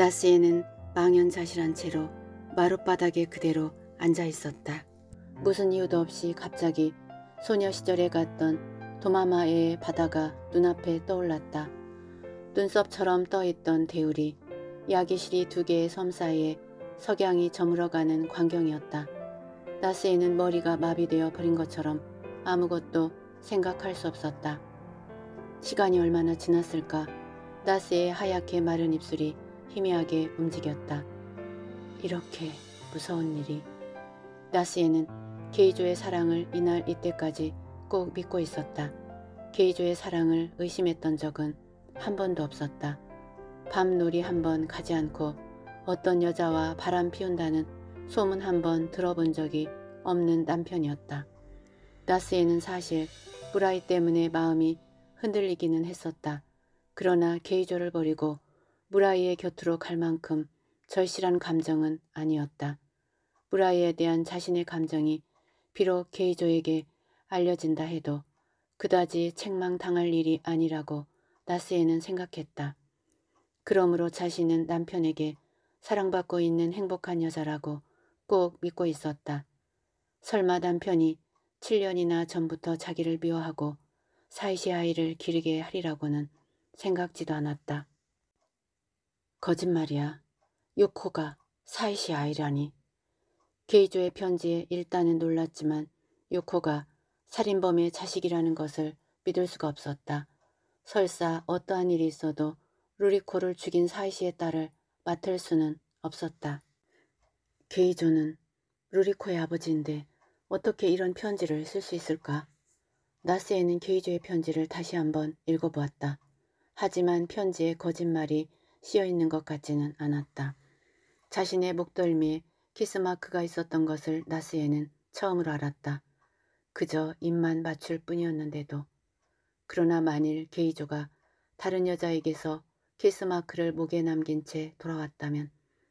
나스에는 망연자실한 채로 마룻바닥에 그대로 앉아 있었다. 무슨 이유도 없이 갑자기 소녀 시절에 갔던 도마마의 바다가 눈앞에 떠올랐다. 눈썹처럼 떠있던 대우리, 야기실이 두 개의 섬 사이에 석양이 저물어가는 광경이었다. 나스에는 머리가 마비되어 버린 것처럼 아무것도 생각할 수 없었다. 시간이 얼마나 지났을까? 나스의 하얗게 마른 입술이 희미하게 움직였다. 이렇게 무서운 일이 나스에는 게이조의 사랑을 이날 이때까지 꼭 믿고 있었다. 게이조의 사랑을 의심했던 적은 한 번도 없었다. 밤놀이 한 번 가지 않고 어떤 여자와 바람 피운다는 소문 한 번 들어본 적이 없는 남편이었다. 나스에는 사실 브라이 때문에 마음이 흔들리기는 했었다. 그러나 게이조를 버리고 무라이의 곁으로 갈 만큼 절실한 감정은 아니었다. 무라이에 대한 자신의 감정이 비록 게이조에게 알려진다 해도 그다지 책망당할 일이 아니라고 나스에는 생각했다. 그러므로 자신은 남편에게 사랑받고 있는 행복한 여자라고 꼭 믿고 있었다. 설마 남편이 7년이나 전부터 자기를 미워하고 사이시 아이를 기르게 하리라고는 생각지도 않았다. 거짓말이야. 요코가 사이시 아이라니. 게이조의 편지에 일단은 놀랐지만 요코가 살인범의 자식이라는 것을 믿을 수가 없었다. 설사 어떠한 일이 있어도 루리코를 죽인 사이시의 딸을 맡을 수는 없었다. 게이조는 루리코의 아버지인데 어떻게 이런 편지를 쓸 수 있을까? 나스에는 게이조의 편지를 다시 한번 읽어보았다. 하지만 편지의 거짓말이 씌어 있는 것 같지는 않았다. 자신의 목덜미에 키스마크가 있었던 것을 나스에는 처음으로 알았다. 그저 입만 맞출 뿐이었는데도. 그러나 만일 게이조가 다른 여자에게서 키스마크를 목에 남긴 채 돌아왔다면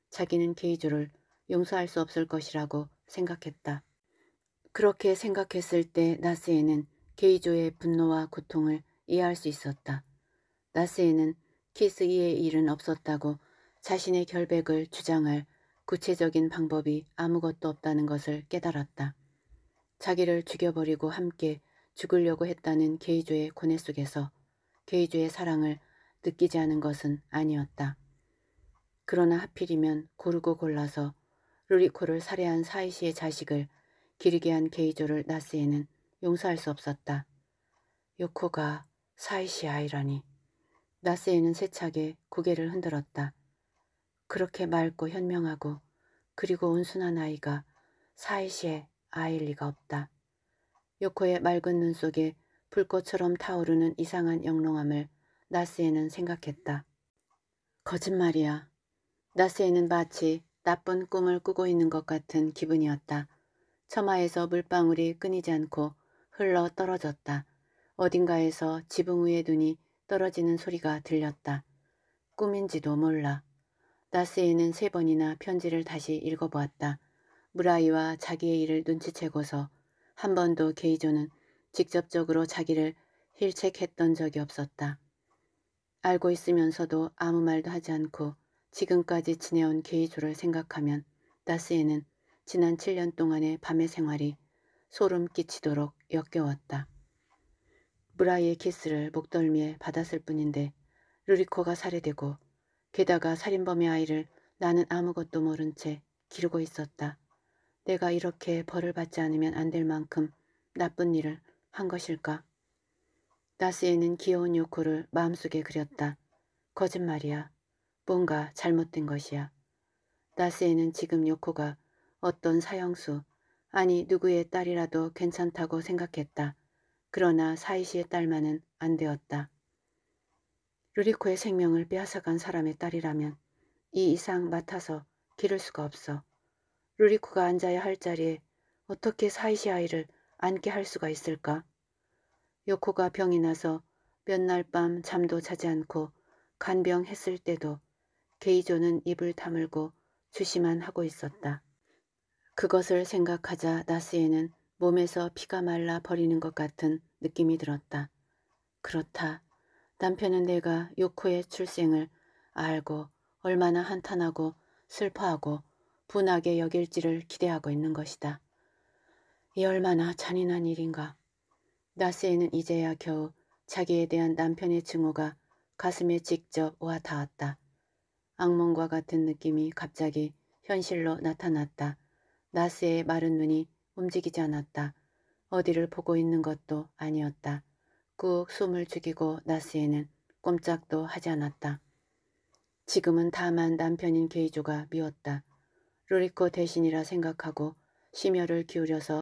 자기는 게이조를 용서할 수 없을 것이라고 생각했다. 그렇게 생각했을 때 나스에는 게이조의 분노와 고통을 이해할 수 있었다. 나스에는 키스이의 일은 없었다고 자신의 결백을 주장할 구체적인 방법이 아무것도 없다는 것을 깨달았다. 자기를 죽여버리고 함께 죽으려고 했다는 게이조의 고뇌 속에서 게이조의 사랑을 느끼지 않은 것은 아니었다. 그러나 하필이면 고르고 골라서 루리코를 살해한 사이시의 자식을 기르게 한 게이조를 나스에는 용서할 수 없었다. 요코가 사이시 아이라니. 나스에는 세차게 고개를 흔들었다. 그렇게 맑고 현명하고 그리고 온순한 아이가 사이시에 아일 리가 없다. 요코의 맑은 눈 속에 불꽃처럼 타오르는 이상한 영롱함을 나스에는 생각했다. 거짓말이야. 나스에는 마치 나쁜 꿈을 꾸고 있는 것 같은 기분이었다. 처마에서 물방울이 끊이지 않고 흘러 떨어졌다. 어딘가에서 지붕 위의 눈이 떨어지는 소리가 들렸다. 꿈인지도 몰라. 나스에는 세 번이나 편지를 다시 읽어보았다. 무라이와 자기의 일을 눈치채고서 한 번도 게이조는 직접적으로 자기를 힐책했던 적이 없었다. 알고 있으면서도 아무 말도 하지 않고 지금까지 지내온 게이조를 생각하면 나스에는 지난 7년 동안의 밤의 생활이 소름 끼치도록 역겨웠다. 브라이의 키스를 목덜미에 받았을 뿐인데 루리코가 살해되고 게다가 살인범의 아이를 나는 아무것도 모른 채 기르고 있었다. 내가 이렇게 벌을 받지 않으면 안 될 만큼 나쁜 일을 한 것일까? 나스에는 귀여운 요코를 마음속에 그렸다. 거짓말이야. 뭔가 잘못된 것이야. 나스에는 지금 요코가 어떤 사형수, 아니 누구의 딸이라도 괜찮다고 생각했다. 그러나 사이시의 딸만은 안 되었다. 루리코의 생명을 빼앗아간 사람의 딸이라면 이 이상 맡아서 기를 수가 없어. 루리코가 앉아야 할 자리에 어떻게 사이시 아이를 앉게 할 수가 있을까? 요코가 병이 나서 몇 날 밤 잠도 자지 않고 간병했을 때도 게이조는 입을 다물고 주시만 하고 있었다. 그것을 생각하자 나스에는 몸에서 피가 말라 버리는 것 같은 느낌이 들었다. 그렇다. 남편은 내가 요코의 출생을 알고 얼마나 한탄하고 슬퍼하고 분하게 여길지를 기대하고 있는 것이다. 이 얼마나 잔인한 일인가. 나스에는 이제야 겨우 자기에 대한 남편의 증오가 가슴에 직접 와 닿았다. 악몽과 같은 느낌이 갑자기 현실로 나타났다. 나스의 마른 눈이 움직이지 않았다. 어디를 보고 있는 것도 아니었다. 꾹 숨을 죽이고 나스에는 꼼짝도 하지 않았다. 지금은 다만 남편인 게이조가 미웠다. 루리코 대신이라 생각하고 심혈을 기울여서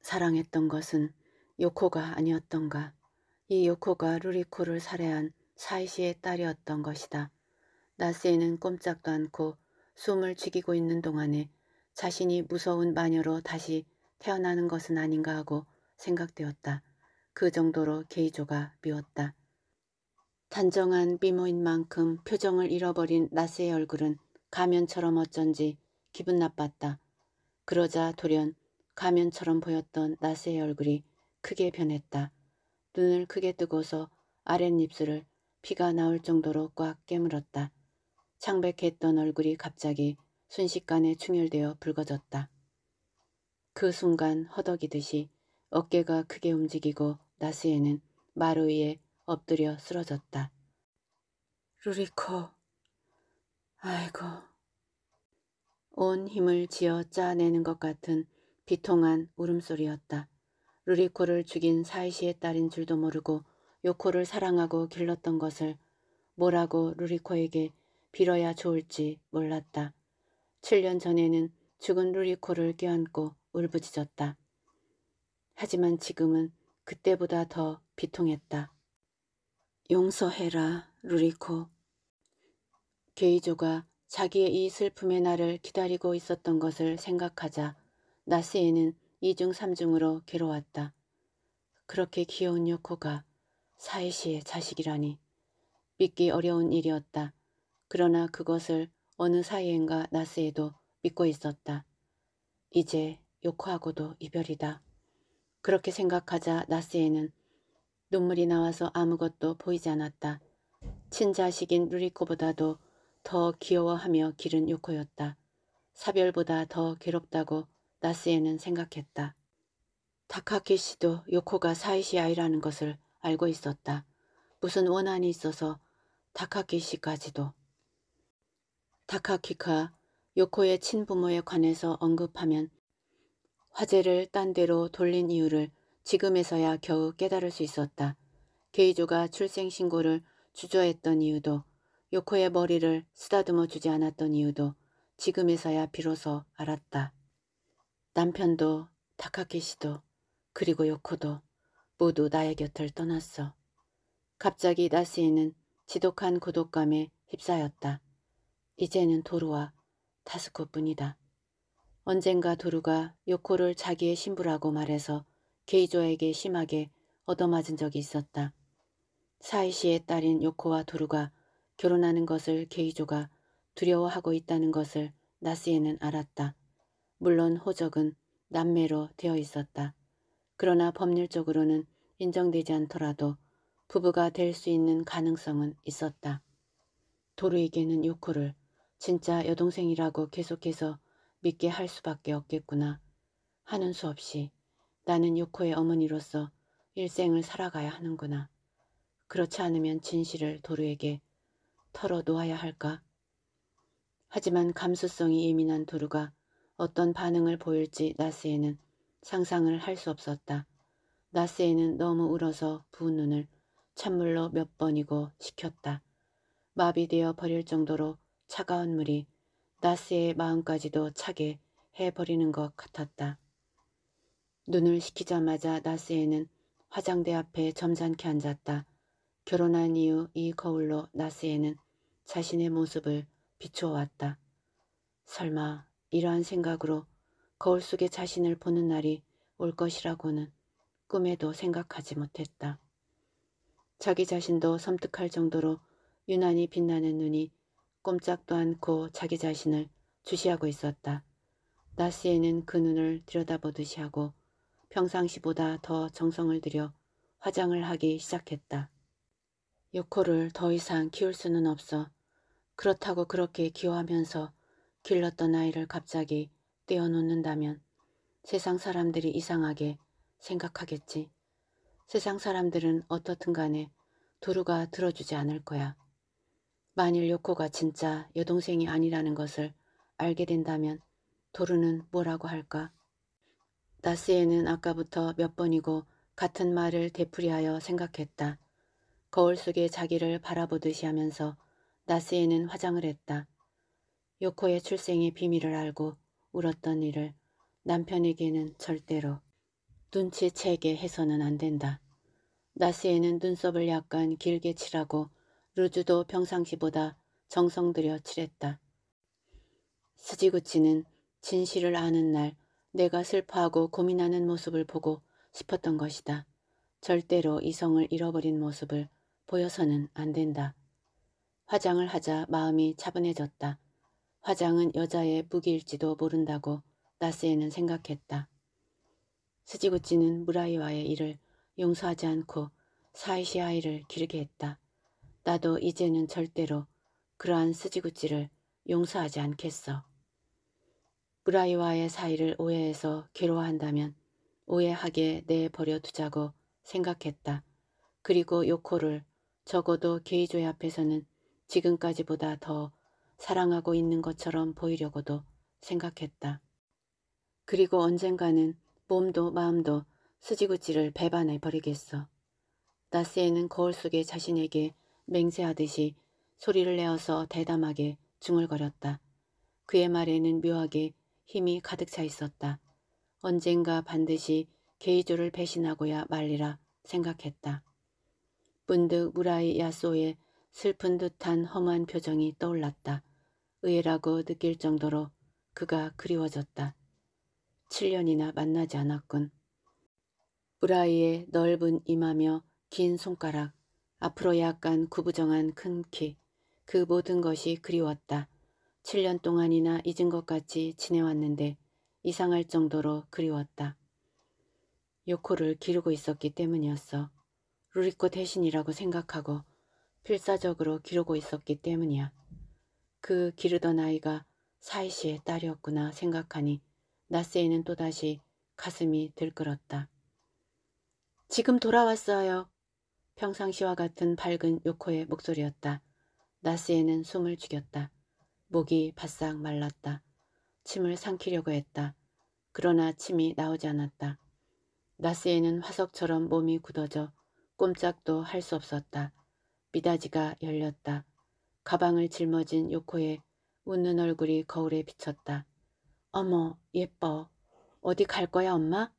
사랑했던 것은 요코가 아니었던가. 이 요코가 루리코를 살해한 사이시의 딸이었던 것이다. 나스에는 꼼짝도 않고 숨을 죽이고 있는 동안에 자신이 무서운 마녀로 다시 태어나는 것은 아닌가 하고 생각되었다. 그 정도로 게이조가 미웠다. 단정한 미모인 만큼 표정을 잃어버린 나스의 얼굴은 가면처럼 어쩐지 기분 나빴다. 그러자 돌연 가면처럼 보였던 나스의 얼굴이 크게 변했다. 눈을 크게 뜨고서 아랫입술을 피가 나올 정도로 꽉 깨물었다. 창백했던 얼굴이 갑자기 순식간에 충혈되어 붉어졌다. 그 순간 허덕이듯이 어깨가 크게 움직이고 나스에는 마루 위에 엎드려 쓰러졌다. 루리코, 아이고. 온 힘을 지어 짜내는 것 같은 비통한 울음소리였다. 루리코를 죽인 사이시의 딸인 줄도 모르고 요코를 사랑하고 길렀던 것을 뭐라고 루리코에게 빌어야 좋을지 몰랐다. 7년 전에는 죽은 루리코를 껴안고 울부짖었다. 하지만 지금은 그때보다 더 비통했다. 용서해라, 루리코. 게이조가 자기의 이 슬픔의 날을 기다리고 있었던 것을 생각하자 나스에는 이중삼중으로 괴로웠다. 그렇게 귀여운 요코가 사이시의 자식이라니 믿기 어려운 일이었다. 그러나 그것을 어느 사이엔가 나스에도 믿고 있었다. 이제 요코하고도 이별이다. 그렇게 생각하자 나스에는 눈물이 나와서 아무것도 보이지 않았다. 친자식인 루리코보다도 더 귀여워하며 기른 요코였다. 사별보다 더 괴롭다고 나스에는 생각했다. 다카키 씨도 요코가 사이시 아이라는 것을 알고 있었다. 무슨 원한이 있어서 다카키 씨까지도. 다카키가 요코의 친부모에 관해서 언급하면 화제를 딴 데로 돌린 이유를 지금에서야 겨우 깨달을 수 있었다. 게이조가 출생신고를 주저했던 이유도 요코의 머리를 쓰다듬어 주지 않았던 이유도 지금에서야 비로소 알았다. 남편도 다카케시도 그리고 요코도 모두 나의 곁을 떠났어. 갑자기 나스에는 지독한 고독감에 휩싸였다. 이제는 도루와 다스코뿐이다. 언젠가 도루가 요코를 자기의 신부라고 말해서 게이조에게 심하게 얻어맞은 적이 있었다. 사이시의 딸인 요코와 도루가 결혼하는 것을 게이조가 두려워하고 있다는 것을 나스에는 알았다. 물론 호적은 남매로 되어 있었다. 그러나 법률적으로는 인정되지 않더라도 부부가 될 수 있는 가능성은 있었다. 도루에게는 요코를 진짜 여동생이라고 계속해서 믿게 할 수밖에 없겠구나 하는 수 없이 나는 요코의 어머니로서 일생을 살아가야 하는구나. 그렇지 않으면 진실을 도루에게 털어놓아야 할까? 하지만 감수성이 예민한 도루가 어떤 반응을 보일지 나스에는 상상을 할 수 없었다. 나스에는 너무 울어서 부은 눈을 찬물로 몇 번이고 식혔다. 마비되어 버릴 정도로 차가운 물이 나스의 마음까지도 차게 해버리는 것 같았다. 눈을 식히자마자 나스에는 화장대 앞에 점잖게 앉았다. 결혼한 이후 이 거울로 나스에는 자신의 모습을 비추어왔다. 설마 이러한 생각으로 거울 속에 자신을 보는 날이 올 것이라고는 꿈에도 생각하지 못했다. 자기 자신도 섬뜩할 정도로 유난히 빛나는 눈이 꼼짝도 않고 자기 자신을 주시하고 있었다. 나스에는 그 눈을 들여다보듯이 하고 평상시보다 더 정성을 들여 화장을 하기 시작했다. 요코를 더 이상 키울 수는 없어. 그렇다고 그렇게 기여하면서 길렀던 아이를 갑자기 떼어놓는다면 세상 사람들이 이상하게 생각하겠지. 세상 사람들은 어떻든 간에 도루가 들어주지 않을 거야. 만일 요코가 진짜 여동생이 아니라는 것을 알게 된다면 도루는 뭐라고 할까? 나스에는 아까부터 몇 번이고 같은 말을 되풀이하여 생각했다. 거울 속에 자기를 바라보듯이 하면서 나스에는 화장을 했다. 요코의 출생의 비밀을 알고 울었던 일을 남편에게는 절대로 눈치채게 해서는 안 된다. 나스에는 눈썹을 약간 길게 칠하고 루즈도 평상시보다 정성 들여 칠했다. 스지구치는 진실을 아는 날 내가 슬퍼하고 고민하는 모습을 보고 싶었던 것이다. 절대로 이성을 잃어버린 모습을 보여서는 안 된다. 화장을 하자 마음이 차분해졌다. 화장은 여자의 무기일지도 모른다고 나스에는 생각했다. 스지구치는 무라이와의 일을 용서하지 않고 사이시아이를 길게 했다. 나도 이제는 절대로 그러한 쓰지구찌를 용서하지 않겠어. 브라이와의 사이를 오해해서 괴로워한다면 오해하게 내버려 두자고 생각했다. 그리고 요코를 적어도 게이조의 앞에서는 지금까지보다 더 사랑하고 있는 것처럼 보이려고도 생각했다. 그리고 언젠가는 몸도 마음도 쓰지구찌를 배반해 버리겠어. 나스에는 거울 속에 자신에게 맹세하듯이 소리를 내어서 대담하게 중얼거렸다. 그의 말에는 묘하게 힘이 가득 차 있었다. 언젠가 반드시 게이조를 배신하고야 말리라 생각했다. 문득 무라이 야소의 슬픈 듯한 험한 표정이 떠올랐다. 의외라고 느낄 정도로 그가 그리워졌다. 7년이나 만나지 않았군. 무라이의 넓은 임하며 긴 손가락, 앞으로 약간 구부정한 큰 키, 그 모든 것이 그리웠다. 7년 동안이나 잊은 것 같이 지내왔는데 이상할 정도로 그리웠다. 요코를 기르고 있었기 때문이었어. 루리코 대신이라고 생각하고 필사적으로 기르고 있었기 때문이야. 그 기르던 아이가 사이시의 딸이었구나 생각하니 나세이는 또다시 가슴이 들끓었다. 지금 돌아왔어요. 평상시와 같은 밝은 요코의 목소리였다. 나스에는 숨을 죽였다. 목이 바싹 말랐다. 침을 삼키려고 했다. 그러나 침이 나오지 않았다. 나스에는 화석처럼 몸이 굳어져 꼼짝도 할 수 없었다. 미다지가 열렸다. 가방을 짊어진 요코의 웃는 얼굴이 거울에 비쳤다. 어머 예뻐. 어디 갈 거야 엄마?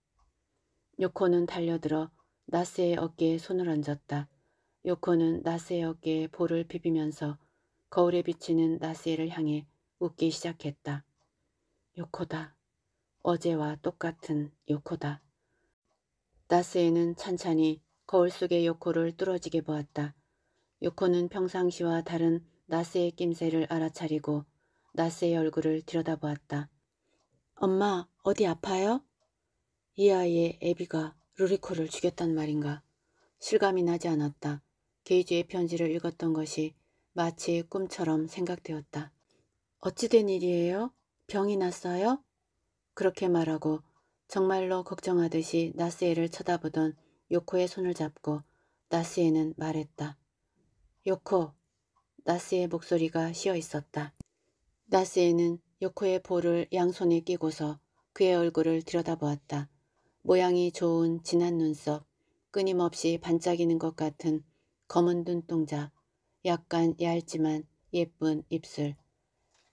요코는 달려들어 나스의 어깨에 손을 얹었다. 요코는 나스의 어깨에 볼을 비비면서 거울에 비치는 나스에를 향해 웃기 시작했다. 요코다. 어제와 똑같은 요코다. 나스에는 찬찬히 거울 속의 요코를 뚫어지게 보았다. 요코는 평상시와 다른 나스의 낌새를 알아차리고 나스의 얼굴을 들여다보았다. 엄마, 어디 아파요? 이 아이의 애비가 루리코를 죽였단 말인가. 실감이 나지 않았다. 게이지의 편지를 읽었던 것이 마치 꿈처럼 생각되었다. 어찌된 일이에요? 병이 났어요? 그렇게 말하고 정말로 걱정하듯이 나스에를 쳐다보던 요코의 손을 잡고 나스에는 말했다. 요코, 나스의 목소리가 쉬어 있었다. 나스에는 요코의 볼을 양손에 끼고서 그의 얼굴을 들여다보았다. 모양이 좋은 진한 눈썹, 끊임없이 반짝이는 것 같은 검은 눈동자, 약간 얇지만 예쁜 입술.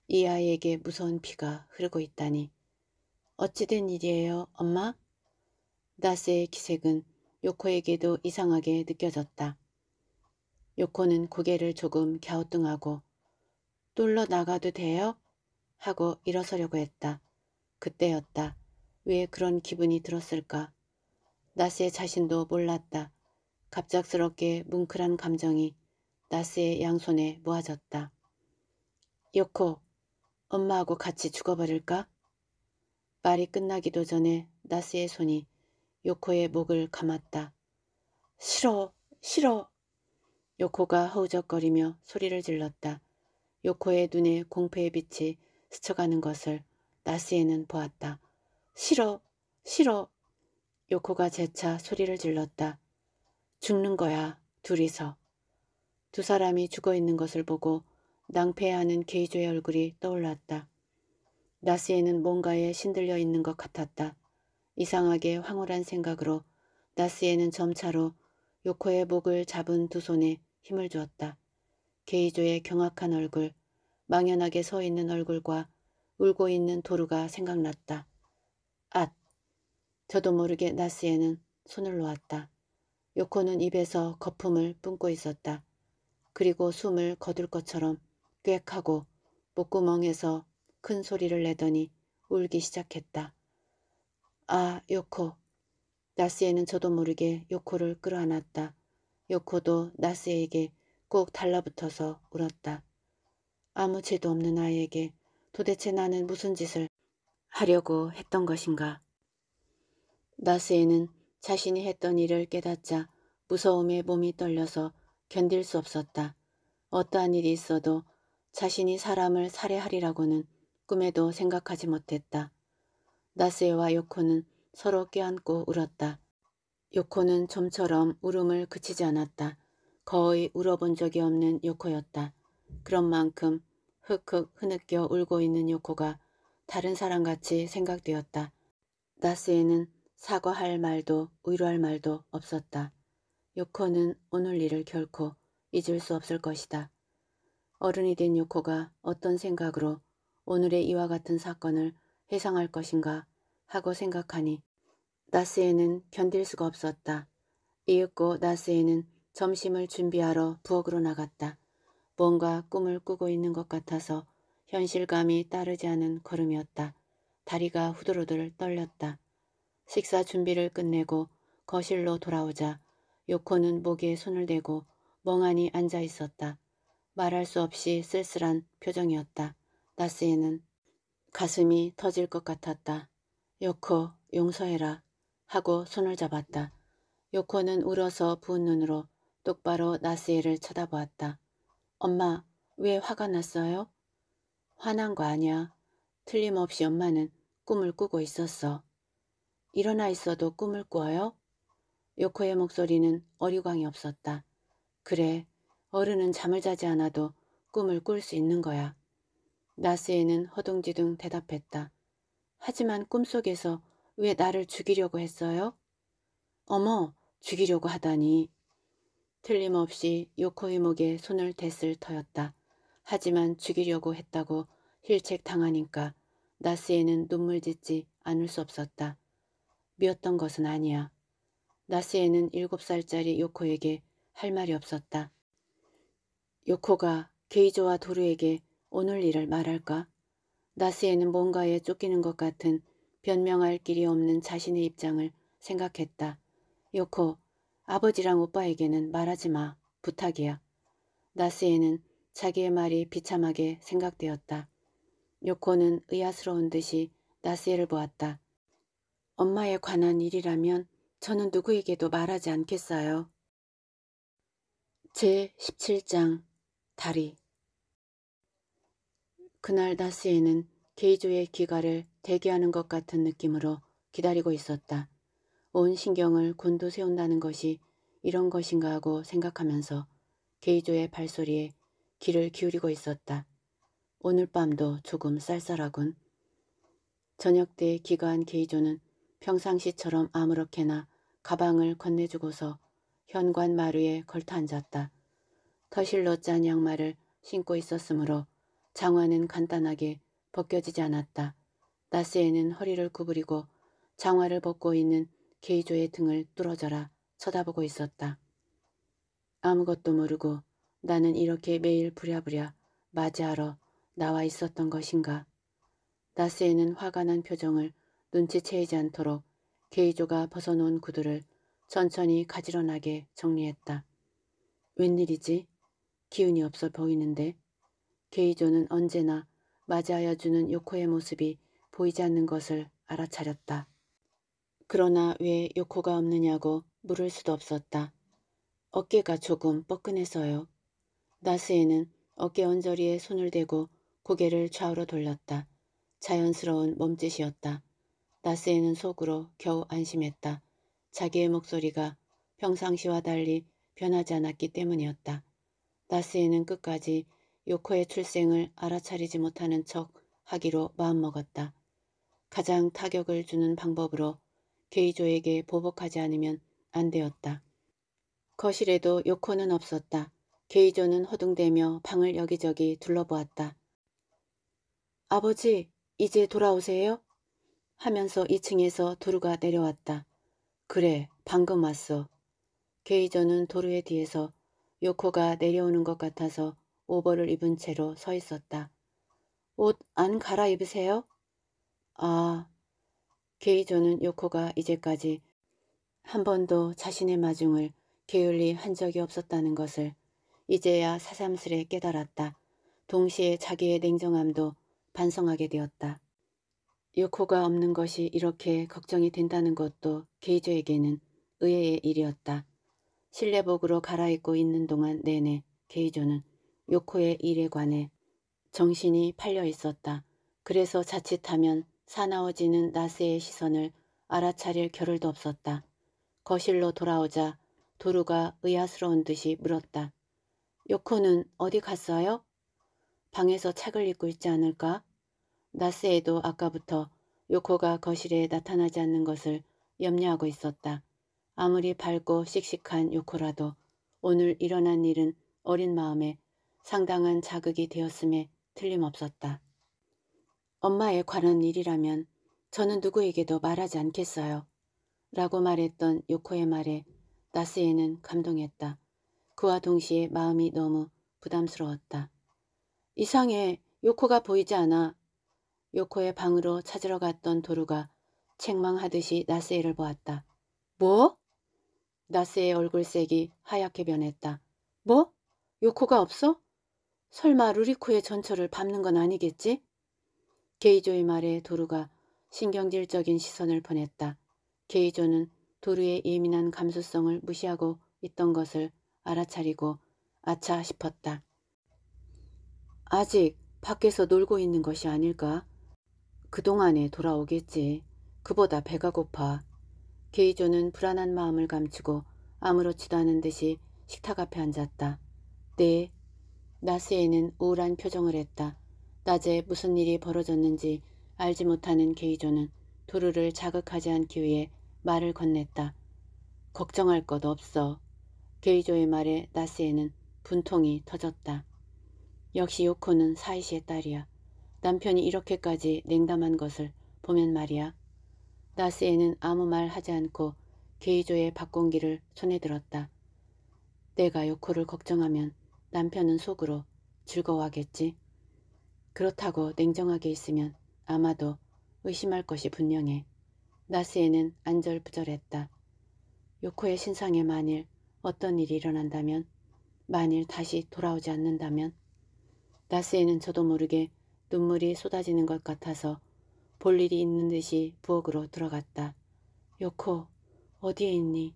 이 아이에게 무서운 피가 흐르고 있다니. 어찌된 일이에요, 엄마? 나스의 기색은 요코에게도 이상하게 느껴졌다. 요코는 고개를 조금 갸우뚱하고 뚫러 나가도 돼요? 하고 일어서려고 했다. 그때였다. 왜 그런 기분이 들었을까? 나스의 자신도 몰랐다. 갑작스럽게 뭉클한 감정이 나스의 양손에 모아졌다. 요코, 엄마하고 같이 죽어버릴까? 말이 끝나기도 전에 나스의 손이 요코의 목을 감았다. 싫어, 싫어. 요코가 허우적거리며 소리를 질렀다. 요코의 눈에 공포의 빛이 스쳐가는 것을 나스에는 보았다. 싫어, 싫어. 요코가 재차 소리를 질렀다. 죽는 거야, 둘이서. 두 사람이 죽어 있는 것을 보고 낭패하는 게이조의 얼굴이 떠올랐다. 나스에는 뭔가에 신들려 있는 것 같았다. 이상하게 황홀한 생각으로 나스에는 점차로 요코의 목을 잡은 두 손에 힘을 주었다. 게이조의 경악한 얼굴, 망연하게 서 있는 얼굴과 울고 있는 도루가 생각났다. 앗! 저도 모르게 나스에는 손을 놓았다. 요코는 입에서 거품을 뿜고 있었다. 그리고 숨을 거둘 것처럼 꽥하고 목구멍에서 큰 소리를 내더니 울기 시작했다. 아, 요코. 나스에는 저도 모르게 요코를 끌어안았다. 요코도 나스에게 꼭 달라붙어서 울었다. 아무 죄도 없는 아이에게 도대체 나는 무슨 짓을 하려고 했던 것인가. 나스에는 자신이 했던 일을 깨닫자 무서움에 몸이 떨려서 견딜 수 없었다. 어떠한 일이 있어도 자신이 사람을 살해하리라고는 꿈에도 생각하지 못했다. 나스에와 요코는 서로 껴안고 울었다. 요코는 좀처럼 울음을 그치지 않았다. 거의 울어본 적이 없는 요코였다. 그런 만큼 흑흑 흐느껴 울고 있는 요코가 다른 사람같이 생각되었다. 나스에는 사과할 말도 위로할 말도 없었다. 요코는 오늘 일을 결코 잊을 수 없을 것이다. 어른이 된 요코가 어떤 생각으로 오늘의 이와 같은 사건을 해상할 것인가 하고 생각하니 나스에는 견딜 수가 없었다. 이윽고 나스에는 점심을 준비하러 부엌으로 나갔다. 뭔가 꿈을 꾸고 있는 것 같아서 현실감이 따르지 않은 걸음이었다. 다리가 후들후들 떨렸다. 식사 준비를 끝내고 거실로 돌아오자 요코는 목에 손을 대고 멍하니 앉아 있었다. 말할 수 없이 쓸쓸한 표정이었다. 나스에는 가슴이 터질 것 같았다. 요코 용서해라 하고 손을 잡았다. 요코는 울어서 부은 눈으로 똑바로 나스에를 쳐다보았다. 엄마 왜 화가 났어요? 화난 거 아니야. 틀림없이 엄마는 꿈을 꾸고 있었어. 일어나 있어도 꿈을 꾸어요 요코의 목소리는 어류광이 없었다. 그래, 어른은 잠을 자지 않아도 꿈을 꿀 수 있는 거야. 나스에는 허둥지둥 대답했다. 하지만 꿈속에서 왜 나를 죽이려고 했어요? 어머, 죽이려고 하다니. 틀림없이 요코의 목에 손을 댔을 터였다. 하지만 죽이려고 했다고 힐책당하니까 나스에는 눈물 짓지 않을 수 없었다. 미웠던 것은 아니야. 나스에는 일곱 살짜리 요코에게 할 말이 없었다. 요코가 게이조와 도루에게 오늘 일을 말할까? 나스에는 뭔가에 쫓기는 것 같은 변명할 길이 없는 자신의 입장을 생각했다. 요코, 아버지랑 오빠에게는 말하지 마. 부탁이야. 나스에는 자기의 말이 비참하게 생각되었다. 요코는 의아스러운 듯이 나스에를 보았다. 엄마에 관한 일이라면 저는 누구에게도 말하지 않겠어요. 제17장 다리 그날 나스에는 게이조의 귀가를 대기하는 것 같은 느낌으로 기다리고 있었다. 온 신경을 곤두세운다는 것이 이런 것인가 하고 생각하면서 게이조의 발소리에 귀를 기울이고 있었다. 오늘 밤도 조금 쌀쌀하군. 저녁 때귀가한 게이조는 평상시처럼 아무렇게나 가방을 건네주고서 현관 마루에 걸터앉았다. 터실로 짠 양말을 신고 있었으므로 장화는 간단하게 벗겨지지 않았다. 나스에는 허리를 구부리고 장화를 벗고 있는 게이조의 등을 뚫어져라 쳐다보고 있었다. 아무것도 모르고 나는 이렇게 매일 부랴부랴 맞이하러 나와 있었던 것인가. 나스에는 화가 난 표정을 눈치채이지 않도록 게이조가 벗어놓은 구두를 천천히 가지런하게 정리했다. 웬일이지? 기운이 없어 보이는데? 게이조는 언제나 맞이하여 주는 요코의 모습이 보이지 않는 것을 알아차렸다. 그러나 왜 요코가 없느냐고 물을 수도 없었다. 어깨가 조금 뻐근해서요. 나스에는 어깨 언저리에 손을 대고 고개를 좌우로 돌렸다. 자연스러운 몸짓이었다. 나스에는 속으로 겨우 안심했다. 자기의 목소리가 평상시와 달리 변하지 않았기 때문이었다. 나스에는 끝까지 요코의 출생을 알아차리지 못하는 척 하기로 마음먹었다. 가장 타격을 주는 방법으로 게이조에게 보복하지 않으면 안 되었다. 거실에도 요코는 없었다. 게이조는 허둥대며 방을 여기저기 둘러보았다. 아버지, 이제 돌아오세요? 하면서 2층에서 도루가 내려왔다. 그래, 방금 왔어. 게이저는 도루의 뒤에서 요코가 내려오는 것 같아서 오버를 입은 채로 서 있었다. 옷 안 갈아입으세요? 아, 게이조는 요코가 이제까지 한 번도 자신의 마중을 게을리 한 적이 없었다는 것을 이제야 사삼스레 깨달았다. 동시에 자기의 냉정함도 반성하게 되었다. 요코가 없는 것이 이렇게 걱정이 된다는 것도 게이조에게는 의외의 일이었다. 실내복으로 갈아입고 있는 동안 내내 게이조는 요코의 일에 관해 정신이 팔려 있었다. 그래서 자칫하면 사나워지는 나스의 시선을 알아차릴 겨를도 없었다. 거실로 돌아오자 도루가 의아스러운 듯이 물었다. 요코는 어디 갔어요? 방에서 책을 읽고 있지 않을까? 나스에도 아까부터 요코가 거실에 나타나지 않는 것을 염려하고 있었다. 아무리 밝고 씩씩한 요코라도 오늘 일어난 일은 어린 마음에 상당한 자극이 되었음에 틀림없었다. 엄마에 관한 일이라면 저는 누구에게도 말하지 않겠어요. 라고 말했던 요코의 말에 나스에는 감동했다. 그와 동시에 마음이 너무 부담스러웠다. 이상해 요코가 보이지 않아. 요코의 방으로 찾으러 갔던 도루가 책망하듯이 나스에를 보았다. 뭐? 나스의 얼굴색이 하얗게 변했다. 뭐? 요코가 없어? 설마 루리코의 전철을 밟는 건 아니겠지? 게이조의 말에 도루가 신경질적인 시선을 보냈다. 게이조는 도루의 예민한 감수성을 무시하고 있던 것을 알아차리고 아차 싶었다. 아직 밖에서 놀고 있는 것이 아닐까? 그동안에 돌아오겠지. 그보다 배가 고파. 게이조는 불안한 마음을 감추고 아무렇지도 않은 듯이 식탁 앞에 앉았다. 네. 나스에는 우울한 표정을 했다. 낮에 무슨 일이 벌어졌는지 알지 못하는 게이조는 도루를 자극하지 않기 위해 말을 건넸다. 걱정할 것 없어. 게이조의 말에 나스에는 분통이 터졌다. 역시 요코는 사이시의 딸이야. 남편이 이렇게까지 냉담한 것을 보면 말이야. 나스에는 아무 말 하지 않고 게이조의 박공기를 손에 들었다. 내가 요코를 걱정하면 남편은 속으로 즐거워하겠지. 그렇다고 냉정하게 있으면 아마도 의심할 것이 분명해. 나스에는 안절부절했다. 요코의 신상에 만일 어떤 일이 일어난다면, 만일 다시 돌아오지 않는다면, 나스에는 저도 모르게 눈물이 쏟아지는 것 같아서 볼 일이 있는 듯이 부엌으로 들어갔다. 요코, 어디에 있니?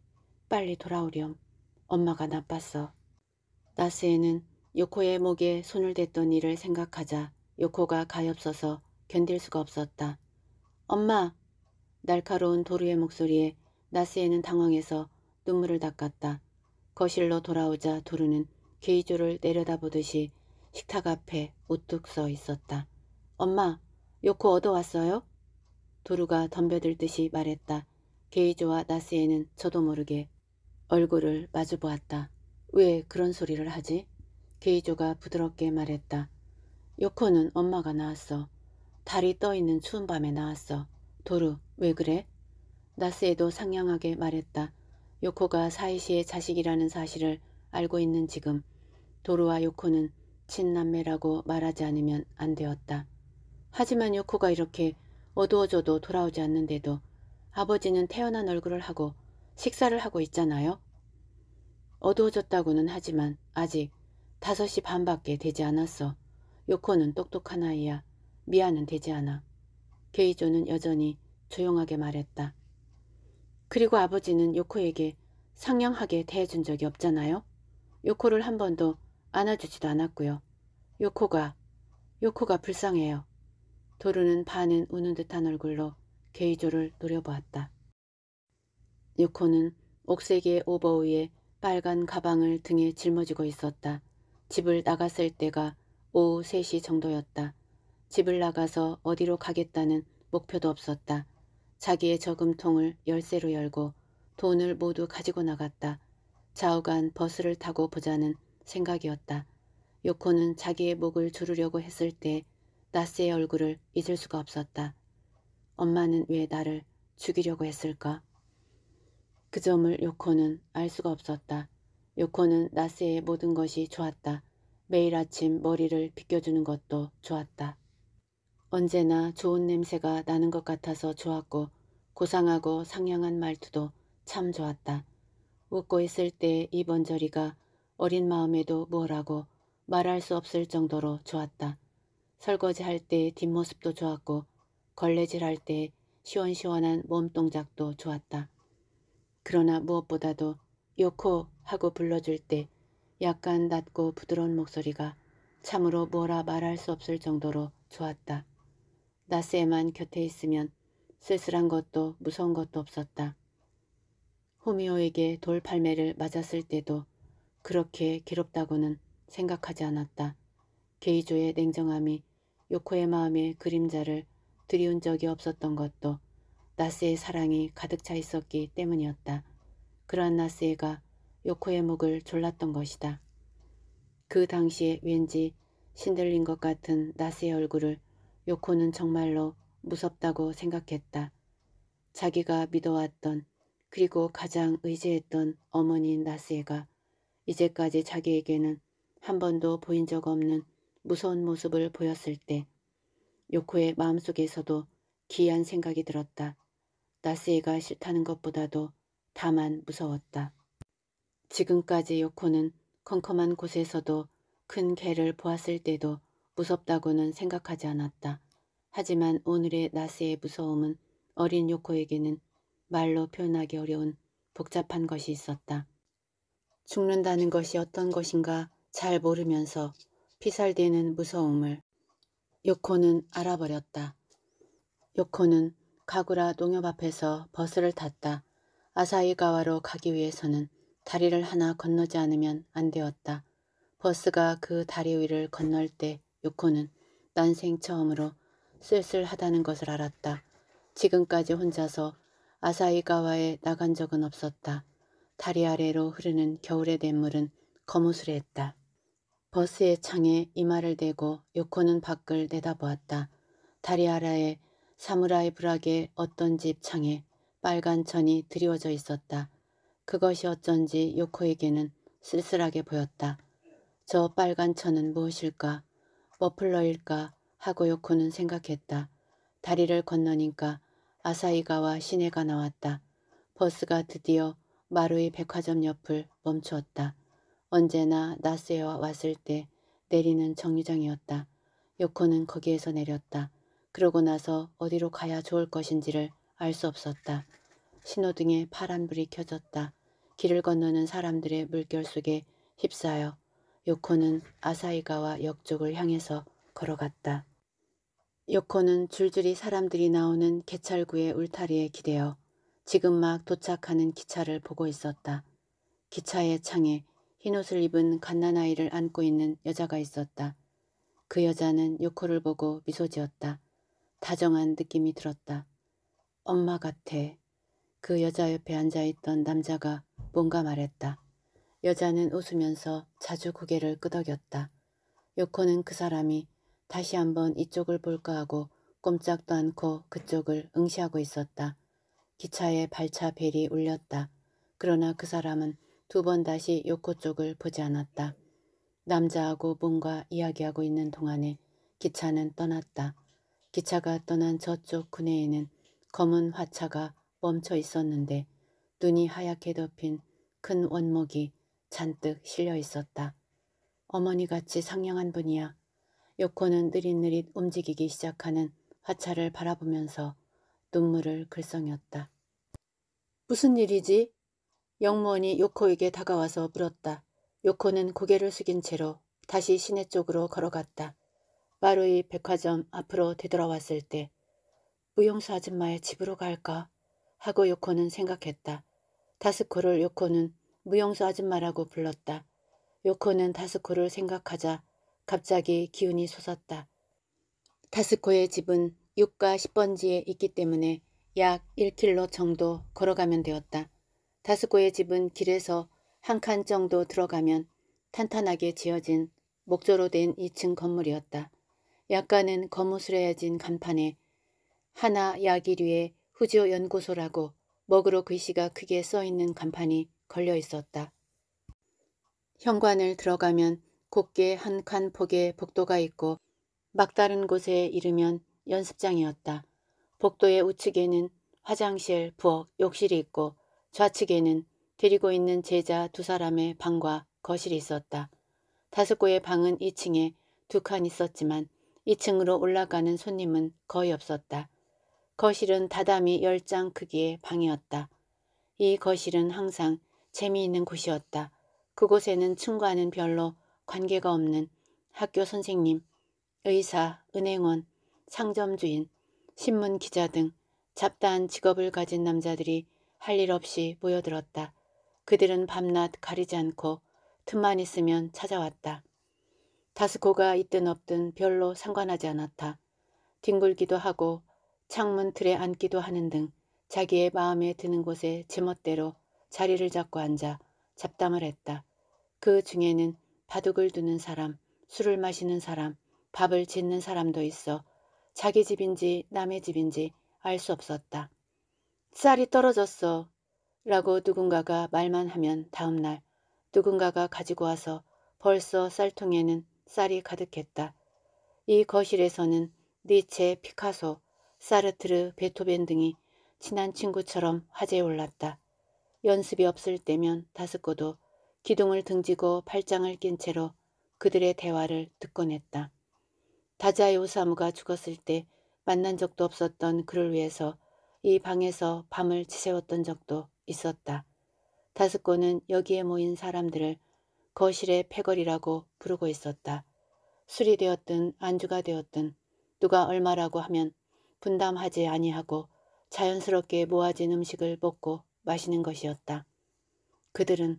빨리 돌아오렴. 엄마가 나빴어. 나스에는 요코의 목에 손을 댔던 일을 생각하자 요코가 가엾어서 견딜 수가 없었다. 엄마! 날카로운 도루의 목소리에 나스에는 당황해서 눈물을 닦았다. 거실로 돌아오자 도루는 게이조를 내려다보듯이 식탁 앞에 우뚝 서 있었다. 엄마, 요코 얻어왔어요? 도루가 덤벼들듯이 말했다. 게이조와 나스에는 저도 모르게 얼굴을 마주보았다. 왜 그런 소리를 하지? 게이조가 부드럽게 말했다. 요코는 엄마가 나왔어. 달이 떠있는 추운 밤에 나왔어. 도루, 왜 그래? 나스에도 상냥하게 말했다. 요코가 사이시의 자식이라는 사실을 알고 있는 지금 도로와 요코는 친남매라고 말하지 않으면 안 되었다. 하지만 요코가 이렇게 어두워져도 돌아오지 않는데도 아버지는 태어난 얼굴을 하고 식사를 하고 있잖아요. 어두워졌다고는 하지만 아직 5시 반밖에 되지 않았어. 요코는 똑똑한 아이야. 미아는 되지 않아. 게이조는 여전히 조용하게 말했다. 그리고 아버지는 요코에게 상냥하게 대해준 적이 없잖아요. 요코를 한 번도 안아주지도 않았고요. 요코가 요코가 불쌍해요. 도루는 반은 우는 듯한 얼굴로 게이조를 노려보았다. 요코는 옥색의 오버 위에 빨간 가방을 등에 짊어지고 있었다. 집을 나갔을 때가 오후 3시 정도였다. 집을 나가서 어디로 가겠다는 목표도 없었다. 자기의 저금통을 열쇠로 열고 돈을 모두 가지고 나갔다. 좌우간 버스를 타고 보자는 생각이었다. 요코는 자기의 목을 조르려고 했을 때 나스의 얼굴을 잊을 수가 없었다. 엄마는 왜 나를 죽이려고 했을까? 그 점을 요코는 알 수가 없었다. 요코는 나스의 모든 것이 좋았다. 매일 아침 머리를 빗겨주는 것도 좋았다. 언제나 좋은 냄새가 나는 것 같아서 좋았고 고상하고 상냥한 말투도 참 좋았다. 웃고 있을 때 이번저리가 어린 마음에도 뭐라고 말할 수 없을 정도로 좋았다. 설거지 할때 뒷모습도 좋았고 걸레질 할 때 시원시원한 몸 동작도 좋았다. 그러나 무엇보다도 요코 하고 불러줄 때 약간 낮고 부드러운 목소리가 참으로 뭐라 말할 수 없을 정도로 좋았다. 나스에만 곁에 있으면 쓸쓸한 것도 무서운 것도 없었다. 호미오에게 돌팔매를 맞았을 때도 그렇게 괴롭다고는 생각하지 않았다. 게이조의 냉정함이 요코의 마음에 그림자를 들이운 적이 없었던 것도 나스의 사랑이 가득 차 있었기 때문이었다. 그러한 나스에가 요코의 목을 졸랐던 것이다. 그 당시에 왠지 신들린 것 같은 나스의 얼굴을 요코는 정말로 무섭다고 생각했다. 자기가 믿어왔던 그리고 가장 의지했던 어머니인 나스에가 이제까지 자기에게는 한 번도 보인 적 없는 무서운 모습을 보였을 때 요코의 마음속에서도 기이한 생각이 들었다. 나스에가 싫다는 것보다도 다만 무서웠다. 지금까지 요코는 컴컴한 곳에서도 큰 개를 보았을 때도 무섭다고는 생각하지 않았다. 하지만 오늘의 나스의 무서움은 어린 요코에게는 말로 표현하기 어려운 복잡한 것이 있었다. 죽는다는 것이 어떤 것인가 잘 모르면서 피살되는 무서움을 요코는 알아버렸다. 요코는 가구라 농협 앞에서 버스를 탔다. 아사이가와로 가기 위해서는 다리를 하나 건너지 않으면 안 되었다. 버스가 그 다리 위를 건널 때 요코는 난생 처음으로 쓸쓸하다는 것을 알았다. 지금까지 혼자서 아사이가와에 나간 적은 없었다. 다리 아래로 흐르는 겨울의 냇물은 거무스레했다. 버스의 창에 이마를 대고 요코는 밖을 내다보았다. 다리 아래에 사무라이 브락의 어떤 집 창에 빨간 천이 드리워져 있었다. 그것이 어쩐지 요코에게는 쓸쓸하게 보였다. 저 빨간 천은 무엇일까? 머플러일까 하고 요코는 생각했다. 다리를 건너니까 아사이가와 시내가 나왔다. 버스가 드디어 마루의 백화점 옆을 멈추었다. 언제나 나스에 와 왔을 때 내리는 정류장이었다. 요코는 거기에서 내렸다. 그러고 나서 어디로 가야 좋을 것인지를 알 수 없었다. 신호등에 파란불이 켜졌다. 길을 건너는 사람들의 물결 속에 휩싸여 요코는 아사이가와 역 쪽을 향해서 걸어갔다. 요코는 줄줄이 사람들이 나오는 개찰구의 울타리에 기대어 지금 막 도착하는 기차를 보고 있었다. 기차의 창에 흰옷을 입은 갓난아이를 안고 있는 여자가 있었다. 그 여자는 요코를 보고 미소 지었다. 다정한 느낌이 들었다. 엄마 같아. 그 여자 옆에 앉아있던 남자가 뭔가 말했다. 여자는 웃으면서 자주 고개를 끄덕였다. 요코는 그 사람이 다시 한번 이쪽을 볼까 하고 꼼짝도 않고 그쪽을 응시하고 있었다. 기차의 발차 벨이 울렸다. 그러나 그 사람은 두 번 다시 요코 쪽을 보지 않았다. 남자하고 뭔가 이야기하고 있는 동안에 기차는 떠났다. 기차가 떠난 저쪽 구내에는 검은 화차가 멈춰 있었는데 눈이 하얗게 덮인 큰 원목이 잔뜩 실려 있었다. 어머니같이 상냥한 분이야. 요코는 느릿느릿 움직이기 시작하는 화차를 바라보면서 눈물을 글썽였다. 무슨 일이지? 영무원이 요코에게 다가와서 물었다. 요코는 고개를 숙인 채로 다시 시내 쪽으로 걸어갔다. 마루이 백화점 앞으로 되돌아왔을 때 무용수 아줌마의 집으로 갈까? 하고 요코는 생각했다. 다스코를 요코는 무용수 아줌마라고 불렀다. 요코는 다스코를 생각하자 갑자기 기운이 솟았다. 다스코의 집은 6과 10번지에 있기 때문에 약 1킬로 정도 걸어가면 되었다. 다스코의 집은 길에서 한 칸 정도 들어가면 탄탄하게 지어진 목조로 된 2층 건물이었다. 약간은 거무스레해진 간판에 하나 야기류의 후지오 연구소라고 먹으로 글씨가 크게 써있는 간판이 걸려 있었다. 현관을 들어가면 곱게 한 칸 폭의 복도가 있고 막다른 곳에 이르면 연습장이었다. 복도의 우측에는 화장실, 부엌, 욕실이 있고 좌측에는 데리고 있는 제자 두 사람의 방과 거실이 있었다. 다섯고의 방은 2층에 두 칸 있었지만 2층으로 올라가는 손님은 거의 없었다. 거실은 다담이 10장 크기의 방이었다. 이 거실은 항상 재미있는 곳이었다. 그곳에는 친구와는 별로 관계가 없는 학교 선생님, 의사, 은행원, 상점주인, 신문기자 등 잡다한 직업을 가진 남자들이 할 일 없이 모여들었다. 그들은 밤낮 가리지 않고 틈만 있으면 찾아왔다. 다스코가 있든 없든 별로 상관하지 않았다. 뒹굴기도 하고 창문 틀에 앉기도 하는 등 자기의 마음에 드는 곳에 제멋대로 자리를 잡고 앉아 잡담을 했다. 그 중에는 바둑을 두는 사람, 술을 마시는 사람, 밥을 짓는 사람도 있어 자기 집인지 남의 집인지 알 수 없었다. 쌀이 떨어졌어 라고 누군가가 말만 하면 다음날 누군가가 가지고 와서 벌써 쌀통에는 쌀이 가득했다. 이 거실에서는 니체, 피카소, 사르트르, 베토벤 등이 친한 친구처럼 화제에 올랐다. 연습이 없을 때면 다스코도 기둥을 등지고 팔짱을 낀 채로 그들의 대화를 듣곤 했다. 다자의 오사무가 죽었을 때 만난 적도 없었던 그를 위해서 이 방에서 밤을 지새웠던 적도 있었다. 다스코는 여기에 모인 사람들을 거실의 패거리라고 부르고 있었다. 술이 되었든 안주가 되었든 누가 얼마라고 하면 분담하지 아니하고 자연스럽게 모아진 음식을 먹고 마시는 것이었다. 그들은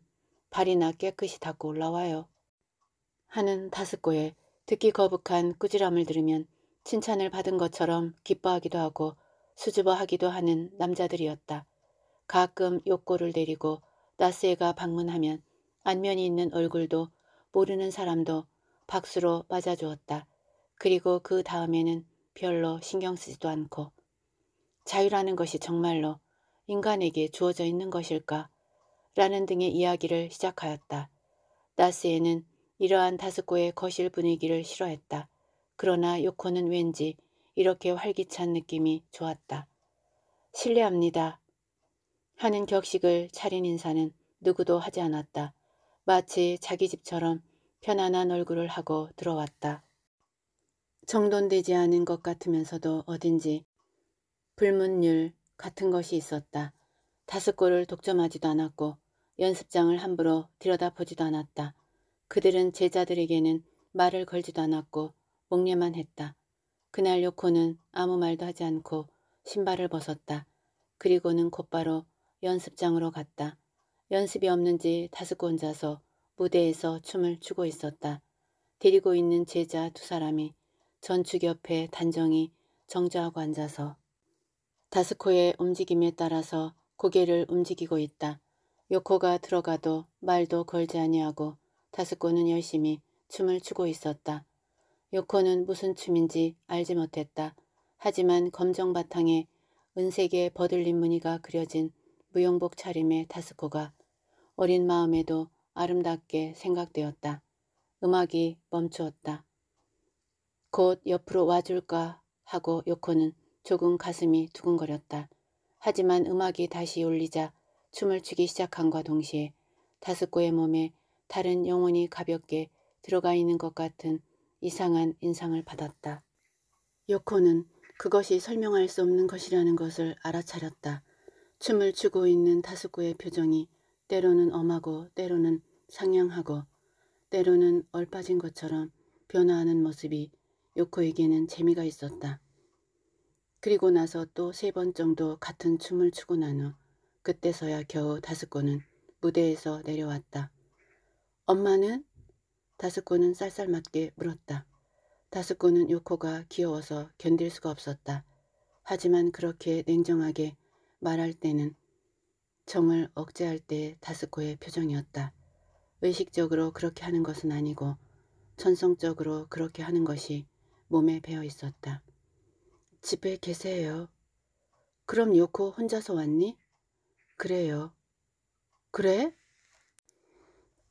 발이나 깨끗이 닦고 올라와요. 하는 다섯코에 듣기 거북한 꾸지람을 들으면 칭찬을 받은 것처럼 기뻐하기도 하고 수줍어하기도 하는 남자들이었다. 가끔 욕고를 데리고 나스에가 방문하면 안면이 있는 얼굴도 모르는 사람도 박수로 맞아주었다. 그리고 그 다음에는 별로 신경 쓰지도 않고 자유라는 것이 정말로 인간에게 주어져 있는 것일까? 라는 등의 이야기를 시작하였다. 나스에는 이러한 다스코의 거실 분위기를 싫어했다. 그러나 요코는 왠지 이렇게 활기찬 느낌이 좋았다. 실례합니다. 하는 격식을 차린 인사는 누구도 하지 않았다. 마치 자기 집처럼 편안한 얼굴을 하고 들어왔다. 정돈되지 않은 것 같으면서도 어딘지 불문율 같은 것이 있었다. 다섯 골을 독점하지도 않았고 연습장을 함부로 들여다보지도 않았다. 그들은 제자들에게는 말을 걸지도 않았고 목례만 했다. 그날 요코는 아무 말도 하지 않고 신발을 벗었다. 그리고는 곧바로 연습장으로 갔다. 연습이 없는지 다섯코자서 무대에서 춤을 추고 있었다. 데리고 있는 제자 두 사람이 전축 옆에 단정히 정자하고 앉아서 다스코의 움직임에 따라서 고개를 움직이고 있다. 요코가 들어가도 말도 걸지 아니하고 다스코는 열심히 춤을 추고 있었다. 요코는 무슨 춤인지 알지 못했다. 하지만 검정 바탕에 은색의 버들린 무늬가 그려진 무용복 차림의 다스코가 어린 마음에도 아름답게 생각되었다. 음악이 멈추었다. 곧 옆으로 와줄까 하고 요코는 조금 가슴이 두근거렸다. 하지만 음악이 다시 울리자 춤을 추기 시작함과 동시에 다스코의 몸에 다른 영혼이 가볍게 들어가 있는 것 같은 이상한 인상을 받았다. 요코는 그것이 설명할 수 없는 것이라는 것을 알아차렸다. 춤을 추고 있는 다스코의 표정이 때로는 엄하고 때로는 상냥하고 때로는 얼빠진 것처럼 변화하는 모습이 요코에게는 재미가 있었다. 그리고 나서 또 세 번 정도 같은 춤을 추고 난후 그때서야 겨우 다섯코는 무대에서 내려왔다. 엄마는? 다섯코는 쌀쌀맞게 물었다. 다섯코는 요코가 귀여워서 견딜 수가 없었다. 하지만 그렇게 냉정하게 말할 때는 정을 억제할 때다섯코의 표정이었다. 의식적으로 그렇게 하는 것은 아니고 천성적으로 그렇게 하는 것이 몸에 배어 있었다. 집에 계세요. 그럼 요코 혼자서 왔니? 그래요. 그래?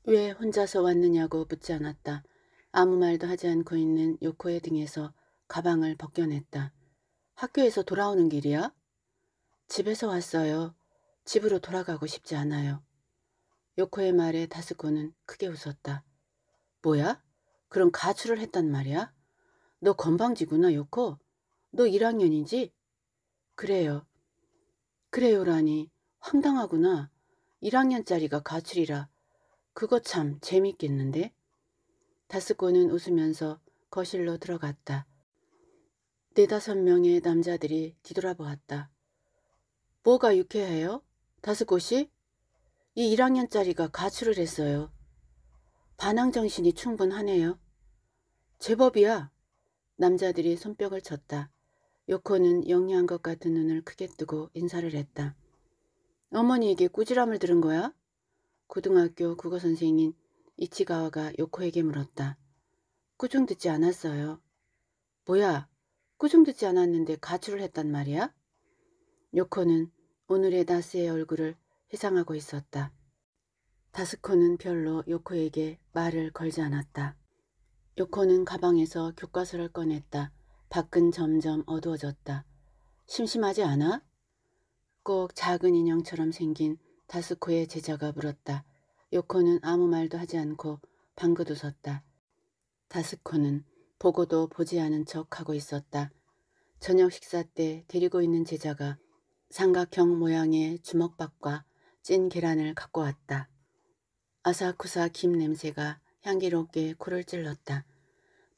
왜 혼자서 왔느냐고 묻지 않았다. 아무 말도 하지 않고 있는 요코의 등에서 가방을 벗겨냈다. 학교에서 돌아오는 길이야? 집에서 왔어요. 집으로 돌아가고 싶지 않아요. 요코의 말에 다스코는 크게 웃었다. 뭐야? 그럼 가출을 했단 말이야? 너 건방지구나 요코. 너 1학년이지? 그래요. 그래요라니 황당하구나. 1학년짜리가 가출이라. 그거 참 재밌겠는데? 다스코는 웃으면서 거실로 들어갔다. 네다섯 명의 남자들이 뒤돌아보았다. 뭐가 유쾌해요? 다스코씨? 이 1학년짜리가 가출을 했어요. 반항정신이 충분하네요. 제법이야. 남자들이 손뼉을 쳤다. 요코는 영리한 것 같은 눈을 크게 뜨고 인사를 했다. 어머니에게 꾸지람을 들은 거야? 고등학교 국어 선생인 이치가와가 요코에게 물었다. 꾸중 듣지 않았어요. 뭐야? 꾸중 듣지 않았는데 가출을 했단 말이야? 요코는 오늘의 나스의 얼굴을 회상하고 있었다. 다스코는 별로 요코에게 말을 걸지 않았다. 요코는 가방에서 교과서를 꺼냈다. 밖은 점점 어두워졌다. 심심하지 않아? 꼭 작은 인형처럼 생긴 다스코의 제자가 물었다. 요코는 아무 말도 하지 않고 방긋 웃었다. 다스코는 보고도 보지 않은 척하고 있었다. 저녁 식사 때 데리고 있는 제자가 삼각형 모양의 주먹밥과 찐 계란을 갖고 왔다. 아사쿠사 김 냄새가 향기롭게 코를 찔렀다.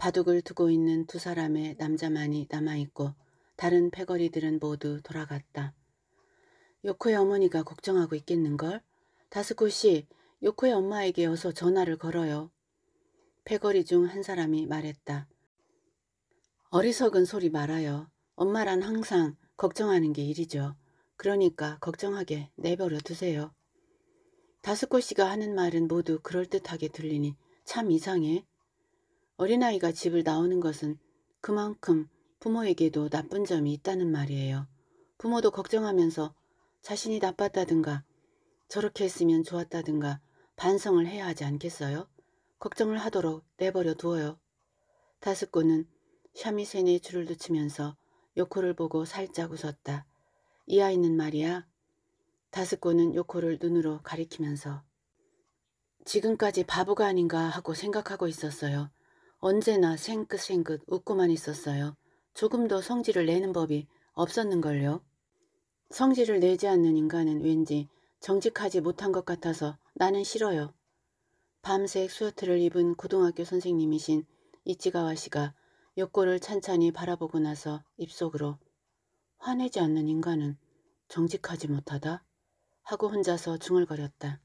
바둑을 두고 있는 두 사람의 남자만이 남아있고 다른 패거리들은 모두 돌아갔다. 요코의 어머니가 걱정하고 있겠는걸? 다스코 씨, 요코의 엄마에게 어서 전화를 걸어요. 패거리 중 한 사람이 말했다. 어리석은 소리 말아요. 엄마란 항상 걱정하는 게 일이죠. 그러니까 걱정하게 내버려 두세요. 다스코 씨가 하는 말은 모두 그럴듯하게 들리니 참 이상해. 어린아이가 집을 나오는 것은 그만큼 부모에게도 나쁜 점이 있다는 말이에요. 부모도 걱정하면서 자신이 나빴다든가 저렇게 했으면 좋았다든가 반성을 해야 하지 않겠어요? 걱정을 하도록 내버려 두어요. 다스코는 샤미센에 줄을 붙이면서 요코를 보고 살짝 웃었다. 이 아이는 말이야. 다스코는 요코를 눈으로 가리키면서 지금까지 바보가 아닌가 하고 생각하고 있었어요. 언제나 생긋생긋 웃고만 있었어요. 조금도 성질을 내는 법이 없었는걸요. 성질을 내지 않는 인간은 왠지 정직하지 못한 것 같아서 나는 싫어요. 밤색 스웨트를 입은 고등학교 선생님이신 이치가와 씨가 욕골을 찬찬히 바라보고 나서 입속으로 화내지 않는 인간은 정직하지 못하다 하고 혼자서 중얼거렸다.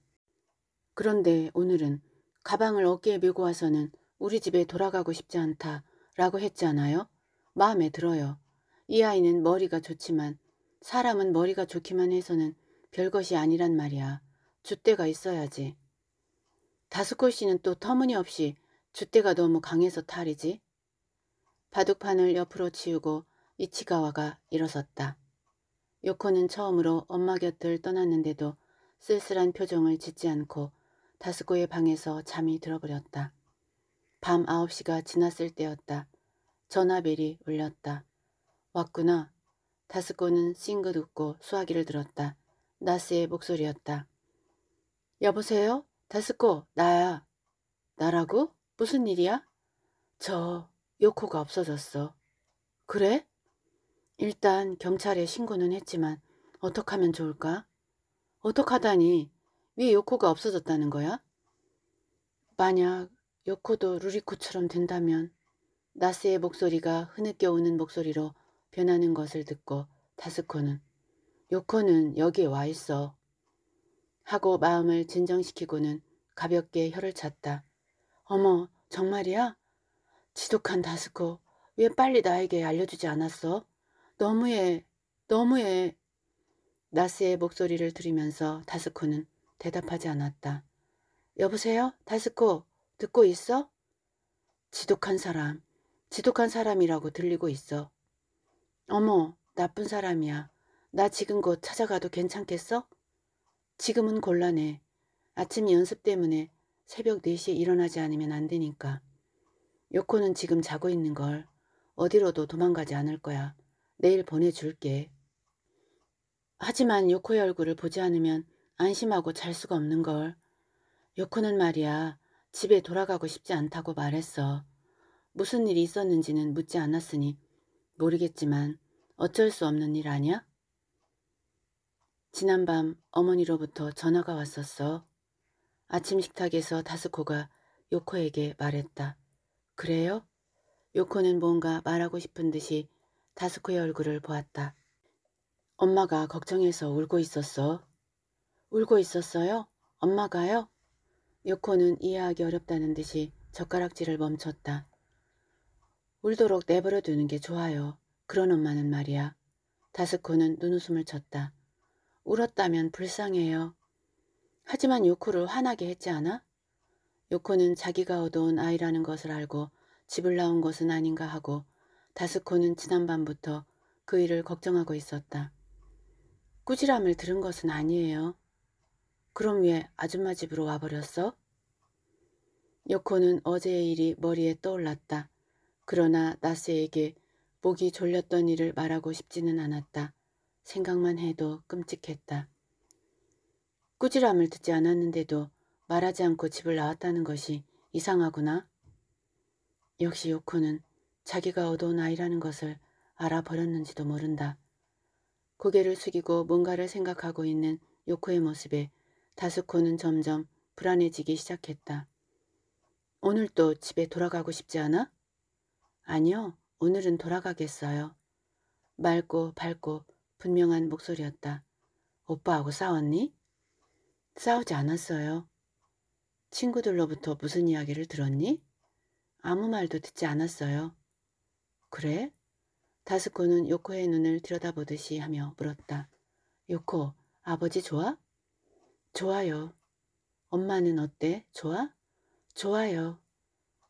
그런데 오늘은 가방을 어깨에 메고 와서는 우리 집에 돌아가고 싶지 않다 라고 했잖아요. 마음에 들어요. 이 아이는 머리가 좋지만 사람은 머리가 좋기만 해서는 별것이 아니란 말이야. 줏대가 있어야지. 다스코 씨는 또 터무니없이 줏대가 너무 강해서 탈이지. 바둑판을 옆으로 치우고 이치가와가 일어섰다. 요코는 처음으로 엄마 곁을 떠났는데도 쓸쓸한 표정을 짓지 않고 다스코의 방에서 잠이 들어버렸다. 밤 9시가 지났을 때였다. 전화벨이 울렸다. 왔구나. 다스코는 싱긋 웃고 수화기를 들었다. 나스의 목소리였다. 여보세요? 다스코, 나야. 나라고? 무슨 일이야? 저 요코가 없어졌어. 그래? 일단 경찰에 신고는 했지만 어떡 하면 좋을까? 어떡하다니 왜 요코가 없어졌다는 거야? 만약 요코도 루리코처럼 된다면 나스의 목소리가 흐느껴 오는 목소리로 변하는 것을 듣고 다스코는 요코는 여기에 와 있어 하고 마음을 진정시키고는 가볍게 혀를 찼다. 어머 정말이야? 지독한 다스코 왜 빨리 나에게 알려주지 않았어? 너무해 너무해 나스의 목소리를 들으면서 다스코는 대답하지 않았다. 여보세요? 다스코 듣고 있어? 지독한 사람, 지독한 사람이라고 들리고 있어. 어머, 나쁜 사람이야. 나 지금 곧 찾아가도 괜찮겠어? 지금은 곤란해. 아침 연습 때문에 새벽 4시에 일어나지 않으면 안 되니까. 요코는 지금 자고 있는 걸 어디로도 도망가지 않을 거야. 내일 보내줄게. 하지만 요코의 얼굴을 보지 않으면 안심하고 잘 수가 없는 걸. 요코는 말이야 집에 돌아가고 싶지 않다고 말했어. 무슨 일이 있었는지는 묻지 않았으니 모르겠지만 어쩔 수 없는 일 아니야? 지난밤 어머니로부터 전화가 왔었어. 아침 식탁에서 다스코가 요코에게 말했다. 그래요? 요코는 뭔가 말하고 싶은 듯이 다스코의 얼굴을 보았다. 엄마가 걱정해서 울고 있었어. 울고 있었어요? 엄마가요? 요코는 이해하기 어렵다는 듯이 젓가락질을 멈췄다. 울도록 내버려 두는 게 좋아요. 그런 엄마는 말이야. 다스코는 눈웃음을 쳤다. 울었다면 불쌍해요. 하지만 요코를 화나게 했지 않아? 요코는 자기가 얻어온 아이라는 것을 알고 집을 나온 것은 아닌가 하고 다스코는 지난밤부터 그 일을 걱정하고 있었다. 꾸지람을 들은 것은 아니에요. 그럼 왜 아줌마 집으로 와버렸어? 요코는 어제의 일이 머리에 떠올랐다. 그러나 나스에게 목이 졸렸던 일을 말하고 싶지는 않았다. 생각만 해도 끔찍했다. 꾸지람을 듣지 않았는데도 말하지 않고 집을 나왔다는 것이 이상하구나. 역시 요코는 자기가 얻어온 아이라는 것을 알아버렸는지도 모른다. 고개를 숙이고 뭔가를 생각하고 있는 요코의 모습에 다스코는 점점 불안해지기 시작했다. 오늘 또 집에 돌아가고 싶지 않아? 아니요. 오늘은 돌아가겠어요. 맑고 밝고 분명한 목소리였다. 오빠하고 싸웠니? 싸우지 않았어요. 친구들로부터 무슨 이야기를 들었니? 아무 말도 듣지 않았어요. 그래? 다스코는 요코의 눈을 들여다보듯이 하며 물었다. 요코, 아버지 좋아? 좋아요. 엄마는 어때? 좋아? 좋아요.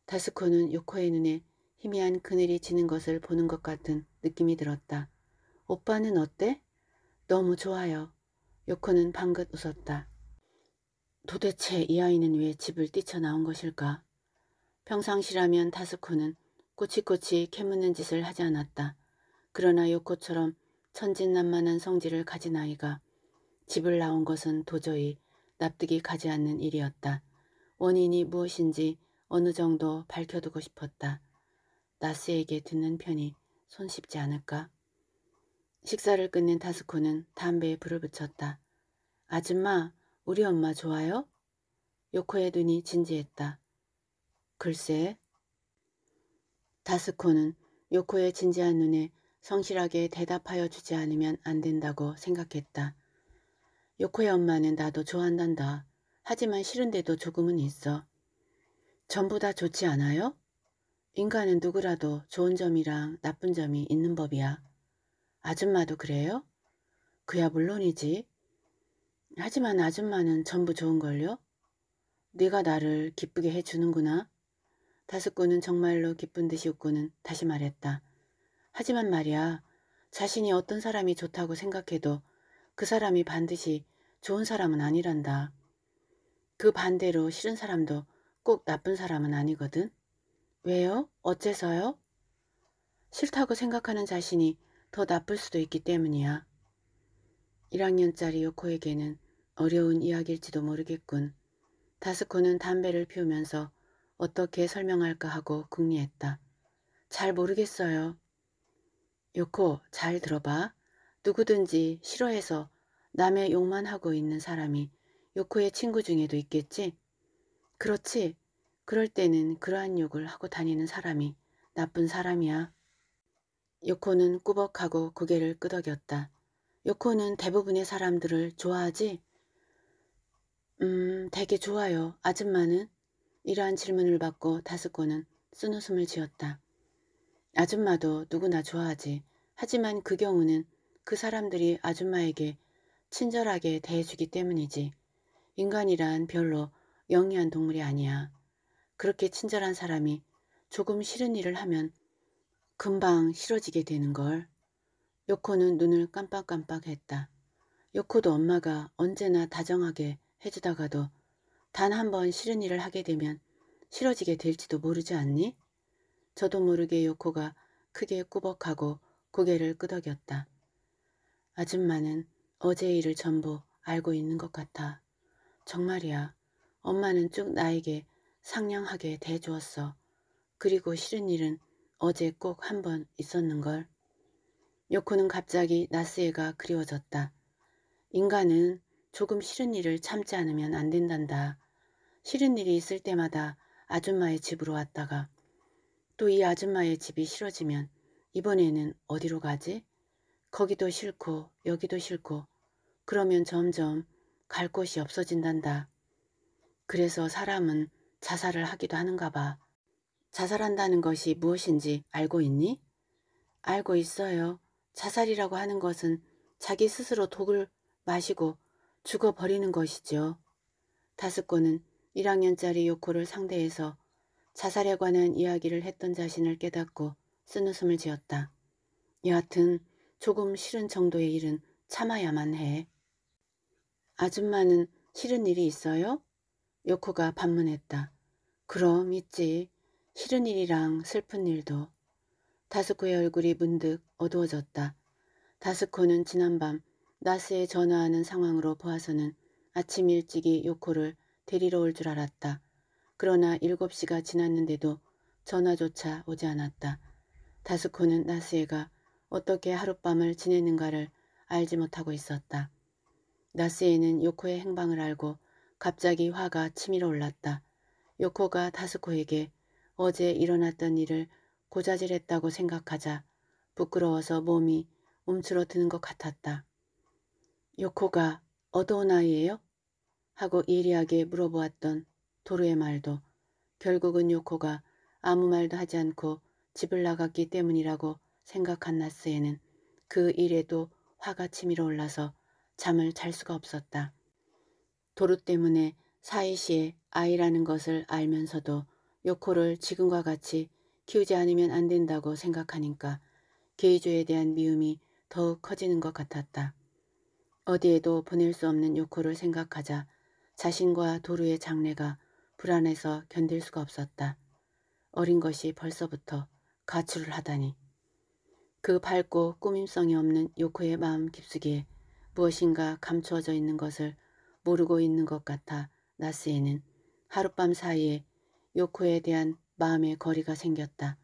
다스코는 요코의 눈에 희미한 그늘이 지는 것을 보는 것 같은 느낌이 들었다. 오빠는 어때? 너무 좋아요. 요코는 방긋 웃었다. 도대체 이 아이는 왜 집을 뛰쳐나온 것일까? 평상시라면 다스코는 꼬치꼬치 캐묻는 짓을 하지 않았다. 그러나 요코처럼 천진난만한 성질을 가진 아이가 집을 나온 것은 도저히 납득이 가지 않는 일이었다. 원인이 무엇인지 어느 정도 밝혀두고 싶었다. 나스에게 듣는 편이 손쉽지 않을까? 식사를 끝낸 다스코는 담배에 불을 붙였다. 아줌마, 우리 엄마 좋아요? 요코의 눈이 진지했다. 글쎄. 다스코는 요코의 진지한 눈에 성실하게 대답하여 주지 않으면 안 된다고 생각했다. 요코야 엄마는 나도 좋아한단다. 하지만 싫은데도 조금은 있어. 전부 다 좋지 않아요? 인간은 누구라도 좋은 점이랑 나쁜 점이 있는 법이야. 아줌마도 그래요? 그야 물론이지. 하지만 아줌마는 전부 좋은걸요? 네가 나를 기쁘게 해주는구나. 다섯꾼은 정말로 기쁜 듯이 웃고는 다시 말했다. 하지만 말이야 자신이 어떤 사람이 좋다고 생각해도 그 사람이 반드시 좋은 사람은 아니란다. 그 반대로 싫은 사람도 꼭 나쁜 사람은 아니거든. 왜요? 어째서요? 싫다고 생각하는 자신이 더 나쁠 수도 있기 때문이야. 1학년짜리 요코에게는 어려운 이야기일지도 모르겠군. 다스코는 담배를 피우면서 어떻게 설명할까 하고 궁리했다. 잘 모르겠어요. 요코, 잘 들어봐. 누구든지 싫어해서 남의 욕만 하고 있는 사람이 요코의 친구 중에도 있겠지? 그렇지. 그럴 때는 그러한 욕을 하고 다니는 사람이 나쁜 사람이야. 요코는 꾸벅하고 고개를 끄덕였다. 요코는 대부분의 사람들을 좋아하지? 음, 되게 좋아요. 아줌마는? 이러한 질문을 받고 다스코는 쓴웃음을 지었다. 아줌마도 누구나 좋아하지. 하지만 그 경우는 그 사람들이 아줌마에게 친절하게 대해주기 때문이지 인간이란 별로 영리한 동물이 아니야. 그렇게 친절한 사람이 조금 싫은 일을 하면 금방 싫어지게 되는 걸. 요코는 눈을 깜빡깜빡했다. 요코도 엄마가 언제나 다정하게 해주다가도 단 한 번 싫은 일을 하게 되면 싫어지게 될지도 모르지 않니? 저도 모르게 요코가 크게 꾸벅하고 고개를 끄덕였다. 아줌마는 어제 일을 전부 알고 있는 것 같아. 정말이야. 엄마는 쭉 나에게 상냥하게 대해주었어. 그리고 싫은 일은 어제 꼭 한 번 있었는걸. 요코는 갑자기 나스에가 그리워졌다. 인간은 조금 싫은 일을 참지 않으면 안 된단다. 싫은 일이 있을 때마다 아줌마의 집으로 왔다가 또 이 아줌마의 집이 싫어지면 이번에는 어디로 가지? 거기도 싫고 여기도 싫고 그러면 점점 갈 곳이 없어진단다. 그래서 사람은 자살을 하기도 하는가 봐. 자살한다는 것이 무엇인지 알고 있니? 알고 있어요. 자살이라고 하는 것은 자기 스스로 독을 마시고 죽어버리는 것이죠. 다스코는 1학년짜리 요코를 상대해서 자살에 관한 이야기를 했던 자신을 깨닫고 쓴웃음을 지었다. 여하튼 조금 싫은 정도의 일은 참아야만 해. 아줌마는 싫은 일이 있어요? 요코가 반문했다. 그럼 있지. 싫은 일이랑 슬픈 일도. 다스코의 얼굴이 문득 어두워졌다. 다스코는 지난밤 나스에 전화하는 상황으로 보아서는 아침 일찍이 요코를 데리러 올 줄 알았다. 그러나 7시가 지났는데도 전화조차 오지 않았다. 다스코는 나스에가 어떻게 하룻밤을 지내는가를 알지 못하고 있었다. 나스에는 요코의 행방을 알고 갑자기 화가 치밀어 올랐다. 요코가 다스코에게 어제 일어났던 일을 고자질했다고 생각하자 부끄러워서 몸이 움츠러드는 것 같았다. 요코가 어두운 아이예요? 하고 예리하게 물어보았던 도루의 말도 결국은 요코가 아무 말도 하지 않고 집을 나갔기 때문이라고 생각한 나스에는 그 일에도 화가 치밀어 올라서 잠을 잘 수가 없었다. 도루 때문에 사이시의 아이라는 것을 알면서도 요코를 지금과 같이 키우지 않으면 안 된다고 생각하니까 게이조에 대한 미움이 더욱 커지는 것 같았다. 어디에도 보낼 수 없는 요코를 생각하자 자신과 도루의 장래가 불안해서 견딜 수가 없었다. 어린 것이 벌써부터 가출을 하다니. 그 밝고 꾸밈성이 없는 요코의 마음 깊숙이에 무엇인가 감추어져 있는 것을 모르고 있는 것 같아 나스에는 하룻밤 사이에 요코에 대한 마음의 거리가 생겼다.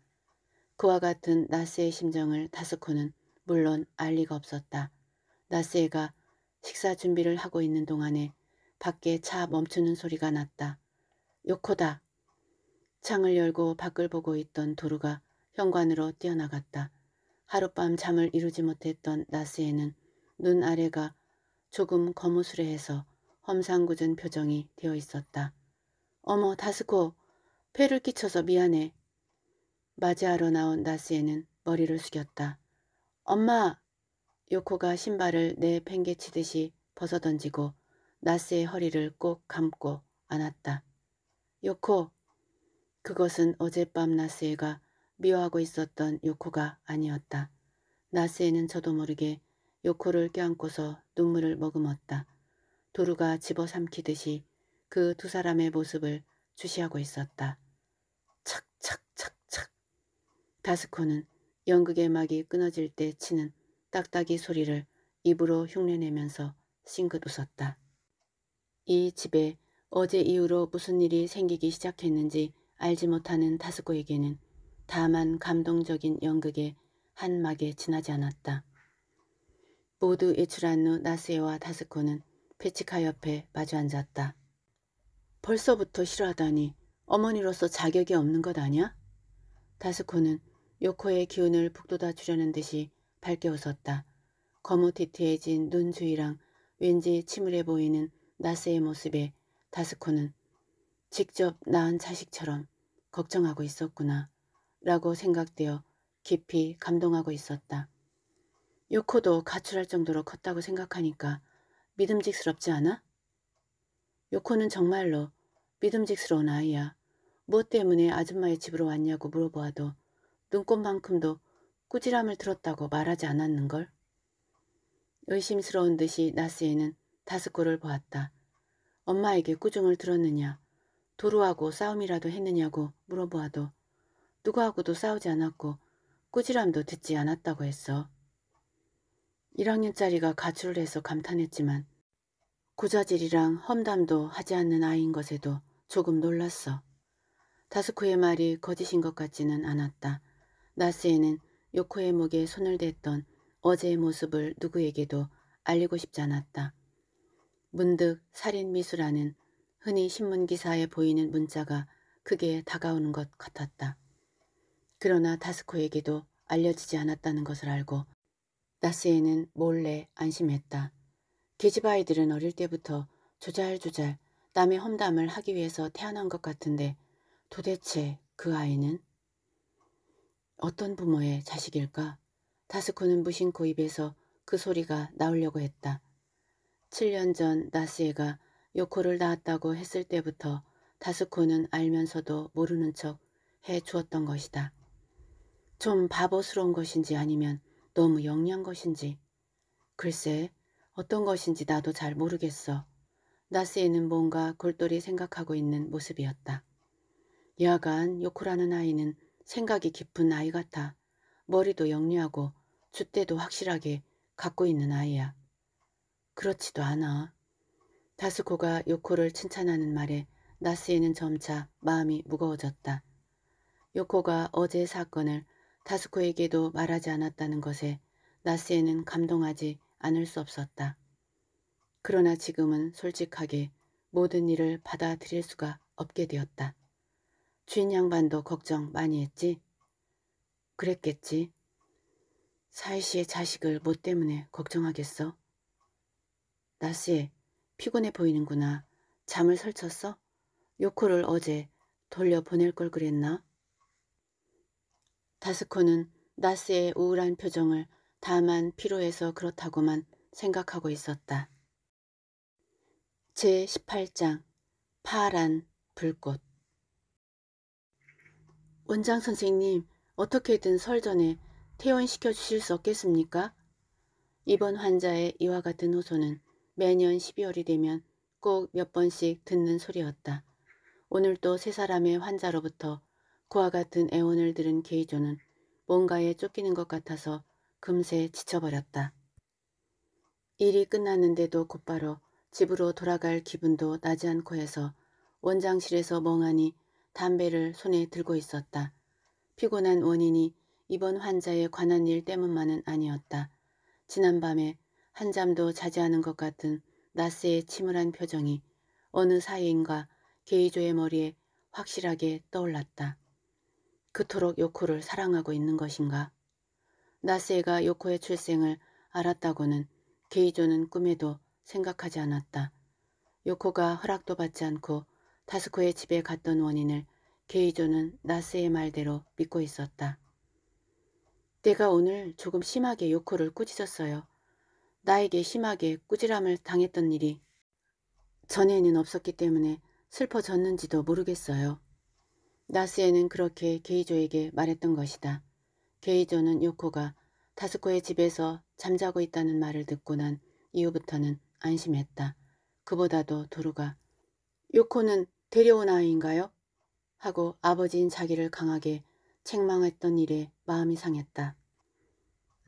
그와 같은 나스의 심정을 다스코는 물론 알 리가 없었다. 나스에가 식사 준비를 하고 있는 동안에 밖에 차 멈추는 소리가 났다. 요코다. 창을 열고 밖을 보고 있던 도루가 현관으로 뛰어나갔다. 하룻밤 잠을 이루지 못했던 나스에는 눈 아래가 조금 거무스레해서 험상궂은 표정이 되어 있었다. 어머 다스코 폐를 끼쳐서 미안해. 맞이하러 나온 나스에는 머리를 숙였다. 엄마! 요코가 신발을 내팽개치듯이 벗어던지고 나스의 허리를 꼭 감고 안았다. 요코! 그것은 어젯밤 나스에가 미워하고 있었던 요코가 아니었다. 나스에는 저도 모르게 요코를 껴안고서 눈물을 머금었다. 도루가 집어삼키듯이 그 두 사람의 모습을 주시하고 있었다. 착착착착 다스코는 연극의 막이 끊어질 때 치는 딱딱이 소리를 입으로 흉내내면서 싱긋 웃었다. 이 집에 어제 이후로 무슨 일이 생기기 시작했는지 알지 못하는 다스코에게는 다만 감동적인 연극의 한 막에 지나지 않았다. 모두 예출한후 나스에와 다스코는 페치카 옆에 마주 앉았다. 벌써부터 싫어하다니 어머니로서 자격이 없는 것 아냐? 다스코는 요코의 기운을 북돋아 주려는 듯이 밝게 웃었다. 거무티티해진 눈 주위랑 왠지 침울해 보이는 나스의 모습에 다스코는 직접 낳은 자식처럼 걱정하고 있었구나. 라고 생각되어 깊이 감동하고 있었다. 요코도 가출할 정도로 컸다고 생각하니까 믿음직스럽지 않아? 요코는 정말로 믿음직스러운 아이야. 무엇 뭐 때문에 아줌마의 집으로 왔냐고 물어보아도 눈꽃만큼도 꾸지람을 들었다고 말하지 않았는걸? 의심스러운 듯이 나스에는 다스코를 보았다. 엄마에게 꾸중을 들었느냐, 도루하고 싸움이라도 했느냐고 물어보아도 누구하고도 싸우지 않았고 꾸지람도 듣지 않았다고 했어. 1학년짜리가 가출을 해서 감탄했지만 고자질이랑 험담도 하지 않는 아이인 것에도 조금 놀랐어. 다스코의 말이 거짓인 것 같지는 않았다. 나스에는 요코의 목에 손을 댔던 어제의 모습을 누구에게도 알리고 싶지 않았다. 문득 살인미수라는 흔히 신문기사에 보이는 문자가 크게 다가오는 것 같았다. 그러나 다스코에게도 알려지지 않았다는 것을 알고 나스에는 몰래 안심했다. 계집 아이들은 어릴 때부터 조잘조잘 남의 험담을 하기 위해서 태어난 것 같은데 도대체 그 아이는 어떤 부모의 자식일까? 다스코는 무심코 입에서 그 소리가 나오려고 했다. 7년 전 나스에가 요코를 낳았다고 했을 때부터 다스코는 알면서도 모르는 척 해 주었던 것이다. 좀 바보스러운 것인지 아니면 너무 영리한 것인지 글쎄 어떤 것인지 나도 잘 모르겠어. 나스에는 뭔가 골똘히 생각하고 있는 모습이었다. 여하간 요코라는 아이는 생각이 깊은 아이 같아 머리도 영리하고 줏대도 확실하게 갖고 있는 아이야. 그렇지도 않아. 다스코가 요코를 칭찬하는 말에 나스에는 점차 마음이 무거워졌다. 요코가 어제 사건을 타스코에게도 말하지 않았다는 것에 나스에는 감동하지 않을 수 없었다. 그러나 지금은 솔직하게 모든 일을 받아들일 수가 없게 되었다. 주인 양반도 걱정 많이 했지? 그랬겠지. 사이시의 자식을 뭐 때문에 걱정하겠어? 나스에 피곤해 보이는구나. 잠을 설쳤어? 요코를 어제 돌려보낼 걸 그랬나? 다스코는 나스의 우울한 표정을 다만 피로해서 그렇다고만 생각하고 있었다. 제18장 파란 불꽃 원장 선생님, 어떻게든 설 전에 퇴원시켜 주실 수 없겠습니까? 이번 환자의 이와 같은 호소는 매년 12월이 되면 꼭 몇 번씩 듣는 소리였다. 오늘도 세 사람의 환자로부터 그와 같은 애원을 들은 게이조는 뭔가에 쫓기는 것 같아서 금세 지쳐버렸다. 일이 끝났는데도 곧바로 집으로 돌아갈 기분도 나지 않고 해서 원장실에서 멍하니 담배를 손에 들고 있었다. 피곤한 원인이 이번 환자에 관한 일 때문만은 아니었다. 지난밤에 한잠도 자지 않은 것 같은 나스의 침울한 표정이 어느 사이인가 게이조의 머리에 확실하게 떠올랐다. 그토록 요코를 사랑하고 있는 것인가? 나스에가 요코의 출생을 알았다고는 게이조는 꿈에도 생각하지 않았다. 요코가 허락도 받지 않고 다스코의 집에 갔던 원인을 게이조는 나스의 말대로 믿고 있었다. 내가 오늘 조금 심하게 요코를 꾸짖었어요. 나에게 심하게 꾸지람을 당했던 일이 전에는 없었기 때문에 슬퍼졌는지도 모르겠어요. 나스에는 그렇게 게이조에게 말했던 것이다. 게이조는 요코가 다스코의 집에서 잠자고 있다는 말을 듣고 난 이후부터는 안심했다. 그보다도 도루가 요코는 데려온 아이인가요? 하고 아버지인 자기를 강하게 책망했던 일에 마음이 상했다.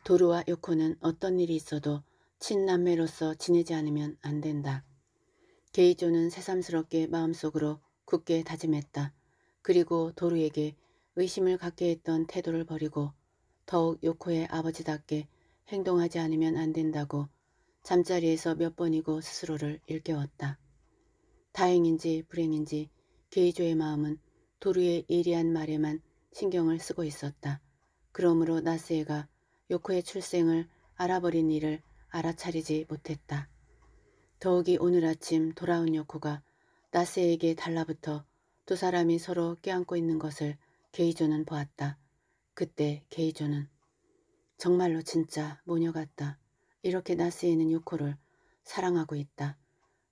도루와 요코는 어떤 일이 있어도 친남매로서 지내지 않으면 안 된다. 게이조는 새삼스럽게 마음속으로 굳게 다짐했다. 그리고 도루에게 의심을 갖게 했던 태도를 버리고 더욱 요코의 아버지답게 행동하지 않으면 안 된다고 잠자리에서 몇 번이고 스스로를 일깨웠다. 다행인지 불행인지 게이조의 마음은 도루의 예리한 말에만 신경을 쓰고 있었다. 그러므로 나스에가 요코의 출생을 알아버린 일을 알아차리지 못했다. 더욱이 오늘 아침 돌아온 요코가 나스에게 달라붙어 두 사람이 서로 껴안고 있는 것을 게이조는 보았다. 그때 게이조는 정말로 진짜 모녀 같다. 이렇게 나스에는 요코를 사랑하고 있다.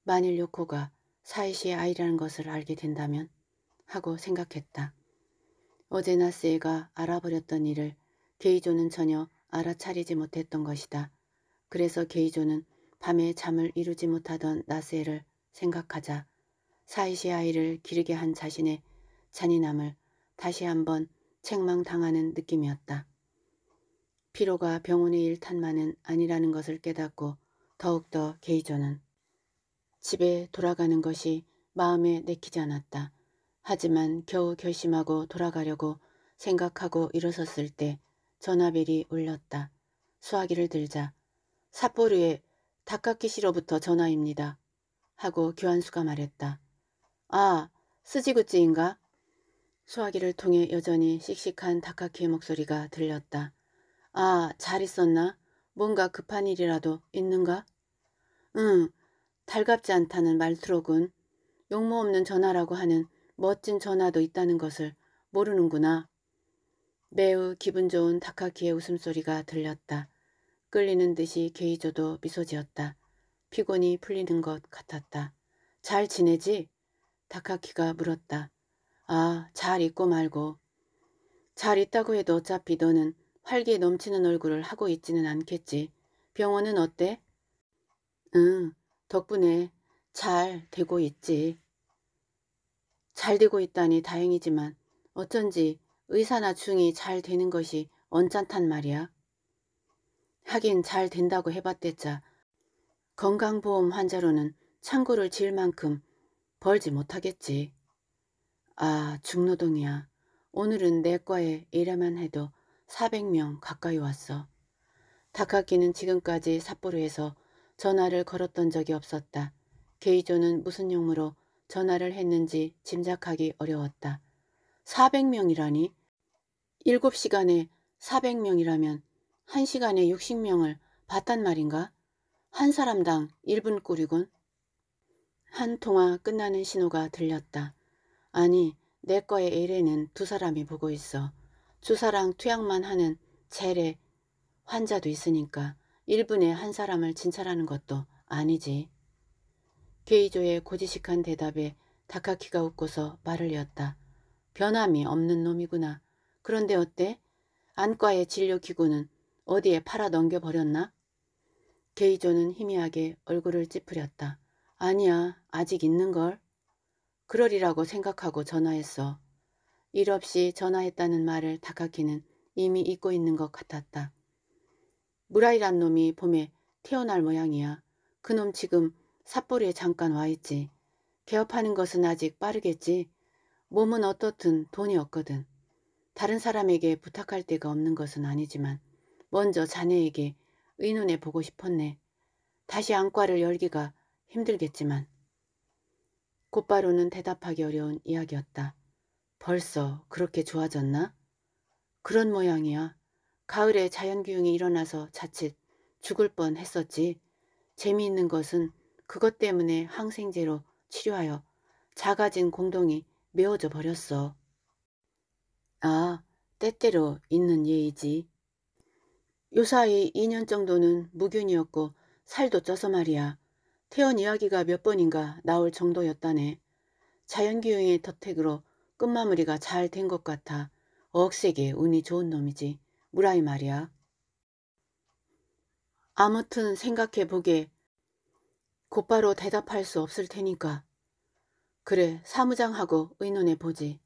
만일 요코가 사이시의 아이라는 것을 알게 된다면 하고 생각했다. 어제 나스에가 알아버렸던 일을 게이조는 전혀 알아차리지 못했던 것이다. 그래서 게이조는 밤에 잠을 이루지 못하던 나스에를 생각하자 사이시 아이를 기르게 한 자신의 잔인함을 다시 한번 책망당하는 느낌이었다. 피로가 병원의 일탄만은 아니라는 것을 깨닫고 더욱더 게이저는 집에 돌아가는 것이 마음에 내키지 않았다. 하지만 겨우 결심하고 돌아가려고 생각하고 일어섰을 때 전화벨이 울렸다. 수화기를 들자 사포르의다카키 시로부터 전화입니다. 하고 교환수가 말했다. 아, 스지구찌인가? 수화기를 통해 여전히 씩씩한 다카키의 목소리가 들렸다. 아, 잘 있었나? 뭔가 급한 일이라도 있는가? 응, 달갑지 않다는 말투로군. 용모 없는 전화라고 하는 멋진 전화도 있다는 것을 모르는구나. 매우 기분 좋은 다카키의 웃음소리가 들렸다. 끌리는 듯이 게이조도 미소 지었다. 피곤이 풀리는 것 같았다. 잘 지내지? 다카키가 물었다. 아, 잘 있고 말고. 잘 있다고 해도 어차피 너는 활기 넘치는 얼굴을 하고 있지는 않겠지. 병원은 어때? 응, 덕분에 잘 되고 있지. 잘 되고 있다니 다행이지만 어쩐지 의사나 중이 잘 되는 것이 언짢단 말이야. 하긴 잘 된다고 해봤댔자 건강보험 환자로는 창고를 지을 만큼 벌지 못하겠지. 아, 중노동이야. 오늘은 내 과에 일하만 해도 400명 가까이 왔어. 다카키는 지금까지 삿포로에서 전화를 걸었던 적이 없었다. 게이조는 무슨 용무로 전화를 했는지 짐작하기 어려웠다. 400명이라니? 7시간에 400명이라면 1시간에 60명을 봤단 말인가? 한 사람당 1분 꼴이군. 한 통화 끝나는 신호가 들렸다. 아니 내 거의 일에는 두 사람이 보고 있어. 주사랑 투약만 하는 재래 환자도 있으니까 1분에 한 사람을 진찰하는 것도 아니지. 게이조의 고지식한 대답에 다카키가 웃고서 말을 이었다. 변함이 없는 놈이구나. 그런데 어때? 안과의 진료기구는 어디에 팔아 넘겨버렸나? 게이조는 희미하게 얼굴을 찌푸렸다. 아니야, 아직 있는걸. 그러리라고 생각하고 전화했어. 일 없이 전화했다는 말을 다카키는 이미 잊고 있는 것 같았다. 무라이란 놈이 봄에 태어날 모양이야. 그 놈 지금 삿포리에 잠깐 와있지. 개업하는 것은 아직 빠르겠지. 몸은 어떻든 돈이 없거든. 다른 사람에게 부탁할 데가 없는 것은 아니지만 먼저 자네에게 의논해 보고 싶었네. 다시 안과를 열기가 힘들겠지만 곧바로는 대답하기 어려운 이야기였다. 벌써 그렇게 좋아졌나? 그런 모양이야. 가을에 자연기흉이 일어나서 자칫 죽을 뻔 했었지. 재미있는 것은 그것 때문에 항생제로 치료하여 작아진 공동이 메워져 버렸어. 아, 때때로 있는 예이지. 요사이 2년 정도는 무균이었고 살도 쪄서 말이야. 태연 이야기가 몇 번인가 나올 정도였다네. 자연기용의 덕택으로 끝마무리가 잘 된 것 같아 억세게 운이 좋은 놈이지. 무라이 말이야. 아무튼 생각해보게. 곧바로 대답할 수 없을 테니까. 그래 사무장하고 의논해보지.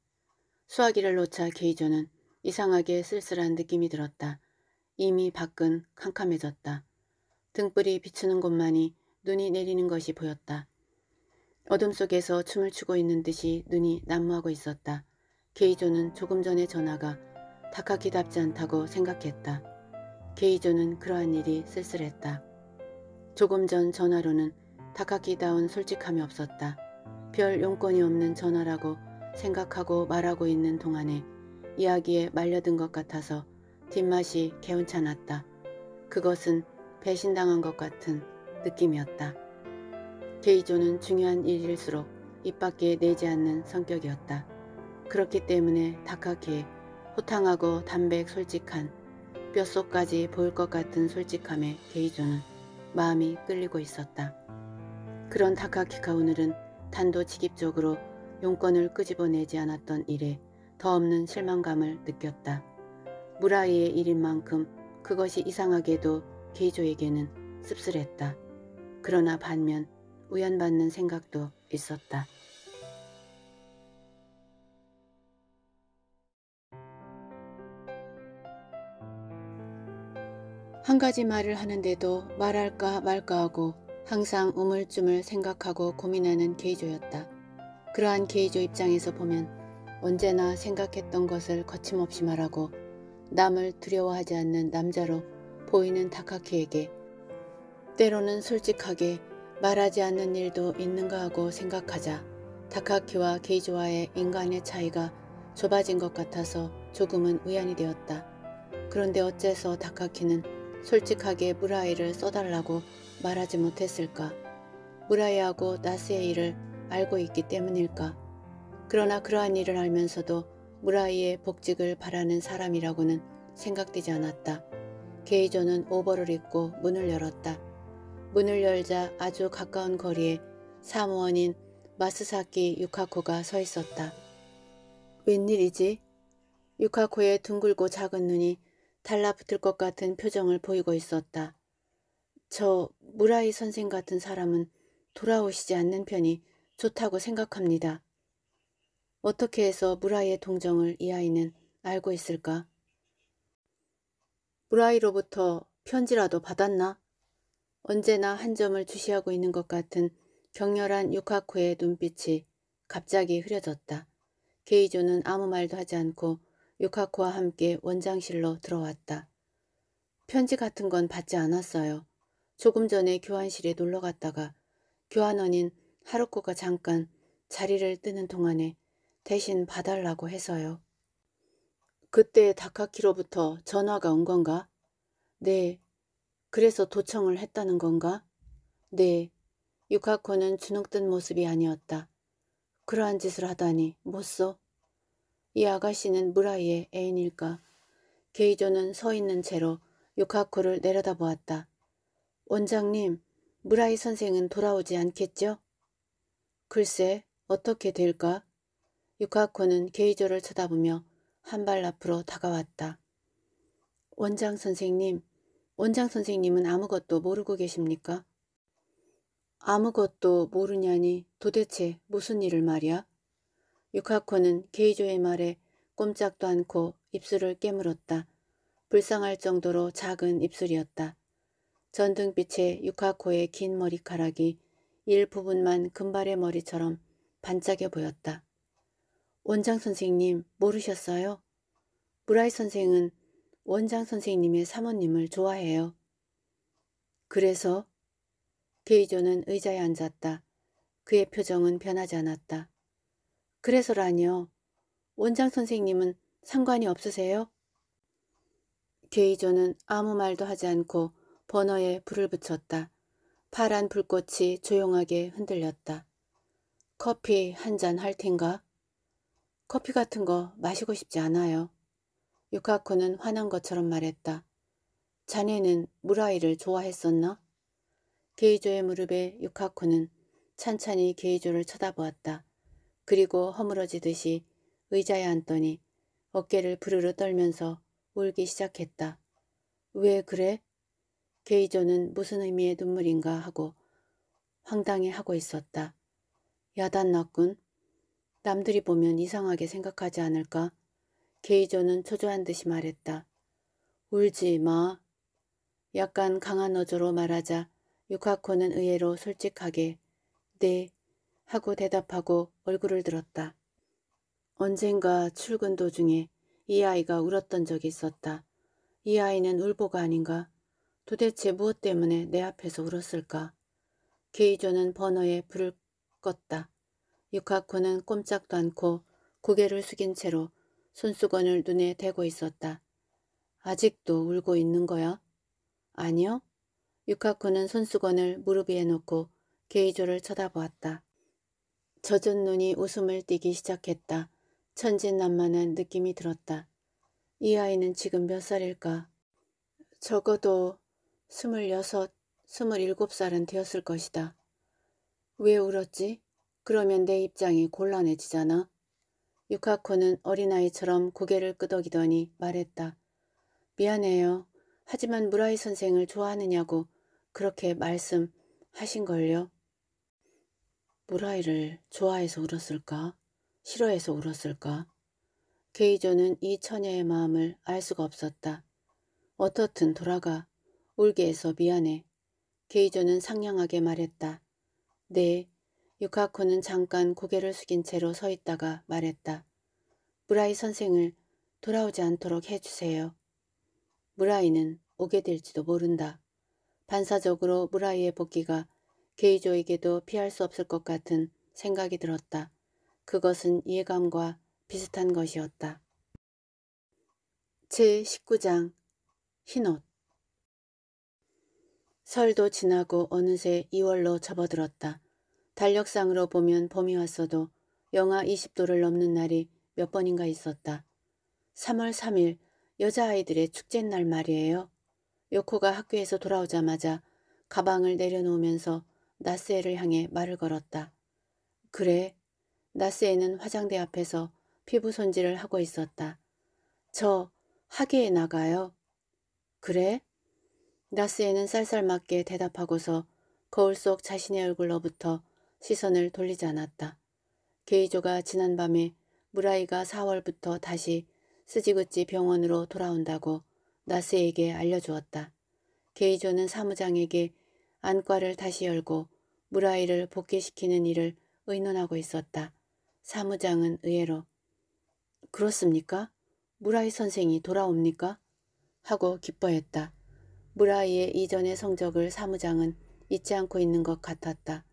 수화기를 놓자 게이저는 이상하게 쓸쓸한 느낌이 들었다. 이미 밖은 캄캄해졌다. 등불이 비추는 곳만이 눈이 내리는 것이 보였다. 어둠 속에서 춤을 추고 있는 듯이 눈이 난무하고 있었다. 게이조는 조금 전의 전화가 다카키답지 않다고 생각했다. 게이조는 그러한 일이 쓸쓸했다. 조금 전 전화로는 다카키다운 솔직함이 없었다. 별 용건이 없는 전화라고 생각하고 말하고 있는 동안에 이야기에 말려든 것 같아서 뒷맛이 개운찮았다. 그것은 배신당한 것 같은 느낌이었다. 케이조는 중요한 일일수록 입 밖에 내지 않는 성격이었다. 그렇기 때문에 다카키 호탕하고 담백 솔직한 뼛속까지 보일 것 같은 솔직함에 게이조는 마음이 끌리고 있었다. 그런 다카키가 오늘은 단도직입적으로 용건을 끄집어내지 않았던 일에 더 없는 실망감을 느꼈다. 무라이의 일인 만큼 그것이 이상하게도 게이조에게는 씁쓸했다. 그러나 반면 우연받는 생각도 있었다. 한 가지 말을 하는데도 말할까 말까 하고 항상 우물쭈물 생각하고 고민하는 게이조였다. 그러한 게이조 입장에서 보면 언제나 생각했던 것을 거침없이 말하고 남을 두려워하지 않는 남자로 보이는 다카키에게 때로는 솔직하게 말하지 않는 일도 있는가 하고 생각하자 다카키와 게이조와의 인간의 차이가 좁아진 것 같아서 조금은 위안이 되었다. 그런데 어째서 다카키는 솔직하게 무라이를 써달라고 말하지 못했을까? 무라이하고 나스의 일을 알고 있기 때문일까? 그러나 그러한 일을 알면서도 무라이의 복직을 바라는 사람이라고는 생각되지 않았다. 게이조는 오버를 입고 문을 열었다. 문을 열자 아주 가까운 거리에 사무원인 마스사키 유카코가 서 있었다. 웬일이지? 유카코의 둥글고 작은 눈이 달라붙을 것 같은 표정을 보이고 있었다. 저 무라이 선생 같은 사람은 돌아오시지 않는 편이 좋다고 생각합니다. 어떻게 해서 무라이의 동정을 이 아이는 알고 있을까? 무라이로부터 편지라도 받았나? 언제나 한 점을 주시하고 있는 것 같은 격렬한 유카코의 눈빛이 갑자기 흐려졌다. 게이조는 아무 말도 하지 않고 유카코와 함께 원장실로 들어왔다. 편지 같은 건 받지 않았어요. 조금 전에 교환실에 놀러 갔다가 교환원인 하루코가 잠깐 자리를 뜨는 동안에 대신 봐달라고 해서요. 그때 다카키로부터 전화가 온 건가? 네, 그래서 도청을 했다는 건가? 네. 유카코는 주눅든 모습이 아니었다. 그러한 짓을 하다니 못 써. 이 아가씨는 무라이의 애인일까? 게이조는 서 있는 채로 유카코를 내려다보았다. 원장님, 무라이 선생은 돌아오지 않겠죠? 글쎄, 어떻게 될까? 유카코는 게이조를 쳐다보며 한 발 앞으로 다가왔다. 원장 선생님, 원장 선생님은 아무것도 모르고 계십니까? 아무것도 모르냐니 도대체 무슨 일을 말이야? 유카코는 게이조의 말에 꼼짝도 않고 입술을 깨물었다. 불쌍할 정도로 작은 입술이었다. 전등빛에 유카코의 긴 머리카락이 일부분만 금발의 머리처럼 반짝여 보였다. 원장 선생님 모르셨어요? 브라이 선생은 원장 선생님의 사모님을 좋아해요. 그래서 게이조는 의자에 앉았다. 그의 표정은 변하지 않았다. 그래서라니요. 원장 선생님은 상관이 없으세요? 게이조는 아무 말도 하지 않고 번호에 불을 붙였다. 파란 불꽃이 조용하게 흔들렸다. 커피 한 잔 할 텐가? 커피 같은 거 마시고 싶지 않아요. 유카코는 화난 것처럼 말했다. 자네는 무라이를 좋아했었나? 게이조의 무릎에 유카코는 찬찬히 게이조를 쳐다보았다. 그리고 허물어지듯이 의자에 앉더니 어깨를 부르르 떨면서 울기 시작했다. 왜 그래? 게이조는 무슨 의미의 눈물인가 하고 황당해하고 있었다. 야단났군. 남들이 보면 이상하게 생각하지 않을까? 게이저는 초조한 듯이 말했다. 울지 마. 약간 강한 어조로 말하자 유카코는 의외로 솔직하게 네 하고 대답하고 얼굴을 들었다. 언젠가 출근 도중에 이 아이가 울었던 적이 있었다. 이 아이는 울보가 아닌가? 도대체 무엇 때문에 내 앞에서 울었을까? 게이조는 번호에 불을 껐다. 유카코는 꼼짝도 않고 고개를 숙인 채로 손수건을 눈에 대고 있었다. 아직도 울고 있는 거야? 아니요. 유카코는 손수건을 무릎 위에 놓고 게이조를 쳐다보았다. 젖은 눈이 웃음을 띠기 시작했다. 천진난만한 느낌이 들었다. 이 아이는 지금 몇 살일까? 적어도 스물여섯, 스물일곱 살은 되었을 것이다. 왜 울었지? 그러면 내 입장이 곤란해지잖아. 유카코는 어린아이처럼 고개를 끄덕이더니 말했다. 미안해요. 하지만 무라이 선생을 좋아하느냐고 그렇게 말씀하신걸요. 무라이를 좋아해서 울었을까? 싫어해서 울었을까? 게이조는 이 처녀의 마음을 알 수가 없었다. 어떻든 돌아가. 울게 해서 미안해. 게이조는 상냥하게 말했다. 네, 유카코는 잠깐 고개를 숙인 채로 서 있다가 말했다. 무라이 선생을 돌아오지 않도록 해주세요. 무라이는 오게 될지도 모른다. 반사적으로 무라이의 복귀가 게이조에게도 피할 수 없을 것 같은 생각이 들었다. 그것은 이해감과 비슷한 것이었다. 제19장 흰옷 설도 지나고 어느새 2월로 접어들었다. 달력상으로 보면 봄이 왔어도 영하 20도를 넘는 날이 몇 번인가 있었다. 3월 3일 여자아이들의 축제날 말이에요. 요코가 학교에서 돌아오자마자 가방을 내려놓으면서 나스에를 향해 말을 걸었다. 그래. 나스에는 화장대 앞에서 피부 손질을 하고 있었다. 저 학예에 나가요. 그래? 나스에는 쌀쌀맞게 대답하고서 거울 속 자신의 얼굴로부터 시선을 돌리지 않았다. 게이조가 지난 밤에 무라이가 4월부터 다시 스지그치 병원으로 돌아온다고 나스에게 알려주었다. 게이조는 사무장에게 안과를 다시 열고 무라이를 복귀시키는 일을 의논하고 있었다. 사무장은 의외로 그렇습니까? 무라이 선생이 돌아옵니까? 하고 기뻐했다. 무라이의 이전의 성적을 사무장은 잊지 않고 있는 것 같았다.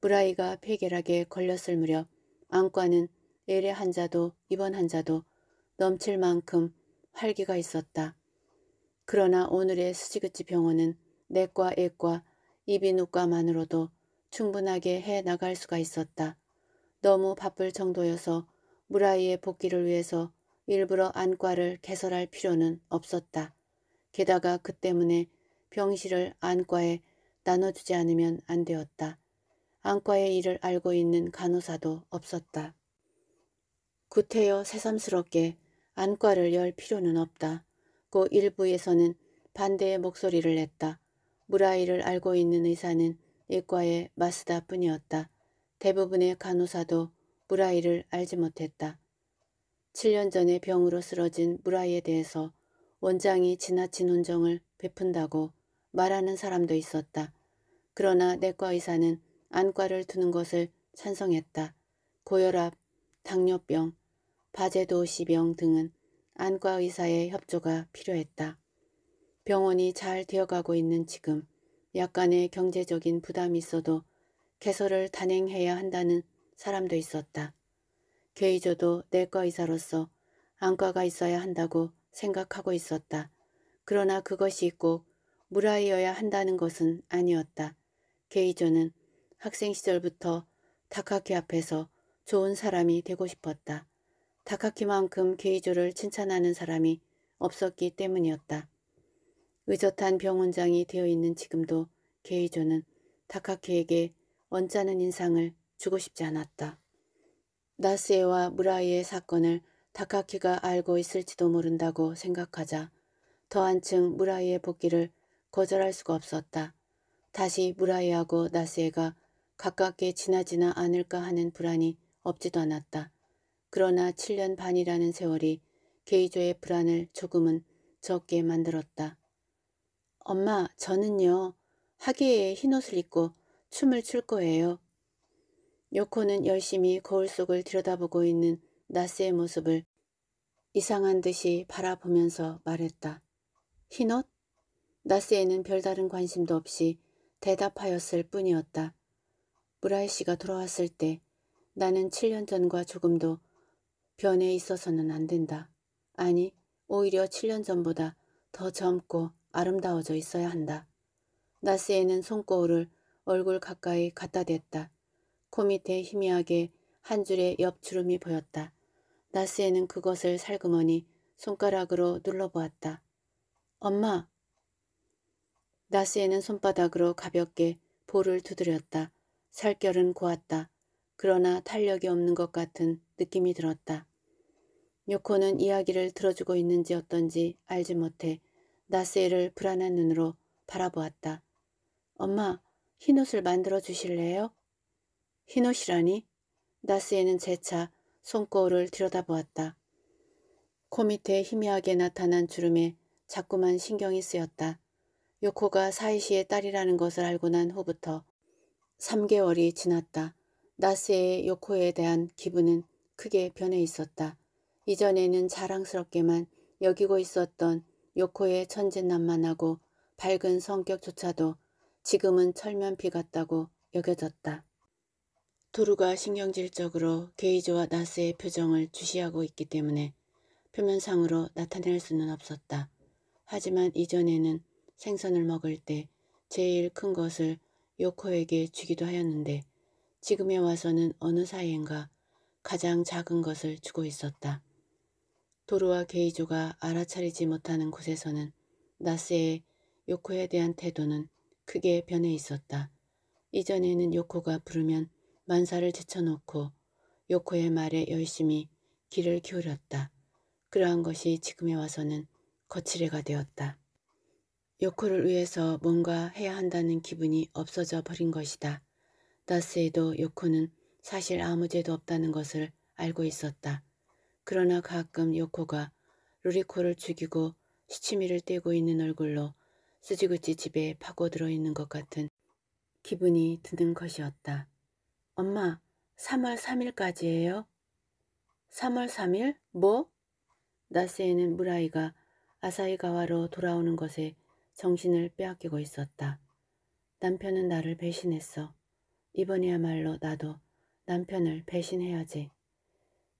브라이가 폐결락에 걸렸을 무렵 안과는 엘의 환자도 입원 환자도 넘칠 만큼 활기가 있었다. 그러나 오늘의 수지그치 병원은 내과, 외과, 이비인후과만으로도 충분하게 해 나갈 수가 있었다. 너무 바쁠 정도여서 무라이의 복귀를 위해서 일부러 안과를 개설할 필요는 없었다. 게다가 그 때문에 병실을 안과에 나눠주지 않으면 안 되었다. 안과의 일을 알고 있는 간호사도 없었다. 구태여 새삼스럽게 안과를 열 필요는 없다. 고 일부에서는 반대의 목소리를 냈다. 무라이를 알고 있는 의사는 이과의 마스다뿐이었다. 대부분의 간호사도 무라이를 알지 못했다. 7년 전에 병으로 쓰러진 무라이에 대해서 원장이 지나친 온정을 베푼다고 말하는 사람도 있었다. 그러나 내과 의사는 안과를 두는 것을 찬성했다. 고혈압, 당뇨병, 바제도시병 등은 안과 의사의 협조가 필요했다. 병원이 잘 되어가고 있는 지금 약간의 경제적인 부담이 있어도 개소를 단행해야 한다는 사람도 있었다. 개의저도 내과 의사로서 안과가 있어야 한다고 생각하고 있었다. 그러나 그것이 있고 무라이어야 한다는 것은 아니었다. 개의저는 학생 시절부터 다카키 앞에서 좋은 사람이 되고 싶었다. 다카키만큼 게이조를 칭찬하는 사람이 없었기 때문이었다. 의젓한 병원장이 되어 있는 지금도 게이조는 다카키에게 언짢은 인상을 주고 싶지 않았다. 나스에와 무라이의 사건을 다카키가 알고 있을지도 모른다고 생각하자 더한층 무라이의 복귀를 거절할 수가 없었다. 다시 무라이하고 나스에가 가깝게 지나지나 않을까 하는 불안이 없지도 않았다. 그러나 7년 반이라는 세월이 게이조의 불안을 조금은 적게 만들었다. 엄마, 저는요. 하계에 흰옷을 입고 춤을 출 거예요. 요코는 열심히 거울 속을 들여다보고 있는 나스의 모습을 이상한 듯이 바라보면서 말했다. 흰옷? 나스에는 별다른 관심도 없이 대답하였을 뿐이었다. 브라이 씨가 돌아왔을 때 나는 7년 전과 조금도 변해 있어서는 안 된다. 아니 오히려 7년 전보다 더 젊고 아름다워져 있어야 한다. 나스에는 손거울을 얼굴 가까이 갖다 댔다. 코 밑에 희미하게 한 줄의 옆주름이 보였다. 나스에는 그것을 살그머니 손가락으로 눌러보았다. 엄마! 나스에는 손바닥으로 가볍게 볼을 두드렸다. 살결은 고왔다. 그러나 탄력이 없는 것 같은 느낌이 들었다. 요코는 이야기를 들어주고 있는지 어떤지 알지 못해 나세이를 불안한 눈으로 바라보았다. 엄마, 흰옷을 만들어 주실래요? 흰옷이라니? 나스에는 재차 손거울을 들여다보았다. 코 밑에 희미하게 나타난 주름에 자꾸만 신경이 쓰였다. 요코가 사이시의 딸이라는 것을 알고 난 후부터 3개월이 지났다. 나스의 요코에 대한 기분은 크게 변해 있었다. 이전에는 자랑스럽게만 여기고 있었던 요코의 천진난만하고 밝은 성격조차도 지금은 철면피 같다고 여겨졌다. 도루가 신경질적으로 게이지와 나스의 표정을 주시하고 있기 때문에 표면상으로 나타낼 수는 없었다. 하지만 이전에는 생선을 먹을 때 제일 큰 것을 요코에게 주기도 하였는데 지금에 와서는 어느 사이인가 가장 작은 것을 주고 있었다. 도로와 게이조가 알아차리지 못하는 곳에서는 나스의 요코에 대한 태도는 크게 변해 있었다. 이전에는 요코가 부르면 만사를 제쳐놓고 요코의 말에 열심히 귀를 기울였다. 그러한 것이 지금에 와서는 거칠해가 되었다. 요코를 위해서 뭔가 해야 한다는 기분이 없어져 버린 것이다. 나스에도 요코는 사실 아무 죄도 없다는 것을 알고 있었다. 그러나 가끔 요코가 루리코를 죽이고 시치미를 떼고 있는 얼굴로 쓰지구치 집에 파고들어 있는 것 같은 기분이 드는 것이었다. 엄마, 3월 3일까지예요? 3월 3일? 뭐? 나스에는 무라이가 아사히가와로 돌아오는 것에 정신을 빼앗기고 있었다. 남편은 나를 배신했어. 이번이야말로 나도 남편을 배신해야지.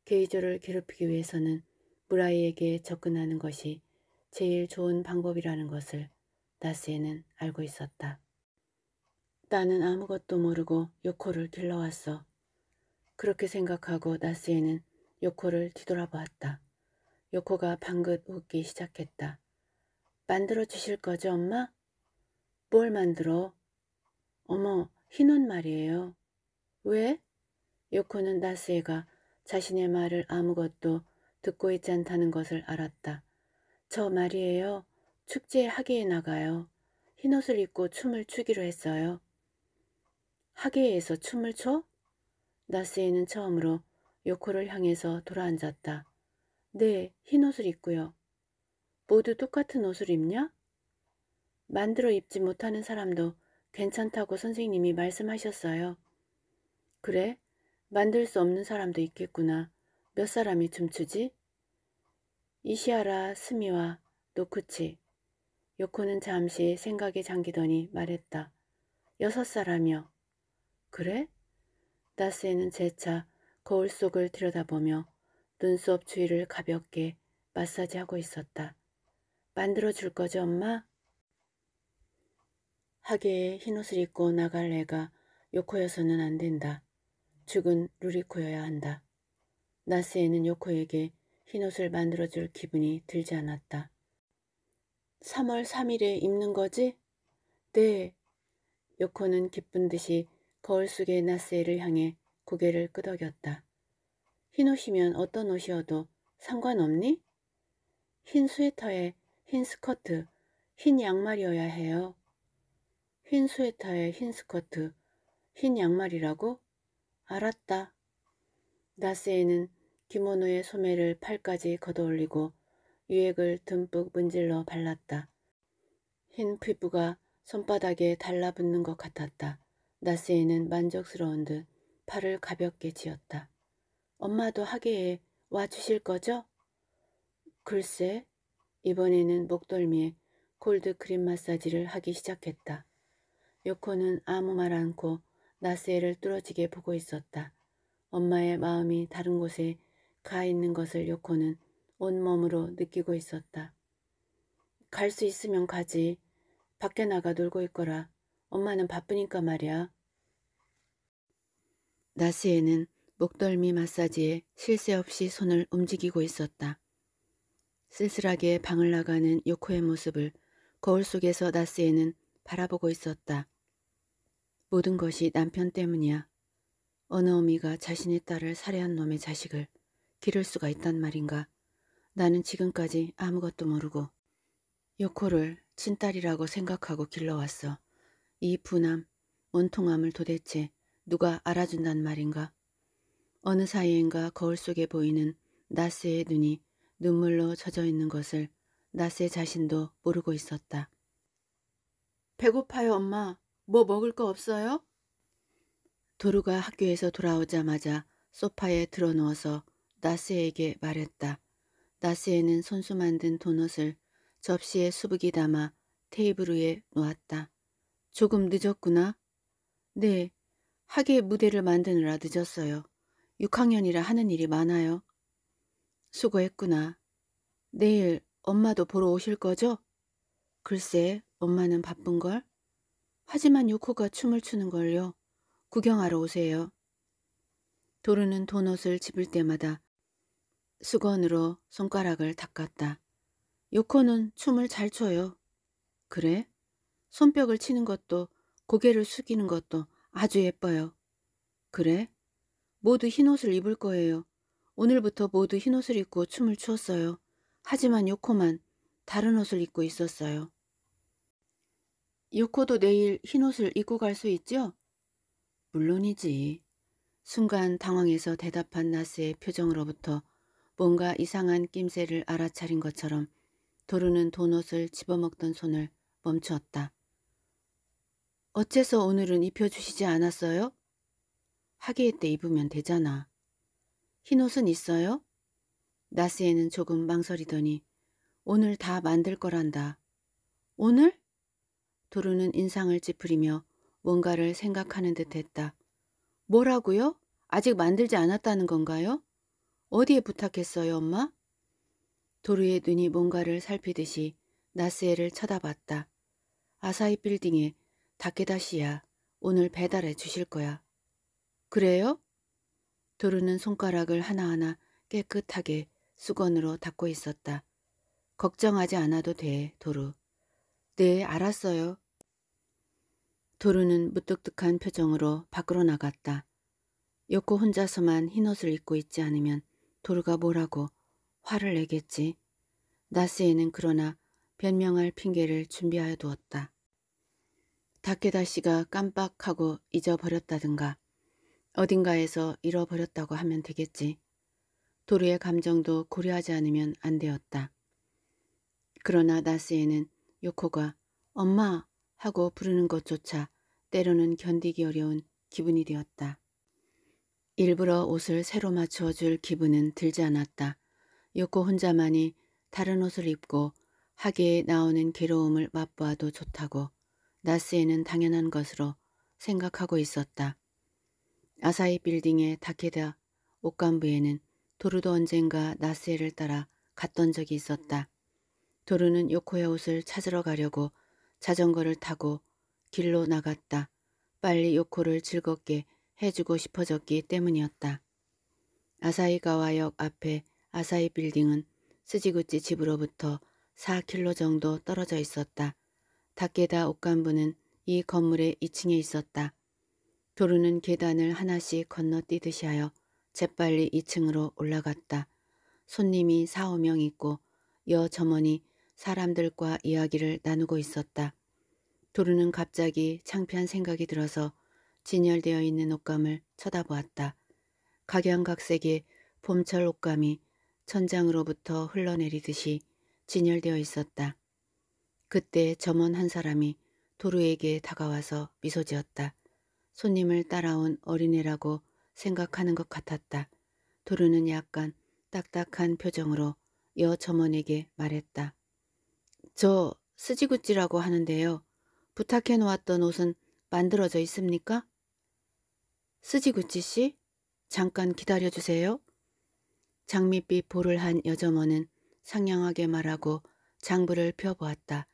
게이조를 괴롭히기 위해서는 무라이에게 접근하는 것이 제일 좋은 방법이라는 것을 나스에는 알고 있었다. 나는 아무것도 모르고 요코를 길러왔어. 그렇게 생각하고 나스에는 요코를 뒤돌아보았다. 요코가 방긋 웃기 시작했다. 만들어 주실 거죠, 엄마? 뭘 만들어? 어머, 흰 옷 말이에요. 왜? 요코는 나스에가 자신의 말을 아무것도 듣고 있지 않다는 것을 알았다. 저 말이에요. 축제에 학예에 나가요. 흰옷을 입고 춤을 추기로 했어요. 하예에서 춤을 춰? 나스에는 처음으로 요코를 향해서 돌아앉았다. 네, 흰옷을 입고요. 모두 똑같은 옷을 입냐? 만들어 입지 못하는 사람도 괜찮다고 선생님이 말씀하셨어요. 그래? 만들 수 없는 사람도 있겠구나. 몇 사람이 춤추지? 이시아라, 스미와 노쿠치. 요코는 잠시 생각에 잠기더니 말했다. 여섯 사람이요. 그래? 나스에는 재차 거울 속을 들여다보며 눈썹 주위를 가볍게 마사지하고 있었다. 만들어 줄거지 엄마? 하계에 흰옷을 입고 나갈 애가 요코여서는 안 된다. 죽은 루리코여야 한다. 나스에는 요코에게 흰옷을 만들어 줄 기분이 들지 않았다. 3월 3일에 입는 거지? 네. 요코는 기쁜 듯이 거울 속의 나스에를 향해 고개를 끄덕였다. 흰 옷이면 어떤 옷이어도 상관없니? 흰 스웨터에 흰 스커트, 흰 양말이어야 해요. 흰 스웨터에 흰 스커트, 흰 양말이라고? 알았다. 나스에는 기모노의 소매를 팔까지 걷어올리고 유액을 듬뿍 문질러 발랐다. 흰 피부가 손바닥에 달라붙는 것 같았다. 나스에는 만족스러운 듯 팔을 가볍게 지었다. 엄마도 하게에 와주실 거죠? 글쎄, 이번에는 목덜미에 콜드크림 마사지를 하기 시작했다. 요코는 아무 말 않고 나스에를 뚫어지게 보고 있었다. 엄마의 마음이 다른 곳에 가 있는 것을 요코는 온몸으로 느끼고 있었다. 갈 수 있으면 가지. 밖에 나가 놀고 있거라. 엄마는 바쁘니까 말이야. 나스에는 목덜미 마사지에 실새 없이 손을 움직이고 있었다. 쓸쓸하게 방을 나가는 요코의 모습을 거울 속에서 나스에는 바라보고 있었다. 모든 것이 남편 때문이야. 어느 어미가 자신의 딸을 살해한 놈의 자식을 기를 수가 있단 말인가. 나는 지금까지 아무것도 모르고 요코를 친딸이라고 생각하고 길러왔어. 이 분함, 온통함을 도대체 누가 알아준단 말인가. 어느 사이인가 거울 속에 보이는 나스의 눈이 눈물로 젖어 있는 것을 나스의 자신도 모르고 있었다. 배고파요, 엄마. 뭐 먹을 거 없어요? 도루가 학교에서 돌아오자마자 소파에 들어 누워서 나스에게 말했다. 나스에는 손수 만든 도넛을 접시에 수북이 담아 테이블 위에 놓았다. 조금 늦었구나. 네, 학예 무대를 만드느라 늦었어요. 6학년이라 하는 일이 많아요. 수고했구나. 내일 엄마도 보러 오실 거죠? 글쎄, 엄마는 바쁜걸? 하지만 요코가 춤을 추는 걸요. 구경하러 오세요. 도르는 도넛을 집을 때마다 수건으로 손가락을 닦았다. 요코는 춤을 잘 춰요. 그래? 손뼉을 치는 것도 고개를 숙이는 것도 아주 예뻐요. 그래? 모두 흰 옷을 입을 거예요. 오늘부터 모두 흰옷을 입고 춤을 추었어요. 하지만 요코만 다른 옷을 입고 있었어요. 요코도 내일 흰옷을 입고 갈 수 있죠? 물론이지. 순간 당황해서 대답한 나스의 표정으로부터 뭔가 이상한 낌새를 알아차린 것처럼 도르는 도넛을 집어먹던 손을 멈추었다. 어째서 오늘은 입혀주시지 않았어요? 하기에 때 입으면 되잖아. 흰옷은 있어요? 나스에는 조금 망설이더니 오늘 다 만들 거란다. 오늘? 도루는 인상을 찌푸리며 뭔가를 생각하는 듯 했다. 뭐라고요? 아직 만들지 않았다는 건가요? 어디에 부탁했어요, 엄마? 도루의 눈이 뭔가를 살피듯이 나스에를 쳐다봤다. 아사히 빌딩에 다케다시야 오늘 배달해 주실 거야. 그래요? 도르는 손가락을 하나하나 깨끗하게 수건으로 닦고 있었다. 걱정하지 않아도 돼, 도루. 네, 알았어요. 도루는 무뚝뚝한 표정으로 밖으로 나갔다. 요코 혼자서만 흰옷을 입고 있지 않으면 도루가 뭐라고 화를 내겠지. 나스에는 그러나 변명할 핑계를 준비하여 두었다. 다케다 씨가 깜빡하고 잊어버렸다든가 어딘가에서 잃어버렸다고 하면 되겠지. 도루의 감정도 고려하지 않으면 안 되었다. 그러나 나스에는 요코가 엄마 하고 부르는 것조차 때로는 견디기 어려운 기분이 되었다. 일부러 옷을 새로 맞추어 줄 기분은 들지 않았다. 요코 혼자만이 다른 옷을 입고 하기에 나오는 괴로움을 맛보아도 좋다고 나스에는 당연한 것으로 생각하고 있었다. 아사히 빌딩의 다케다 옥간부에는 도르도 언젠가 나스에를 따라 갔던 적이 있었다. 도르는 요코야 옷을 찾으러 가려고 자전거를 타고 길로 나갔다. 빨리 요코를 즐겁게 해주고 싶어졌기 때문이었다. 아사히가와역 앞에 아사히 빌딩은 스지구치 집으로부터 4킬로 정도 떨어져 있었다. 다케다 옥간부는 이 건물의 2층에 있었다. 도루는 계단을 하나씩 건너뛰듯이 하여 재빨리 2층으로 올라갔다. 손님이 4, 5명 있고 여 점원이 사람들과 이야기를 나누고 있었다. 도루는 갑자기 창피한 생각이 들어서 진열되어 있는 옷감을 쳐다보았다. 각양각색의 봄철 옷감이 천장으로부터 흘러내리듯이 진열되어 있었다. 그때 점원 한 사람이 도루에게 다가와서 미소 지었다. 손님을 따라온 어린애라고 생각하는 것 같았다. 도르는 약간 딱딱한 표정으로 여 점원에게 말했다. 저 스지구찌라고 하는데요. 부탁해 놓았던 옷은 만들어져 있습니까? 스지구찌 씨? 잠깐 기다려주세요. 장밋빛 볼을 한 여점원은 상냥하게 말하고 장부를 펴보았다.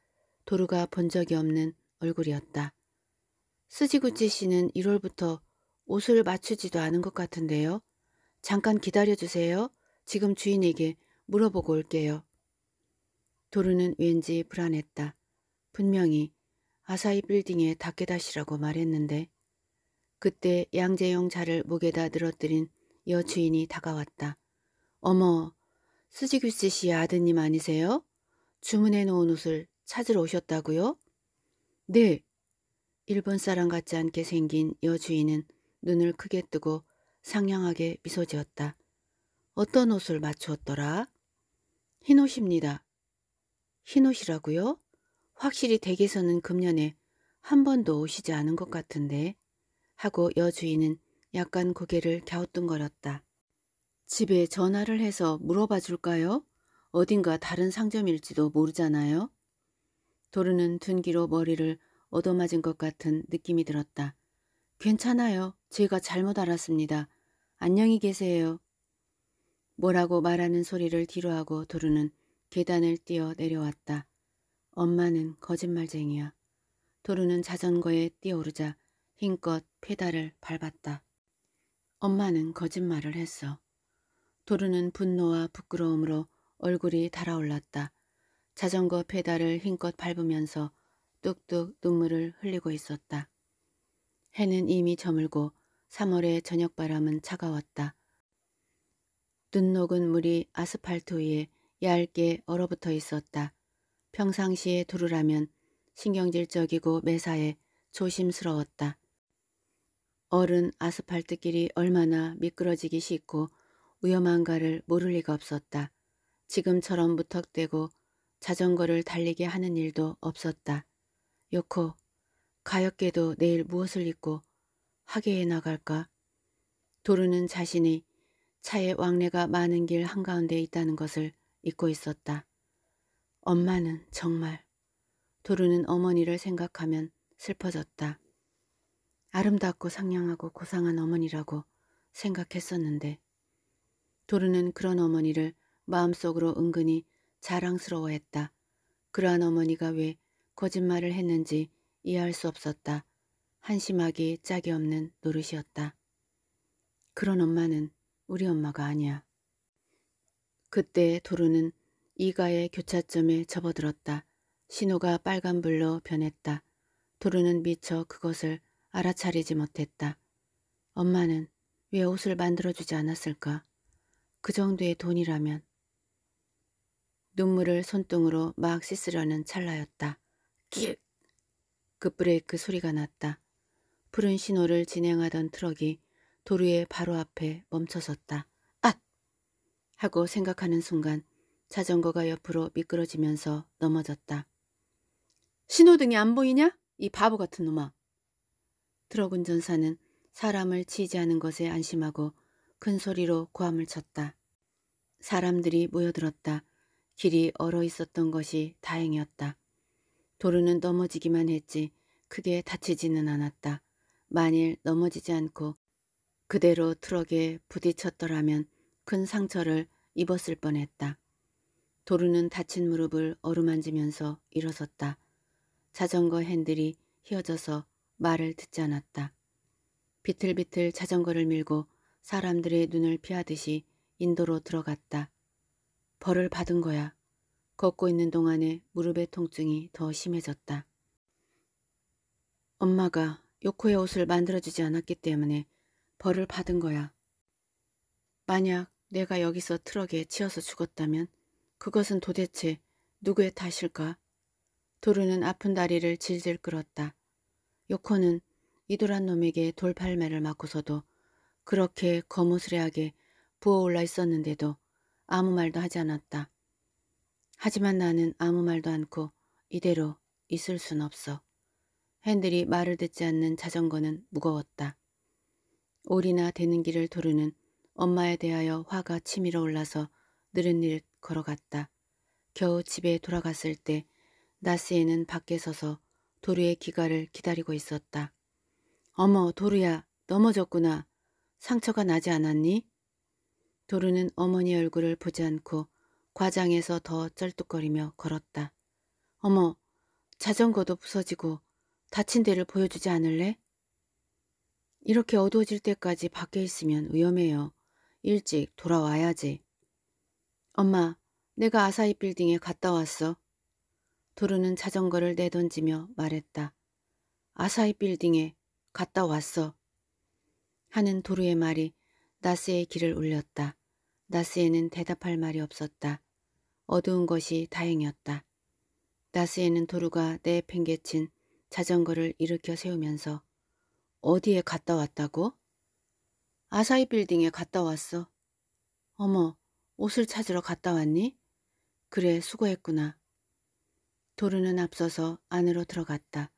도루가 본 적이 없는 얼굴이었다. 수지구치 씨는 1월부터 옷을 맞추지도 않은 것 같은데요. 잠깐 기다려주세요. 지금 주인에게 물어보고 올게요. 도루는 왠지 불안했다. 분명히 아사히 빌딩의 다케다시라고 말했는데 그때 양재용 자를 목에다 늘어뜨린 여주인이 다가왔다. 어머, 수지규씨 씨의 아드님 아니세요? 주문해 놓은 옷을 찾으러 오셨다고요? 네, 일본 사람 같지 않게 생긴 여주인은 눈을 크게 뜨고 상냥하게 미소 지었다. 어떤 옷을 맞추었더라? 흰 옷입니다. 흰 옷이라고요? 확실히 댁에서는 금년에 한 번도 오시지 않은 것 같은데 하고 여주인은 약간 고개를 갸우뚱거렸다. 집에 전화를 해서 물어봐 줄까요? 어딘가 다른 상점일지도 모르잖아요. 도르는 둔기로 머리를 얻어맞은 것 같은 느낌이 들었다. 괜찮아요. 제가 잘못 알았습니다. 안녕히 계세요. 뭐라고 말하는 소리를 뒤로 하고 도루는 계단을 뛰어 내려왔다. 엄마는 거짓말쟁이야. 도루는 자전거에 뛰어오르자 힘껏 페달을 밟았다. 엄마는 거짓말을 했어. 도루는 분노와 부끄러움으로 얼굴이 달아올랐다. 자전거 페달을 힘껏 밟으면서 뚝뚝 눈물을 흘리고 있었다. 해는 이미 저물고 3월의 저녁바람은 차가웠다. 눈 녹은 물이 아스팔트 위에 얇게 얼어붙어 있었다. 평상시에 두루라면 신경질적이고 매사에 조심스러웠다. 얼은 아스팔트길이 얼마나 미끄러지기 쉽고 위험한가를 모를 리가 없었다. 지금처럼 무턱대고 자전거를 달리게 하는 일도 없었다. 여코 가엾게도 내일 무엇을 입고 하계에 나갈까? 도루는 자신이 차에 왕래가 많은 길 한가운데 있다는 것을 잊고 있었다. 엄마는 정말 도루는 어머니를 생각하면 슬퍼졌다. 아름답고 상냥하고 고상한 어머니라고 생각했었는데 도루는 그런 어머니를 마음속으로 은근히 자랑스러워했다. 그러한 어머니가 왜 거짓말을 했는지 이해할 수 없었다. 한심하기 짝이 없는 노릇이었다. 그런 엄마는 우리 엄마가 아니야. 그때 도로는 이가의 교차점에 접어들었다. 신호가 빨간불로 변했다. 도로는 미처 그것을 알아차리지 못했다. 엄마는 왜 옷을 만들어주지 않았을까? 그 정도의 돈이라면. 눈물을 손등으로 막 씻으려는 찰나였다. 길! 예. 급브레이크 그 소리가 났다. 푸른 신호를 진행하던 트럭이 도로의 바로 앞에 멈춰섰다. 앗! 하고 생각하는 순간 자전거가 옆으로 미끄러지면서 넘어졌다. 신호등이 안 보이냐? 이 바보 같은 놈아. 트럭 운전사는 사람을 치지하는 것에 안심하고 큰 소리로 고함을 쳤다. 사람들이 모여들었다. 길이 얼어 있었던 것이 다행이었다. 도루는 넘어지기만 했지 크게 다치지는 않았다. 만일 넘어지지 않고 그대로 트럭에 부딪혔더라면 큰 상처를 입었을 뻔했다. 도루는 다친 무릎을 어루만지면서 일어섰다. 자전거 핸들이 휘어져서 말을 듣지 않았다. 비틀비틀 자전거를 밀고 사람들의 눈을 피하듯이 인도로 들어갔다. 벌을 받은 거야. 걷고 있는 동안에 무릎의 통증이 더 심해졌다. 엄마가 요코의 옷을 만들어주지 않았기 때문에 벌을 받은 거야. 만약 내가 여기서 트럭에 치여서 죽었다면 그것은 도대체 누구의 탓일까? 도르는 아픈 다리를 질질 끌었다. 요코는 이도란 놈에게 돌팔매를 맞고서도 그렇게 거무스레하게 부어올라 있었는데도 아무 말도 하지 않았다. 하지만 나는 아무 말도 않고 이대로 있을 순 없어. 핸들이 말을 듣지 않는 자전거는 무거웠다. 오리나 되는 길을 도르는 엄마에 대하여 화가 치밀어 올라서 느릿느릿 걸어갔다. 겨우 집에 돌아갔을 때 나스에는 밖에 서서 도루의 귀가를 기다리고 있었다. 어머 도루야 넘어졌구나. 상처가 나지 않았니? 도루는 어머니 얼굴을 보지 않고 과장에서 더 쩔뚝거리며 걸었다. 어머, 자전거도 부서지고 다친 데를 보여주지 않을래? 이렇게 어두워질 때까지 밖에 있으면 위험해요. 일찍 돌아와야지. 엄마, 내가 아사히 빌딩에 갔다 왔어. 도르는 자전거를 내던지며 말했다. 아사히 빌딩에 갔다 왔어. 하는 도르의 말이 나스의 길을 울렸다. 나스에는 대답할 말이 없었다. 어두운 것이 다행이었다. 나스에는 도루가 내 팽개친 자전거를 일으켜 세우면서 어디에 갔다 왔다고? 아사히 빌딩에 갔다 왔어. 어머, 옷을 찾으러 갔다 왔니? 그래, 수고했구나. 도르는 앞서서 안으로 들어갔다.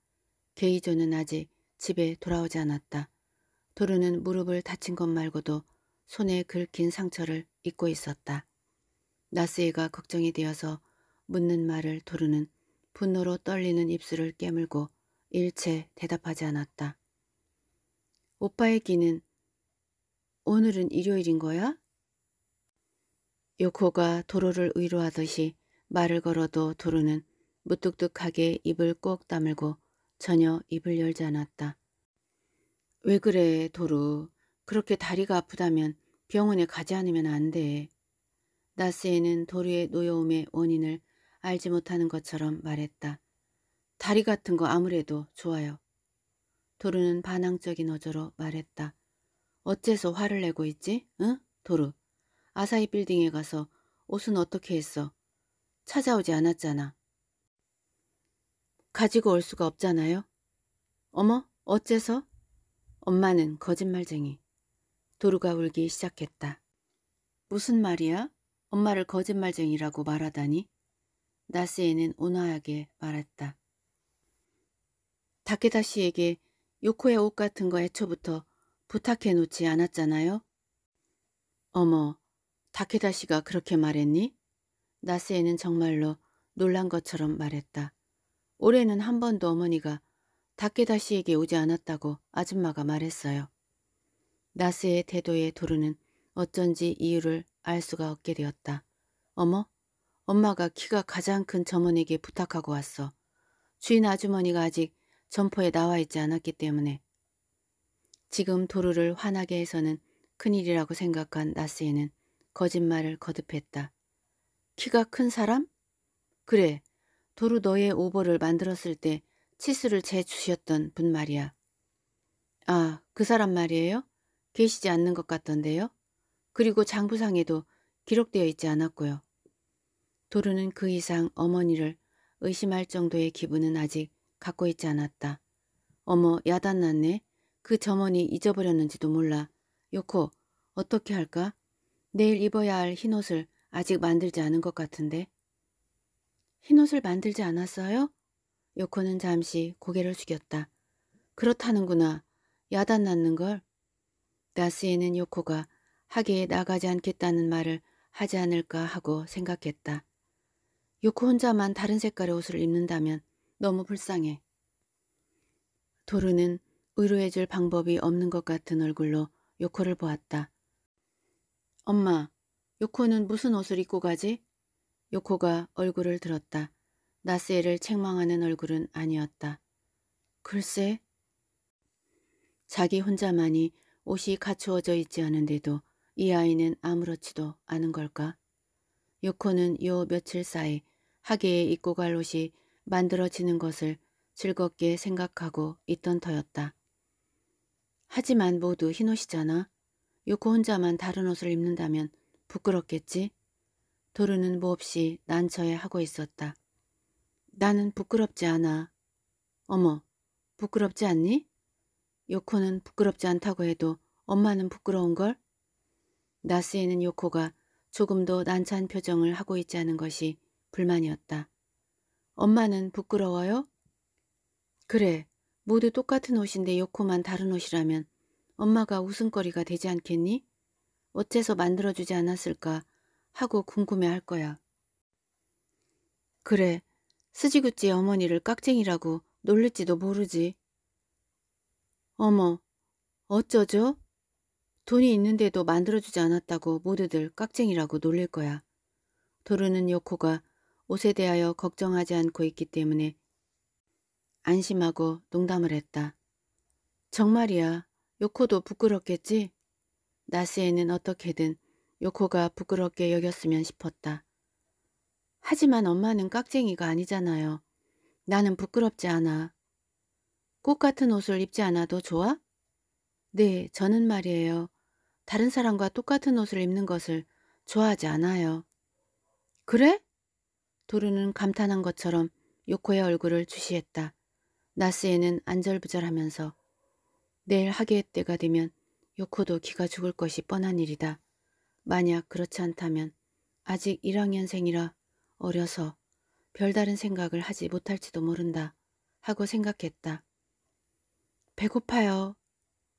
게이조는 아직 집에 돌아오지 않았다. 도르는 무릎을 다친 것 말고도 손에 긁힌 상처를 잊고 있었다. 나스에가 걱정이 되어서 묻는 말을 도르는 분노로 떨리는 입술을 깨물고 일체 대답하지 않았다. 오빠의 귀는 오늘은 일요일인 거야? 요코가 도로를 위로하듯이 말을 걸어도 도로는 무뚝뚝하게 입을 꼭 다물고 전혀 입을 열지 않았다. 왜 그래 도로 그렇게 다리가 아프다면 병원에 가지 않으면 안 돼. 나스에는 도르의 노여움의 원인을 알지 못하는 것처럼 말했다. 다리 같은 거 아무래도 좋아요. 도르는 반항적인 어조로 말했다. 어째서 화를 내고 있지? 응? 도르 아사히 빌딩에 가서 옷은 어떻게 했어? 찾아오지 않았잖아. 가지고 올 수가 없잖아요. 어머, 어째서? 엄마는 거짓말쟁이. 도르가 울기 시작했다. 무슨 말이야? 엄마를 거짓말쟁이라고 말하다니 나스에는 온화하게 말했다. 다케다 씨에게 요코의 옷 같은 거 애초부터 부탁해 놓지 않았잖아요? 어머, 다케다 씨가 그렇게 말했니? 나스에는 정말로 놀란 것처럼 말했다. 올해는 한 번도 어머니가 다케다 씨에게 오지 않았다고 아줌마가 말했어요. 나스의 태도에 도르는 어쩐지 이유를 알 수가 없게 되었다. 어머? 엄마가 키가 가장 큰 점원에게 부탁하고 왔어. 주인 아주머니가 아직 점포에 나와 있지 않았기 때문에. 지금 도루를 화나게 해서는 큰일이라고 생각한 나스에는 거짓말을 거듭했다. 키가 큰 사람? 그래, 도루 너의 오버를 만들었을 때 치수를 재주셨던 분 말이야. 아, 그 사람 말이에요? 계시지 않는 것 같던데요? 그리고 장부상에도 기록되어 있지 않았고요. 도루는 그 이상 어머니를 의심할 정도의 기분은 아직 갖고 있지 않았다. 어머 야단났네. 그 점원이 잊어버렸는지도 몰라. 요코 어떻게 할까? 내일 입어야 할 흰옷을 아직 만들지 않은 것 같은데. 흰옷을 만들지 않았어요? 요코는 잠시 고개를 숙였다. 그렇다는구나. 야단났는 걸. 나스에는 요코가 하게 나가지 않겠다는 말을 하지 않을까 하고 생각했다. 요코 혼자만 다른 색깔의 옷을 입는다면 너무 불쌍해. 도루는 의로해줄 방법이 없는 것 같은 얼굴로 요코를 보았다. 엄마, 요코는 무슨 옷을 입고 가지? 요코가 얼굴을 들었다. 나스에를 책망하는 얼굴은 아니었다. 글쎄. 자기 혼자만이 옷이 갖추어져 있지 않은데도 이 아이는 아무렇지도 않은 걸까? 요코는 요 며칠 사이 하계에 입고 갈 옷이 만들어지는 것을 즐겁게 생각하고 있던 터였다. 하지만 모두 흰옷이잖아. 요코 혼자만 다른 옷을 입는다면 부끄럽겠지? 도루는 몹시 난처해 하고 있었다. 나는 부끄럽지 않아. 어머, 부끄럽지 않니? 요코는 부끄럽지 않다고 해도 엄마는 부끄러운걸? 나스에는 요코가 조금도 난처한 표정을 하고 있지 않은 것이 불만이었다. 엄마는 부끄러워요? 그래, 모두 똑같은 옷인데 요코만 다른 옷이라면 엄마가 웃음거리가 되지 않겠니? 어째서 만들어주지 않았을까 하고 궁금해할 거야. 그래, 스지구찌 어머니를 깍쟁이라고 놀릴지도 모르지. 어머, 어쩌죠? 돈이 있는데도 만들어주지 않았다고 모두들 깍쟁이라고 놀릴 거야. 도르는 요코가 옷에 대하여 걱정하지 않고 있기 때문에 안심하고 농담을 했다. 정말이야. 요코도 부끄럽겠지? 나스에는 어떻게든 요코가 부끄럽게 여겼으면 싶었다. 하지만 엄마는 깍쟁이가 아니잖아요. 나는 부끄럽지 않아. 꽃 같은 옷을 입지 않아도 좋아? 네, 저는 말이에요. 다른 사람과 똑같은 옷을 입는 것을 좋아하지 않아요. 그래? 도루는 감탄한 것처럼 요코의 얼굴을 주시했다. 나스에는 안절부절하면서 내일 하계 때가 되면 요코도 기가 죽을 것이 뻔한 일이다. 만약 그렇지 않다면 아직 1학년생이라 어려서 별다른 생각을 하지 못할지도 모른다 하고 생각했다. 배고파요.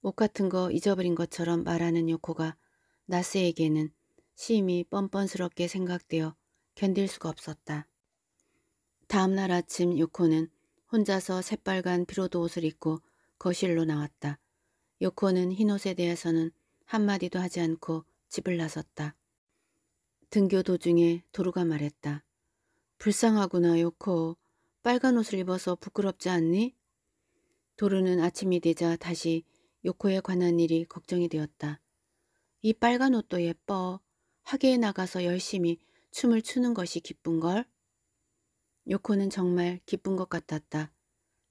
옷 같은 거 잊어버린 것처럼 말하는 요코가 나스에게는 심히 뻔뻔스럽게 생각되어 견딜 수가 없었다. 다음날 아침 요코는 혼자서 새빨간 피로도 옷을 입고 거실로 나왔다. 요코는 흰옷에 대해서는 한마디도 하지 않고 집을 나섰다. 등교 도중에 도루가 말했다. 불쌍하구나 요코. 빨간 옷을 입어서 부끄럽지 않니? 도루는 아침이 되자 다시 요코에 관한 일이 걱정이 되었다. 이 빨간 옷도 예뻐. 학예에 나가서 열심히 춤을 추는 것이 기쁜걸? 요코는 정말 기쁜 것 같았다.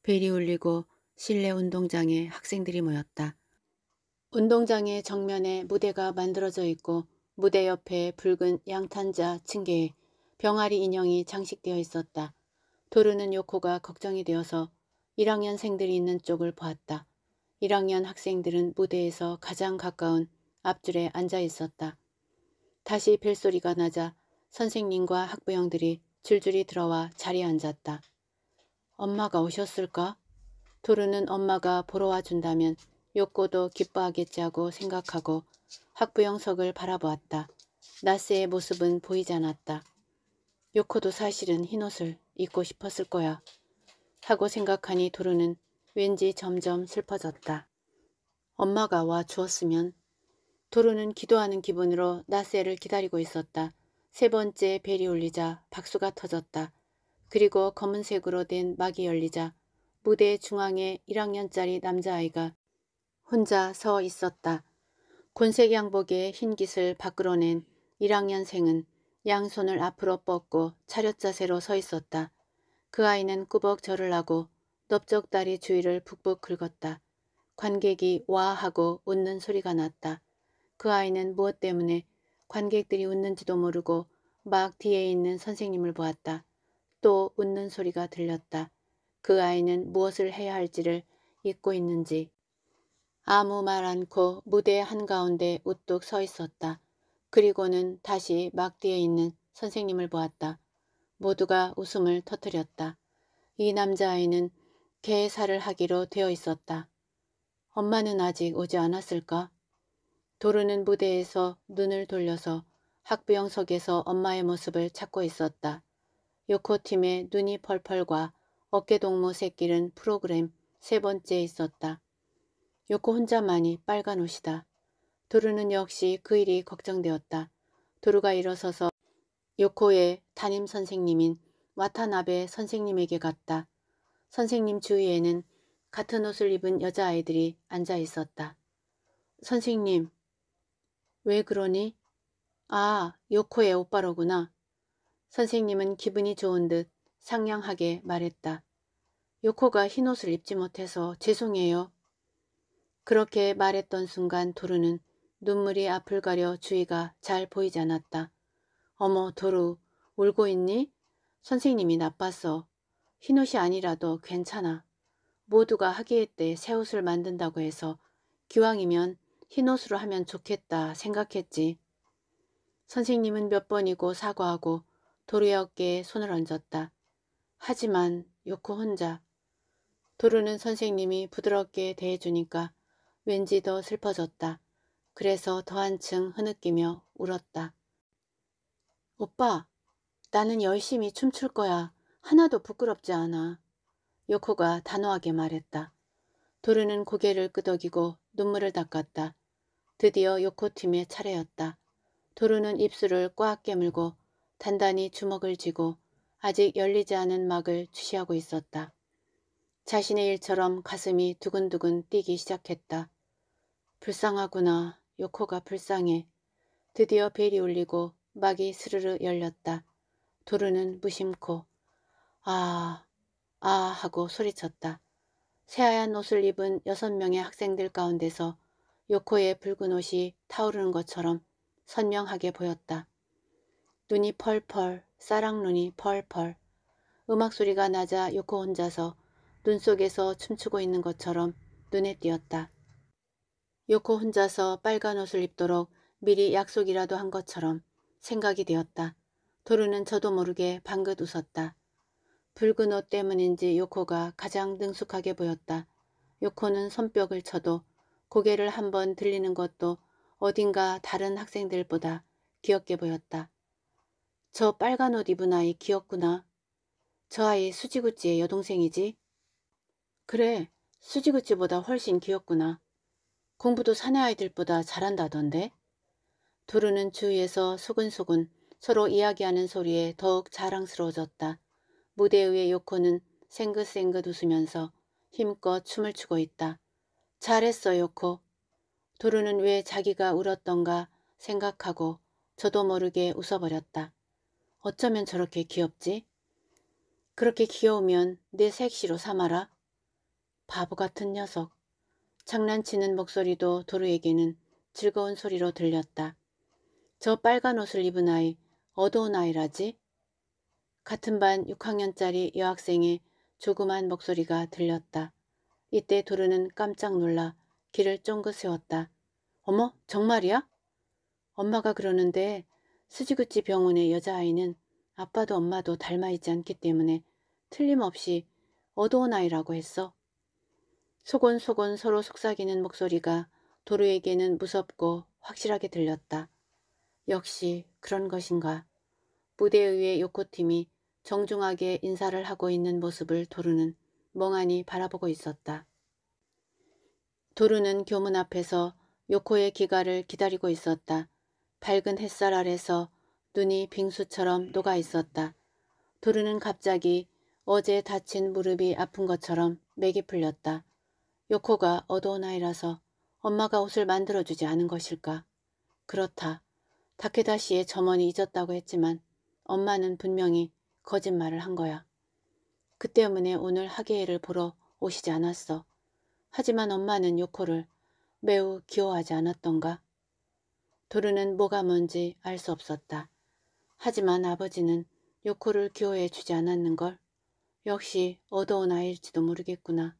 벨이 울리고 실내 운동장에 학생들이 모였다. 운동장의 정면에 무대가 만들어져 있고 무대 옆에 붉은 양탄자 층계에 병아리 인형이 장식되어 있었다. 도르는 요코가 걱정이 되어서 1학년생들이 있는 쪽을 보았다. 1학년 학생들은 무대에서 가장 가까운 앞줄에 앉아 있었다. 다시 벨소리가 나자 선생님과 학부형들이 줄줄이 들어와 자리에 앉았다. 엄마가 오셨을까? 도루는 엄마가 보러 와준다면 욕고도 기뻐하겠지 하고 생각하고 학부형석을 바라보았다. 나스의 모습은 보이지 않았다. 요코도 사실은 흰옷을 입고 싶었을 거야. 하고 생각하니 도루는 왠지 점점 슬퍼졌다. 엄마가 와 주었으면 도로는 기도하는 기분으로 나세를 기다리고 있었다. 세 번째 벨이 울리자 박수가 터졌다. 그리고 검은색으로 된 막이 열리자 무대 중앙에 1학년짜리 남자아이가 혼자 서 있었다. 곤색 양복에 흰 깃을 밖으로 낸 1학년생은 양손을 앞으로 뻗고 차렷 자세로 서 있었다. 그 아이는 꾸벅 절을 하고 넓적다리 주위를 북북 긁었다. 관객이 와 하고 웃는 소리가 났다. 그 아이는 무엇 때문에 관객들이 웃는지도 모르고 막 뒤에 있는 선생님을 보았다. 또 웃는 소리가 들렸다. 그 아이는 무엇을 해야 할지를 잊고 있는지 아무 말 않고 무대 한가운데 우뚝 서 있었다. 그리고는 다시 막 뒤에 있는 선생님을 보았다. 모두가 웃음을 터뜨렸다. 이 남자아이는 개사를 하기로 되어 있었다. 엄마는 아직 오지 않았을까? 도르는 무대에서 눈을 돌려서 학부형석에서 엄마의 모습을 찾고 있었다. 요코팀의 눈이 펄펄과 어깨동무 새끼는 프로그램 세 번째에 있었다. 요코 혼자만이 빨간 옷이다. 도르는 역시 그 일이 걱정되었다. 도르가 일어서서 요코의 담임 선생님인 와타나베 선생님에게 갔다. 선생님 주위에는 같은 옷을 입은 여자아이들이 앉아 있었다. 선생님, 왜 그러니? 아, 요코의 오빠로구나. 선생님은 기분이 좋은 듯 상냥하게 말했다. 요코가 흰 옷을 입지 못해서 죄송해요. 그렇게 말했던 순간 도루는 눈물이 앞을 가려 주위가 잘 보이지 않았다. 어머 도루, 울고 있니? 선생님이 나빴어. 흰옷이 아니라도 괜찮아. 모두가 하기에 때 새 옷을 만든다고 해서 기왕이면 흰옷으로 하면 좋겠다 생각했지. 선생님은 몇 번이고 사과하고 도루의 어깨에 손을 얹었다. 하지만 요코 혼자. 도루는 선생님이 부드럽게 대해주니까 왠지 더 슬퍼졌다. 그래서 더 한층 흐느끼며 울었다. 오빠, 나는 열심히 춤출 거야. 하나도 부끄럽지 않아. 요코가 단호하게 말했다. 도르는 고개를 끄덕이고 눈물을 닦았다. 드디어 요코 팀의 차례였다. 도르는 입술을 꽉 깨물고 단단히 주먹을 쥐고 아직 열리지 않은 막을 주시하고 있었다. 자신의 일처럼 가슴이 두근두근 뛰기 시작했다. 불쌍하구나. 요코가 불쌍해. 드디어 벨이 울리고 막이 스르르 열렸다. 도르는 무심코 아, 아 하고 소리쳤다. 새하얀 옷을 입은 여섯 명의 학생들 가운데서 요코의 붉은 옷이 타오르는 것처럼 선명하게 보였다. 눈이 펄펄, 사랑눈이 펄펄. 음악 소리가 나자 요코 혼자서 눈 속에서 춤추고 있는 것처럼 눈에 띄었다. 요코 혼자서 빨간 옷을 입도록 미리 약속이라도 한 것처럼 생각이 되었다. 도루는 저도 모르게 방긋 웃었다. 붉은 옷 때문인지 요코가 가장 능숙하게 보였다. 요코는 손뼉을 쳐도 고개를 한번 들리는 것도 어딘가 다른 학생들보다 귀엽게 보였다. 저 빨간 옷 입은 아이 귀엽구나. 저 아이 수지구찌의 여동생이지? 그래, 수지구찌보다 훨씬 귀엽구나. 공부도 사내 아이들보다 잘한다던데? 두루는 주위에서 소근소근 서로 이야기하는 소리에 더욱 자랑스러워졌다. 무대 위의 요코는 생긋생긋 웃으면서 힘껏 춤을 추고 있다. 잘했어 요코. 도루는 왜 자기가 울었던가 생각하고 저도 모르게 웃어버렸다. 어쩌면 저렇게 귀엽지? 그렇게 귀여우면 내 색시로 삼아라. 바보 같은 녀석. 장난치는 목소리도 도루에게는 즐거운 소리로 들렸다. 저 빨간 옷을 입은 아이, 어두운 아이라지? 같은 반 6학년짜리 여학생의 조그만 목소리가 들렸다. 이때 도르는 깜짝 놀라 길을 쫑긋 세웠다. 어머 정말이야? 엄마가 그러는데 스지구치 병원의 여자아이는 아빠도 엄마도 닮아있지 않기 때문에 틀림없이 어두운 아이라고 했어. 소곤소곤 서로 속삭이는 목소리가 도르에게는 무섭고 확실하게 들렸다. 역시 그런 것인가. 무대의회 요코팀이 정중하게 인사를 하고 있는 모습을 도루는 멍하니 바라보고 있었다. 도루는 교문 앞에서 요코의 기가를 기다리고 있었다. 밝은 햇살 아래서 눈이 빙수처럼 녹아 있었다. 도루는 갑자기 어제 다친 무릎이 아픈 것처럼 맥이 풀렸다. 요코가 어두운 아이라서 엄마가 옷을 만들어주지 않은 것일까. 그렇다. 다케다 시의 점원이 잊었다고 했지만 엄마는 분명히 거짓말을 한 거야. 그 때문에 오늘 하계일을 보러 오시지 않았어. 하지만 엄마는 요코를 매우 기여워하지 않았던가. 도르는 뭐가 뭔지 알 수 없었다. 하지만 아버지는 요코를 기여워해 주지 않았는 걸. 역시 어두운 아이일지도 모르겠구나.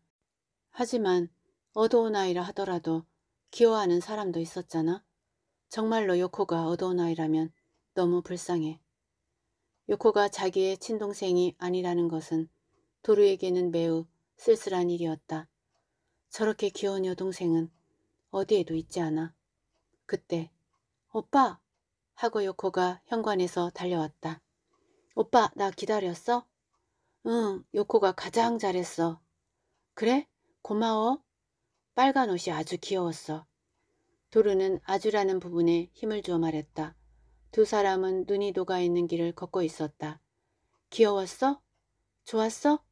하지만 어두운 아이라 하더라도 기여워하는 사람도 있었잖아. 정말로 요코가 어두운 아이라면 너무 불쌍해. 요코가 자기의 친동생이 아니라는 것은 도루에게는 매우 쓸쓸한 일이었다. 저렇게 귀여운 여동생은 어디에도 있지 않아. 그때 오빠! 하고 요코가 현관에서 달려왔다. 오빠 나 기다렸어? 응 요코가 가장 잘했어. 그래? 고마워. 빨간 옷이 아주 귀여웠어. 도루는 아주라는 부분에 힘을 주어 말했다. 두 사람은 눈이 녹아 있는 길을 걷고 있었다. 귀여웠어? 좋았어?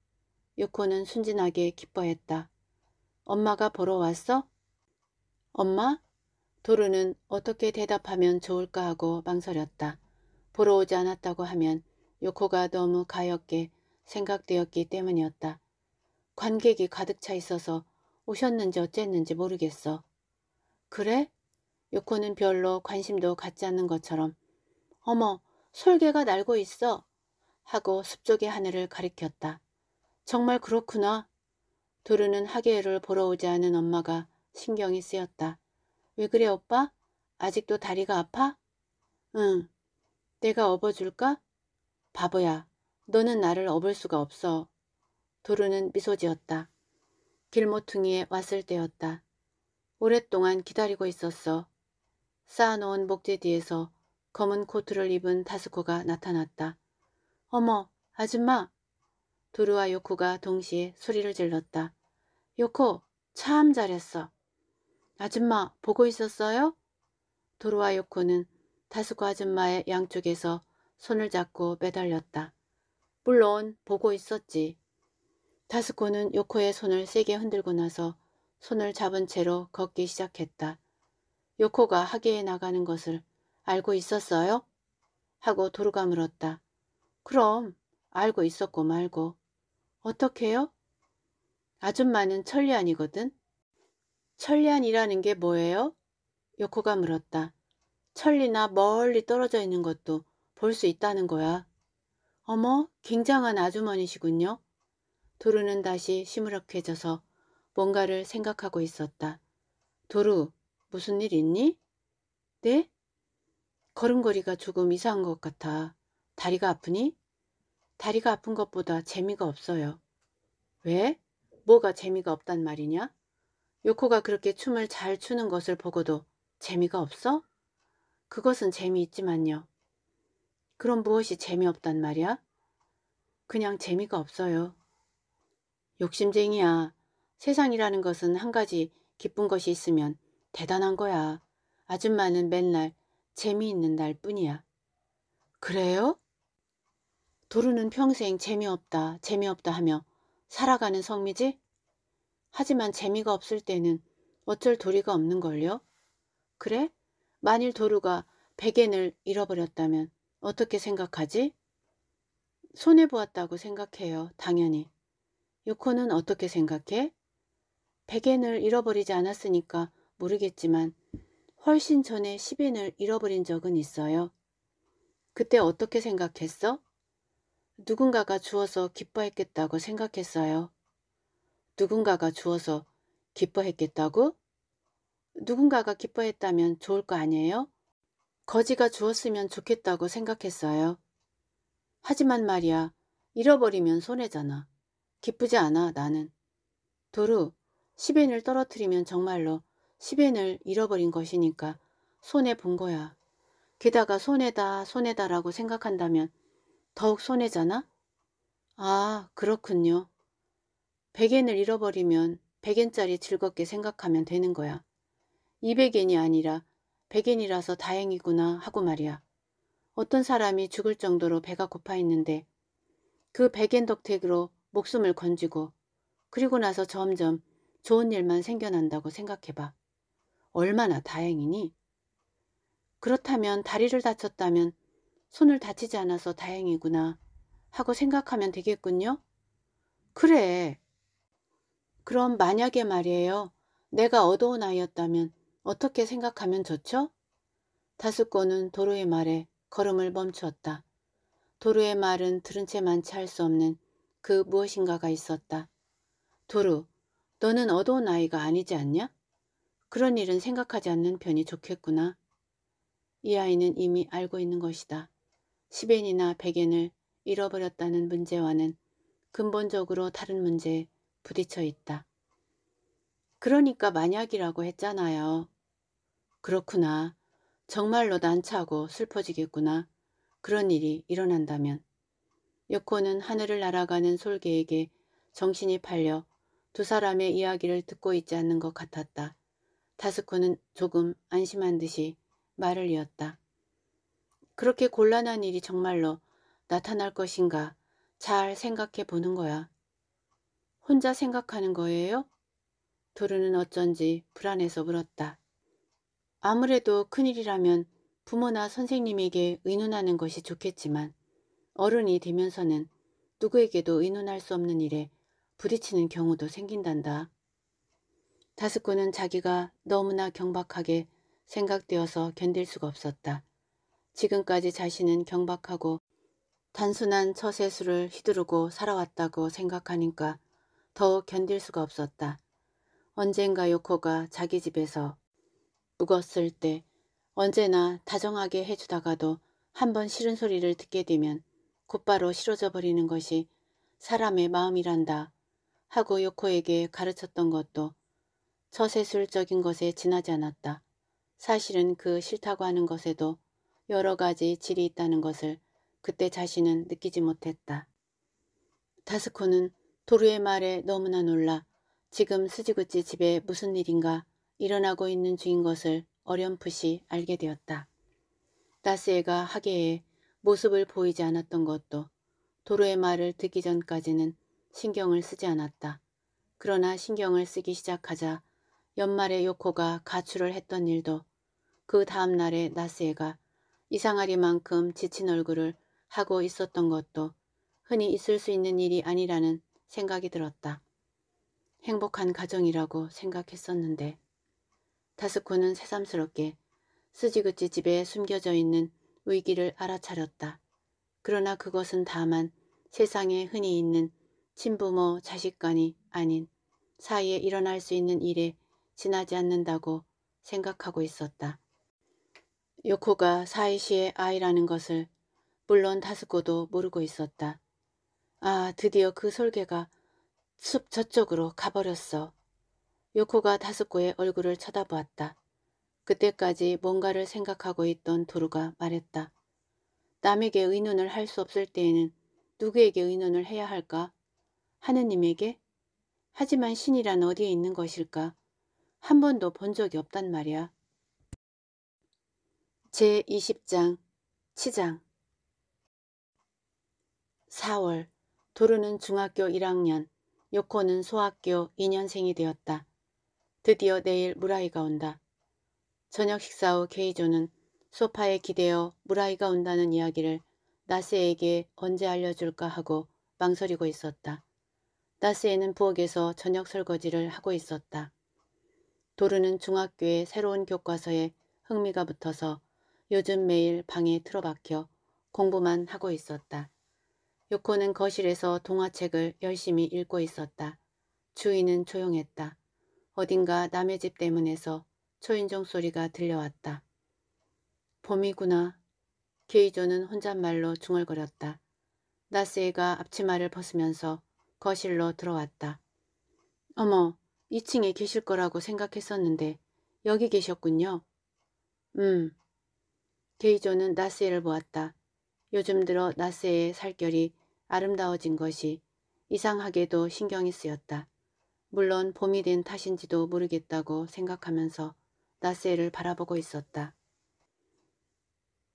요코는 순진하게 기뻐했다. 엄마가 보러 왔어? 엄마? 도루는 어떻게 대답하면 좋을까 하고 망설였다. 보러 오지 않았다고 하면 요코가 너무 가엽게 생각되었기 때문이었다. 관객이 가득 차 있어서 오셨는지 어쨌는지 모르겠어. 그래? 요코는 별로 관심도 갖지 않는 것처럼 어머, 솔개가 날고 있어. 하고 숲쪽의 하늘을 가리켰다. 정말 그렇구나. 도루는 하계를 보러 오지 않은 엄마가 신경이 쓰였다. 왜 그래 오빠? 아직도 다리가 아파? 응. 내가 업어줄까? 바보야. 너는 나를 업을 수가 없어. 도루는 미소 지었다. 길모퉁이에 왔을 때였다. 오랫동안 기다리고 있었어. 쌓아놓은 목재 뒤에서 검은 코트를 입은 타스코가 나타났다. 어머, 아줌마! 도루와 요코가 동시에 소리를 질렀다. 요코, 참 잘했어. 아줌마, 보고 있었어요? 도루와 요코는 타스코 아줌마의 양쪽에서 손을 잡고 매달렸다. 물론 보고 있었지. 타스코는 요코의 손을 세게 흔들고 나서 손을 잡은 채로 걷기 시작했다. 요코가 하계에 나가는 것을 알고 있었어요? 하고 도루가 물었다. 그럼 알고 있었고 말고. 어떻게요? 아줌마는 천리안이거든. 천리안이라는 게 뭐예요? 요코가 물었다. 천리나 멀리 떨어져 있는 것도 볼 수 있다는 거야. 어머, 굉장한 아주머니시군요. 도루는 다시 시무룩해져서 뭔가를 생각하고 있었다. 도루, 무슨 일 있니? 네? 걸음걸이가 조금 이상한 것 같아. 다리가 아프니? 다리가 아픈 것보다 재미가 없어요. 왜? 뭐가 재미가 없단 말이냐? 요코가 그렇게 춤을 잘 추는 것을 보고도 재미가 없어? 그것은 재미있지만요. 그럼 무엇이 재미없단 말이야? 그냥 재미가 없어요. 욕심쟁이야. 세상이라는 것은 한 가지 기쁜 것이 있으면 대단한 거야. 아줌마는 맨날 재미있는 날 뿐이야. 그래요? 도루는 평생 재미없다, 재미없다 하며 살아가는 성미지? 하지만 재미가 없을 때는 어쩔 도리가 없는걸요? 그래? 만일 도루가 백엔을 잃어버렸다면 어떻게 생각하지? 손해보았다고 생각해요, 당연히. 유코는 어떻게 생각해? 백엔을 잃어버리지 않았으니까 모르겠지만 훨씬 전에 10엔을 잃어버린 적은 있어요. 그때 어떻게 생각했어? 누군가가 주어서 기뻐했겠다고 생각했어요. 누군가가 주어서 기뻐했겠다고? 누군가가 기뻐했다면 좋을 거 아니에요? 거지가 주었으면 좋겠다고 생각했어요. 하지만 말이야, 잃어버리면 손해잖아. 기쁘지 않아, 나는. 도루, 10엔을 떨어뜨리면 정말로 10엔을 잃어버린 것이니까 손해 본 거야. 게다가 손해다 손해다라고 생각한다면 더욱 손해잖아? 아 그렇군요. 100엔을 잃어버리면 100엔짜리 즐겁게 생각하면 되는 거야. 200엔이 아니라 100엔이라서 다행이구나 하고 말이야. 어떤 사람이 죽을 정도로 배가 고파 있는데 그 100엔 덕택으로 목숨을 건지고 그리고 나서 점점 좋은 일만 생겨난다고 생각해봐. 얼마나 다행이니? 그렇다면 다리를 다쳤다면 손을 다치지 않아서 다행이구나 하고 생각하면 되겠군요. 그래. 그럼 만약에 말이에요. 내가 어두운 아이였다면 어떻게 생각하면 좋죠? 다스코는 도로의 말에 걸음을 멈추었다. 도루의 말은 들은 채만취할수 없는 그 무엇인가가 있었다. 도루, 너는 어두운 아이가 아니지 않냐? 그런 일은 생각하지 않는 편이 좋겠구나. 이 아이는 이미 알고 있는 것이다. 10엔이나 100엔을 잃어버렸다는 문제와는 근본적으로 다른 문제에 부딪혀 있다. 그러니까 만약이라고 했잖아요. 그렇구나. 정말로 난처하고 슬퍼지겠구나. 그런 일이 일어난다면. 여코는 하늘을 날아가는 솔개에게 정신이 팔려 두 사람의 이야기를 듣고 있지 않는 것 같았다. 다스코는 조금 안심한 듯이 말을 이었다. 그렇게 곤란한 일이 정말로 나타날 것인가 잘 생각해 보는 거야. 혼자 생각하는 거예요? 도르는 어쩐지 불안해서 물었다. 아무래도 큰일이라면 부모나 선생님에게 의논하는 것이 좋겠지만 어른이 되면서는 누구에게도 의논할 수 없는 일에 부딪히는 경우도 생긴단다. 타스코는 자기가 너무나 경박하게 생각되어서 견딜 수가 없었다. 지금까지 자신은 경박하고 단순한 처세술을 휘두르고 살아왔다고 생각하니까 더 견딜 수가 없었다. 언젠가 요코가 자기 집에서 묵었을 때 언제나 다정하게 해주다가도 한 번 싫은 소리를 듣게 되면 곧바로 싫어져 버리는 것이 사람의 마음이란다 하고 요코에게 가르쳤던 것도 처세술적인 것에 지나지 않았다. 사실은 그 싫다고 하는 것에도 여러 가지 질이 있다는 것을 그때 자신은 느끼지 못했다. 다스코는 도루의 말에 너무나 놀라 지금 수지구찌 집에 무슨 일인가 일어나고 있는 중인 것을 어렴풋이 알게 되었다. 나스에가 하계에 모습을 보이지 않았던 것도 도루의 말을 듣기 전까지는 신경을 쓰지 않았다. 그러나 신경을 쓰기 시작하자 연말에 요코가 가출을 했던 일도 그 다음 날에 나스에가 이상하리만큼 지친 얼굴을 하고 있었던 것도 흔히 있을 수 있는 일이 아니라는 생각이 들었다. 행복한 가정이라고 생각했었는데 다스코는 새삼스럽게 스지그치 집에 숨겨져 있는 위기를 알아차렸다. 그러나 그것은 다만 세상에 흔히 있는 친부모 자식 간이 아닌 사이에 일어날 수 있는 일에 지나지 않는다고 생각하고 있었다. 요코가 사이시의 아이라는 것을 물론 다스코도 모르고 있었다. 아 드디어 그 솔개가 숲 저쪽으로 가버렸어. 요코가 다스코의 얼굴을 쳐다보았다. 그때까지 뭔가를 생각하고 있던 도루가 말했다. 남에게 의논을 할 수 없을 때에는 누구에게 의논을 해야 할까? 하느님에게? 하지만 신이란 어디에 있는 것일까? 한 번도 본 적이 없단 말이야. 제20장 치장 4월 도르는 중학교 1학년, 요코는 소학교 2년생이 되었다. 드디어 내일 무라이가 온다. 저녁 식사 후 케이조는 소파에 기대어 무라이가 온다는 이야기를 나스에게 언제 알려줄까 하고 망설이고 있었다. 나스에는 부엌에서 저녁 설거지를 하고 있었다. 도르는 중학교의 새로운 교과서에 흥미가 붙어서 요즘 매일 방에 틀어박혀 공부만 하고 있었다. 요코는 거실에서 동화책을 열심히 읽고 있었다. 주인는 조용했다. 어딘가 남의 집 때문에서 초인종 소리가 들려왔다. 봄이구나. 케이조는 혼잣말로 중얼거렸다. 나스에가 앞치마를 벗으면서 거실로 들어왔다. 어머, 2층에 계실 거라고 생각했었는데 여기 계셨군요. 음. 게이조는 나스에를 보았다. 요즘 들어 나스에의 살결이 아름다워진 것이 이상하게도 신경이 쓰였다. 물론 봄이 된 탓인지도 모르겠다고 생각하면서 나스에를 바라보고 있었다.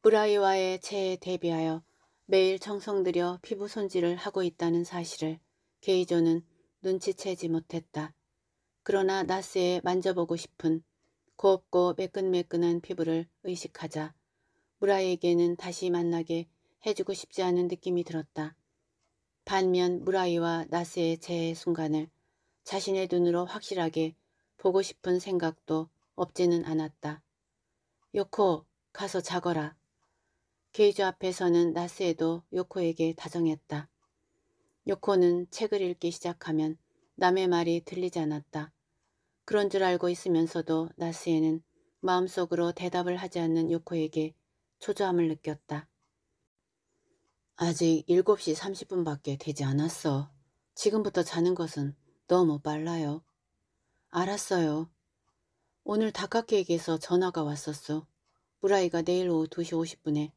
브라이와의 체에 대비하여 매일 청성 들여 피부 손질을 하고 있다는 사실을 게이조는 눈치채지 못했다. 그러나 나스에 만져보고 싶은 곱고 매끈매끈한 피부를 의식하자 무라이에게는 다시 만나게 해주고 싶지 않은 느낌이 들었다. 반면 무라이와 나스의 재해 순간을 자신의 눈으로 확실하게 보고 싶은 생각도 없지는 않았다. 요코 가서 자거라. 게이즈 앞에서는 나스에도 요코에게 다정했다. 요코는 책을 읽기 시작하면 남의 말이 들리지 않았다. 그런 줄 알고 있으면서도 나스에는 마음속으로 대답을 하지 않는 요코에게 초조함을 느꼈다. 아직 7시 30분밖에 되지 않았어. 지금부터 자는 것은 너무 빨라요. 알았어요. 오늘 다카키에게서 전화가 왔었어. 무라이가 내일 오후 2시 50분에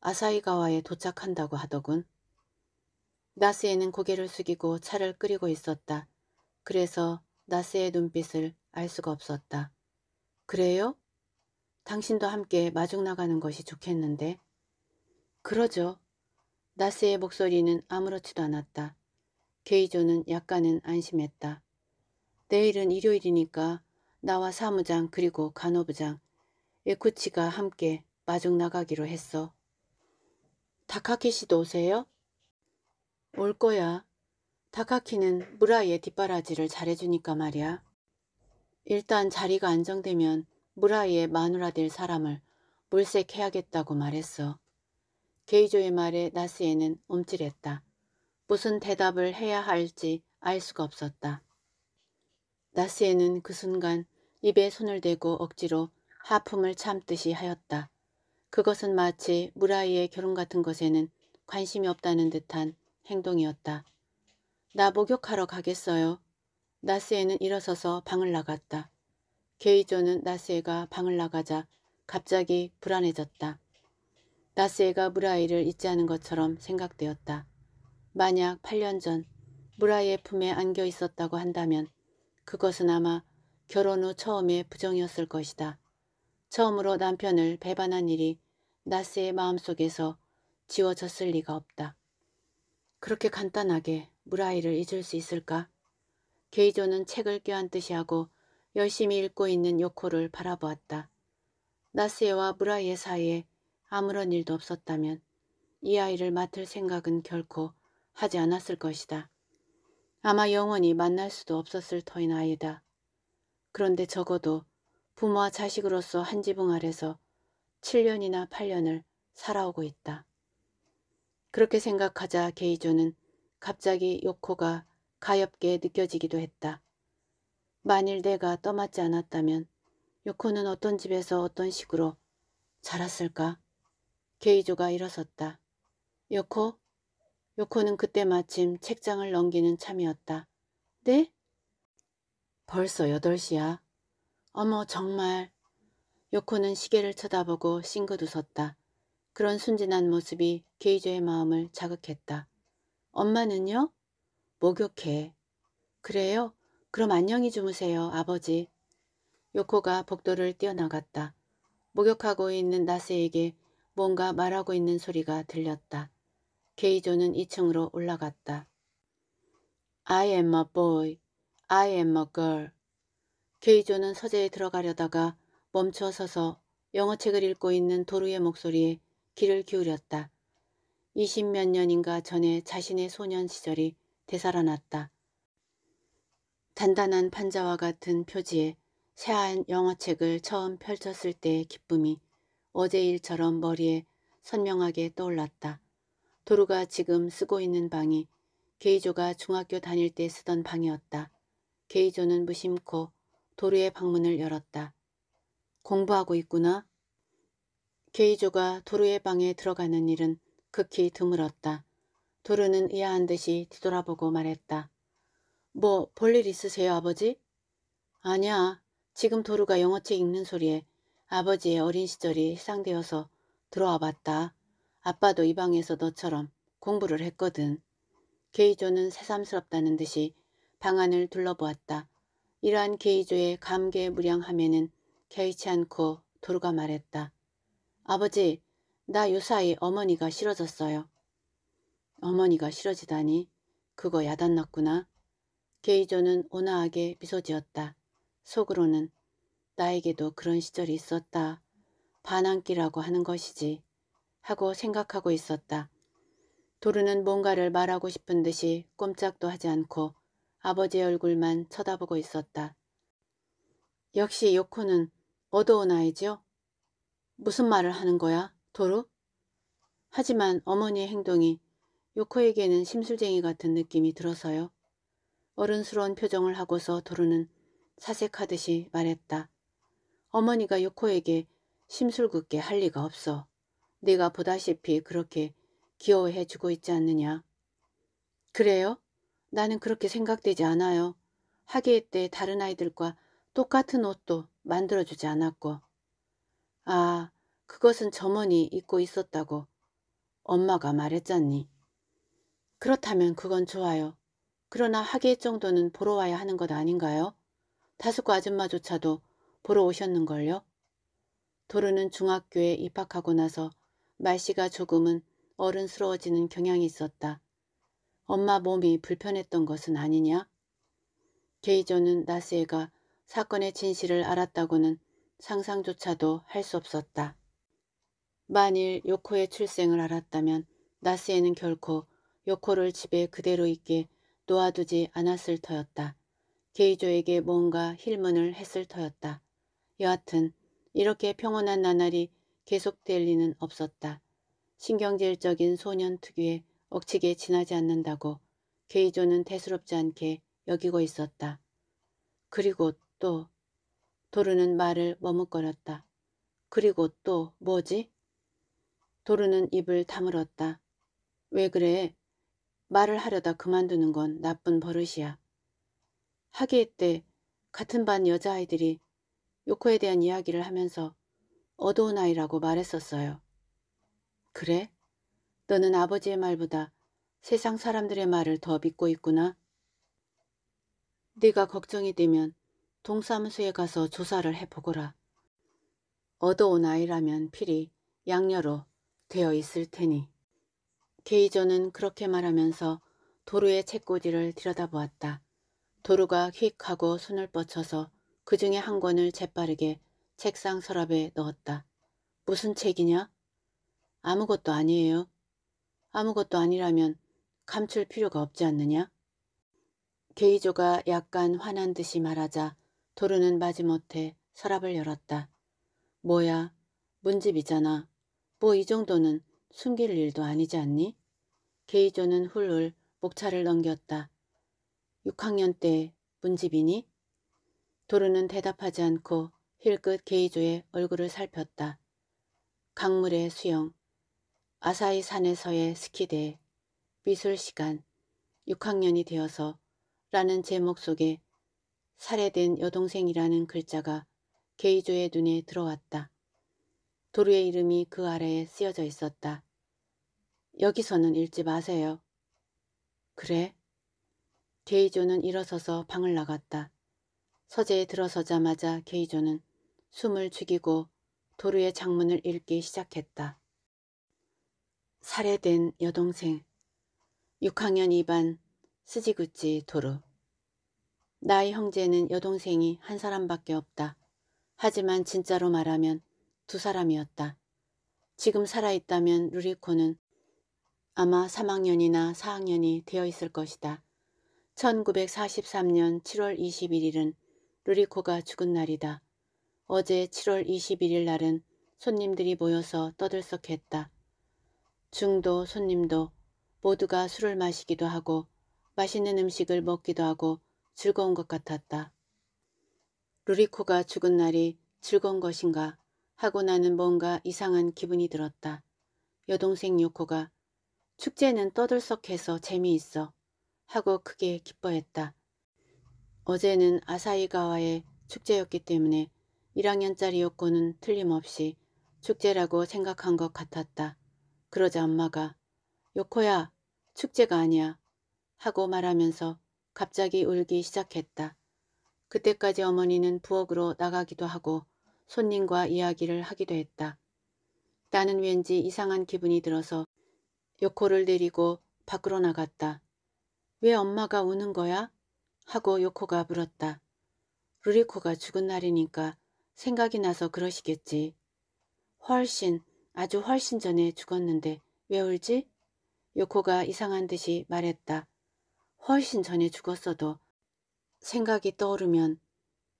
아사이가와에 도착한다고 하더군. 나스에는 고개를 숙이고 차를 끓이고 있었다. 그래서 나스의 눈빛을 알 수가 없었다. 그래요? 당신도 함께 마중 나가는 것이 좋겠는데. 그러죠. 나스의 목소리는 아무렇지도 않았다. 게이조는 약간은 안심했다. 내일은 일요일이니까 나와 사무장 그리고 간호부장 에쿠치가 함께 마중 나가기로 했어. 다카키시도 오세요? 올 거야. 다카키는 무라의 이 뒷바라지를 잘해주니까 말이야. 일단 자리가 안정되면 무라의 이 마누라 될 사람을 물색해야겠다고 말했어. 게이조의 말에 나스에는 움찔했다. 무슨 대답을 해야 할지 알 수가 없었다. 나스에는 그 순간 입에 손을 대고 억지로 하품을 참듯이 하였다. 그것은 마치 무라이의 결혼 같은 것에는 관심이 없다는 듯한 행동이었다. 나 목욕하러 가겠어요. 나스에는 일어서서 방을 나갔다. 게이조는 나스에가 방을 나가자 갑자기 불안해졌다. 나스에가 무라이를 잊지 않은 것처럼 생각되었다. 만약 8년 전 무라이의 품에 안겨 있었다고 한다면 그것은 아마 결혼 후 처음의 부정이었을 것이다. 처음으로 남편을 배반한 일이 나스의 마음속에서 지워졌을 리가 없다. 그렇게 간단하게 무라이를 잊을 수 있을까? 게이조는 책을 껴안듯이 하고 열심히 읽고 있는 요코를 바라보았다. 나스에와 무라이의 사이에 아무런 일도 없었다면 이 아이를 맡을 생각은 결코 하지 않았을 것이다. 아마 영원히 만날 수도 없었을 터인 아이다. 그런데 적어도 부모와 자식으로서 한 지붕 아래서 7년이나 8년을 살아오고 있다. 그렇게 생각하자 게이조는 갑자기 요코가 가엽게 느껴지기도 했다. 만일 내가 떠맞지 않았다면 요코는 어떤 집에서 어떤 식으로 자랐을까? 게이조가 일어섰다. 요코? 요코는 그때 마침 책장을 넘기는 참이었다. 네? 벌써 8시야. 어머 정말. 요코는 시계를 쳐다보고 싱긋 웃었다. 그런 순진한 모습이 게이조의 마음을 자극했다. 엄마는요? 목욕해. 그래요? 그럼 안녕히 주무세요, 아버지. 요코가 복도를 뛰어나갔다. 목욕하고 있는 나스에게 뭔가 말하고 있는 소리가 들렸다. 게이조는 2층으로 올라갔다. I am a boy. I am a girl. 게이조는 서재에 들어가려다가 멈춰서서 영어책을 읽고 있는 도루의 목소리에 귀를 기울였다. 2 0 몇 년인가 전에 자신의 소년 시절이 되살아났다. 단단한 판자와 같은 표지에 새하얀 영화책을 처음 펼쳤을 때의 기쁨이 어제 일처럼 머리에 선명하게 떠올랐다. 도루가 지금 쓰고 있는 방이 게이조가 중학교 다닐 때 쓰던 방이었다. 게이조는 무심코 도루의 방문을 열었다. 공부하고 있구나. 게이조가 도루의 방에 들어가는 일은 극히 드물었다. 도르는 이해한 듯이 뒤돌아보고 말했다. 뭐 볼 일 있으세요 아버지? 아니야. 지금 도르가 영어책 읽는 소리에 아버지의 어린 시절이 희상되어서 들어와 봤다. 아빠도 이 방에서 너처럼 공부를 했거든. 게이조는 새삼스럽다는 듯이 방안을 둘러보았다. 이러한 게이조의 감개무량함에는 개의치 않고 도르가 말했다. 아버지, 나 요사이 어머니가 싫어졌어요. 어머니가 싫어지다니 그거 야단났구나. 게이조는 온화하게 미소지었다. 속으로는 나에게도 그런 시절이 있었다. 반항기라고 하는 것이지 하고 생각하고 있었다. 도르는 뭔가를 말하고 싶은 듯이 꼼짝도 하지 않고 아버지의 얼굴만 쳐다보고 있었다. 역시 요코는 어두운 아이지요? 무슨 말을 하는 거야? 도로? 하지만 어머니의 행동이 요코에게는 심술쟁이 같은 느낌이 들어서요. 어른스러운 표정을 하고서 도로는 사색하듯이 말했다. 어머니가 요코에게 심술궂게 할 리가 없어. 네가 보다시피 그렇게 귀여워해주고 있지 않느냐. 그래요? 나는 그렇게 생각되지 않아요. 하예때 다른 아이들과 똑같은 옷도 만들어주지 않았고. 아, 그것은 점원이 잊고 있었다고 엄마가 말했잖니. 그렇다면 그건 좋아요. 그러나 하계 정도는 보러 와야 하는 것 아닌가요? 다수고 아줌마조차도 보러 오셨는걸요? 도르는 중학교에 입학하고 나서 말씨가 조금은 어른스러워지는 경향이 있었다. 엄마 몸이 불편했던 것은 아니냐? 게이저는 나스에가 사건의 진실을 알았다고는 상상조차도 할 수 없었다. 만일 요코의 출생을 알았다면 나스에는 결코 요코를 집에 그대로 있게 놓아두지 않았을 터였다. 게이조에게 뭔가 힐문을 했을 터였다. 여하튼 이렇게 평온한 나날이 계속될 리는 없었다. 신경질적인 소년 특유의 억측에 지나지 않는다고 게이조는 대수롭지 않게 여기고 있었다. 그리고 또 도르는 말을 머뭇거렸다. 그리고 또 뭐지? 도르는 입을 다물었다. 왜 그래? 말을 하려다 그만두는 건 나쁜 버릇이야. 학예때 같은 반 여자아이들이 요코에 대한 이야기를 하면서 어두운 아이라고 말했었어요. 그래? 너는 아버지의 말보다 세상 사람들의 말을 더 믿고 있구나. 네가 걱정이 되면 동사무소에 가서 조사를 해보거라. 어두운 아이라면 필히 양녀로 되어 있을 테니. 게이저는 그렇게 말하면서 도루의 책꽂이를 들여다보았다. 도루가 휙 하고 손을 뻗쳐서 그 중에 한 권을 재빠르게 책상 서랍에 넣었다. 무슨 책이냐? 아무것도 아니에요. 아무것도 아니라면 감출 필요가 없지 않느냐? 게이조가 약간 화난 듯이 말하자 도루는 마지못해 서랍을 열었다. 뭐야, 문집이잖아. 뭐이 정도는 숨길 일도 아니지 않니? 게이조는 훌훌 목차를 넘겼다. 6학년 때 문집이니? 도르는 대답하지 않고 힐끗 게이조의 얼굴을 살폈다. 강물의 수영, 아사히 산에서의 스키대 미술시간, 6학년이 되어서 라는 제목 속에 살해된 여동생이라는 글자가 게이조의 눈에 들어왔다. 도루의 이름이 그 아래에 쓰여져 있었다. 여기서는 읽지 마세요. 그래? 게이조는 일어서서 방을 나갔다. 서재에 들어서자마자 게이조는 숨을 죽이고 도루의 장문을 읽기 시작했다. 살해된 여동생 6학년 2반 스지구치 도루 나의 형제는 여동생이 한 사람밖에 없다. 하지만 진짜로 말하면 두 사람이었다. 지금 살아있다면 루리코는 아마 3학년이나 4학년이 되어 있을 것이다. 1943년 7월 21일은 루리코가 죽은 날이다. 어제 7월 21일 날은 손님들이 모여서 떠들썩했다. 중도 손님도 모두가 술을 마시기도 하고 맛있는 음식을 먹기도 하고 즐거운 것 같았다. 루리코가 죽은 날이 즐거운 것인가 하고 나는 뭔가 이상한 기분이 들었다. 여동생 요코가 축제는 떠들썩해서 재미있어 하고 크게 기뻐했다. 어제는 아사이가와의 축제였기 때문에 1학년짜리 요코는 틀림없이 축제라고 생각한 것 같았다. 그러자 엄마가 요코야 축제가 아니야 하고 말하면서 갑자기 울기 시작했다. 그때까지 어머니는 부엌으로 나가기도 하고 손님과 이야기를 하기도 했다. 나는 왠지 이상한 기분이 들어서 요코를 데리고 밖으로 나갔다. 왜 엄마가 우는 거야? 하고 요코가 물었다. 루리코가 죽은 날이니까 생각이 나서 그러시겠지. 훨씬 아주 훨씬 전에 죽었는데 왜 울지? 요코가 이상한 듯이 말했다. 훨씬 전에 죽었어도 생각이 떠오르면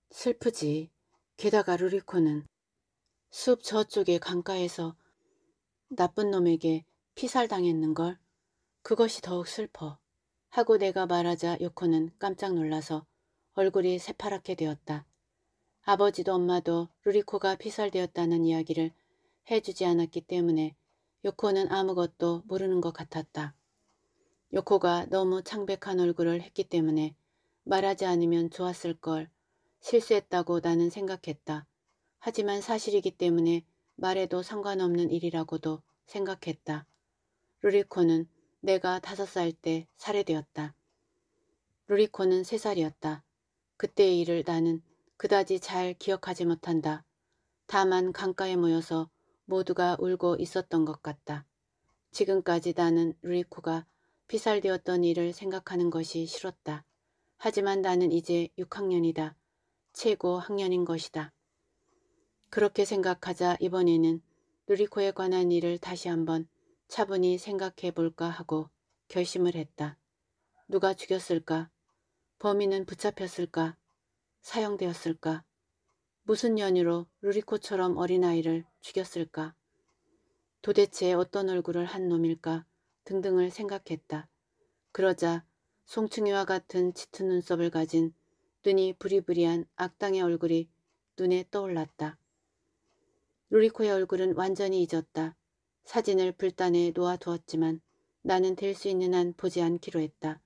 슬프지. 게다가 루리코는 숲 저쪽의 강가에서 나쁜 놈에게 피살당했는걸. 그것이 더욱 슬퍼. 하고 내가 말하자 요코는 깜짝 놀라서 얼굴이 새파랗게 되었다. 아버지도 엄마도 루리코가 피살되었다는 이야기를 해주지 않았기 때문에 요코는 아무것도 모르는 것 같았다. 요코가 너무 창백한 얼굴을 했기 때문에 말하지 않으면 좋았을 걸 실수했다고 나는 생각했다. 하지만 사실이기 때문에 말해도 상관없는 일이라고도 생각했다. 루리코는 내가 다섯 살 때 살해되었다. 루리코는 세 살이었다. 그때의 일을 나는 그다지 잘 기억하지 못한다. 다만 강가에 모여서 모두가 울고 있었던 것 같다. 지금까지 나는 루리코가 피살되었던 일을 생각하는 것이 싫었다. 하지만 나는 이제 6학년이다. 최고 학년인 것이다. 그렇게 생각하자 이번에는 누리코에 관한 일을 다시 한번 차분히 생각해 볼까 하고 결심을 했다. 누가 죽였을까? 범인은 붙잡혔을까? 사형되었을까? 무슨 연유로 루리코처럼 어린아이를 죽였을까? 도대체 어떤 얼굴을 한 놈일까? 등등을 생각했다. 그러자 송충이와 같은 짙은 눈썹을 가진 눈이 부리부리한 악당의 얼굴이 눈에 떠올랐다. 루리코의 얼굴은 완전히 잊었다. 사진을 불단에 놓아두었지만 나는 될 수 있는 한 보지 않기로 했다.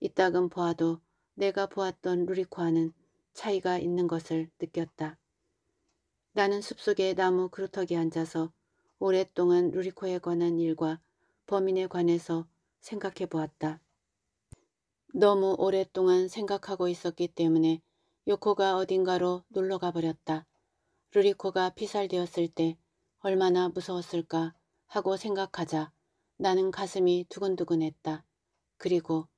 이따금 보아도 내가 보았던 루리코와는 차이가 있는 것을 느꼈다. 나는 숲속의 나무 그루터기에 앉아서 오랫동안 루리코에 관한 일과 범인에 관해서 생각해 보았다. 너무 오랫동안 생각하고 있었기 때문에 요코가 어딘가로 놀러가 버렸다. 루리코가 피살되었을 때 얼마나 무서웠을까 하고 생각하자 나는 가슴이 두근두근했다. 그리고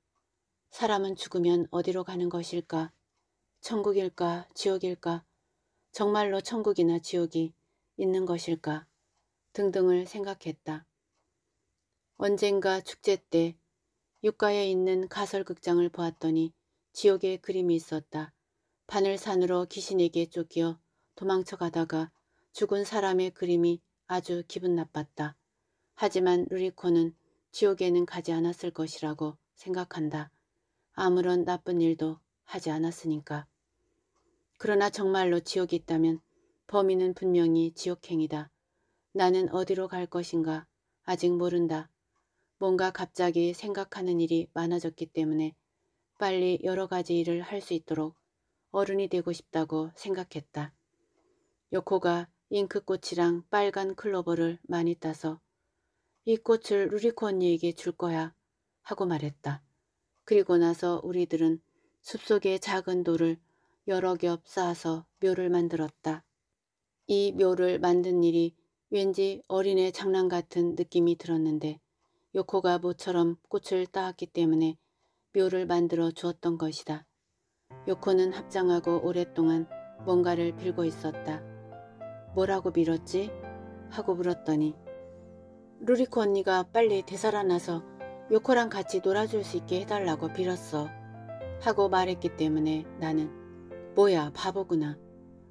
사람은 죽으면 어디로 가는 것일까? 천국일까? 지옥일까? 정말로 천국이나 지옥이 있는 것일까? 등등을 생각했다. 언젠가 축제 때 육가에 있는 가설극장을 보았더니 지옥의 그림이 있었다. 바늘산으로 귀신에게 쫓겨 도망쳐 가다가 죽은 사람의 그림이 아주 기분 나빴다. 하지만 루리코는 지옥에는 가지 않았을 것이라고 생각한다. 아무런 나쁜 일도 하지 않았으니까. 그러나 정말로 지옥이 있다면 범인은 분명히 지옥행이다. 나는 어디로 갈 것인가 아직 모른다. 뭔가 갑자기 생각하는 일이 많아졌기 때문에 빨리 여러 가지 일을 할 수 있도록 어른이 되고 싶다고 생각했다. 요코가 잉크꽃이랑 빨간 클로버를 많이 따서 이 꽃을 루리코 언니에게 줄 거야 하고 말했다. 그리고 나서 우리들은 숲속의 작은 돌을 여러 겹 쌓아서 묘를 만들었다. 이 묘를 만든 일이 왠지 어린애 장난 같은 느낌이 들었는데 요코가 모처럼 꽃을 따왔기 때문에 묘를 만들어 주었던 것이다. 요코는 합장하고 오랫동안 뭔가를 빌고 있었다. 뭐라고 빌었지? 하고 물었더니 루리코 언니가 빨리 되살아나서 요코랑 같이 놀아줄 수 있게 해달라고 빌었어. 하고 말했기 때문에 나는 뭐야 바보구나.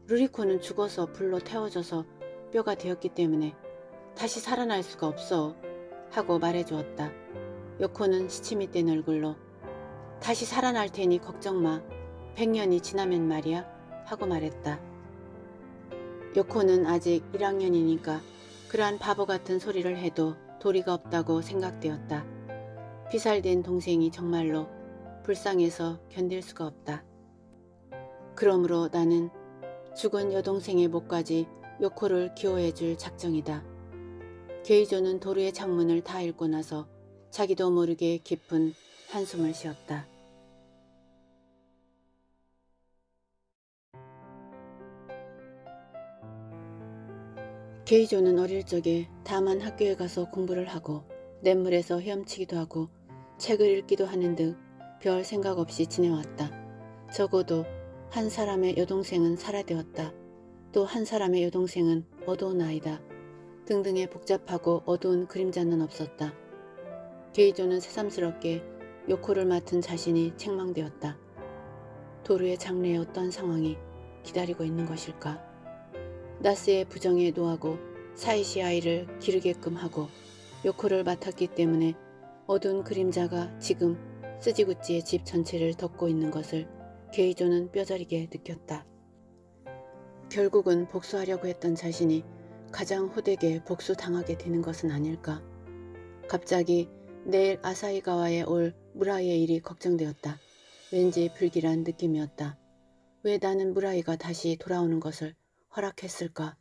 루리코는 죽어서 불로 태워져서 뼈가 되었기 때문에 다시 살아날 수가 없어. 하고 말해주었다. 요코는 시치미뗀 얼굴로 다시 살아날 테니 걱정 마. 100년이 지나면 말이야 하고 말했다. 요코는 아직 1학년이니까 그러한 바보 같은 소리를 해도 도리가 없다고 생각되었다. 피살된 동생이 정말로 불쌍해서 견딜 수가 없다. 그러므로 나는 죽은 여동생의 목까지 요코를 기호해줄 작정이다. 게이조는 도르의 창문을 다 읽고 나서 자기도 모르게 깊은 한숨을 쉬었다. 게이조는 어릴 적에 다만 학교에 가서 공부를 하고 냇물에서 헤엄치기도 하고 책을 읽기도 하는 등별 생각 없이 지내왔다. 적어도 한 사람의 여동생은 살아되었다. 또 한 사람의 여동생은 어두운 아이다. 등등의 복잡하고 어두운 그림자는 없었다. 게이조는 새삼스럽게 요코를 맡은 자신이 책망되었다. 도루의 장래에 어떤 상황이 기다리고 있는 것일까? 나스의 부정에 노하고 사이시 아이를 기르게끔 하고 요코를 맡았기 때문에 어두운 그림자가 지금 쓰지구찌의집 전체를 덮고 있는 것을 게이조는 뼈저리게 느꼈다. 결국은 복수하려고 했던 자신이 가장 호되게 복수당하게 되는 것은 아닐까. 갑자기 내일 아사히가와에 올 무라이의 일이 걱정되었다. 왠지 불길한 느낌이었다. 왜 나는 무라이가 다시 돌아오는 것을 허락했을까?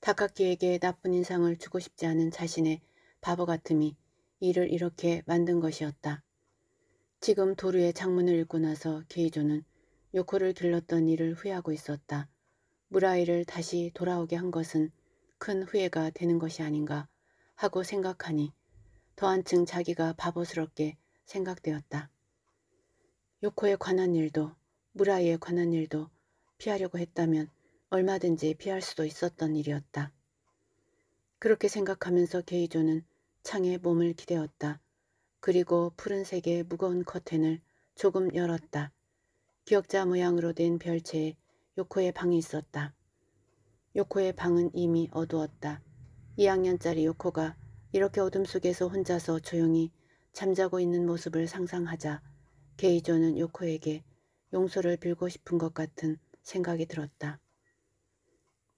다카키에게 나쁜 인상을 주고 싶지 않은 자신의 바보 같음이 이를 이렇게 만든 것이었다. 지금 도루의 창문을 읽고 나서 케이조는 요코를 길렀던 일을 후회하고 있었다. 무라이를 다시 돌아오게 한 것은 큰 후회가 되는 것이 아닌가 하고 생각하니 더한층 자기가 바보스럽게 생각되었다. 요코에 관한 일도 무라이에 관한 일도 피하려고 했다면 얼마든지 피할 수도 있었던 일이었다. 그렇게 생각하면서 게이조는 창에 몸을 기대었다. 그리고 푸른색의 무거운 커튼을 조금 열었다. 기억자 모양으로 된 별채에 요코의 방이 있었다. 요코의 방은 이미 어두웠다. 2학년짜리 요코가 이렇게 어둠 속에서 혼자서 조용히 잠자고 있는 모습을 상상하자 게이조는 요코에게 용서를 빌고 싶은 것 같은 생각이 들었다.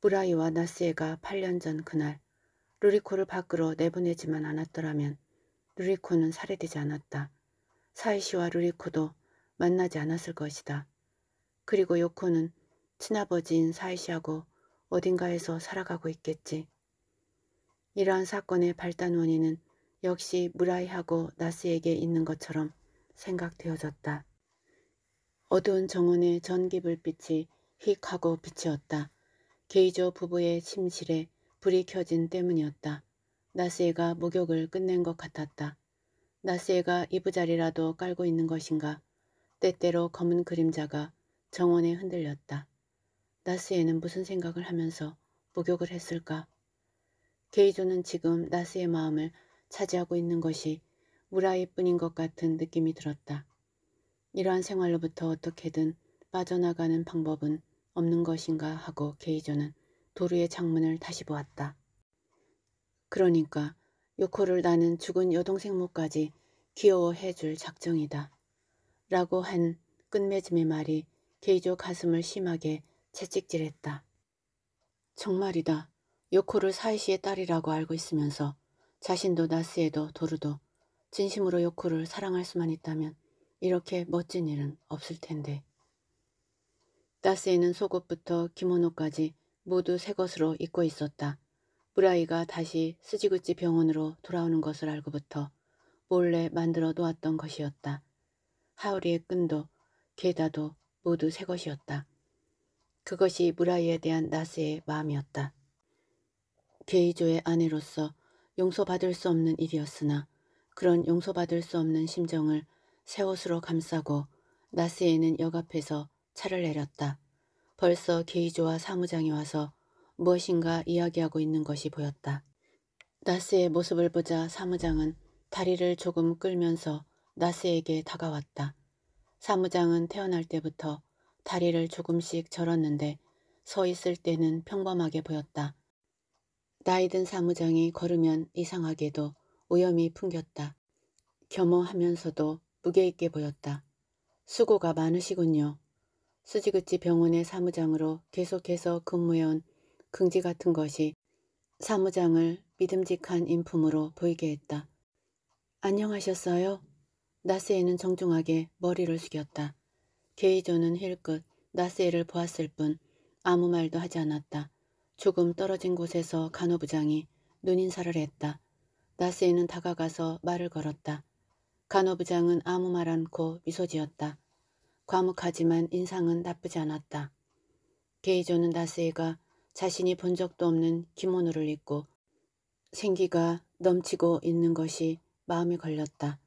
브라이와 나스에가 8년 전 그날 루리코를 밖으로 내보내지만 않았더라면 루리코는 살해되지 않았다. 사이시와 루리코도 만나지 않았을 것이다. 그리고 요코는 친아버지인 사이시하고 어딘가에서 살아가고 있겠지. 이러한 사건의 발단 원인은 역시 무라이하고 나스에게 있는 것처럼 생각되어졌다. 어두운 정원의 전기 불빛이 휙하고 비치었다. 게이저 부부의 침실에 불이 켜진 때문이었다. 나스에가 목욕을 끝낸 것 같았다. 나스에가 이부자리라도 깔고 있는 것인가. 때때로 검은 그림자가 정원에 흔들렸다. 나스에는 무슨 생각을 하면서 목욕을 했을까? 게이조는 지금 나스의 마음을 차지하고 있는 것이 무라이뿐인 것 같은 느낌이 들었다. 이러한 생활로부터 어떻게든 빠져나가는 방법은 없는 것인가 하고 게이조는 도루의 창문을 다시 보았다. 그러니까 요코를 나는 죽은 여동생 모까지 귀여워해줄 작정이다. 라고 한 끝맺음의 말이 게이조 가슴을 심하게 채찍질했다. 정말이다. 요코를 사이시의 딸이라고 알고 있으면서 자신도 나스에도 도르도 진심으로 요코를 사랑할 수만 있다면 이렇게 멋진 일은 없을 텐데. 나스에는 속옷부터 기모노까지 모두 새 것으로 입고 있었다. 브라이가 다시 스지구치 병원으로 돌아오는 것을 알고부터 몰래 만들어 놓았던 것이었다. 하우리의 끈도 게다도 모두 새 것이었다. 그것이 무라이에 대한 나스의 마음이었다. 게이조의 아내로서 용서받을 수 없는 일이었으나 그런 용서받을 수 없는 심정을 새 옷으로 감싸고 나스에는 역 앞에서 차를 내렸다. 벌써 게이조와 사무장이 와서 무엇인가 이야기하고 있는 것이 보였다. 나스의 모습을 보자 사무장은 다리를 조금 끌면서 나스에게 다가왔다. 사무장은 태어날 때부터 다리를 조금씩 절었는데 서 있을 때는 평범하게 보였다. 나이든 사무장이 걸으면 이상하게도 오염이 풍겼다. 겸허하면서도 무게 있게 보였다. 수고가 많으시군요. 수지그치 병원의 사무장으로 계속해서 근무해온 긍지 같은 것이 사무장을 믿음직한 인품으로 보이게 했다. 안녕하셨어요? 나스에는 정중하게 머리를 숙였다. 게이조는 힐끗 나스에를 보았을 뿐 아무 말도 하지 않았다. 조금 떨어진 곳에서 간호부장이 눈인사를 했다. 나스에는 다가가서 말을 걸었다. 간호부장은 아무 말 않고 미소 지었다. 과묵하지만 인상은 나쁘지 않았다. 게이조는 나스에가 자신이 본 적도 없는 기모노를 입고 생기가 넘치고 있는 것이 마음에 걸렸다.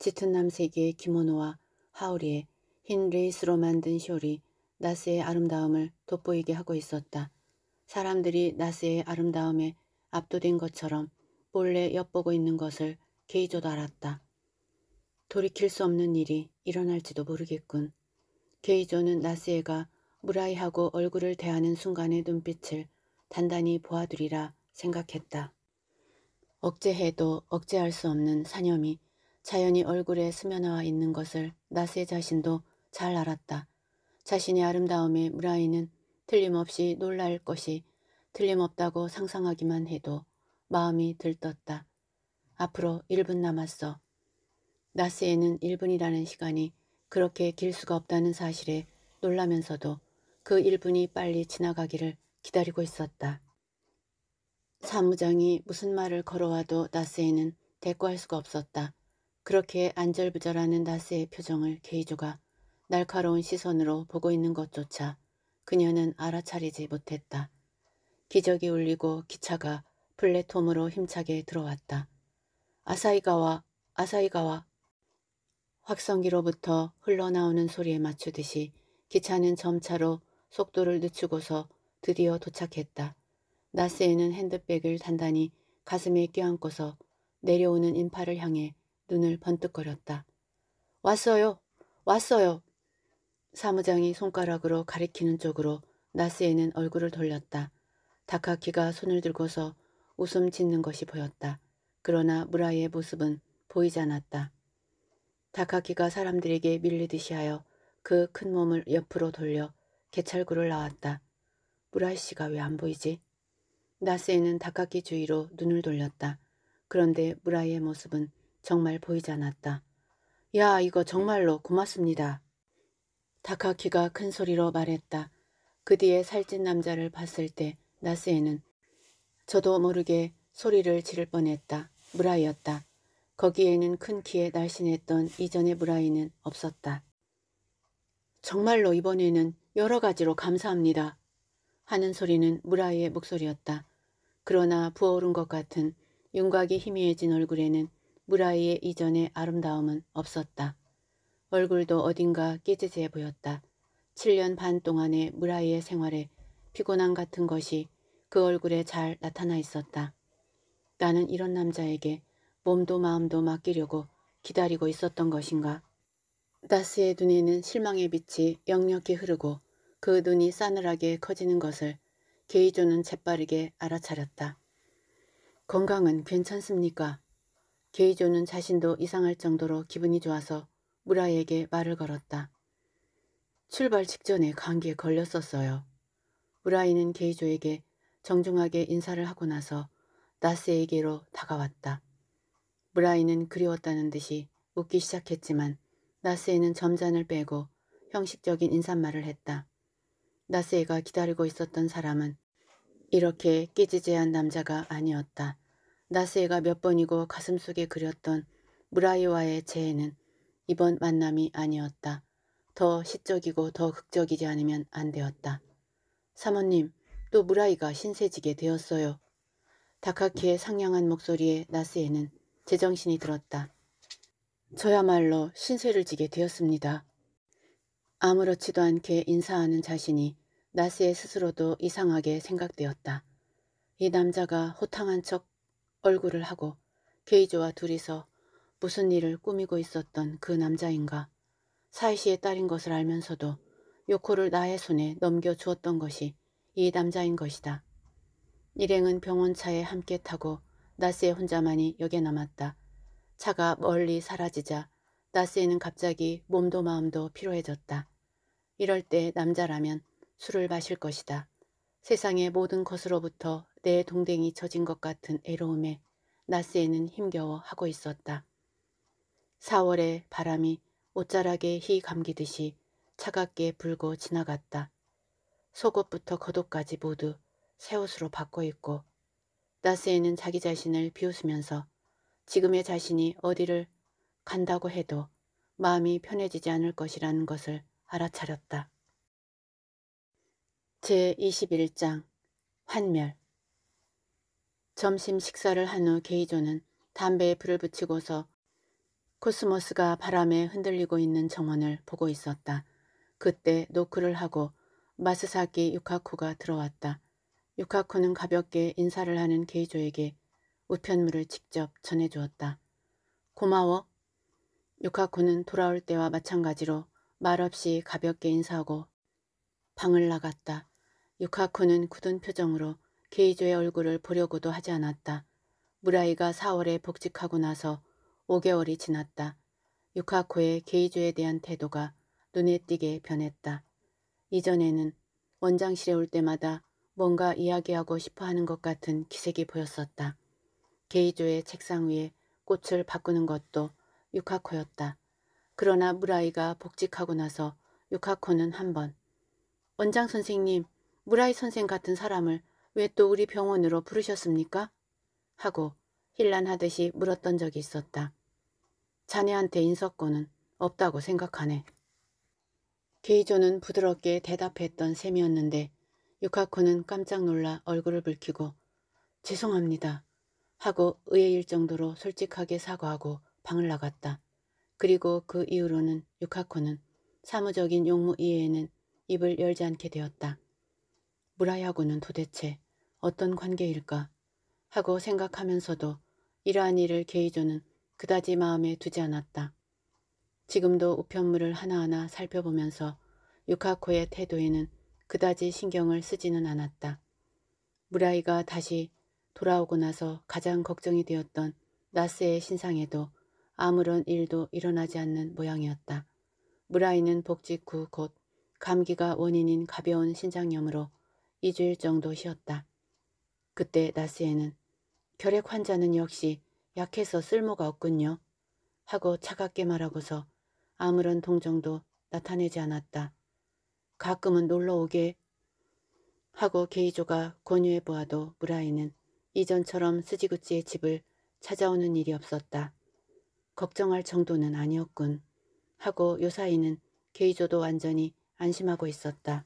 짙은 남색의 기모노와 하울이에 흰 레이스로 만든 쇼리 나스의 아름다움을 돋보이게 하고 있었다. 사람들이 나스의 아름다움에 압도된 것처럼 본래 엿보고 있는 것을 게이조도 알았다. 돌이킬 수 없는 일이 일어날지도 모르겠군. 게이조는 나스에가 무라이하고 얼굴을 대하는 순간의 눈빛을 단단히 보아두리라 생각했다. 억제해도 억제할 수 없는 사념이 자연히 얼굴에 스며나와 있는 것을 나세 스 자신도 잘 알았다. 자신의 아름다움에 무라이는 틀림없이 놀랄 것이 틀림없다고 상상하기만 해도 마음이 들떴다. 앞으로 1분 남았어. 나스에는 1분이라는 시간이 그렇게 길 수가 없다는 사실에 놀라면서도 그 1분이 빨리 지나가기를 기다리고 있었다. 사무장이 무슨 말을 걸어와도 나스에는 대꾸할 수가 없었다. 그렇게 안절부절하는 나스의 표정을 게이조가 날카로운 시선으로 보고 있는 것조차 그녀는 알아차리지 못했다. 기적이 울리고 기차가 플랫폼으로 힘차게 들어왔다. 아사이가와 아사이가와 확성기로부터 흘러나오는 소리에 맞추듯이 기차는 점차로 속도를 늦추고서 드디어 도착했다. 나스에는 핸드백을 단단히 가슴에 껴안고서 내려오는 인파를 향해 눈을 번뜩거렸다. 왔어요. 왔어요. 사무장이 손가락으로 가리키는 쪽으로 나스에는 얼굴을 돌렸다. 다카키가 손을 들고서 웃음 짓는 것이 보였다. 그러나 무라이의 모습은 보이지 않았다. 다카키가 사람들에게 밀리듯이 하여 그 큰 몸을 옆으로 돌려 개찰구를 나왔다. 무라이 씨가 왜 안 보이지? 나스에는 다카키 주위로 눈을 돌렸다. 그런데 무라이의 모습은 정말 보이지 않았다. 야 이거 정말로 고맙습니다. 다카키가 큰 소리로 말했다. 그 뒤에 살찐 남자를 봤을 때 나스에는 저도 모르게 소리를 지를 뻔했다. 무라이였다. 거기에는 큰 키에 날씬했던 이전의 무라이는 없었다. 정말로 이번에는 여러 가지로 감사합니다. 하는 소리는 무라이의 목소리였다. 그러나 부어오른 것 같은 윤곽이 희미해진 얼굴에는 무라이의 이전의 아름다움은 없었다. 얼굴도 어딘가 깨지지해 보였다. 7년 반 동안의 무라이의 생활에 피곤함 같은 것이 그 얼굴에 잘 나타나 있었다. 나는 이런 남자에게 몸도 마음도 맡기려고 기다리고 있었던 것인가. 나스의 눈에는 실망의 빛이 역력히 흐르고 그 눈이 싸늘하게 커지는 것을 게이조는 재빠르게 알아차렸다. 건강은 괜찮습니까? 게이조는 자신도 이상할 정도로 기분이 좋아서 무라에게 말을 걸었다. 출발 직전에 감기에 걸렸었어요. 무라이는 게이조에게 정중하게 인사를 하고 나서 나스에게로 다가왔다. 무라이는 그리웠다는 듯이 웃기 시작했지만 나스에는 점잔을 빼고 형식적인 인사말을 했다. 나스에가 기다리고 있었던 사람은 이렇게 끼지지한 남자가 아니었다. 나스에가 몇 번이고 가슴속에 그렸던 무라이와의 재해는 이번 만남이 아니었다. 더 시적이고 더 극적이지 않으면 안 되었다. 사모님, 또 무라이가 신세지게 되었어요. 다카키의 상냥한 목소리에 나스에는 제정신이 들었다. 저야말로 신세를 지게 되었습니다. 아무렇지도 않게 인사하는 자신이 나스의 스스로도 이상하게 생각되었다. 이 남자가 호탕한 척 얼굴을 하고 게이조와 둘이서 무슨 일을 꾸미고 있었던 그 남자인가. 사이시의 딸인 것을 알면서도 요코를 나의 손에 넘겨주었던 것이 이 남자인 것이다. 일행은 병원차에 함께 타고 나스에 혼자만이 역에 남았다. 차가 멀리 사라지자 나스에는 갑자기 몸도 마음도 피로해졌다. 이럴 때 남자라면 술을 마실 것이다. 세상의 모든 것으로부터 내 동댕이 젖진것 같은 애로움에 나스에는 힘겨워하고 있었다. 4월의 바람이 옷자락에 희 감기듯이 차갑게 불고 지나갔다. 속옷부터 겉옷까지 모두 새 옷으로 바꿔 입고 나스에는 자기 자신을 비웃으면서 지금의 자신이 어디를 간다고 해도 마음이 편해지지 않을 것이라는 것을 알아차렸다. 제21장 환멸 점심 식사를 한 후 게이조는 담배에 불을 붙이고서 코스모스가 바람에 흔들리고 있는 정원을 보고 있었다. 그때 노크를 하고 마스사키 유카쿠가 들어왔다. 유카쿠는 가볍게 인사를 하는 게이조에게 우편물을 직접 전해주었다. 고마워. 유카쿠는 돌아올 때와 마찬가지로 말없이 가볍게 인사하고 방을 나갔다. 유카쿠는 굳은 표정으로 게이조의 얼굴을 보려고도 하지 않았다. 무라이가 4월에 복직하고 나서 5개월이 지났다. 유카코의 게이조에 대한 태도가 눈에 띄게 변했다. 이전에는 원장실에 올 때마다 뭔가 이야기하고 싶어 하는 것 같은 기색이 보였었다. 게이조의 책상 위에 꽃을 바꾸는 것도 유카코였다. 그러나 무라이가 복직하고 나서 유카코는 한 번 원장 선생님, 무라이 선생 같은 사람을 왜 또 우리 병원으로 부르셨습니까? 하고 힐난하듯이 물었던 적이 있었다. 자네한테 인사권은 없다고 생각하네. 게이조는 부드럽게 대답했던 셈이었는데 유카코는 깜짝 놀라 얼굴을 붉히고 죄송합니다 하고 의외일 정도로 솔직하게 사과하고 방을 나갔다. 그리고 그 이후로는 유카코는 사무적인 용무 이외에는 입을 열지 않게 되었다. 무라야고는 도대체 어떤 관계일까 하고 생각하면서도 이러한 일을 게이조는 그다지 마음에 두지 않았다. 지금도 우편물을 하나하나 살펴보면서 유카코의 태도에는 그다지 신경을 쓰지는 않았다. 무라이가 다시 돌아오고 나서 가장 걱정이 되었던 나스의 신상에도 아무런 일도 일어나지 않는 모양이었다. 무라이는 복직 후 곧 감기가 원인인 가벼운 신장염으로 2주일 정도 쉬었다. 그때 나스에는 결핵 환자는 역시 약해서 쓸모가 없군요. 하고 차갑게 말하고서 아무런 동정도 나타내지 않았다. 가끔은 놀러오게 하고 게이조가 권유해 보아도 무라이는 이전처럼 스지구찌의 집을 찾아오는 일이 없었다. 걱정할 정도는 아니었군. 하고 요사이는 게이조도 완전히 안심하고 있었다.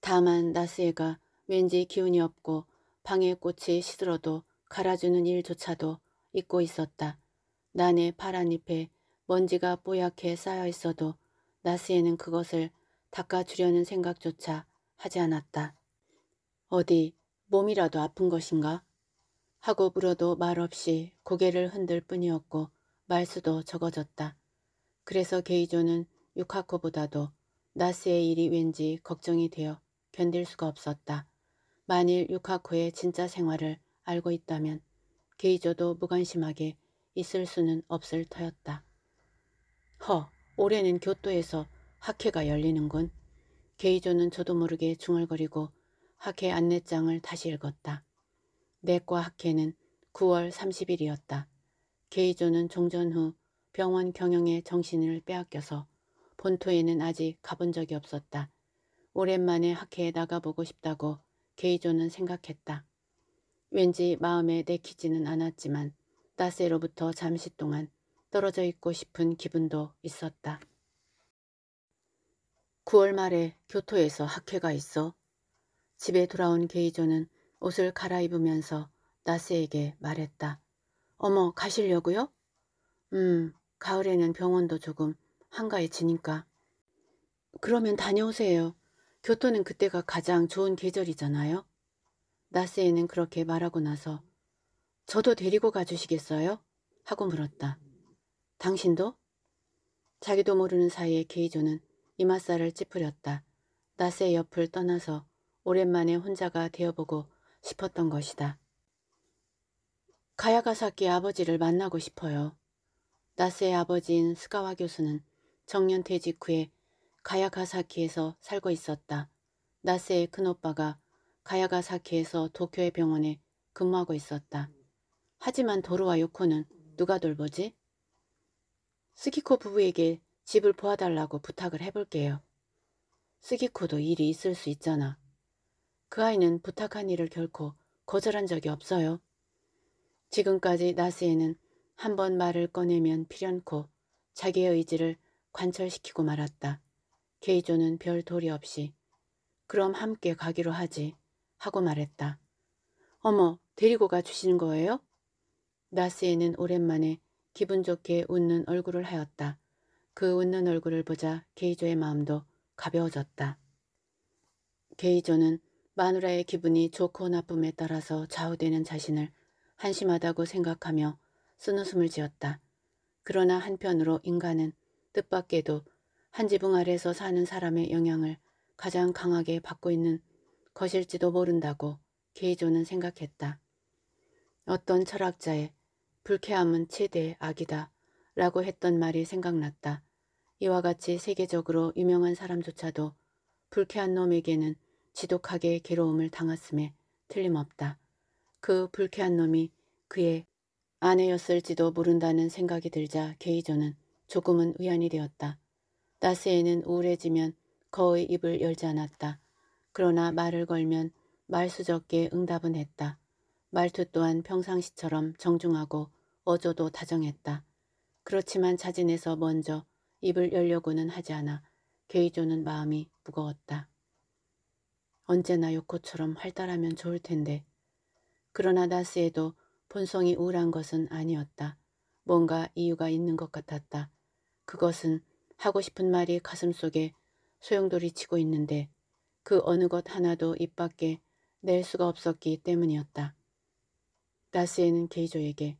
다만 나스에가 왠지 기운이 없고 방에 꽃이 시들어도 갈아주는 일조차도 잊고 있었다. 난의 파란 잎에 먼지가 뽀얗게 쌓여 있어도 나스에는 그것을 닦아주려는 생각조차 하지 않았다. 어디 몸이라도 아픈 것인가? 하고 물어도 말없이 고개를 흔들 뿐이었고 말수도 적어졌다. 그래서 게이조는 유카코보다도 나스의 일이 왠지 걱정이 되어 견딜 수가 없었다. 만일 유카코의 진짜 생활을 알고 있다면 게이저도 무관심하게 있을 수는 없을 터였다. 허, 올해는 교토에서 학회가 열리는군. 게이조는 저도 모르게 중얼거리고 학회 안내장을 다시 읽었다. 내과 학회는 9월 30일이었다. 게이조는 종전 후 병원 경영에 정신을 빼앗겨서 본토에는 아직 가본 적이 없었다. 오랜만에 학회에 나가보고 싶다고 게이조는 생각했다. 왠지 마음에 내키지는 않았지만 따세로부터 잠시 동안 떨어져 있고 싶은 기분도 있었다. 9월 말에 교토에서 학회가 있어 집에 돌아온 게이조는 옷을 갈아입으면서 나스에게 말했다. 어머 가시려고요? 음 가을에는 병원도 조금 한가해지니까. 그러면 다녀오세요. 교토는 그때가 가장 좋은 계절이잖아요. 나스에는 그렇게 말하고 나서 저도 데리고 가주시겠어요? 하고 물었다. 당신도? 자기도 모르는 사이에 게이조는 이마살을 찌푸렸다. 나스의 옆을 떠나서 오랜만에 혼자가 되어보고 싶었던 것이다. 가야가사키 아버지를 만나고 싶어요. 나스의 아버지인 스가와 교수는 정년 퇴직 후에 가야가사키에서 살고 있었다. 나스의 큰오빠가 가야가사키에서 도쿄의 병원에 근무하고 있었다. 하지만 도로와 요코는 누가 돌보지? 스기코 부부에게 집을 보아달라고 부탁을 해볼게요. 스기코도 일이 있을 수 있잖아. 그 아이는 부탁한 일을 결코 거절한 적이 없어요. 지금까지 나스에는 한 번 말을 꺼내면 필연코 자기의 의지를 관철시키고 말았다. 케이조는 별 도리 없이 그럼 함께 가기로 하지. 하고 말했다. 어머, 데리고 가 주시는 거예요? 나스에는 오랜만에 기분 좋게 웃는 얼굴을 하였다. 그 웃는 얼굴을 보자 게이조의 마음도 가벼워졌다. 게이조는 마누라의 기분이 좋고 나쁨에 따라서 좌우되는 자신을 한심하다고 생각하며 쓴웃음을 지었다. 그러나 한편으로 인간은 뜻밖에도 한 지붕 아래서 사는 사람의 영향을 가장 강하게 받고 있는 것일지도 모른다고 케이조는 생각했다. 어떤 철학자의 불쾌함은 최대의 악이다 라고 했던 말이 생각났다. 이와 같이 세계적으로 유명한 사람조차도 불쾌한 놈에게는 지독하게 괴로움을 당했음에 틀림없다. 그 불쾌한 놈이 그의 아내였을지도 모른다는 생각이 들자 게이조는 조금은 의안이 되었다. 나스에는 우울해지면 거의 입을 열지 않았다. 그러나 말을 걸면 말수적게 응답은 했다. 말투 또한 평상시처럼 정중하고 어조도 다정했다. 그렇지만 자진해서 먼저 입을 열려고는 하지 않아 게이조는 마음이 무거웠다. 언제나 요코처럼 활달하면 좋을 텐데. 그러나 나스에도 본성이 우울한 것은 아니었다. 뭔가 이유가 있는 것 같았다. 그것은 하고 싶은 말이 가슴속에 소용돌이 치고 있는데 그 어느 것 하나도 입 밖에 낼 수가 없었기 때문이었다. 나스에는 게이조에게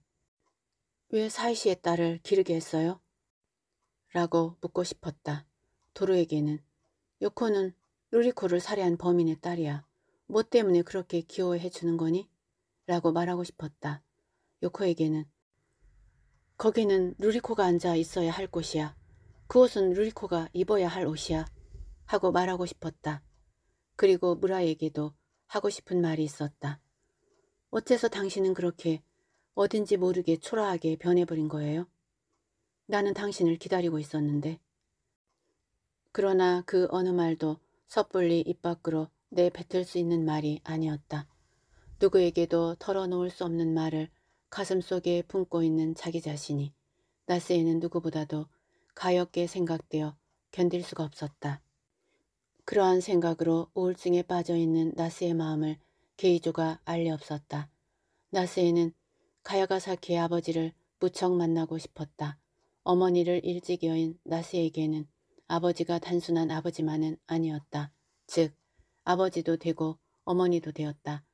왜 사이시의 딸을 기르게 했어요? 라고 묻고 싶었다. 도로에게는 요코는 루리코를 살해한 범인의 딸이야. 뭐 때문에 그렇게 기호해 주는 거니? 라고 말하고 싶었다. 요코에게는 거기는 루리코가 앉아 있어야 할 곳이야. 그 옷은 루리코가 입어야 할 옷이야. 하고 말하고 싶었다. 그리고 무라에게도 하고 싶은 말이 있었다. 어째서 당신은 그렇게 어딘지 모르게 초라하게 변해버린 거예요? 나는 당신을 기다리고 있었는데. 그러나 그 어느 말도 섣불리 입 밖으로 내뱉을 수 있는 말이 아니었다. 누구에게도 털어놓을 수 없는 말을 가슴속에 품고 있는 자기 자신이 나스에는 누구보다도 가엾게 생각되어 견딜 수가 없었다. 그러한 생각으로 우울증에 빠져있는 나스의 마음을 게이조가 알리 없었다. 나스에는 가야가사키의 아버지를 무척 만나고 싶었다. 어머니를 일찍 여인 나스에게는 아버지가 단순한 아버지만은 아니었다. 즉 아버지도 되고 어머니도 되었다.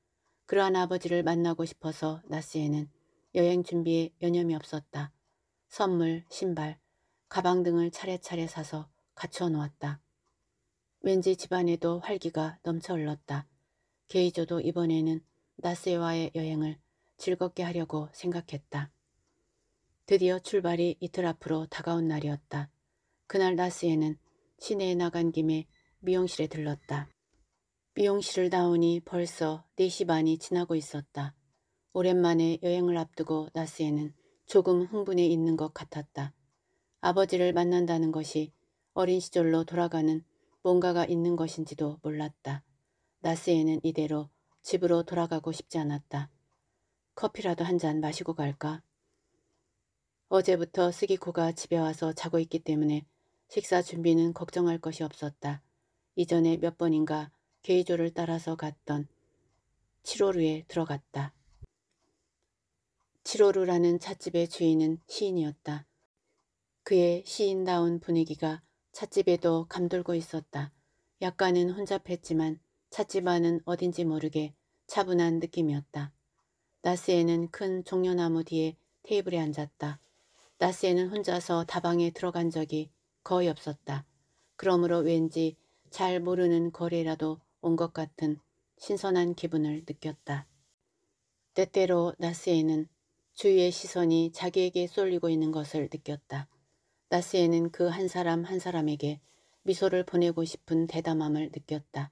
그러한 아버지를 만나고 싶어서 나스에는 여행 준비에 여념이 없었다. 선물, 신발, 가방 등을 차례차례 사서 갖춰 놓았다. 왠지 집안에도 활기가 넘쳐 흘렀다. 게이조도 이번에는 나세와의 여행을 즐겁게 하려고 생각했다. 드디어 출발이 이틀 앞으로 다가온 날이었다. 그날 나스에는 시내에 나간 김에 미용실에 들렀다. 미용실을 나오니 벌써 4시 반이 지나고 있었다. 오랜만에 여행을 앞두고 나스에는 조금 흥분해 있는 것 같았다. 아버지를 만난다는 것이 어린 시절로 돌아가는 뭔가가 있는 것인지도 몰랐다. 나스에는 이대로 집으로 돌아가고 싶지 않았다. 커피라도 한 잔 마시고 갈까? 어제부터 스기코가 집에 와서 자고 있기 때문에 식사 준비는 걱정할 것이 없었다. 이전에 몇 번인가 게이조를 따라서 갔던 치로루에 들어갔다. 치로루라는 찻집의 주인은 시인이었다. 그의 시인다운 분위기가 찻집에도 감돌고 있었다. 약간은 혼잡했지만 찻집 안은 어딘지 모르게 차분한 느낌이었다. 나스에는 큰 종려나무 뒤에 테이블에 앉았다. 나스에는 혼자서 다방에 들어간 적이 거의 없었다. 그러므로 왠지 잘 모르는 거리라도온 것 같은 신선한 기분을 느꼈다. 때때로 나스에는 주위의 시선이 자기에게 쏠리고 있는 것을 느꼈다. 나스에는 그 한 사람 한 사람에게 미소를 보내고 싶은 대담함을 느꼈다.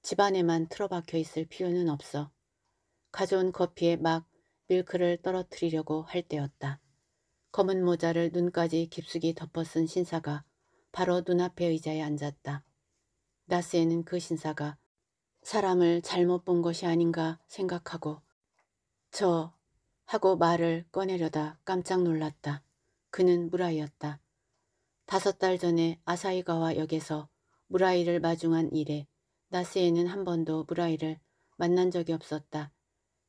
집안에만 틀어박혀 있을 필요는 없어. 가져온 커피에 막 밀크를 떨어뜨리려고 할 때였다. 검은 모자를 눈까지 깊숙이 덮어쓴 신사가 바로 눈앞에 의자에 앉았다. 나스에는 그 신사가 사람을 잘못 본 것이 아닌가 생각하고 저 하고 말을 꺼내려다 깜짝 놀랐다. 그는 무라이였다. 다섯 달 전에 아사이가와 역에서 무라이를 마중한 이래 나스에는 한 번도 무라이를 만난 적이 없었다.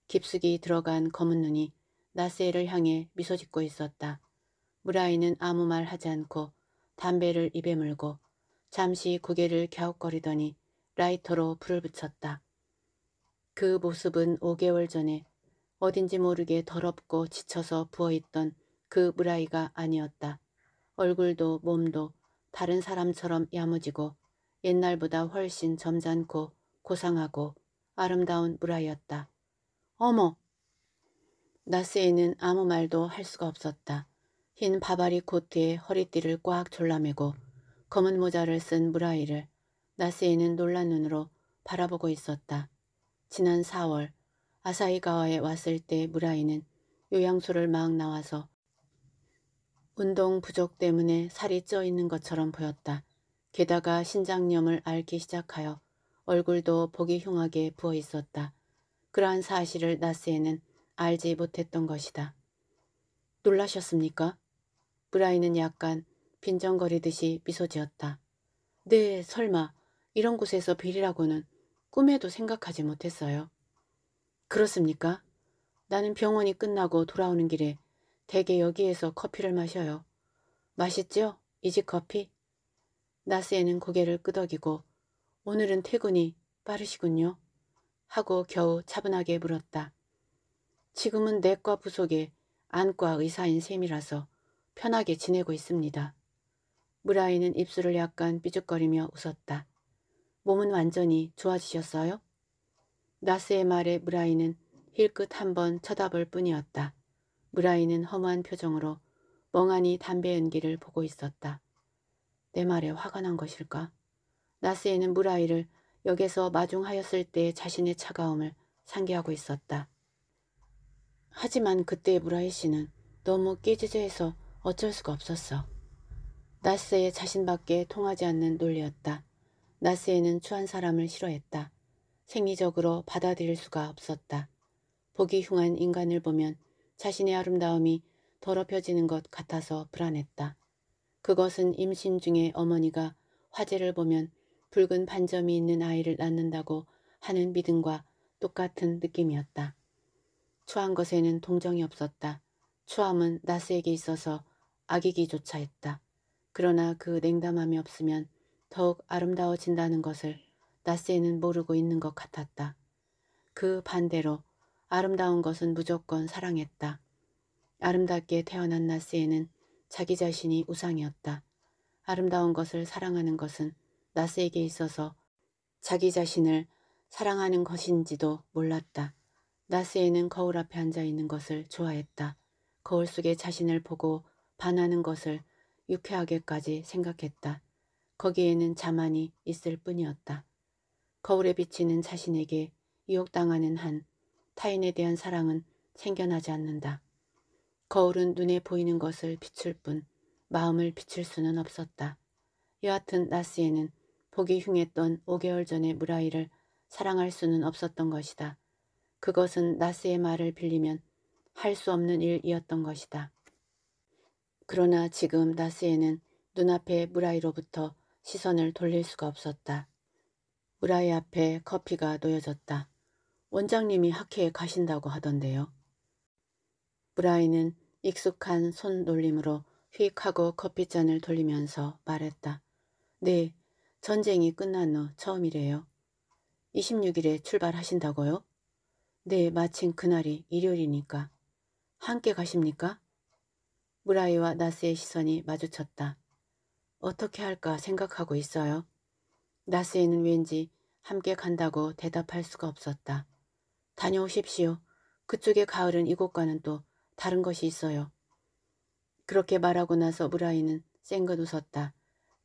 깊숙이 들어간 검은 눈이 나스에를 향해 미소 짓고 있었다. 무라이는 아무 말 하지 않고 담배를 입에 물고 잠시 고개를 갸웃거리더니 라이터로 불을 붙였다. 그 모습은 5개월 전에 어딘지 모르게 더럽고 지쳐서 부어있던 그 무라이가 아니었다. 얼굴도 몸도 다른 사람처럼 야무지고 옛날보다 훨씬 점잖고 고상하고 아름다운 무라이였다. 어머! 나스에는 아무 말도 할 수가 없었다. 흰 바바리 코트에 허리띠를 꽉 졸라매고 검은 모자를 쓴 무라이를 나스에는 놀란 눈으로 바라보고 있었다. 지난 4월 아사이가와에 왔을 때 무라이는 요양소를 막 나와서 운동 부족 때문에 살이 쪄 있는 것처럼 보였다. 게다가 신장염을 앓기 시작하여 얼굴도 보기 흉하게 부어 있었다. 그러한 사실을 나스에는 알지 못했던 것이다. 놀라셨습니까? 브라이는 약간 빈정거리듯이 미소 지었다. 네, 설마 이런 곳에서 빌이라고는 꿈에도 생각하지 못했어요. 그렇습니까? 나는 병원이 끝나고 돌아오는 길에 대개 여기에서 커피를 마셔요. 맛있죠? 이집 커피? 나스에는 고개를 끄덕이고 오늘은 퇴근이 빠르시군요. 하고 겨우 차분하게 물었다. 지금은 내과 부속의 안과 의사인 셈이라서 편하게 지내고 있습니다. 무라이는 입술을 약간 삐죽거리며 웃었다. 몸은 완전히 좋아지셨어요? 나스의 말에 무라이는 힐끗 한번 쳐다볼 뿐이었다. 무라이는 허무한 표정으로 멍하니 담배 연기를 보고 있었다. 내 말에 화가 난 것일까? 나스에는 무라이를 역에서 마중하였을 때 자신의 차가움을 상기하고 있었다. 하지만 그때의 무라이 씨는 너무 깨지재해서 어쩔 수가 없었어. 나스의 자신밖에 통하지 않는 논리였다. 나스에는 추한 사람을 싫어했다. 생리적으로 받아들일 수가 없었다. 보기 흉한 인간을 보면 자신의 아름다움이 더럽혀지는 것 같아서 불안했다. 그것은 임신 중에 어머니가 화재를 보면 붉은 반점이 있는 아이를 낳는다고 하는 믿음과 똑같은 느낌이었다. 추한 것에는 동정이 없었다. 추함은 나스에게 있어서 악이기조차 했다. 그러나 그 냉담함이 없으면 더욱 아름다워진다는 것을 나스에는 모르고 있는 것 같았다. 그 반대로 아름다운 것은 무조건 사랑했다. 아름답게 태어난 나스에는 자기 자신이 우상이었다. 아름다운 것을 사랑하는 것은 나스에게 있어서 자기 자신을 사랑하는 것인지도 몰랐다. 나스에는 거울 앞에 앉아 있는 것을 좋아했다. 거울 속에 자신을 보고 반하는 것을 유쾌하게까지 생각했다. 거기에는 자만이 있을 뿐이었다. 거울에 비치는 자신에게 유혹당하는 한 타인에 대한 사랑은 생겨나지 않는다. 거울은 눈에 보이는 것을 비출 뿐 마음을 비출 수는 없었다. 여하튼 나스에는 보기 흉했던 5개월 전의 무라이를 사랑할 수는 없었던 것이다. 그것은 나스의 말을 빌리면 할 수 없는 일이었던 것이다. 그러나 지금 나스에는 눈앞에 무라이로부터 시선을 돌릴 수가 없었다. 무라이 앞에 커피가 놓여졌다. 원장님이 학회에 가신다고 하던데요. 브라이는 익숙한 손놀림으로 휙 하고 커피잔을 돌리면서 말했다. 네, 전쟁이 끝난 후 처음이래요. 26일에 출발하신다고요? 네, 마침 그날이 일요일이니까. 함께 가십니까? 무라이와 나스의 시선이 마주쳤다. 어떻게 할까 생각하고 있어요. 나스에는 왠지 함께 간다고 대답할 수가 없었다. 다녀오십시오. 그쪽의 가을은 이곳과는 또 다른 것이 있어요. 그렇게 말하고 나서 무라이는 쌩긋 웃었다.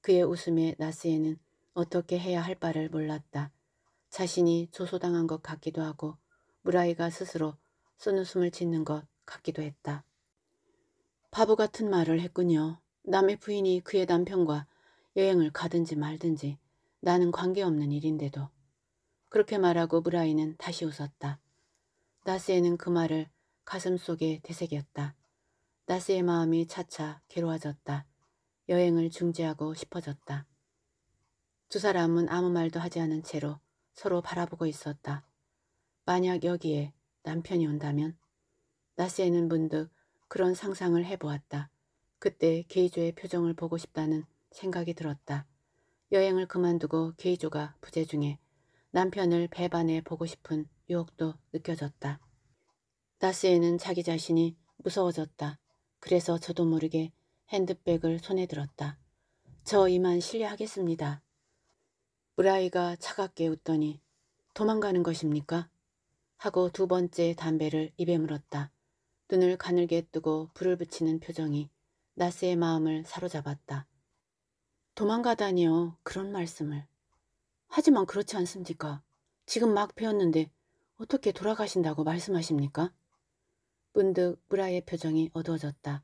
그의 웃음에 나스에는 어떻게 해야 할 바를 몰랐다. 자신이 조소당한 것 같기도 하고 무라이가 스스로 쏜웃음을 짓는 것 같기도 했다. 바보 같은 말을 했군요. 남의 부인이 그의 남편과 여행을 가든지 말든지 나는 관계없는 일인데도 그렇게 말하고 브라이는 다시 웃었다. 나스에는 그 말을 가슴속에 되새겼다. 나스의 마음이 차차 괴로워졌다. 여행을 중지하고 싶어졌다. 두 사람은 아무 말도 하지 않은 채로 서로 바라보고 있었다. 만약 여기에 남편이 온다면? 나스에는 문득 그런 상상을 해보았다. 그때 게이조의 표정을 보고 싶다는 생각이 들었다. 여행을 그만두고 게이조가 부재중에 남편을 배반해 보고 싶은 유혹도 느껴졌다. 나스에는 자기 자신이 무서워졌다. 그래서 저도 모르게 핸드백을 손에 들었다. 저 이만 실례하겠습니다. 브라이가 차갑게 웃더니 도망가는 것입니까? 하고 두 번째 담배를 입에 물었다. 눈을 가늘게 뜨고 불을 붙이는 표정이 나스의 마음을 사로잡았다. 도망가다니요 그런 말씀을. 하지만 그렇지 않습니까? 지금 막 배웠는데 어떻게 돌아가신다고 말씀하십니까? 문득 브라의 표정이 어두워졌다.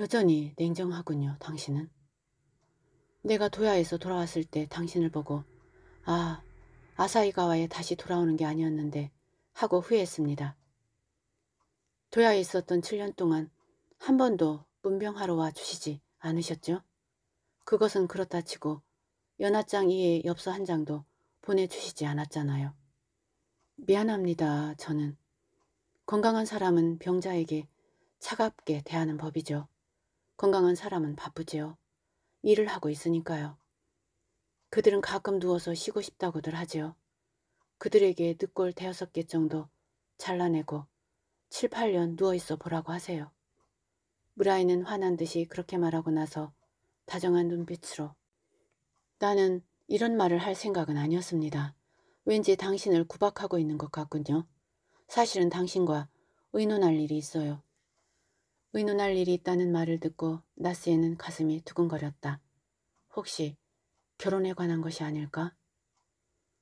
여전히 냉정하군요, 당신은. 내가 도야에서 돌아왔을 때 당신을 보고 아, 아사이가와에 다시 돌아오는 게 아니었는데 하고 후회했습니다. 도야에 있었던 7년 동안 한 번도 문병하러 와 주시지 않으셨죠? 그것은 그렇다 치고 연하장 이에 엽서 한 장도 보내주시지 않았잖아요. 미안합니다. 저는. 건강한 사람은 병자에게 차갑게 대하는 법이죠. 건강한 사람은 바쁘지요. 일을 하고 있으니까요. 그들은 가끔 누워서 쉬고 싶다고들 하지요. 그들에게 늑골 대여섯 개 정도 잘라내고 7, 8년 누워있어 보라고 하세요. 브라이는 화난 듯이 그렇게 말하고 나서 다정한 눈빛으로 나는 이런 말을 할 생각은 아니었습니다. 왠지 당신을 구박하고 있는 것 같군요. 사실은 당신과 의논할 일이 있어요. 의논할 일이 있다는 말을 듣고 나스에는 가슴이 두근거렸다. 혹시 결혼에 관한 것이 아닐까?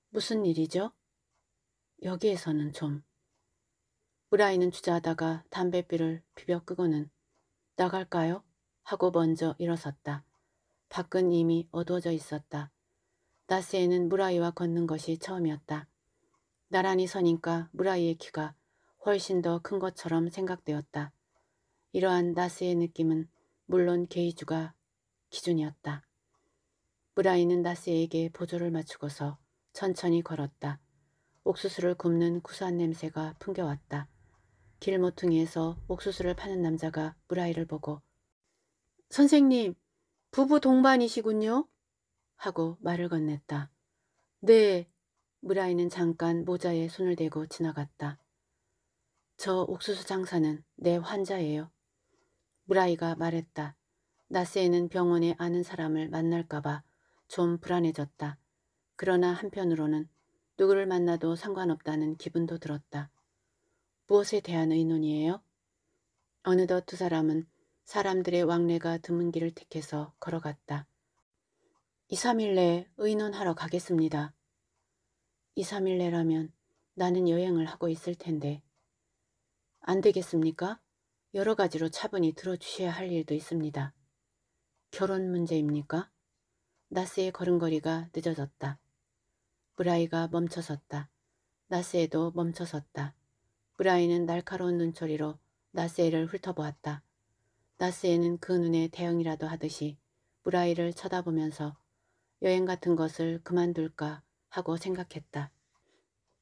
무슨 일이죠? 여기에서는 좀. 브라이는 주저하다가 담뱃비를 비벼 끄고는 나갈까요? 하고 먼저 일어섰다. 밖은 이미 어두워져 있었다. 나스에는 무라이와 걷는 것이 처음이었다. 나란히 서니까 무라이의 키가 훨씬 더 큰 것처럼 생각되었다. 이러한 나스의 느낌은 물론 게이주가 기준이었다. 무라이는 나스에게 보조를 맞추고서 천천히 걸었다. 옥수수를 굽는 구수한 냄새가 풍겨왔다. 길 모퉁이에서 옥수수를 파는 남자가 무라이를 보고 선생님 부부 동반이시군요? 하고 말을 건넸다. 네. 무라이는 잠깐 모자에 손을 대고 지나갔다. 저 옥수수 장사는 내 환자예요. 무라이가 말했다. 나스에는 병원에 아는 사람을 만날까봐 좀 불안해졌다. 그러나 한편으로는 누구를 만나도 상관없다는 기분도 들었다. 무엇에 대한 의논이에요? 어느덧 두 사람은 사람들의 왕래가 드문 길을 택해서 걸어갔다. 2, 3일 내에 의논하러 가겠습니다. 2, 3일 내라면 나는 여행을 하고 있을 텐데. 안 되겠습니까? 여러 가지로 차분히 들어주셔야 할 일도 있습니다. 결혼 문제입니까? 나스의 걸음걸이가 늦어졌다. 브라이가 멈춰섰다. 나스에도 멈춰섰다. 브라이는 날카로운 눈초리로 나스에를 훑어보았다. 나스에는 그 눈에 대응이라도 하듯이 브라이를 쳐다보면서 여행 같은 것을 그만둘까 하고 생각했다.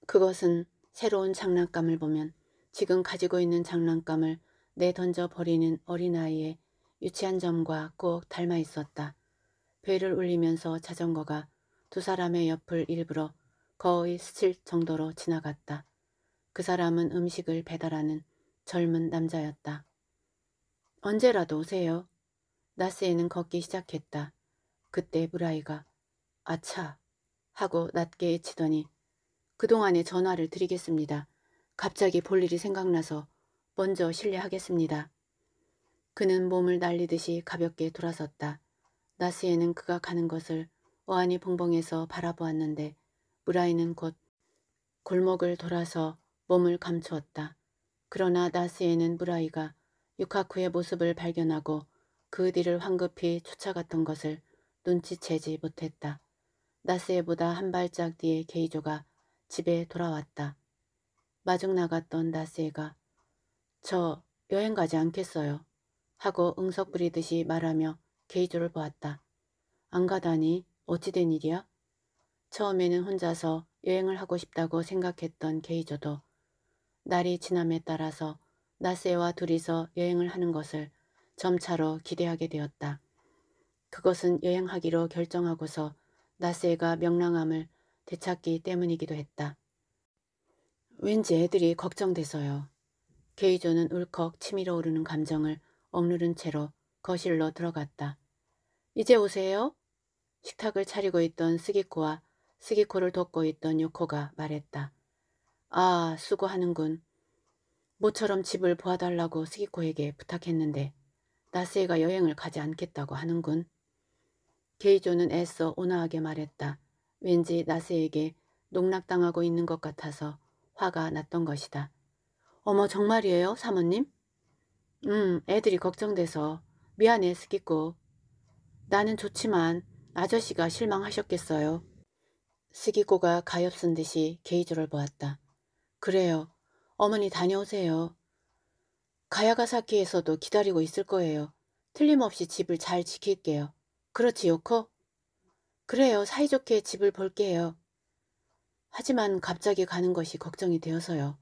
그것은 새로운 장난감을 보면 지금 가지고 있는 장난감을 내던져 버리는 어린아이의 유치한 점과 꼭 닮아 있었다. 배를 울리면서 자전거가 두 사람의 옆을 일부러 거의 스칠 정도로 지나갔다. 그 사람은 음식을 배달하는 젊은 남자였다. 언제라도 오세요. 나스에는 걷기 시작했다. 그때 브라이가 아차 하고 낮게 외 치더니 그동안에 전화를 드리겠습니다. 갑자기 볼 일이 생각나서 먼저 실례하겠습니다. 그는 몸을 날리듯이 가볍게 돌아섰다. 나스에는 그가 가는 것을 어안이 봉봉해서 바라보았는데 브라이는 곧 골목을 돌아서 몸을 감추었다. 그러나 나스에는 브라이가 유카쿠의 모습을 발견하고 그 뒤를 황급히 쫓아갔던 것을 눈치채지 못했다. 나스에보다 한 발짝 뒤에 게이조가 집에 돌아왔다. 마중 나갔던 나스에가 저 여행 가지 않겠어요. 하고 응석 부리듯이 말하며 게이조를 보았다. 안 가다니 어찌된 일이야? 처음에는 혼자서 여행을 하고 싶다고 생각했던 게이조도 날이 지남에 따라서 나세와 둘이서 여행을 하는 것을 점차로 기대하게 되었다. 그것은 여행하기로 결정하고서 나세가 명랑함을 되찾기 때문이기도 했다. 왠지 애들이 걱정돼서요. 게이조는 울컥 치밀어 오르는 감정을 억누른 채로 거실로 들어갔다. 이제 오세요? 식탁을 차리고 있던 스기코와 스기코를 돕고 있던 요코가 말했다. 아, 수고하는군. 모처럼 집을 보아달라고 스기코에게 부탁했는데 나스에가 여행을 가지 않겠다고 하는군. 게이조는 애써 온화하게 말했다. 왠지 나스에게 농락당하고 있는 것 같아서 화가 났던 것이다. 어머 정말이에요 사모님? 음 애들이 걱정돼서 미안해 스기코. 나는 좋지만 아저씨가 실망하셨겠어요. 스기코가 가엾은 듯이 게이조를 보았다. 그래요. 어머니 다녀오세요. 가야가사키에서도 기다리고 있을 거예요. 틀림없이 집을 잘 지킬게요. 그렇지, 요코? 그래요, 사이좋게 집을 볼게요. 하지만 갑자기 가는 것이 걱정이 되어서요.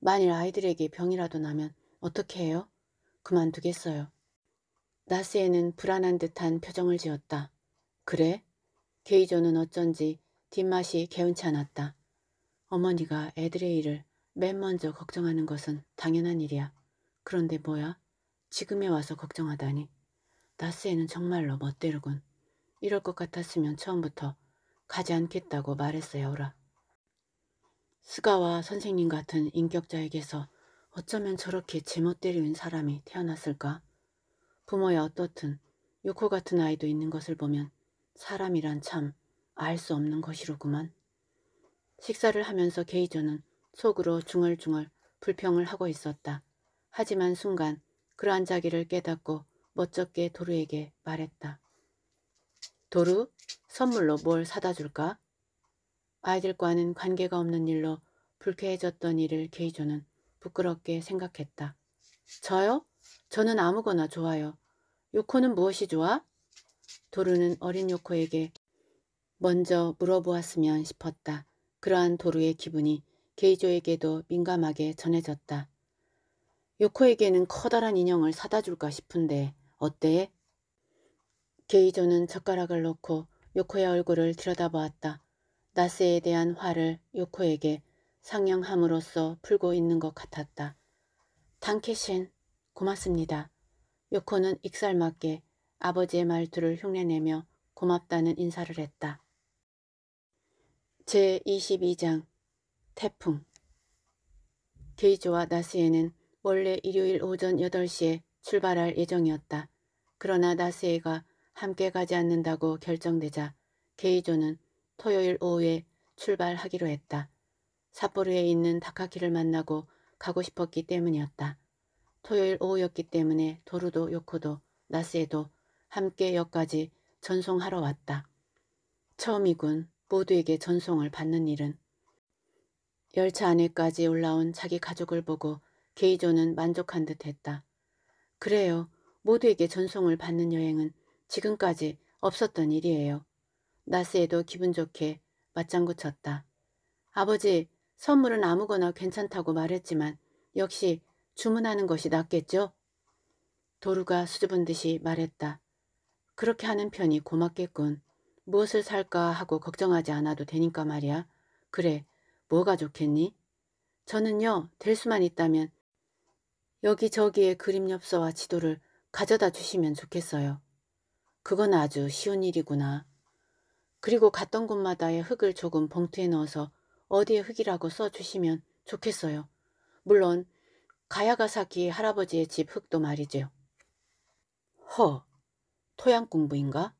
만일 아이들에게 병이라도 나면 어떻게 해요? 그만두겠어요. 나스에는 불안한 듯한 표정을 지었다. 그래? 게이조는 어쩐지 뒷맛이 개운치 않았다. 어머니가 애들의 일을 맨 먼저 걱정하는 것은 당연한 일이야. 그런데 뭐야? 지금에 와서 걱정하다니. 나스에는 정말로 멋대로군. 이럴 것 같았으면 처음부터 가지 않겠다고 말했어요, 오라. 스가와 선생님 같은 인격자에게서 어쩌면 저렇게 제멋 대로인 사람이 태어났을까? 부모야 어떻든 요코 같은 아이도 있는 것을 보면 사람이란 참 알 수 없는 것이로구만. 식사를 하면서 게이저는 속으로 중얼중얼 불평을 하고 있었다. 하지만 순간 그러한 자기를 깨닫고 멋쩍게 도루에게 말했다. 도루, 선물로 뭘 사다 줄까? 아이들과는 관계가 없는 일로 불쾌해졌던 일을 게이조는 부끄럽게 생각했다. 저요? 저는 아무거나 좋아요. 요코는 무엇이 좋아? 도루는 어린 요코에게 먼저 물어보았으면 싶었다. 그러한 도루의 기분이 게이조에게도 민감하게 전해졌다. 요코에게는 커다란 인형을 사다 줄까 싶은데 어때? 게이조는 젓가락을 놓고 요코의 얼굴을 들여다보았다. 나스에 대한 화를 요코에게 상영함으로써 풀고 있는 것 같았다. 단케신 고맙습니다. 요코는 익살맞게 아버지의 말투를 흉내내며 고맙다는 인사를 했다. 제22장 태풍 게이조와 나스에는 원래 일요일 오전 8시에 출발할 예정이었다. 그러나 나스에가 함께 가지 않는다고 결정되자 게이조는 토요일 오후에 출발하기로 했다. 삿포로에 있는 다카키를 만나고 가고 싶었기 때문이었다. 토요일 오후였기 때문에 도루도 요코도 나스에도 함께 역까지 전송하러 왔다. 처음이군 모두에게 전송을 받는 일은 열차 안에까지 올라온 자기 가족을 보고 게이조는 만족한 듯 했다. 그래요. 모두에게 전송을 받는 여행은 지금까지 없었던 일이에요. 나스에도 기분 좋게 맞장구 쳤다. 아버지, 선물은 아무거나 괜찮다고 말했지만 역시 주문하는 것이 낫겠죠? 도루가 수줍은 듯이 말했다. 그렇게 하는 편이 고맙겠군. 무엇을 살까 하고 걱정하지 않아도 되니까 말이야. 그래, 뭐가 좋겠니? 저는요, 될 수만 있다면 여기저기에 그림 엽서와 지도를 가져다 주시면 좋겠어요. 그건 아주 쉬운 일이구나. 그리고 갔던 곳마다의 흙을 조금 봉투에 넣어서 어디에 흙이라고 써주시면 좋겠어요. 물론 가야가사키 할아버지의 집 흙도 말이죠. 허, 토양 공부인가?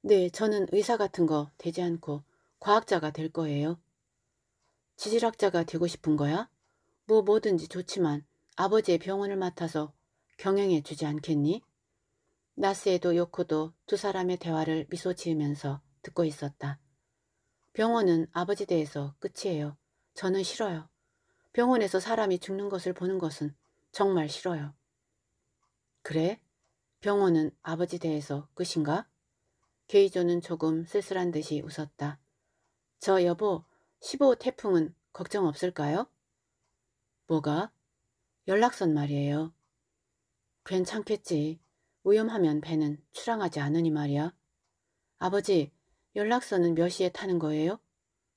네, 저는 의사 같은 거 되지 않고 과학자가 될 거예요. 지질학자가 되고 싶은 거야? 뭐 뭐든지 좋지만 아버지의 병원을 맡아서 경영해 주지 않겠니? 나스에도 요코도 두 사람의 대화를 미소 지으면서 듣고 있었다. 병원은 아버지 대해서 끝이에요. 저는 싫어요. 병원에서 사람이 죽는 것을 보는 것은 정말 싫어요. 그래? 병원은 아버지 대해서 끝인가? 게이조는 조금 쓸쓸한 듯이 웃었다. 저 여보, 15호 태풍은 걱정 없을까요? 뭐가? 연락선 말이에요. 괜찮겠지. 위험하면 배는 출항하지 않으니 말이야. 아버지, 연락선은 몇 시에 타는 거예요?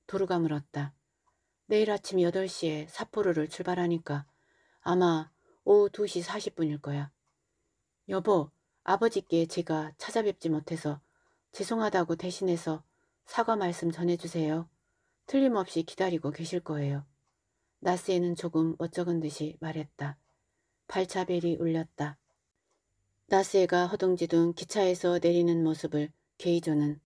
도루가 물었다. 내일 아침 8시에 사포로를 출발하니까 아마 오후 2시 40분일 거야. 여보, 아버지께 제가 찾아뵙지 못해서 죄송하다고 대신해서 사과 말씀 전해주세요. 틀림없이 기다리고 계실 거예요. 나스에는 조금 어쩍은 듯이 말했다. 발차벨이 울렸다. 나스에가 허둥지둥 기차에서 내리는 모습을 게이조는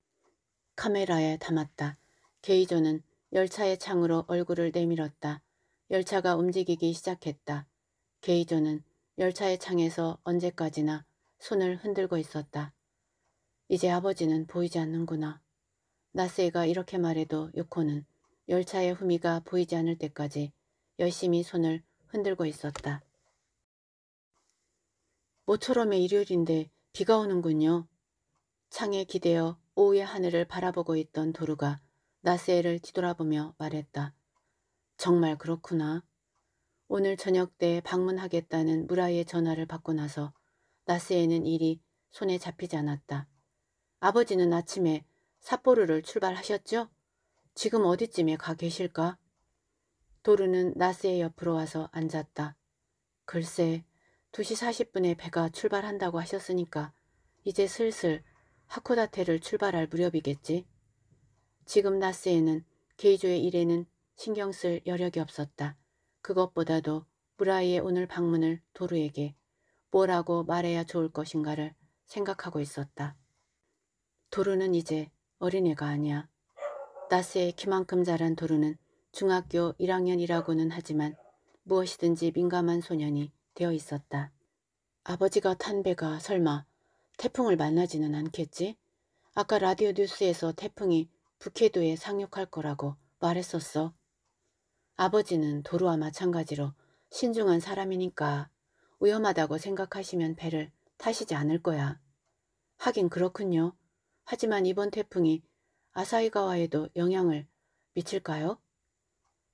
카메라에 담았다. 게이조는 열차의 창으로 얼굴을 내밀었다. 열차가 움직이기 시작했다. 게이조는 열차의 창에서 언제까지나 손을 흔들고 있었다. 이제 아버지는 보이지 않는구나. 나스에가 이렇게 말해도 요코는 열차의 후미가 보이지 않을 때까지 열심히 손을 흔들고 있었다. 모처럼의 일요일인데 비가 오는군요. 창에 기대어 오후의 하늘을 바라보고 있던 도루가 나스에를 뒤돌아보며 말했다. 정말 그렇구나. 오늘 저녁 때 방문하겠다는 무라의 전화를 받고 나서 나스에는 일이 손에 잡히지 않았다. 아버지는 아침에 삿포르를 출발하셨죠? 지금 어디쯤에 가 계실까? 도르는 나스의 옆으로 와서 앉았다. 글쎄, 2시 40분에 배가 출발한다고 하셨으니까 이제 슬슬 하코다테를 출발할 무렵이겠지. 지금 나스에는 게이조의 일에는 신경 쓸 여력이 없었다. 그것보다도 브라이의 오늘 방문을 도르에게 뭐라고 말해야 좋을 것인가를 생각하고 있었다. 도르는 이제 어린애가 아니야. 나스의 키만큼 자란 도루는 중학교 1학년이라고는 하지만 무엇이든지 민감한 소년이 되어 있었다. 아버지가 탄 배가 설마 태풍을 만나지는 않겠지? 아까 라디오 뉴스에서 태풍이 북해도에 상륙할 거라고 말했었어. 아버지는 도루와 마찬가지로 신중한 사람이니까 위험하다고 생각하시면 배를 타시지 않을 거야. 하긴 그렇군요. 하지만 이번 태풍이 아사이가와에도 영향을 미칠까요?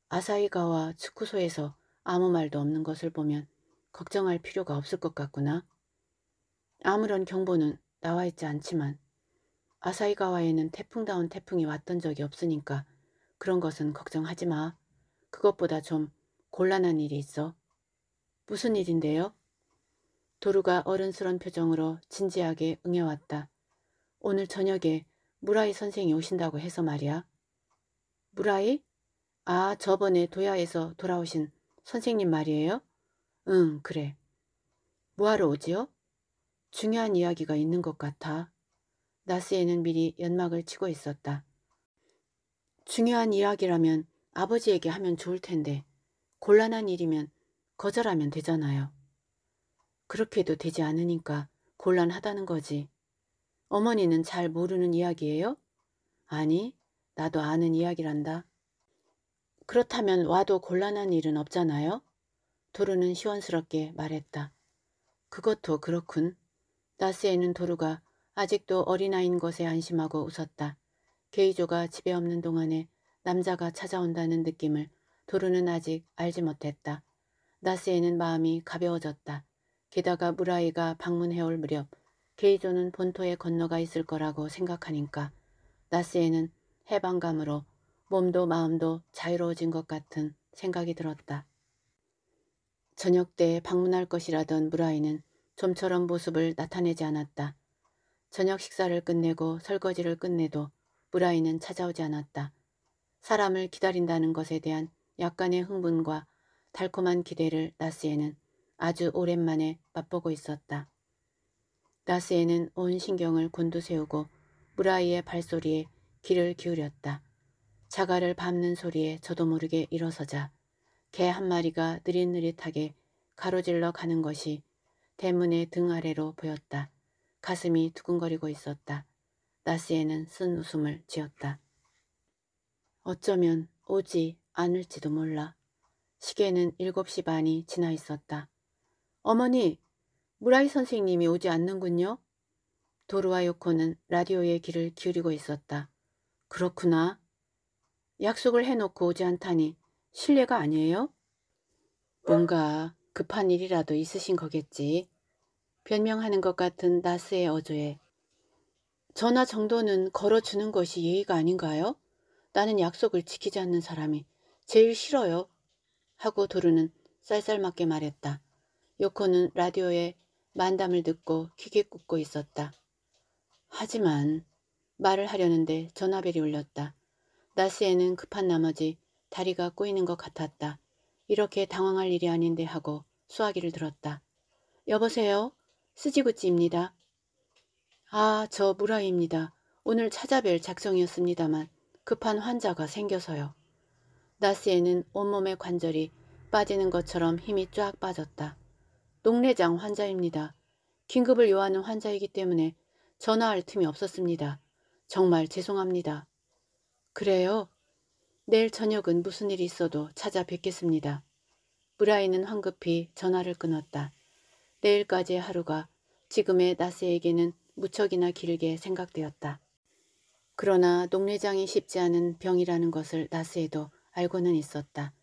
아사이가와 축구소에서 아무 말도 없는 것을 보면 걱정할 필요가 없을 것 같구나. 아무런 경보는 나와 있지 않지만 아사이가와에는 태풍다운 태풍이 왔던 적이 없으니까 그런 것은 걱정하지 마. 그것보다 좀 곤란한 일이 있어. 무슨 일인데요? 도루가 어른스런 표정으로 진지하게 응해왔다. 오늘 저녁에 무라이 선생이 오신다고 해서 말이야. 무라이? 아, 저번에 도야에서 돌아오신 선생님 말이에요? 응, 그래. 뭐하러 오지요? 중요한 이야기가 있는 것 같아. 나스에는 미리 연막을 치고 있었다. 중요한 이야기라면 아버지에게 하면 좋을 텐데 곤란한 일이면 거절하면 되잖아요. 그렇게 해도 되지 않으니까 곤란하다는 거지. 어머니는 잘 모르는 이야기예요? 아니, 나도 아는 이야기란다. 그렇다면 와도 곤란한 일은 없잖아요? 도루는 시원스럽게 말했다. 그것도 그렇군. 나스에는 도루가 아직도 어린아이인 것에 안심하고 웃었다. 게이조가 집에 없는 동안에 남자가 찾아온다는 느낌을 도루는 아직 알지 못했다. 나스에는 마음이 가벼워졌다. 게다가 무라이가 방문해올 무렵 케이조는 본토에 건너가 있을 거라고 생각하니까 나스에는 해방감으로 몸도 마음도 자유로워진 것 같은 생각이 들었다. 저녁 때 방문할 것이라던 무라이는 좀처럼 모습을 나타내지 않았다. 저녁 식사를 끝내고 설거지를 끝내도 무라이는 찾아오지 않았다. 사람을 기다린다는 것에 대한 약간의 흥분과 달콤한 기대를 나스에는 아주 오랜만에 맛보고 있었다. 나스에는 온 신경을 곤두세우고 무라이의 발소리에 귀를 기울였다. 자갈을 밟는 소리에 저도 모르게 일어서자 개 한 마리가 느릿느릿하게 가로질러 가는 것이 대문의 등 아래로 보였다. 가슴이 두근거리고 있었다. 나스에는 쓴 웃음을 지었다. 어쩌면 오지 않을지도 몰라. 시계는 7시 반이 지나 있었다. 어머니, 무라이 선생님이 오지 않는군요. 도르와 요코는 라디오에 귀를 기울이고 있었다. 그렇구나. 약속을 해놓고 오지 않다니 실례가 아니에요? 뭔가 급한 일이라도 있으신 거겠지. 변명하는 것 같은 나스의 어조에 전화 정도는 걸어주는 것이 예의가 아닌가요? 나는 약속을 지키지 않는 사람이 제일 싫어요. 하고 도르는 쌀쌀맞게 말했다. 요코는 라디오에 만담을 듣고 귀게 꽂고 있었다. 하지만 말을 하려는데 전화벨이 울렸다. 나스에는 급한 나머지 다리가 꼬이는 것 같았다. 이렇게 당황할 일이 아닌데 하고 수화기를 들었다. 여보세요? 스지구찌입니다. 아, 저 무라입니다. 오늘 찾아뵐 작정이었습니다만 급한 환자가 생겨서요. 나스에는 온몸의 관절이 빠지는 것처럼 힘이 쫙 빠졌다. 녹내장 환자입니다. 긴급을 요하는 환자이기 때문에 전화할 틈이 없었습니다. 정말 죄송합니다. 그래요? 내일 저녁은 무슨 일이 있어도 찾아뵙겠습니다. 브라이는 황급히 전화를 끊었다. 내일까지의 하루가 지금의 나스에게는 무척이나 길게 생각되었다. 그러나 녹내장이 쉽지 않은 병이라는 것을 나스에도 알고는 있었다.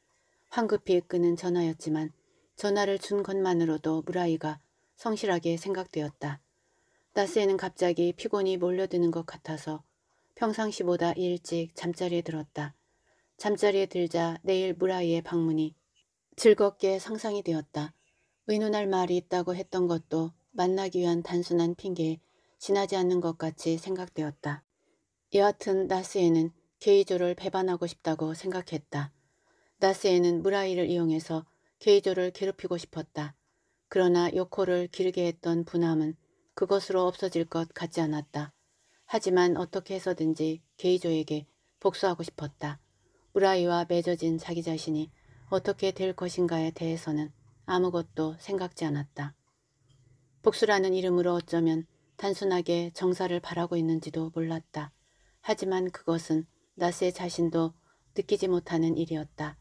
황급히 끄는 전화였지만 전화를 준 것만으로도 무라이가 성실하게 생각되었다. 나스에는 갑자기 피곤이 몰려드는 것 같아서 평상시보다 일찍 잠자리에 들었다. 잠자리에 들자 내일 무라이의 방문이 즐겁게 상상이 되었다. 의논할 말이 있다고 했던 것도 만나기 위한 단순한 핑계에 지나지 않는 것 같이 생각되었다. 여하튼 나스에는 게이조를 배반하고 싶다고 생각했다. 나스에는 무라이를 이용해서 케이조를 괴롭히고 싶었다. 그러나 요코를 길게 했던 분함은 그것으로 없어질 것 같지 않았다. 하지만 어떻게 해서든지 게이조에게 복수하고 싶었다. 우라이와 맺어진 자기 자신이 어떻게 될 것인가에 대해서는 아무것도 생각지 않았다. 복수라는 이름으로 어쩌면 단순하게 정사를 바라고 있는지도 몰랐다. 하지만 그것은 나스의 자신도 느끼지 못하는 일이었다.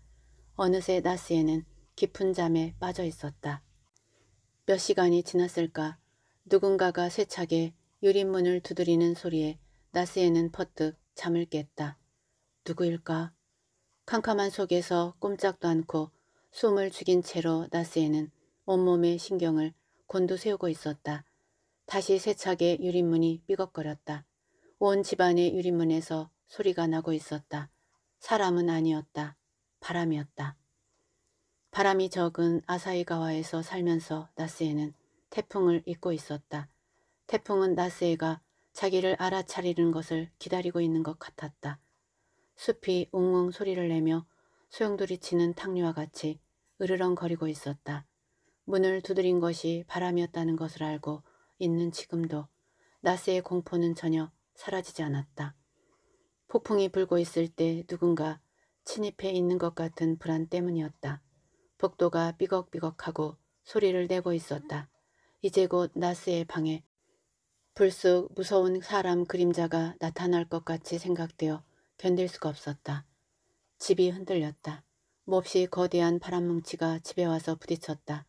어느새 나스에는 깊은 잠에 빠져 있었다. 몇 시간이 지났을까 누군가가 세차게 유리문을 두드리는 소리에 나스에는 퍼뜩 잠을 깼다. 누구일까? 캄캄한 속에서 꼼짝도 않고 숨을 죽인 채로 나스에는 온몸의 신경을 곤두세우고 있었다. 다시 세차게 유리문이 삐걱거렸다. 온 집안의 유리문에서 소리가 나고 있었다. 사람은 아니었다. 바람이었다. 바람이 적은 아사이가와에서 살면서 나스에는 태풍을 잊고 있었다. 태풍은 나스에가 자기를 알아차리는 것을 기다리고 있는 것 같았다. 숲이 웅웅 소리를 내며 소용돌이 치는 탕류와 같이 으르렁거리고 있었다. 문을 두드린 것이 바람이었다는 것을 알고 있는 지금도 나스의 공포는 전혀 사라지지 않았다. 폭풍이 불고 있을 때 누군가 침입해 있는 것 같은 불안 때문이었다. 복도가 삐걱삐걱하고 소리를 내고 있었다. 이제 곧 나스의 방에 불쑥 무서운 사람 그림자가 나타날 것 같이 생각되어 견딜 수가 없었다. 집이 흔들렸다. 몹시 거대한 바람뭉치가 집에 와서 부딪혔다.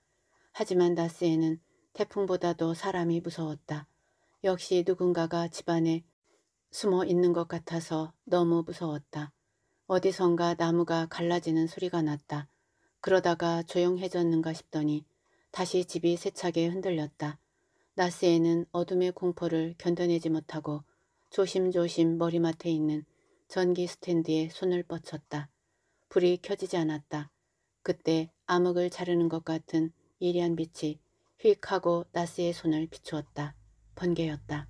하지만 나스에는 태풍보다도 사람이 무서웠다. 역시 누군가가 집안에 숨어 있는 것 같아서 너무 무서웠다. 어디선가 나무가 갈라지는 소리가 났다. 그러다가 조용해졌는가 싶더니 다시 집이 세차게 흔들렸다. 나스에는 어둠의 공포를 견뎌내지 못하고 조심조심 머리맡에 있는 전기 스탠드에 손을 뻗쳤다. 불이 켜지지 않았다. 그때 암흑을 자르는 것 같은 예리한 빛이 휙 하고 나스의 손을 비추었다. 번개였다.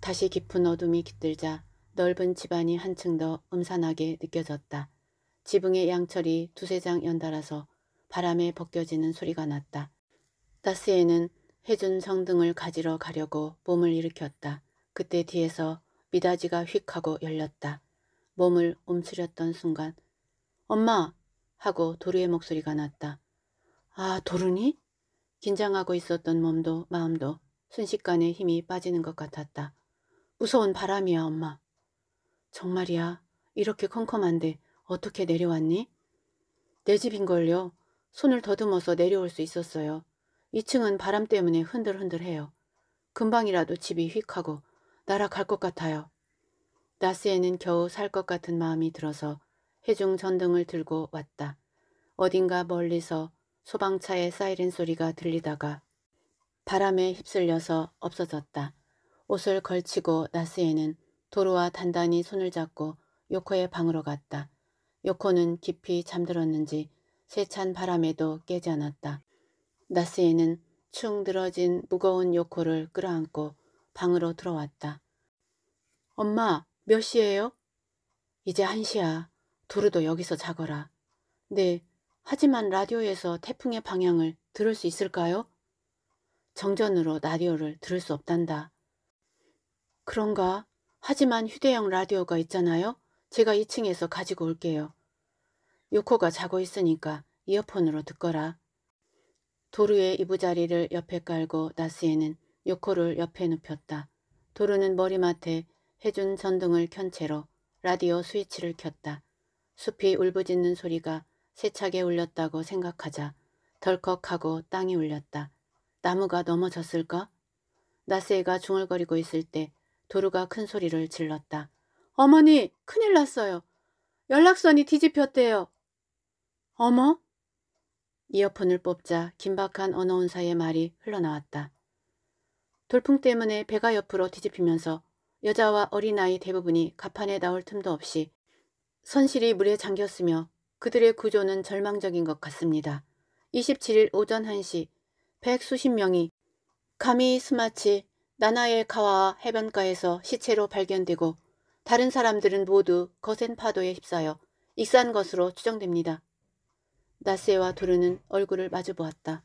다시 깊은 어둠이 깃들자 넓은 집안이 한층 더 음산하게 느껴졌다. 지붕의 양철이 두세 장 연달아서 바람에 벗겨지는 소리가 났다. 따스에는 해준 성등을 가지러 가려고 몸을 일으켰다. 그때 뒤에서 미닫이가 휙 하고 열렸다. 몸을 움츠렸던 순간 엄마! 하고 도루의 목소리가 났다. 아, 도루니? 긴장하고 있었던 몸도 마음도 순식간에 힘이 빠지는 것 같았다. 무서운 바람이야, 엄마. 정말이야. 이렇게 컴컴한데 어떻게 내려왔니? 내 집인걸요. 손을 더듬어서 내려올 수 있었어요. 2층은 바람 때문에 흔들흔들해요. 금방이라도 집이 휙하고 날아갈 것 같아요. 나스에는 겨우 살 것 같은 마음이 들어서 해중 전등을 들고 왔다. 어딘가 멀리서 소방차의 사이렌 소리가 들리다가 바람에 휩쓸려서 없어졌다. 옷을 걸치고 나스에는 도로와 단단히 손을 잡고 요코의 방으로 갔다. 요코는 깊이 잠들었는지 세찬 바람에도 깨지 않았다. 나스에는 충들어진 무거운 요코를 끌어안고 방으로 들어왔다. 엄마, 몇 시예요? 이제 한 시야. 도르도 여기서 자거라. 네, 하지만 라디오에서 태풍의 방향을 들을 수 있을까요? 정전으로 라디오를 들을 수 없단다. 그런가? 하지만 휴대용 라디오가 있잖아요? 제가 2층에서 가지고 올게요. 요코가 자고 있으니까 이어폰으로 듣거라. 도루의 이부자리를 옆에 깔고 나스에는 요코를 옆에 눕혔다. 도루는 머리맡에 해준 전등을 켠 채로 라디오 스위치를 켰다. 숲이 울부짖는 소리가 세차게 울렸다고 생각하자 덜컥하고 땅이 울렸다. 나무가 넘어졌을까? 나스에가 중얼거리고 있을 때 도루가 큰 소리를 질렀다. 어머니, 큰일 났어요. 연락선이 뒤집혔대요. 어머? 이어폰을 뽑자 긴박한 언어운사의 말이 흘러나왔다. 돌풍 때문에 배가 옆으로 뒤집히면서 여자와 어린아이 대부분이 가판에 나올 틈도 없이 선실이 물에 잠겼으며 그들의 구조는 절망적인 것 같습니다. 27일 오전 1시 백수십 명이 감히 스마치 나나의 가와 해변가에서 시체로 발견되고 다른 사람들은 모두 거센 파도에 휩싸여 익산 것으로 추정됩니다. 나세와 도르는 얼굴을 마주보았다.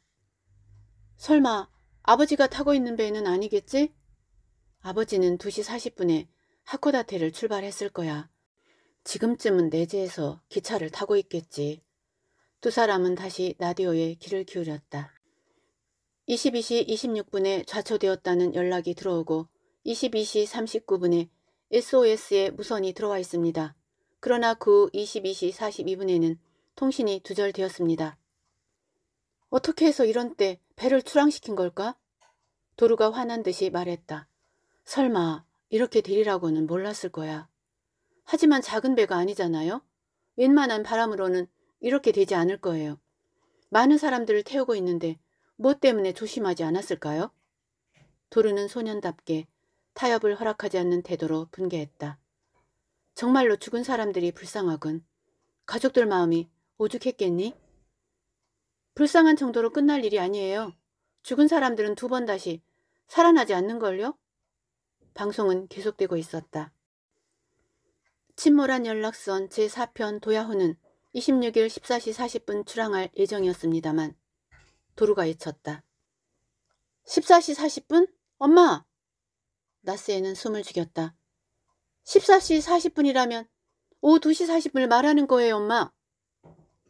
설마 아버지가 타고 있는 배는 아니겠지? 아버지는 2시 40분에 하코다테를 출발했을 거야. 지금쯤은 내지에서 기차를 타고 있겠지. 두 사람은 다시 라디오에 귀를 기울였다. 22시 26분에 좌초되었다는 연락이 들어오고 22시 39분에 s o s 에 무선이 들어와 있습니다. 그러나 그 22시 42분에는 통신이 두절되었습니다. 어떻게 해서 이런 때 배를 출항시킨 걸까? 도루가 화난 듯이 말했다. 설마 이렇게 되리라고는 몰랐을 거야. 하지만 작은 배가 아니잖아요. 웬만한 바람으로는 이렇게 되지 않을 거예요. 많은 사람들을 태우고 있는데 무엇 뭐 때문에 조심하지 않았을까요? 도르는 소년답게 타협을 허락하지 않는 태도로 분개했다. 정말로 죽은 사람들이 불쌍하군. 가족들 마음이 오죽했겠니? 불쌍한 정도로 끝날 일이 아니에요. 죽은 사람들은 두 번 다시 살아나지 않는걸요? 방송은 계속되고 있었다. 침몰한 연락선 제4편 도야호는 26일 14시 40분 출항할 예정이었습니다만 도루가 잊혔다. 14시 40분? 엄마! 나스에는 숨을 죽였다. 14시 40분이라면 오후 2시 40분을 말하는 거예요, 엄마.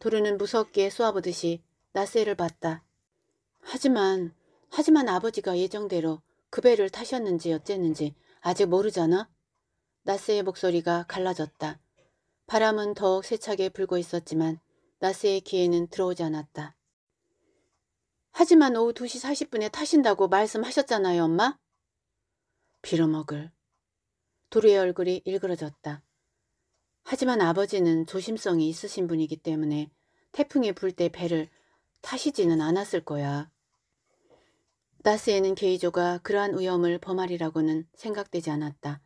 도르는 무섭게 쏘아보듯이 나스에를 봤다. 하지만, 하지만 아버지가 예정대로 그 배를 타셨는지 어쨌는지 아직 모르잖아. 나스의 목소리가 갈라졌다. 바람은 더욱 세차게 불고 있었지만 나스의 귀에는 들어오지 않았다. 하지만 오후 2시 40분에 타신다고 말씀하셨잖아요, 엄마. 빌어먹을. 도루의 얼굴이 일그러졌다. 하지만 아버지는 조심성이 있으신 분이기 때문에 태풍이 불 때 배를 타시지는 않았을 거야. 나스에는 게이조가 그러한 위험을 범하리라고는 생각되지 않았다.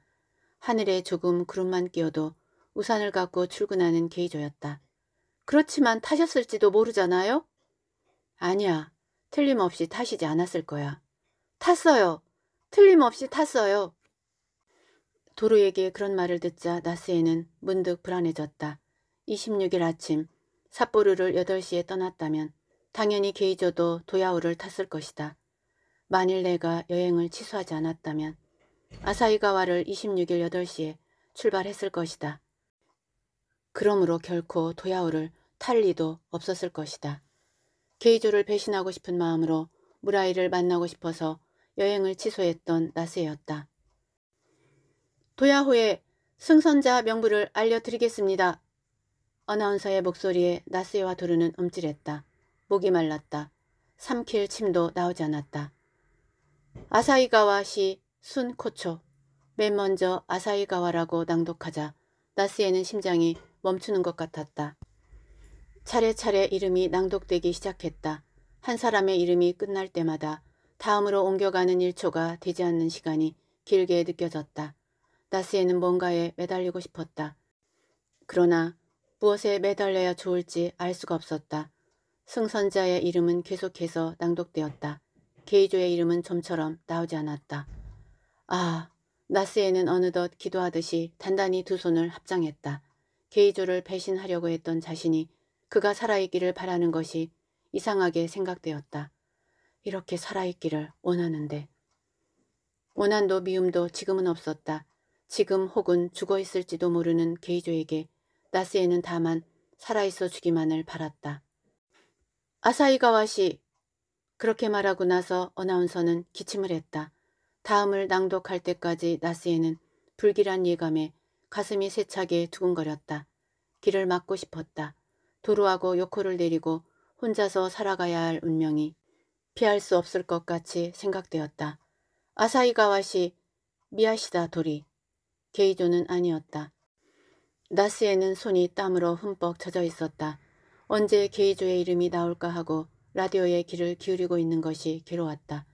하늘에 조금 구름만 끼어도 우산을 갖고 출근하는 게이조였다. 그렇지만 타셨을지도 모르잖아요? 아니야. 틀림없이 타시지 않았을 거야. 탔어요. 틀림없이 탔어요. 도루에게 그런 말을 듣자 나스에는 문득 불안해졌다. 26일 아침 삿포르를 8시에 떠났다면 당연히 게이저도 도야우를 탔을 것이다. 만일 내가 여행을 취소하지 않았다면 아사이가와를 26일 8시에 출발했을 것이다. 그러므로 결코 도야우를 탈 리도 없었을 것이다. 게이조를 배신하고 싶은 마음으로 무라이를 만나고 싶어서 여행을 취소했던 나세였다. 도야호의 승선자 명부를 알려드리겠습니다. 아나운서의 목소리에 나스와 도르는 움찔했다. 목이 말랐다. 삼킬 침도 나오지 않았다. 아사이가와시 순코초. 맨 먼저 아사이가와라고 낭독하자 나스에는 심장이 멈추는 것 같았다. 차례차례 이름이 낭독되기 시작했다. 한 사람의 이름이 끝날 때마다 다음으로 옮겨가는 1초가 되지 않는 시간이 길게 느껴졌다. 나스에는 뭔가에 매달리고 싶었다. 그러나 무엇에 매달려야 좋을지 알 수가 없었다. 승선자의 이름은 계속해서 낭독되었다. 게이조의 이름은 좀처럼 나오지 않았다. 아, 나스에는 어느덧 기도하듯이 단단히 두 손을 합장했다. 게이조를 배신하려고 했던 자신이 그가 살아있기를 바라는 것이 이상하게 생각되었다. 이렇게 살아있기를 원하는데 원한도 미움도 지금은 없었다. 지금 혹은 죽어있을지도 모르는 게이조에게 나스에는 다만 살아있어 주기만을 바랐다. 아사이가와 씨 그렇게 말하고 나서 어나운서는 기침을 했다. 다음을 낭독할 때까지 나스에는 불길한 예감에 가슴이 세차게 두근거렸다. 길을 막고 싶었다. 도루하고 요코를 내리고 혼자서 살아가야 할 운명이 피할 수 없을 것 같이 생각되었다. 아사이가와시 미아시다 도리 게이조는 아니었다. 나스에는 손이 땀으로 흠뻑 젖어 있었다. 언제 게이조의 이름이 나올까 하고 라디오에 귀를 기울이고 있는 것이 괴로웠다.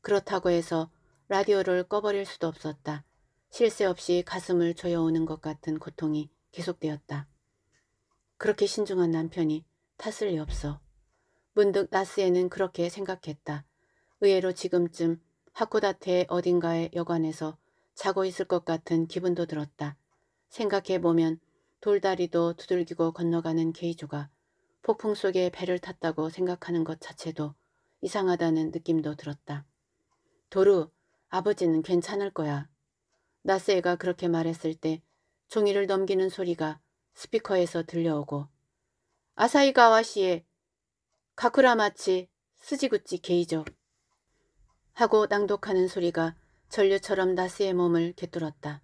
그렇다고 해서 라디오를 꺼버릴 수도 없었다. 실세 없이 가슴을 조여오는 것 같은 고통이 계속되었다. 그렇게 신중한 남편이 탓을 리 없어. 문득 나스에는 그렇게 생각했다. 의외로 지금쯤 하코다테의 어딘가의 여관에서 자고 있을 것 같은 기분도 들었다. 생각해보면 돌다리도 두들기고 건너가는 게이조가 폭풍 속에 배를 탔다고 생각하는 것 자체도 이상하다는 느낌도 들었다. 도루, 아버지는 괜찮을 거야. 나스에가 그렇게 말했을 때 종이를 넘기는 소리가 스피커에서 들려오고 아사이가와시의 가쿠라마치 스지구찌 게이죠. 하고 낭독하는 소리가 전류처럼 나스의 몸을 꿰뚫었다.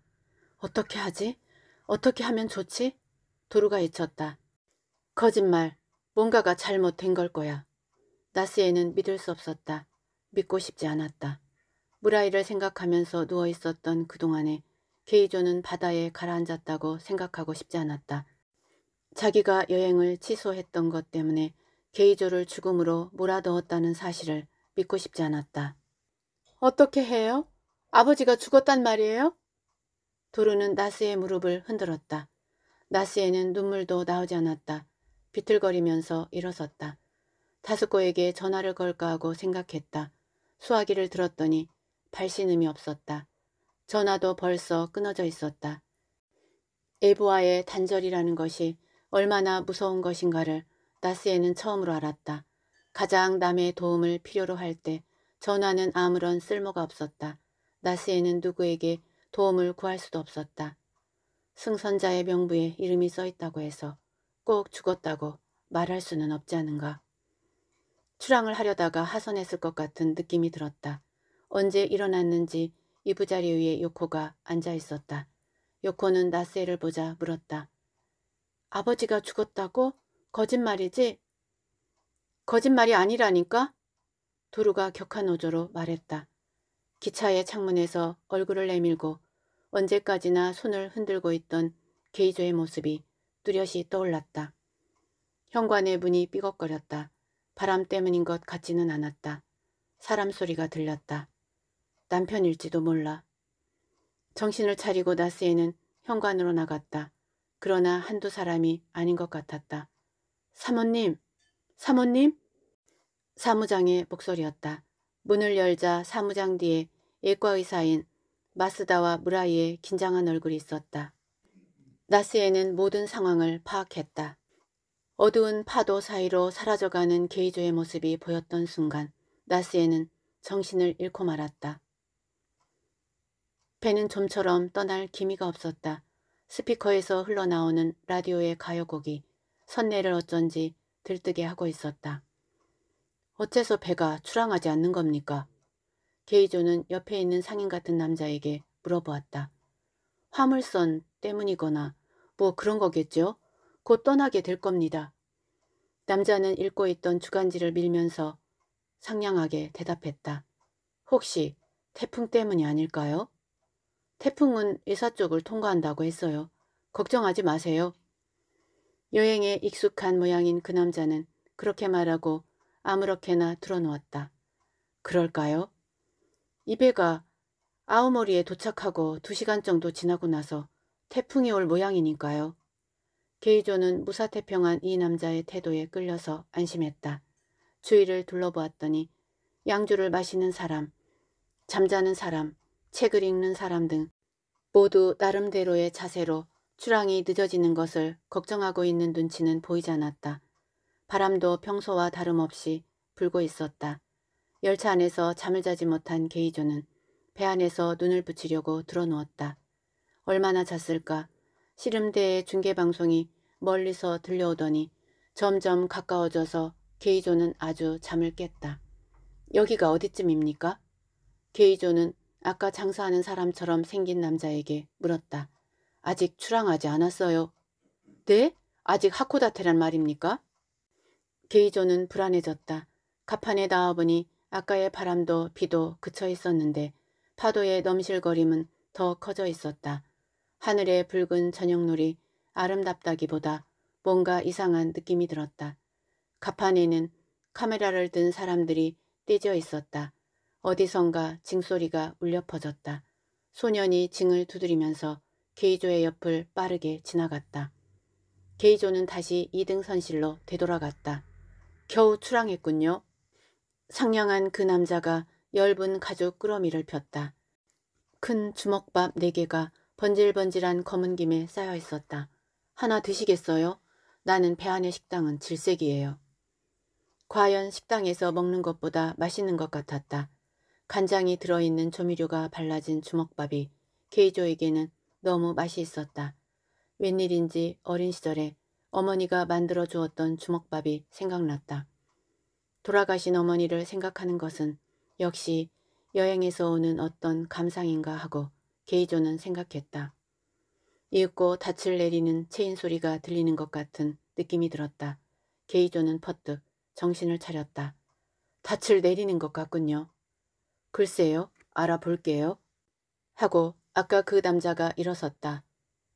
어떻게 하지? 어떻게 하면 좋지? 도루가 외쳤다. 거짓말. 뭔가가 잘못된 걸 거야. 나스에는 믿을 수 없었다. 믿고 싶지 않았다. 무라이를 생각하면서 누워 있었던 그동안에 게이조는 바다에 가라앉았다고 생각하고 싶지 않았다. 자기가 여행을 취소했던 것 때문에 게이조를 죽음으로 몰아넣었다는 사실을 믿고 싶지 않았다. 어떻게 해요? 아버지가 죽었단 말이에요? 도르는 나스의 무릎을 흔들었다. 나스에는 눈물도 나오지 않았다. 비틀거리면서 일어섰다. 다스코에게 전화를 걸까 하고 생각했다. 수화기를 들었더니 발신음이 없었다. 전화도 벌써 끊어져 있었다. 에보아의 단절이라는 것이 얼마나 무서운 것인가를 나스에는 처음으로 알았다. 가장 남의 도움을 필요로 할 때 전화는 아무런 쓸모가 없었다. 나스에는 누구에게 도움을 구할 수도 없었다. 승선자의 명부에 이름이 써 있다고 해서 꼭 죽었다고 말할 수는 없지 않은가. 출항을 하려다가 하선했을 것 같은 느낌이 들었다. 언제 일어났는지 이부자리 위에 요코가 앉아 있었다. 요코는 나스에를 보자 물었다. 아버지가 죽었다고? 거짓말이지? 거짓말이 아니라니까? 도루가 격한 어조로 말했다. 기차의 창문에서 얼굴을 내밀고 언제까지나 손을 흔들고 있던 게이조의 모습이 뚜렷이 떠올랐다. 현관의 문이 삐걱거렸다. 바람 때문인 것 같지는 않았다. 사람 소리가 들렸다. 남편일지도 몰라. 정신을 차리고 나스에는 현관으로 나갔다. 그러나 한두 사람이 아닌 것 같았다. 사모님, 사모님? 사무장의 목소리였다. 문을 열자 사무장 뒤에 예과의사인 마스다와 무라이의 긴장한 얼굴이 있었다. 나스에는 모든 상황을 파악했다. 어두운 파도 사이로 사라져가는 게이조의 모습이 보였던 순간 나스에는 정신을 잃고 말았다. 배는 좀처럼 떠날 기미가 없었다. 스피커에서 흘러나오는 라디오의 가요곡이 선내를 어쩐지 들뜨게 하고 있었다. 어째서 배가 출항하지 않는 겁니까? 게이조는 옆에 있는 상인 같은 남자에게 물어보았다. 화물선 때문이거나 뭐 그런 거겠죠? 곧 떠나게 될 겁니다. 남자는 읽고 있던 주간지를 밀면서 상냥하게 대답했다. 혹시 태풍 때문이 아닐까요? 태풍은 의사 쪽을 통과한다고 했어요. 걱정하지 마세요. 여행에 익숙한 모양인 그 남자는 그렇게 말하고 아무렇게나 틀어놓았다. 그럴까요? 이 배가 아우머리에 도착하고 두시간 정도 지나고 나서 태풍이 올 모양이니까요. 게이조는 무사태평한 이 남자의 태도에 끌려서 안심했다. 주위를 둘러보았더니 양주를 마시는 사람, 잠자는 사람, 책을 읽는 사람 등 모두 나름대로의 자세로 출항이 늦어지는 것을 걱정하고 있는 눈치는 보이지 않았다. 바람도 평소와 다름없이 불고 있었다. 열차 안에서 잠을 자지 못한 게이조는 배 안에서 눈을 붙이려고 드러누웠다 얼마나 잤을까? 씨름대의 중계방송이 멀리서 들려오더니 점점 가까워져서 게이조는 아주 잠을 깼다. 여기가 어디쯤입니까? 게이조는 아까 장사하는 사람처럼 생긴 남자에게 물었다. 아직 출항하지 않았어요. 네? 아직 하코다테란 말입니까? 게이조는 불안해졌다. 가판에 나와보니 아까의 바람도 비도 그쳐 있었는데 파도의 넘실거림은 더 커져 있었다. 하늘의 붉은 저녁놀이 아름답다기보다 뭔가 이상한 느낌이 들었다. 가판에는 카메라를 든 사람들이 떼져 있었다. 어디선가 징소리가 울려 퍼졌다. 소년이 징을 두드리면서 게이조의 옆을 빠르게 지나갔다. 게이조는 다시 이등 선실로 되돌아갔다. 겨우 출항했군요. 상냥한 그 남자가 엷은 가죽 꾸러미를 폈다. 큰 주먹밥 네개가 번질번질한 검은 김에 쌓여 있었다. 하나 드시겠어요? 나는 배 안의 식당은 질색이에요. 과연 식당에서 먹는 것보다 맛있는 것 같았다. 간장이 들어있는 조미료가 발라진 주먹밥이 게이조에게는 너무 맛있었다. 이 웬일인지 어린 시절에 어머니가 만들어 주었던 주먹밥이 생각났다. 돌아가신 어머니를 생각하는 것은 역시 여행에서 오는 어떤 감상인가 하고 게이조는 생각했다. 이윽고 닻을 내리는 체인 소리가 들리는 것 같은 느낌이 들었다. 게이조는 퍼뜩 정신을 차렸다. 닻을 내리는 것 같군요. 글쎄요, 알아볼게요. 하고 아까 그 남자가 일어섰다.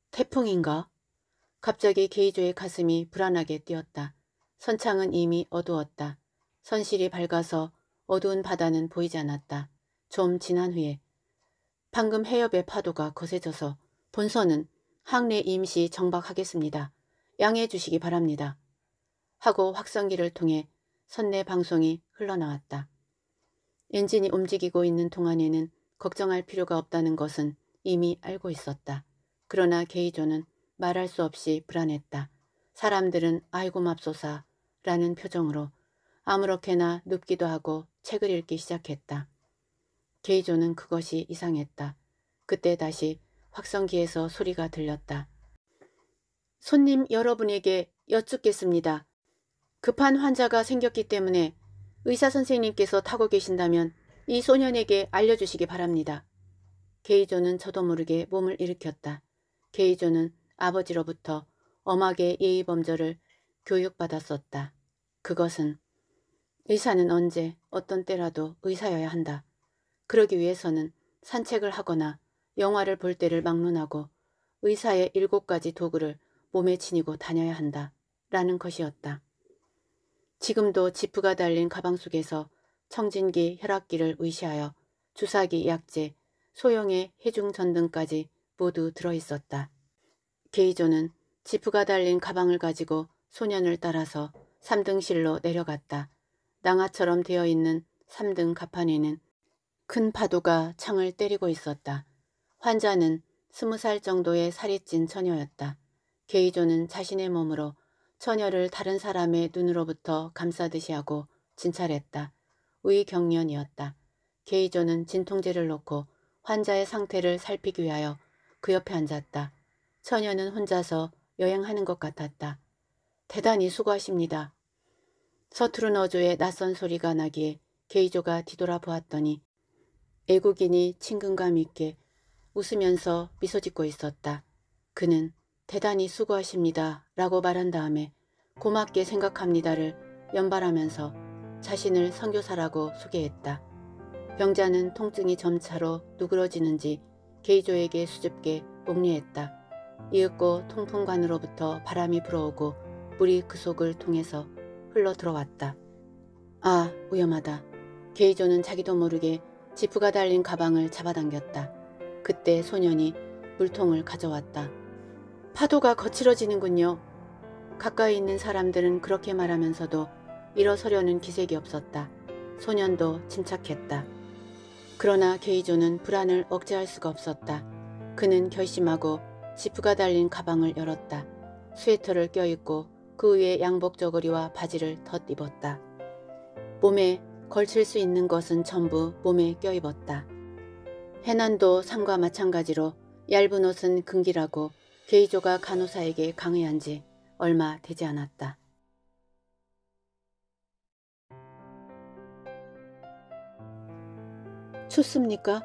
태풍인가? 갑자기 게이조의 가슴이 불안하게 뛰었다. 선창은 이미 어두웠다. 선실이 밝아서 어두운 바다는 보이지 않았다. 좀 지난 후에 방금 해협의 파도가 거세져서 본선은 항례 임시 정박하겠습니다. 양해해 주시기 바랍니다. 하고 확성기를 통해 선내 방송이 흘러나왔다. 엔진이 움직이고 있는 동안에는 걱정할 필요가 없다는 것은 이미 알고 있었다. 그러나 게이조는 말할 수 없이 불안했다. 사람들은 아이고 맙소사 라는 표정으로 아무렇게나 눕기도 하고 책을 읽기 시작했다. 게이조는 그것이 이상했다. 그때 다시 확성기에서 소리가 들렸다. 손님 여러분에게 여쭙겠습니다. 급한 환자가 생겼기 때문에 의사 선생님께서 타고 계신다면 이 소년에게 알려주시기 바랍니다. 게이조는 저도 모르게 몸을 일으켰다. 게이조는 아버지로부터 엄하게 예의범절을 교육받았었다. 그것은 의사는 언제 어떤 때라도 의사여야 한다. 그러기 위해서는 산책을 하거나 영화를 볼 때를 막론하고 의사의 일곱 가지 도구를 몸에 지니고 다녀야 한다. 라는 것이었다. 지금도 지프가 달린 가방 속에서 청진기, 혈압기를 의시하여 주사기, 약제, 소형의 해중 전등까지 모두 들어있었다. 게이조는 지프가 달린 가방을 가지고 소년을 따라서 3등실로 내려갔다. 낭아처럼 되어 있는 3등 가판에는 큰 파도가 창을 때리고 있었다. 환자는 2 0살 정도의 살이 찐 처녀였다. 게이조는 자신의 몸으로 처녀를 다른 사람의 눈으로부터 감싸듯이 하고 진찰했다. 의경련이었다. 게이조는 진통제를 놓고 환자의 상태를 살피기 위하여 그 옆에 앉았다. 처녀는 혼자서 여행하는 것 같았다. 대단히 수고하십니다. 서투른 어조의 낯선 소리가 나기에 게이조가 뒤돌아보았더니 애국인이 친근감 있게 웃으면서 미소 짓고 있었다. 그는 대단히 수고하십니다 라고 말한 다음에 고맙게 생각합니다를 연발하면서 자신을 선교사라고 소개했다. 병자는 통증이 점차로 누그러지는지 게이조에게 수줍게 옥리했다. 이윽고 통풍관으로부터 바람이 불어오고 물이 그 속을 통해서 흘러 들어왔다. 아 위험하다. 게이조는 자기도 모르게 지프가 달린 가방을 잡아당겼다. 그때 소년이 물통을 가져왔다. 파도가 거칠어지는군요. 가까이 있는 사람들은 그렇게 말하면서도 일어서려는 기색이 없었다. 소년도 침착했다. 그러나 게이조는 불안을 억제할 수가 없었다. 그는 결심하고 지프가 달린 가방을 열었다. 스웨터를 껴입고 그 위에 양복 저고리와 바지를 덧입었다. 몸에 걸칠 수 있는 것은 전부 몸에 껴입었다. 해난도 상과 마찬가지로 얇은 옷은 금기라고 게이조가 간호사에게 강의한 지 얼마 되지 않았다. 춥습니까?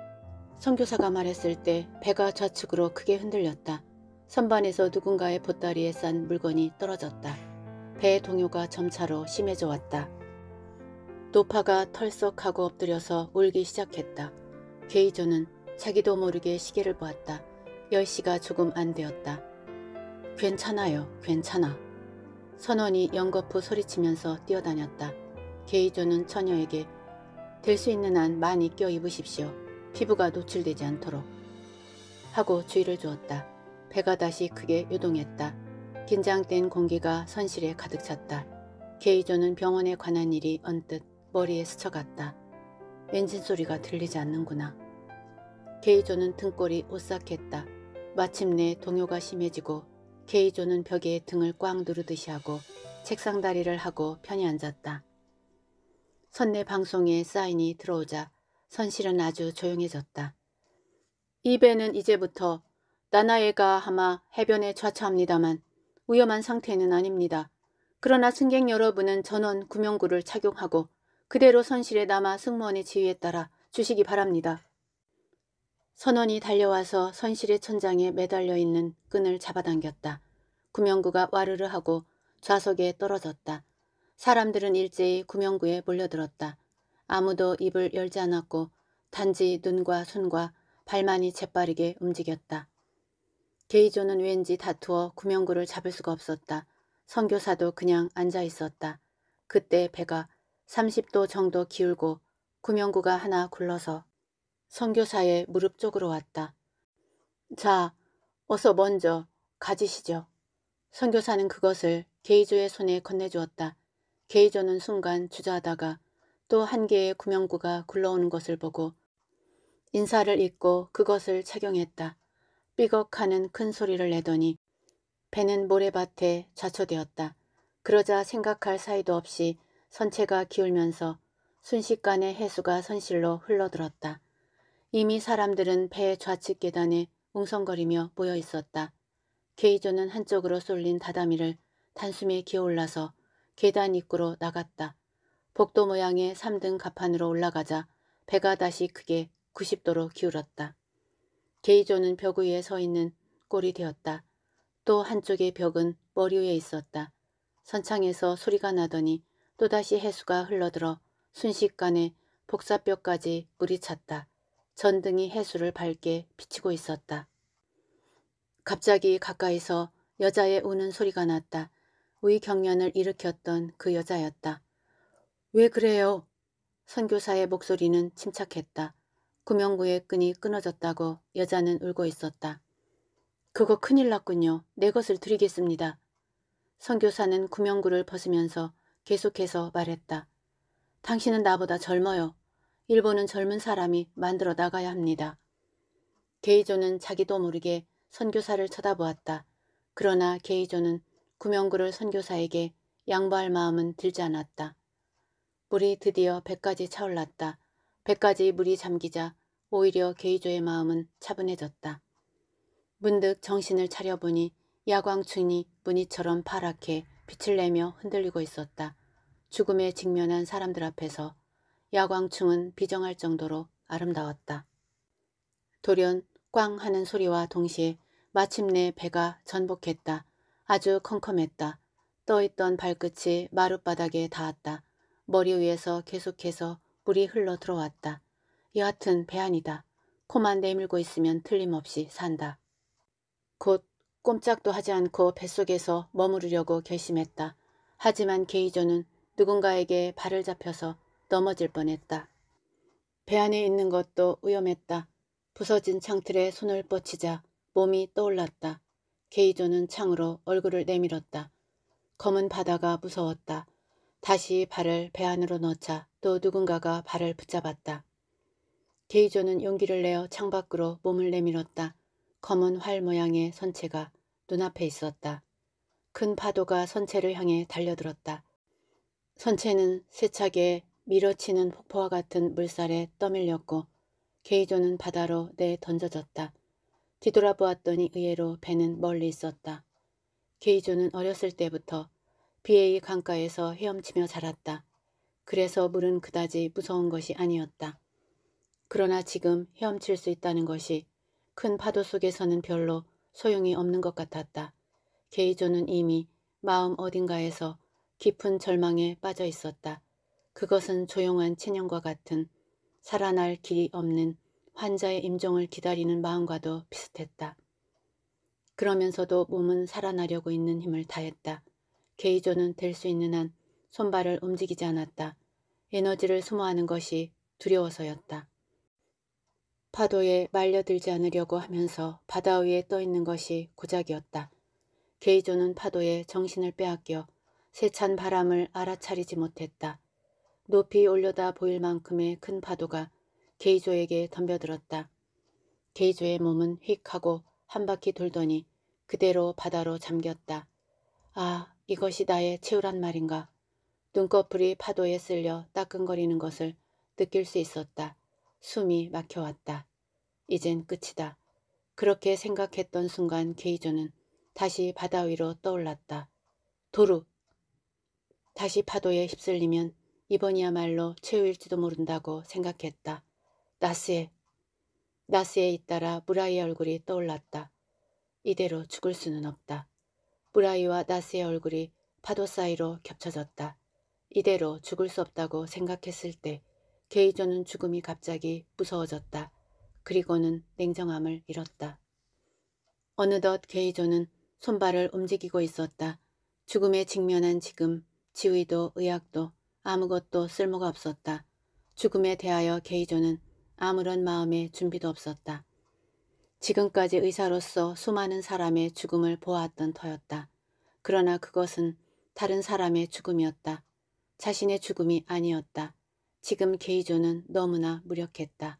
선교사가 말했을 때 배가 좌측으로 크게 흔들렸다. 선반에서 누군가의 보따리에 싼 물건이 떨어졌다. 배의 동요가 점차로 심해져 왔다. 노파가 털썩하고 엎드려서 울기 시작했다. 게이저는 자기도 모르게 시계를 보았다. 10시가 조금 안 되었다. 괜찮아요. 괜찮아. 선원이 연거푸 소리치면서 뛰어다녔다. 게이저는 처녀에게 될수 있는 한 많이 껴 입으십시오. 피부가 노출되지 않도록. 하고 주의를 주었다. 배가 다시 크게 요동했다. 긴장된 공기가 선실에 가득 찼다. 케이조는 병원에 관한 일이 언뜻 머리에 스쳐갔다. 엔진 소리가 들리지 않는구나. 케이조는 등골이 오싹했다. 마침내 동요가 심해지고 케이조는 벽에 등을 꽉 누르듯이 하고 책상 다리를 하고 편히 앉았다. 선내 방송에 사인이 들어오자 선실은 아주 조용해졌다. 이 배는 이제부터 나나에가 아마 해변에 좌차합니다만 위험한 상태는 아닙니다. 그러나 승객 여러분은 전원 구명구를 착용하고 그대로 선실에 남아 승무원의 지휘에 따라 주시기 바랍니다. 선원이 달려와서 선실의 천장에 매달려 있는 끈을 잡아당겼다. 구명구가 와르르 하고 좌석에 떨어졌다. 사람들은 일제히 구명구에 몰려들었다. 아무도 입을 열지 않았고 단지 눈과 손과 발만이 재빠르게 움직였다. 게이조는 왠지 다투어 구명구를 잡을 수가 없었다. 선교사도 그냥 앉아 있었다. 그때 배가 30도 정도 기울고 구명구가 하나 굴러서 선교사의 무릎 쪽으로 왔다. 자, 어서 먼저 가지시죠. 선교사는 그것을 게이조의 손에 건네주었다. 게이저는 순간 주저하다가 또 한 개의 구명구가 굴러오는 것을 보고 인사를 잊고 그것을 착용했다. 삐걱하는 큰 소리를 내더니 배는 모래밭에 좌초되었다. 그러자 생각할 사이도 없이 선체가 기울면서 순식간에 해수가 선실로 흘러들었다. 이미 사람들은 배 좌측 계단에 웅성거리며 모여 있었다. 게이조는 한쪽으로 쏠린 다다미를 단숨에 기어올라서 계단 입구로 나갔다. 복도 모양의 3등 갑판으로 올라가자 배가 다시 크게 90도로 기울었다. 게이조는 벽 위에 서 있는 꼴이 되었다. 또 한쪽의 벽은 머리 위에 있었다. 선창에서 소리가 나더니 또다시 해수가 흘러들어 순식간에 복사뼈까지 물이 찼다. 전등이 해수를 밝게 비치고 있었다. 갑자기 가까이서 여자의 우는 소리가 났다. 호의경련을 일으켰던 그 여자였다. 왜 그래요? 선교사의 목소리는 침착했다. 구명구의 끈이 끊어졌다고 여자는 울고 있었다. 그거 큰일 났군요. 내 것을 드리겠습니다. 선교사는 구명구를 벗으면서 계속해서 말했다. 당신은 나보다 젊어요. 일본은 젊은 사람이 만들어 나가야 합니다. 게이조는 자기도 모르게 선교사를 쳐다보았다. 그러나 게이조는 구명구를 선교사에게 양보할 마음은 들지 않았다. 물이 드디어 배까지 차올랐다. 배까지 물이 잠기자 오히려 게이조의 마음은 차분해졌다. 문득 정신을 차려보니 야광춘이 무늬처럼 파랗게 빛을 내며 흔들리고 있었다. 죽음에 직면한 사람들 앞에서 야광충은 비정할 정도로 아름다웠다. 돌연 꽝 하는 소리와 동시에 마침내 배가 전복했다. 아주 컴컴했다. 떠있던 발끝이 마룻바닥에 닿았다. 머리 위에서 계속해서 물이 흘러 들어왔다. 여하튼 배안이다. 코만 내밀고 있으면 틀림없이 산다. 곧 꼼짝도 하지 않고 뱃속에서 머무르려고 결심했다. 하지만 게이저는 누군가에게 발을 잡혀서 넘어질 뻔했다. 배 안에 있는 것도 위험했다. 부서진 창틀에 손을 뻗치자 몸이 떠올랐다. 게이조는 창으로 얼굴을 내밀었다. 검은 바다가 무서웠다. 다시 발을 배 안으로 넣자 또 누군가가 발을 붙잡았다. 게이조는 용기를 내어 창밖으로 몸을 내밀었다. 검은 활 모양의 선체가 눈앞에 있었다. 큰 파도가 선체를 향해 달려들었다. 선체는 세차게 밀어치는 폭포와 같은 물살에 떠밀렸고 게이조는 바다로 내 던져졌다. 뒤돌아보았더니 의외로 배는 멀리 있었다. 게이조는 어렸을 때부터 비에이 강가에서 헤엄치며 자랐다. 그래서 물은 그다지 무서운 것이 아니었다. 그러나 지금 헤엄칠 수 있다는 것이 큰 파도 속에서는 별로 소용이 없는 것 같았다. 게이조는 이미 마음 어딘가에서 깊은 절망에 빠져 있었다. 그것은 조용한 체념과 같은 살아날 길이 없는 환자의 임종을 기다리는 마음과도 비슷했다. 그러면서도 몸은 살아나려고 있는 힘을 다했다. 게이조는 될 수 있는 한 손발을 움직이지 않았다. 에너지를 소모하는 것이 두려워서였다. 파도에 말려들지 않으려고 하면서 바다 위에 떠 있는 것이 고작이었다. 게이조는 파도에 정신을 빼앗겨 세찬 바람을 알아차리지 못했다. 높이 올려다 보일 만큼의 큰 파도가 게이조에게 덤벼들었다. 게이조의 몸은 휙 하고 한 바퀴 돌더니 그대로 바다로 잠겼다. 아, 이것이 나의 최후란 말인가. 눈꺼풀이 파도에 쓸려 따끔거리는 것을 느낄 수 있었다. 숨이 막혀왔다. 이젠 끝이다. 그렇게 생각했던 순간 게이조는 다시 바다 위로 떠올랐다. 도루! 다시 파도에 휩쓸리면 이번이야말로 최후일지도 모른다고 생각했다. 나스에, 나스에 잇따라 브라이의 얼굴이 떠올랐다. 이대로 죽을 수는 없다. 브라이와 나스의 얼굴이 파도 사이로 겹쳐졌다. 이대로 죽을 수 없다고 생각했을 때게이조는 죽음이 갑자기 무서워졌다. 그리고는 냉정함을 잃었다. 어느덧 게이조는 손발을 움직이고 있었다. 죽음에 직면한 지금 지위도 의학도 아무것도 쓸모가 없었다. 죽음에 대하여 게이조는 아무런 마음의 준비도 없었다. 지금까지 의사로서 수많은 사람의 죽음을 보았던 터였다. 그러나 그것은 다른 사람의 죽음이었다. 자신의 죽음이 아니었다. 지금 게이조는 너무나 무력했다.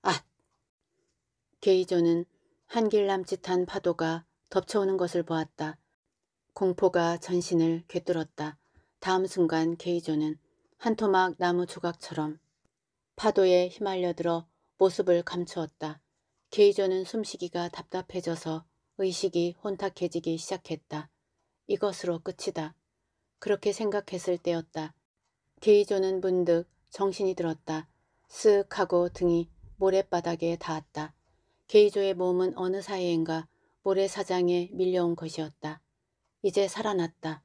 아! 게이조는 한길 남짓한 파도가 덮쳐오는 것을 보았다. 공포가 전신을 꿰뚫었다. 다음 순간 게이조는 한 토막 나무 조각처럼 파도에 휘말려 들어 모습을 감추었다. 게이저는 숨쉬기가 답답해져서 의식이 혼탁해지기 시작했다. 이것으로 끝이다. 그렇게 생각했을 때였다. 게이조는 문득 정신이 들었다. 쓱 하고 등이 모래바닥에 닿았다. 게이조의 몸은 어느 사이인가 모래사장에 밀려온 것이었다. 이제 살아났다.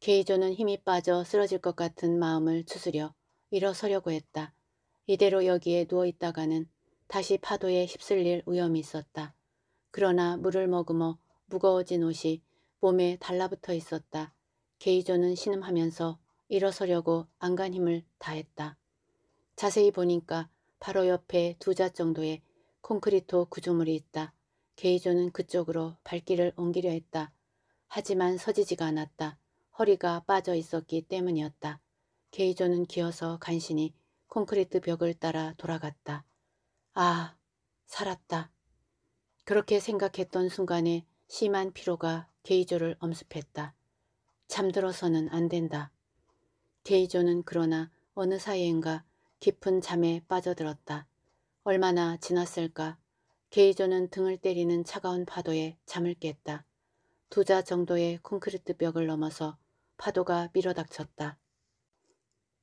게이조는 힘이 빠져 쓰러질 것 같은 마음을 추스려 일어서려고 했다. 이대로 여기에 누워 있다가는 다시 파도에 휩쓸릴 위험이 있었다. 그러나 물을 머금어 무거워진 옷이 몸에 달라붙어 있었다. 게이조는 신음하면서 일어서려고 안간 힘을 다했다. 자세히 보니까 바로 옆에 두 자 정도의 콘크리트 구조물이 있다. 게이조는 그쪽으로 발길을 옮기려 했다. 하지만 서지지가 않았다. 허리가 빠져 있었기 때문이었다. 게이조는 기어서 간신히 콘크리트 벽을 따라 돌아갔다. 아, 살았다. 그렇게 생각했던 순간에 심한 피로가 게이조를 엄습했다. 잠들어서는 안 된다. 게이조는 그러나 어느 사이인가 깊은 잠에 빠져들었다. 얼마나 지났을까. 게이조는 등을 때리는 차가운 파도에 잠을 깼다. 두 자 정도의 콘크리트 벽을 넘어서 파도가 밀어닥쳤다.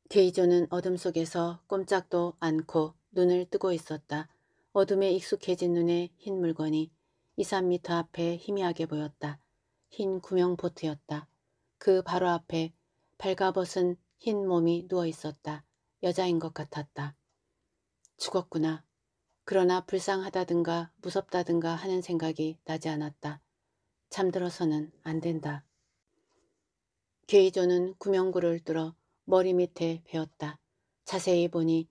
케이조는 어둠 속에서 꼼짝도 않고 눈을 뜨고 있었다. 어둠에 익숙해진 눈에 흰 물건이 2, 3미터 앞에 희미하게 보였다. 흰 구명보트였다. 그 바로 앞에 발가벗은 흰 몸이 누워 있었다. 여자인 것 같았다. 죽었구나. 그러나 불쌍하다든가 무섭다든가 하는 생각이 나지 않았다. 잠들어서는 안 된다. 게이조는 구명구를 뚫어 머리 밑에 베었다. 자세히 보니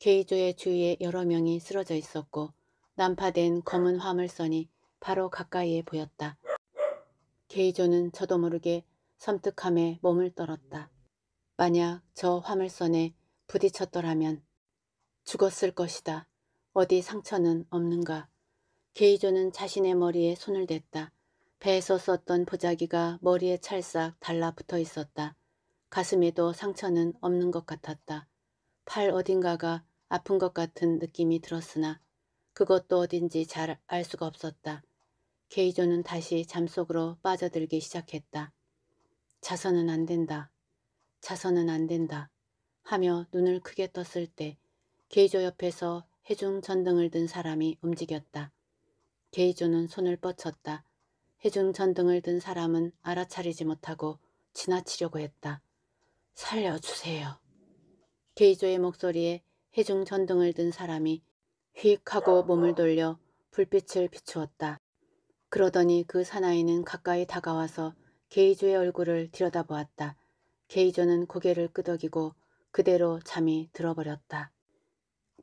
게이조의 주위에 여러 명이 쓰러져 있었고 난파된 검은 화물선이 바로 가까이에 보였다. 게이조는 저도 모르게 섬뜩함에 몸을 떨었다. 만약 저 화물선에 부딪혔더라면 죽었을 것이다. 어디 상처는 없는가. 게이조는 자신의 머리에 손을 댔다. 배에서 썼던 보자기가 머리에 찰싹 달라붙어 있었다. 가슴에도 상처는 없는 것 같았다. 팔 어딘가가 아픈 것 같은 느낌이 들었으나 그것도 어딘지 잘 알 수가 없었다. 케이조는 다시 잠속으로 빠져들기 시작했다. 자서는 안 된다. 자서는 안 된다. 하며 눈을 크게 떴을 때 게이조 옆에서 해중 전등을 든 사람이 움직였다. 게이조는 손을 뻗쳤다. 해중 전등을 든 사람은 알아차리지 못하고 지나치려고 했다. 살려주세요. 게이조의 목소리에 해중 전등을 든 사람이 휙 하고 몸을 돌려 불빛을 비추었다. 그러더니 그 사나이는 가까이 다가와서 게이조의 얼굴을 들여다보았다. 게이조는 고개를 끄덕이고 그대로 잠이 들어버렸다.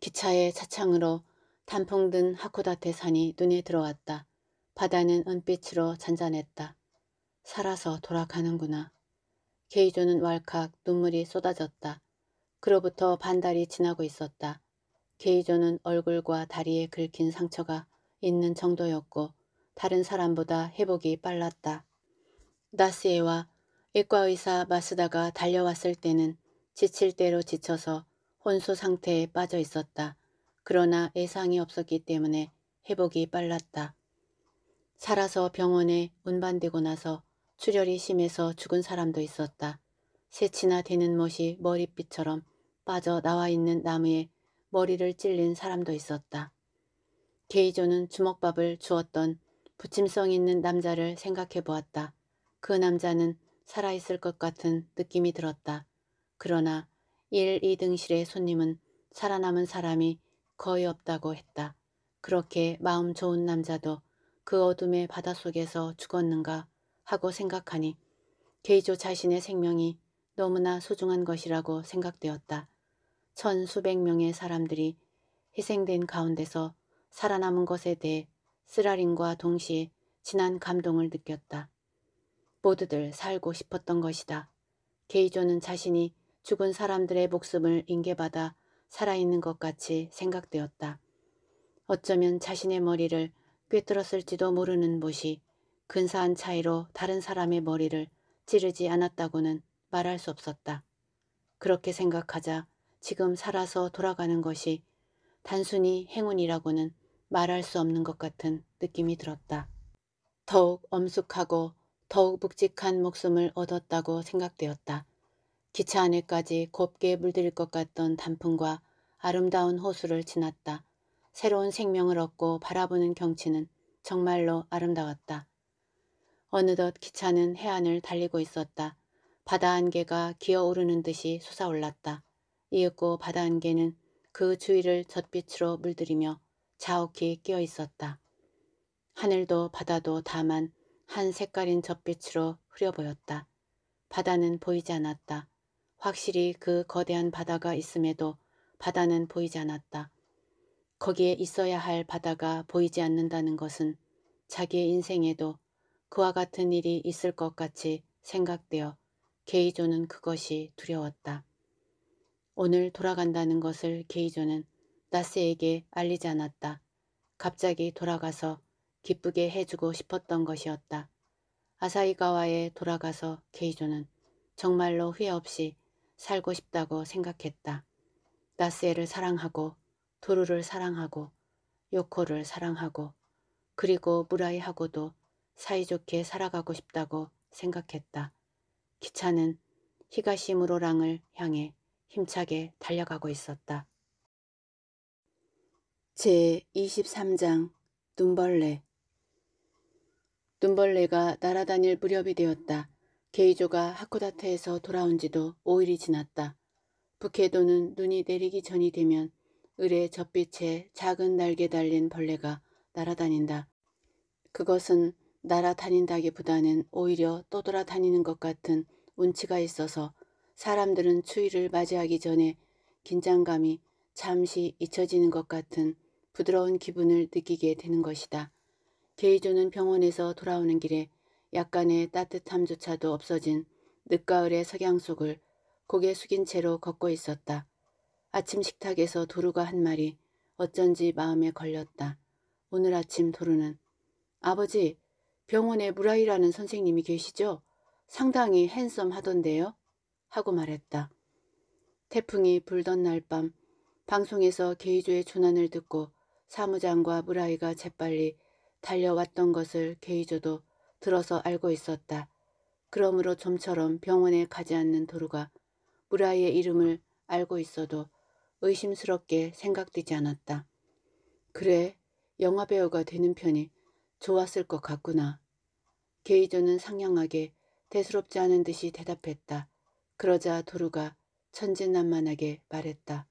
기차의 차창으로 단풍 든 하코다테 산이 눈에 들어왔다. 바다는 은빛으로 잔잔했다. 살아서 돌아가는구나. 케이조는 왈칵 눈물이 쏟아졌다. 그로부터 반달이 지나고 있었다. 케이조는 얼굴과 다리에 긁힌 상처가 있는 정도였고 다른 사람보다 회복이 빨랐다. 나스에와 외과의사 마스다가 달려왔을 때는 지칠 대로 지쳐서 혼수 상태에 빠져 있었다. 그러나 예상이 없었기 때문에 회복이 빨랐다. 살아서 병원에 운반되고 나서 출혈이 심해서 죽은 사람도 있었다. 새치나 되는 못이 머리빛처럼 빠져 나와 있는 나무에 머리를 찔린 사람도 있었다. 게이조는 주먹밥을 주었던 부침성 있는 남자를 생각해 보았다. 그 남자는 살아있을 것 같은 느낌이 들었다. 그러나 1, 2등실의 손님은 살아남은 사람이 거의 없다고 했다. 그렇게 마음 좋은 남자도 그 어둠의 바다속에서 죽었는가 하고 생각하니 게이조 자신의 생명이 너무나 소중한 것이라고 생각되었다. 천수백 명의 사람들이 희생된 가운데서 살아남은 것에 대해 쓰라림과 동시에 진한 감동을 느꼈다. 모두들 살고 싶었던 것이다. 게이조는 자신이 죽은 사람들의 목숨을 인계받아 살아있는 것 같이 생각되었다. 어쩌면 자신의 머리를 꿰뚫었을지도 모르는 모이 근사한 차이로 다른 사람의 머리를 찌르지 않았다고는 말할 수 없었다. 그렇게 생각하자 지금 살아서 돌아가는 것이 단순히 행운이라고는 말할 수 없는 것 같은 느낌이 들었다. 더욱 엄숙하고 더욱 묵직한 목숨을 얻었다고 생각되었다. 기차 안에까지 곱게 물들일 것 같던 단풍과 아름다운 호수를 지났다. 새로운 생명을 얻고 바라보는 경치는 정말로 아름다웠다. 어느덧 기차는 해안을 달리고 있었다. 바다 안개가 기어오르는 듯이 솟아올랐다. 이윽고 바다 안개는 그 주위를 젖빛으로 물들이며 자욱히 끼어 있었다. 하늘도 바다도 다만 한 색깔인 젖빛으로 흐려 보였다. 바다는 보이지 않았다. 확실히 그 거대한 바다가 있음에도 바다는 보이지 않았다. 거기에 있어야 할 바다가 보이지 않는다는 것은 자기의 인생에도 그와 같은 일이 있을 것 같이 생각되어 게이조는 그것이 두려웠다. 오늘 돌아간다는 것을 게이조는 나스에게 알리지 않았다. 갑자기 돌아가서 기쁘게 해주고 싶었던 것이었다. 아사이가와에 돌아가서 게이조는 정말로 후회 없이 살고 싶다고 생각했다. 나스에를 사랑하고 도루를 사랑하고 요코를 사랑하고 그리고 무라이하고도 사이좋게 살아가고 싶다고 생각했다. 기차는 히가시무로랑을 향해 힘차게 달려가고 있었다. 제23장 눈벌레 눈벌레가 날아다닐 무렵이 되었다. 게이조가 하쿠다테에서 돌아온 지도 5일이 지났다. 북해도는 눈이 내리기 전이 되면 을의 젖빛에 작은 날개 달린 벌레가 날아다닌다. 그것은 날아다닌다기보다는 오히려 떠돌아다니는 것 같은 운치가 있어서 사람들은 추위를 맞이하기 전에 긴장감이 잠시 잊혀지는 것 같은 부드러운 기분을 느끼게 되는 것이다. 게이조는 병원에서 돌아오는 길에 약간의 따뜻함조차도 없어진 늦가을의 석양 속을 고개 숙인 채로 걷고 있었다. 아침 식탁에서 도루가 한 마리 어쩐지 마음에 걸렸다. 오늘 아침 도루는 아버지 병원에 무라이라는 선생님이 계시죠? 상당히 핸섬하던데요. 하고 말했다. 태풍이 불던 날 밤 방송에서 게이조의 조난을 듣고 사무장과 무라이가 재빨리 달려왔던 것을 게이조도 들어서 알고 있었다. 그러므로 좀처럼 병원에 가지 않는 도루가 무라이의 이름을 알고 있어도 의심스럽게 생각되지 않았다. 그래, 영화배우가 되는 편이 좋았을 것 같구나. 게이조는 상냥하게 대수롭지 않은 듯이 대답했다. 그러자 도루가 천진난만하게 말했다.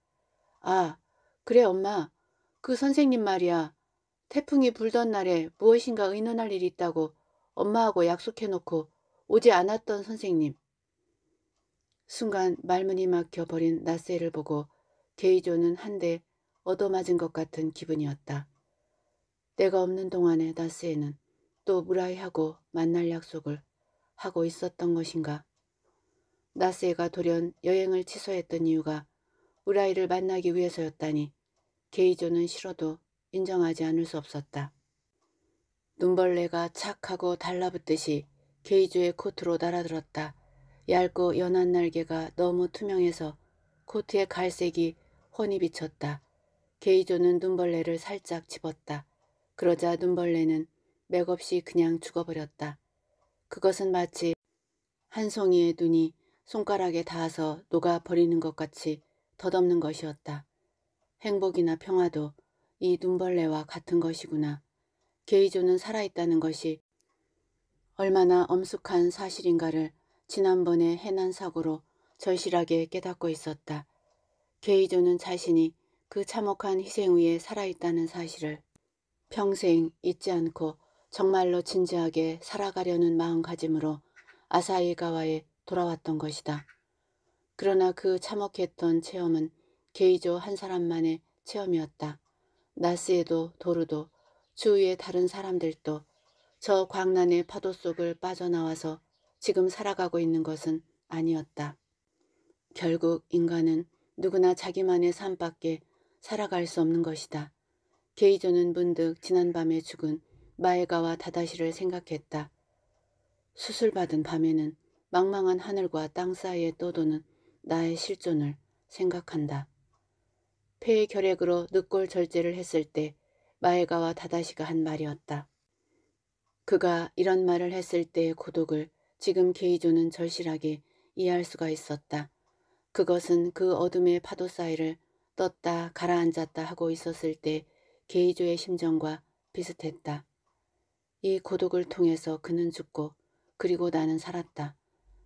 아, 그래 엄마. 그 선생님 말이야. 태풍이 불던 날에 무엇인가 의논할 일이 있다고 엄마하고 약속해놓고 오지 않았던 선생님. 순간 말문이 막혀버린 나세를 보고 게이조는 한대 얻어맞은 것 같은 기분이었다. 내가 없는 동안에 나스에는 또 무라이하고 만날 약속을 하고 있었던 것인가. 나스에가 돌연 여행을 취소했던 이유가 우라이를 만나기 위해서였다니 게이조는 싫어도 인정하지 않을 수 없었다. 눈벌레가 착하고 달라붙듯이 게이조의 코트로 날아들었다. 얇고 연한 날개가 너무 투명해서 코트의 갈색이 혼이 비쳤다. 게이조는 눈벌레를 살짝 집었다. 그러자 눈벌레는 맥없이 그냥 죽어버렸다. 그것은 마치 한 송이의 눈이 손가락에 닿아서 녹아버리는 것 같이 덧없는 것이었다. 행복이나 평화도 이 눈벌레와 같은 것이구나. 게이조는 살아있다는 것이 얼마나 엄숙한 사실인가를 지난번의 해난 사고로 절실하게 깨닫고 있었다. 게이조는 자신이 그 참혹한 희생 위에 살아있다는 사실을 평생 잊지 않고 정말로 진지하게 살아가려는 마음가짐으로 아사히가와에 돌아왔던 것이다. 그러나 그 참혹했던 체험은 게이조 한 사람만의 체험이었다. 나스에도 도르도 주위의 다른 사람들도 저 광란의 파도 속을 빠져나와서 지금 살아가고 있는 것은 아니었다. 결국 인간은 누구나 자기만의 삶밖에 살아갈 수 없는 것이다. 게이저는 문득 지난밤에 죽은 마에가와 다다시를 생각했다. 수술받은 밤에는 망망한 하늘과 땅 사이에 떠도는 나의 실존을 생각한다. 폐의 결핵으로 늑골 절제를 했을 때 마에가와 다다시가 한 말이었다. 그가 이런 말을 했을 때의 고독을 지금 게이조는 절실하게 이해할 수가 있었다. 그것은 그 어둠의 파도 사이를 떴다 가라앉았다 하고 있었을 때 게이조의 심정과 비슷했다. 이 고독을 통해서 그는 죽고 그리고 나는 살았다.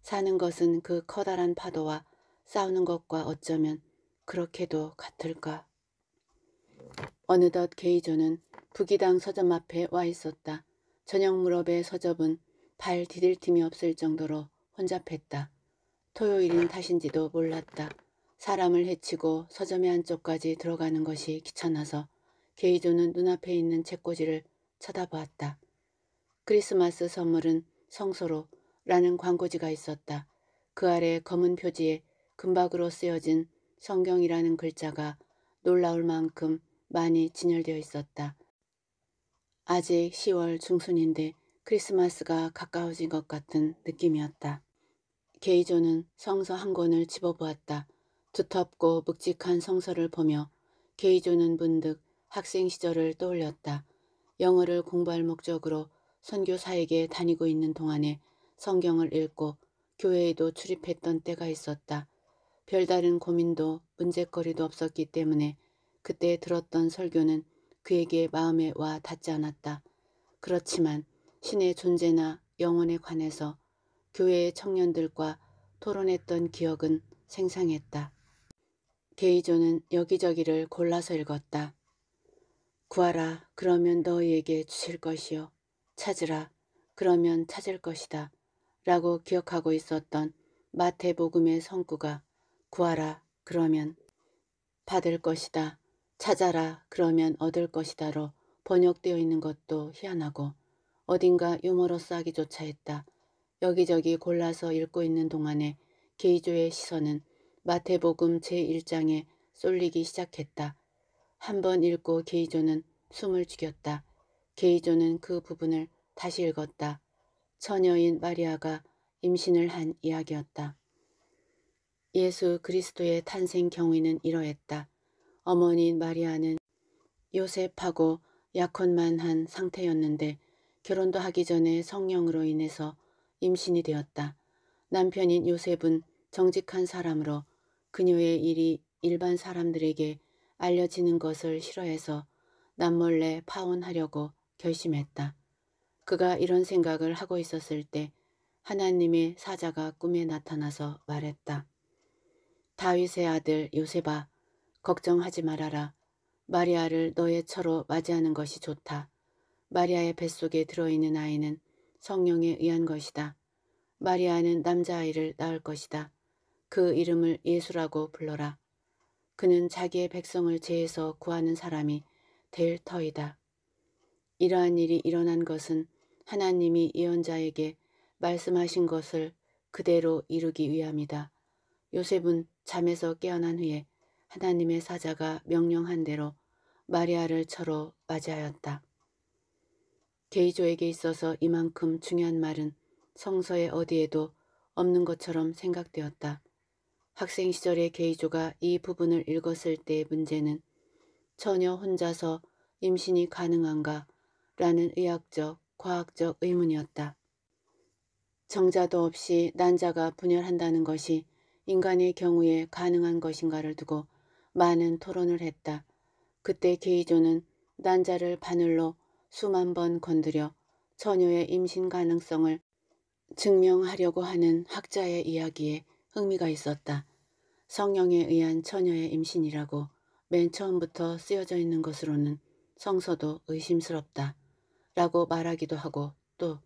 사는 것은 그 커다란 파도와 싸우는 것과 어쩌면 그렇게도 같을까. 어느덧 게이조는 부기당 서점 앞에 와 있었다. 저녁 무렵의 서점은 발 디딜 틈이 없을 정도로 혼잡했다. 토요일인 탓인지도 몰랐다. 사람을 해치고 서점의 한쪽까지 들어가는 것이 귀찮아서 게이조는 눈앞에 있는 책꽂이를 쳐다보았다. 크리스마스 선물은 성서로 라는 광고지가 있었다. 그 아래 검은 표지에 금박으로 쓰여진 성경이라는 글자가 놀라울 만큼 많이 진열되어 있었다. 아직 10월 중순인데 크리스마스가 가까워진 것 같은 느낌이었다. 게이조는 성서 한 권을 집어보았다. 두텁고 묵직한 성서를 보며 게이조는 문득 학생 시절을 떠올렸다. 영어를 공부할 목적으로 선교사에게 다니고 있는 동안에 성경을 읽고 교회에도 출입했던 때가 있었다. 별다른 고민도 문제거리도 없었기 때문에 그때 들었던 설교는 그에게 마음에 와 닿지 않았다. 그렇지만 신의 존재나 영혼에 관해서 교회의 청년들과 토론했던 기억은 생생했다. 게이조는 여기저기를 골라서 읽었다. 구하라 그러면 너희에게 주실 것이요 찾으라 그러면 찾을 것이다 라고 기억하고 있었던 마태복음의 성구가 구하라 그러면 받을 것이다 찾아라 그러면 얻을 것이다로 번역되어 있는 것도 희한하고 어딘가 유머로 싸기조차 했다. 여기저기 골라서 읽고 있는 동안에 게이조의 시선은 마태복음 제1장에 쏠리기 시작했다. 한번 읽고 게이조는 숨을 죽였다. 게이조는 그 부분을 다시 읽었다. 처녀인 마리아가 임신을 한 이야기였다. 예수 그리스도의 탄생 경위는 이러했다. 어머니인 마리아는 요셉하고 약혼만 한 상태였는데 결혼도 하기 전에 성령으로 인해서 임신이 되었다. 남편인 요셉은 정직한 사람으로 그녀의 일이 일반 사람들에게 알려지는 것을 싫어해서 남몰래 파혼하려고 결심했다. 그가 이런 생각을 하고 있었을 때 하나님의 사자가 꿈에 나타나서 말했다. 다윗의 아들 요셉아 걱정하지 말아라. 마리아를 너의 처로 맞이하는 것이 좋다. 마리아의 뱃속에 들어있는 아이는 성령에 의한 것이다. 마리아는 남자아이를 낳을 것이다. 그 이름을 예수라고 불러라. 그는 자기의 백성을 죄에서 구하는 사람이 될 터이다. 이러한 일이 일어난 것은 하나님이 예언자에게 말씀하신 것을 그대로 이루기 위함이다. 요셉은 잠에서 깨어난 후에 하나님의 사자가 명령한 대로 마리아를 처로 맞이하였다. 게이조에게 있어서 이만큼 중요한 말은 성서의 어디에도 없는 것처럼 생각되었다. 학생 시절의 게이조가 이 부분을 읽었을 때의 문제는 전혀 혼자서 임신이 가능한가 라는 의학적, 과학적 의문이었다. 정자도 없이 난자가 분열한다는 것이 인간의 경우에 가능한 것인가를 두고 많은 토론을 했다. 그때 게이조는 난자를 바늘로 수만 번 건드려 처녀의 임신 가능성을 증명하려고 하는 학자의 이야기에 흥미가 있었다. 성령에 의한 처녀의 임신이라고 맨 처음부터 쓰여져 있는 것으로는 성서도 의심스럽다. 라고 말하기도 하고 또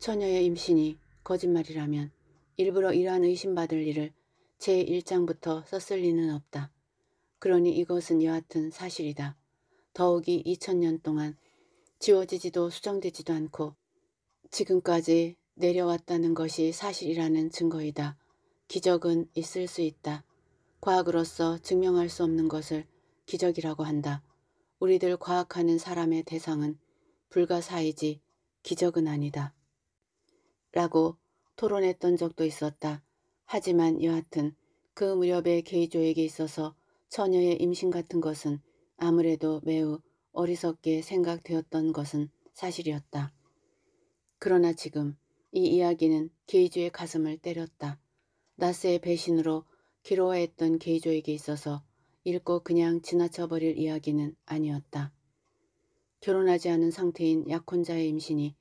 처녀의 임신이 거짓말이라면 일부러 이러한 의심받을 일을 제1장부터 썼을 리는 없다. 그러니 이것은 여하튼 사실이다. 더욱이 2000년 동안 지워지지도 수정되지도 않고 지금까지 내려왔다는 것이 사실이라는 증거이다. 기적은 있을 수 있다. 과학으로서 증명할 수 없는 것을 기적이라고 한다. 우리들 과학하는 사람의 대상은 불가사의지 기적은 아니다. 라고 토론했던 적도 있었다. 하지만 여하튼 그 무렵의 게이조에게 있어서 처녀의 임신 같은 것은 아무래도 매우 어리석게 생각되었던 것은 사실이었다. 그러나 지금 이 이야기는 게이조의 가슴을 때렸다. 나스의 배신으로 기로화했던 게이조에게 있어서 읽고 그냥 지나쳐버릴 이야기는 아니었다. 결혼하지 않은 상태인 약혼자의 임신이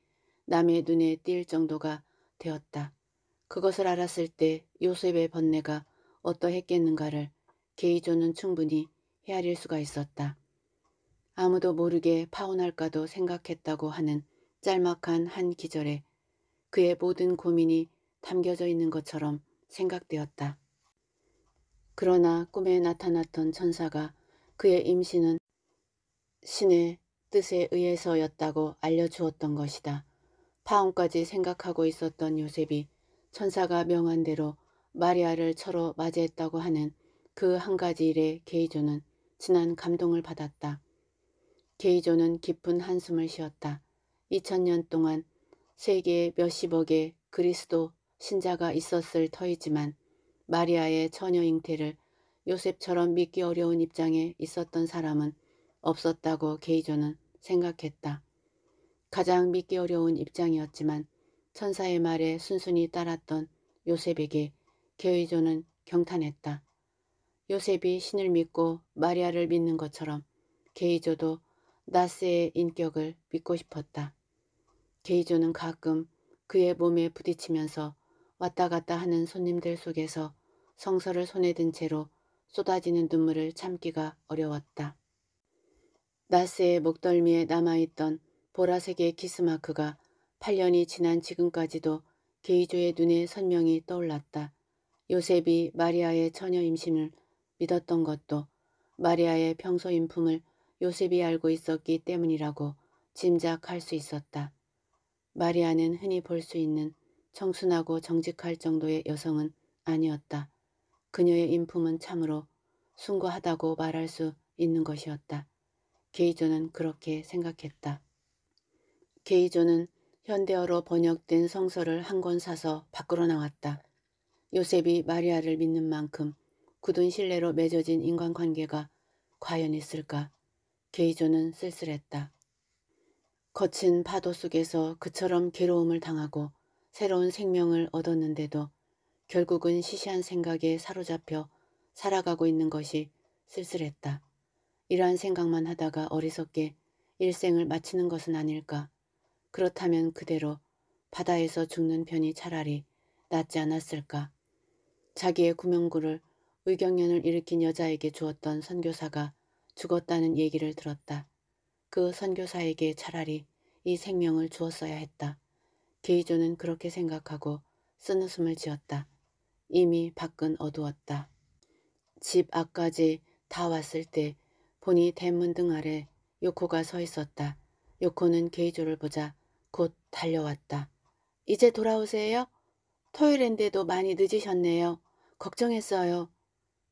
남의 눈에 띌 정도가 되었다. 그것을 알았을 때 요셉의 번뇌가 어떠했겠는가를 게이조는 충분히 헤아릴 수가 있었다. 아무도 모르게 파혼할까도 생각했다고 하는 짤막한 한 기절에 그의 모든 고민이 담겨져 있는 것처럼 생각되었다. 그러나 꿈에 나타났던 천사가 그의 임신은 신의 뜻에 의해서였다고 알려주었던 것이다. 파혼까지 생각하고 있었던 요셉이 천사가 명한 대로 마리아를 처로 맞이했다고 하는 그 한 가지 일에 게이조는 진한 감동을 받았다. 게이조는 깊은 한숨을 쉬었다. 2000년 동안 세계 몇십억의 그리스도 신자가 있었을 터이지만 마리아의 처녀 잉태를 요셉처럼 믿기 어려운 입장에 있었던 사람은 없었다고 게이조는 생각했다. 가장 믿기 어려운 입장이었지만 천사의 말에 순순히 따랐던 요셉에게 게이조는 경탄했다. 요셉이 신을 믿고 마리아를 믿는 것처럼 게이조도 나스의 인격을 믿고 싶었다. 게이조는 가끔 그의 몸에 부딪히면서 왔다 갔다 하는 손님들 속에서 성서를 손에 든 채로 쏟아지는 눈물을 참기가 어려웠다. 나스의 목덜미에 남아있던 보라색의 키스마크가 8년이 지난 지금까지도 게이조의 눈에 선명히 떠올랐다. 요셉이 마리아의 처녀 임신을 믿었던 것도 마리아의 평소 인품을 요셉이 알고 있었기 때문이라고 짐작할 수 있었다. 마리아는 흔히 볼 수 있는 청순하고 정직할 정도의 여성은 아니었다. 그녀의 인품은 참으로 숭고하다고 말할 수 있는 것이었다. 게이조는 그렇게 생각했다. 게이조는 현대어로 번역된 성서를 한 권 사서 밖으로 나왔다. 요셉이 마리아를 믿는 만큼 굳은 신뢰로 맺어진 인간관계가 과연 있을까? 게이조는 쓸쓸했다. 거친 파도 속에서 그처럼 괴로움을 당하고 새로운 생명을 얻었는데도 결국은 시시한 생각에 사로잡혀 살아가고 있는 것이 쓸쓸했다. 이러한 생각만 하다가 어리석게 일생을 마치는 것은 아닐까. 그렇다면 그대로 바다에서 죽는 편이 차라리 낫지 않았을까. 자기의 구명구를 의경련을 일으킨 여자에게 주었던 선교사가 죽었다는 얘기를 들었다. 그 선교사에게 차라리 이 생명을 주었어야 했다. 게이조는 그렇게 생각하고 쓴웃음을 지었다. 이미 밖은 어두웠다. 집 앞까지 다 왔을 때 보니 대문 등 아래 요코가 서 있었다. 요코는 게이조를 보자 곧 달려왔다. 이제 돌아오세요? 토요일인데도 많이 늦으셨네요. 걱정했어요.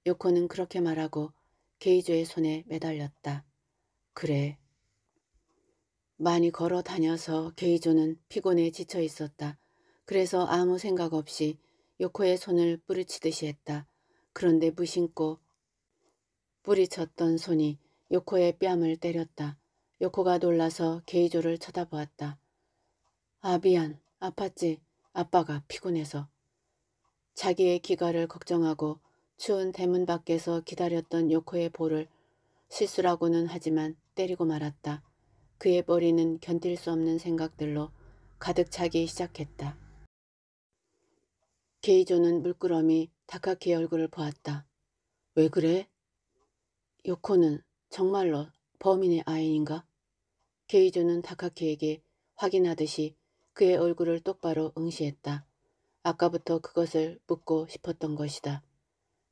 요코는 그렇게 말하고 게이조의 손에 매달렸다. 그래, 많이 걸어 다녀서 게이조는 피곤에 지쳐 있었다. 그래서 아무 생각 없이 요코의 손을 뿌리치듯이 했다. 그런데 무심코 뿌리쳤던 손이 요코의 뺨을 때렸다. 요코가 놀라서 게이조를 쳐다보았다. 아 미안 아팠지 아빠가 피곤해서 자기의 귀가를 걱정하고 추운 대문 밖에서 기다렸던 요코의 볼을 실수라고는 하지만 때리고 말았다. 그의 머리는 견딜 수 없는 생각들로 가득 차기 시작했다. 게이조는 물끄러미 다카키의 얼굴을 보았다. 왜 그래? 요코는 정말로 범인의 아이인가 게이조는 다카키에게 확인하듯이 그의 얼굴을 똑바로 응시했다. 아까부터 그것을 묻고 싶었던 것이다.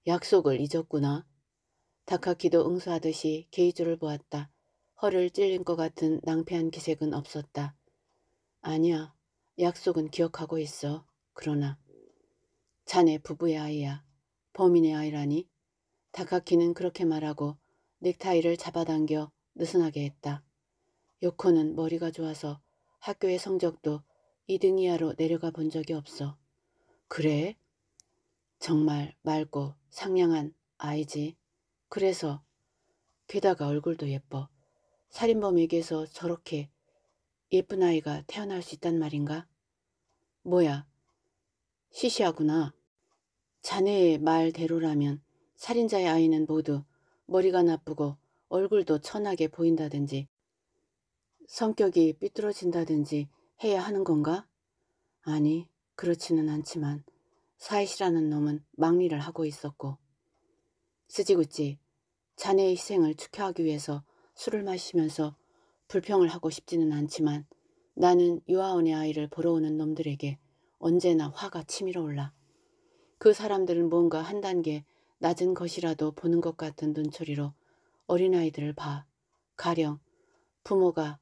약속을 잊었구나. 다카키도 응수하듯이 게이조를 보았다. 허를 찔린 것 같은 낭패한 기색은 없었다. 아니야. 약속은 기억하고 있어. 그러나 자네 부부의 아이야. 범인의 아이라니. 다카키는 그렇게 말하고 넥타이를 잡아당겨 느슨하게 했다. 요코는 머리가 좋아서 학교의 성적도 2등 이하로 내려가 본 적이 없어. 그래? 정말 맑고 상냥한 아이지. 그래서 게다가 얼굴도 예뻐. 살인범에게서 저렇게 예쁜 아이가 태어날 수 있단 말인가? 뭐야, 시시하구나. 자네의 말대로라면 살인자의 아이는 모두 머리가 나쁘고 얼굴도 천하게 보인다든지 성격이 삐뚤어진다든지 해야 하는 건가? 아니, 그렇지는 않지만 사이시라는 놈은 망리를 하고 있었고 쓰지구찌 자네의 희생을 축하하기 위해서 술을 마시면서 불평을 하고 싶지는 않지만 나는 유아원의 아이를 보러 오는 놈들에게 언제나 화가 치밀어 올라 그 사람들은 뭔가 한 단계 낮은 것이라도 보는 것 같은 눈초리로 어린아이들을 봐 가령 부모가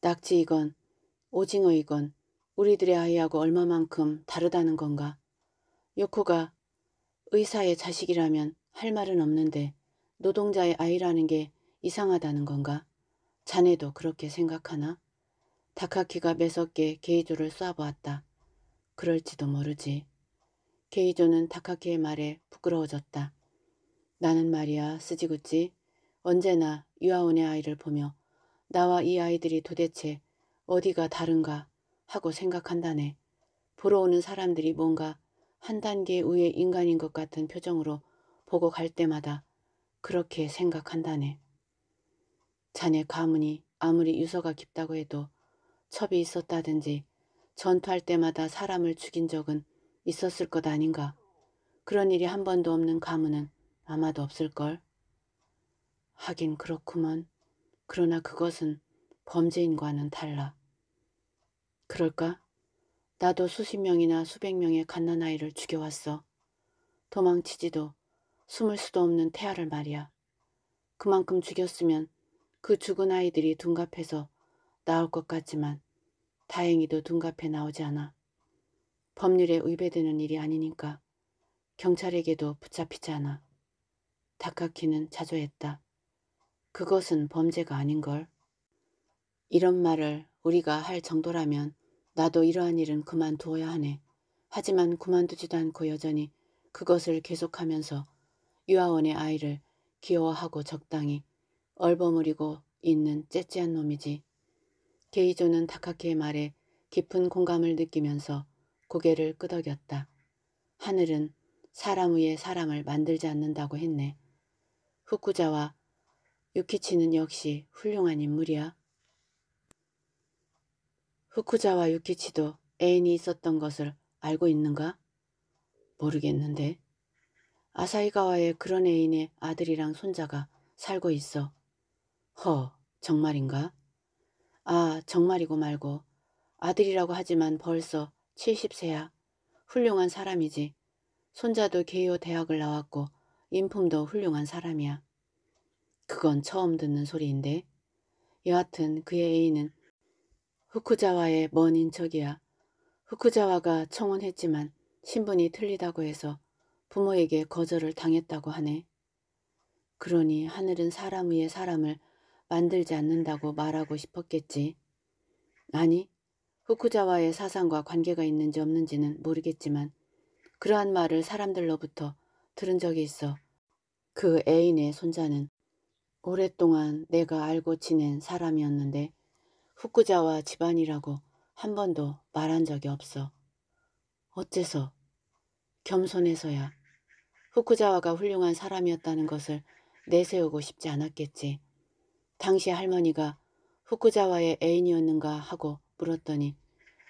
낙지이건 오징어이건 우리들의 아이하고 얼마만큼 다르다는 건가. 요코가 의사의 자식이라면 할 말은 없는데 노동자의 아이라는 게 이상하다는 건가? 자네도 그렇게 생각하나? 다카키가 매섭게 게이조를 쏴보았다. 그럴지도 모르지. 게이조는 다카키의 말에 부끄러워졌다. 나는 말이야 쓰지구찌 언제나 유아원의 아이를 보며 나와 이 아이들이 도대체 어디가 다른가 하고 생각한다네. 보러 오는 사람들이 뭔가 한 단계 위의 인간인 것 같은 표정으로 보고 갈 때마다 그렇게 생각한다네. 자네 가문이 아무리 유서가 깊다고 해도 첩이 있었다든지 전투할 때마다 사람을 죽인 적은 있었을 것 아닌가. 그런 일이 한 번도 없는 가문은 아마도 없을걸. 하긴 그렇구먼. 그러나 그것은 범죄인과는 달라. 그럴까? 나도 수십 명이나 수백 명의 갓난아이를 죽여왔어. 도망치지도 숨을 수도 없는 태아를 말이야. 그만큼 죽였으면 그 죽은 아이들이 둔갑해서 나올 것 같지만 다행히도 둔갑해 나오지 않아. 법률에 위배되는 일이 아니니까 경찰에게도 붙잡히지 않아. 다카키는 자조했다. 그것은 범죄가 아닌걸. 이런 말을 우리가 할 정도라면 나도 이러한 일은 그만두어야 하네. 하지만 그만두지도 않고 여전히 그것을 계속하면서 유아원의 아이를 귀여워하고 적당히 얼버무리고 있는 째째한 놈이지. 게이조는 다카키의 말에 깊은 공감을 느끼면서 고개를 끄덕였다. 하늘은 사람 위에 사람을 만들지 않는다고 했네. 후쿠자와 유키치는 역시 훌륭한 인물이야. 후쿠자와 유키치도 애인이 있었던 것을 알고 있는가? 모르겠는데. 아사이가와의 그런 애인의 아들이랑 손자가 살고 있어. 허, 정말인가? 아, 정말이고 말고. 아들이라고 하지만 벌써 70세야. 훌륭한 사람이지. 손자도 개요 대학을 나왔고 인품도 훌륭한 사람이야. 그건 처음 듣는 소리인데. 여하튼 그의 애인은 후쿠자와의 먼 인척이야. 후쿠자와가 청혼했지만 신분이 틀리다고 해서 부모에게 거절을 당했다고 하네. 그러니 하늘은 사람 위에 사람을 만들지 않는다고 말하고 싶었겠지. 아니, 후쿠자와의 사상과 관계가 있는지 없는지는 모르겠지만 그러한 말을 사람들로부터 들은 적이 있어 그 애인의 손자는 오랫동안 내가 알고 지낸 사람이었는데 후쿠자와 집안이라고 한 번도 말한 적이 없어. 어째서? 겸손해서야 후쿠자와가 훌륭한 사람이었다는 것을 내세우고 싶지 않았겠지. 당시 할머니가 후쿠자와의 애인이었는가 하고 물었더니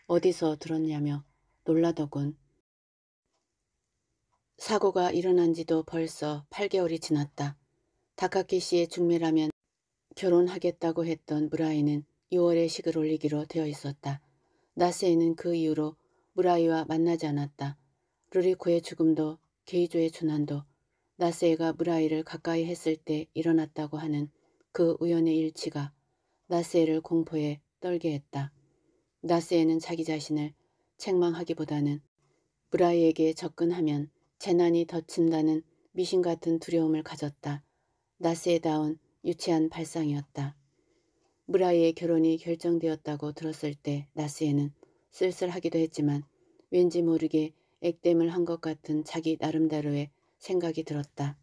어디서 들었냐며 놀라더군. 사고가 일어난 지도 벌써 8개월이 지났다. 다카키 씨의 중매라면 결혼하겠다고 했던 무라이는 6월에 식을 올리기로 되어 있었다. 나세에는그 이후로 무라이와 만나지 않았다. 루리코의 죽음도 게이조의 조난도 나세에가 무라이를 가까이 했을 때 일어났다고 하는 그 우연의 일치가 나세를 공포에 떨게 했다. 나세는 자기 자신을 책망하기보다는 브라이에게 접근하면 재난이 덧친다는 미신 같은 두려움을 가졌다. 나세다운 유치한 발상이었다. 브라이의 결혼이 결정되었다고 들었을 때 나스에는 쓸쓸하기도 했지만 왠지 모르게 액땜을 한 것 같은 자기 나름대로의 생각이 들었다.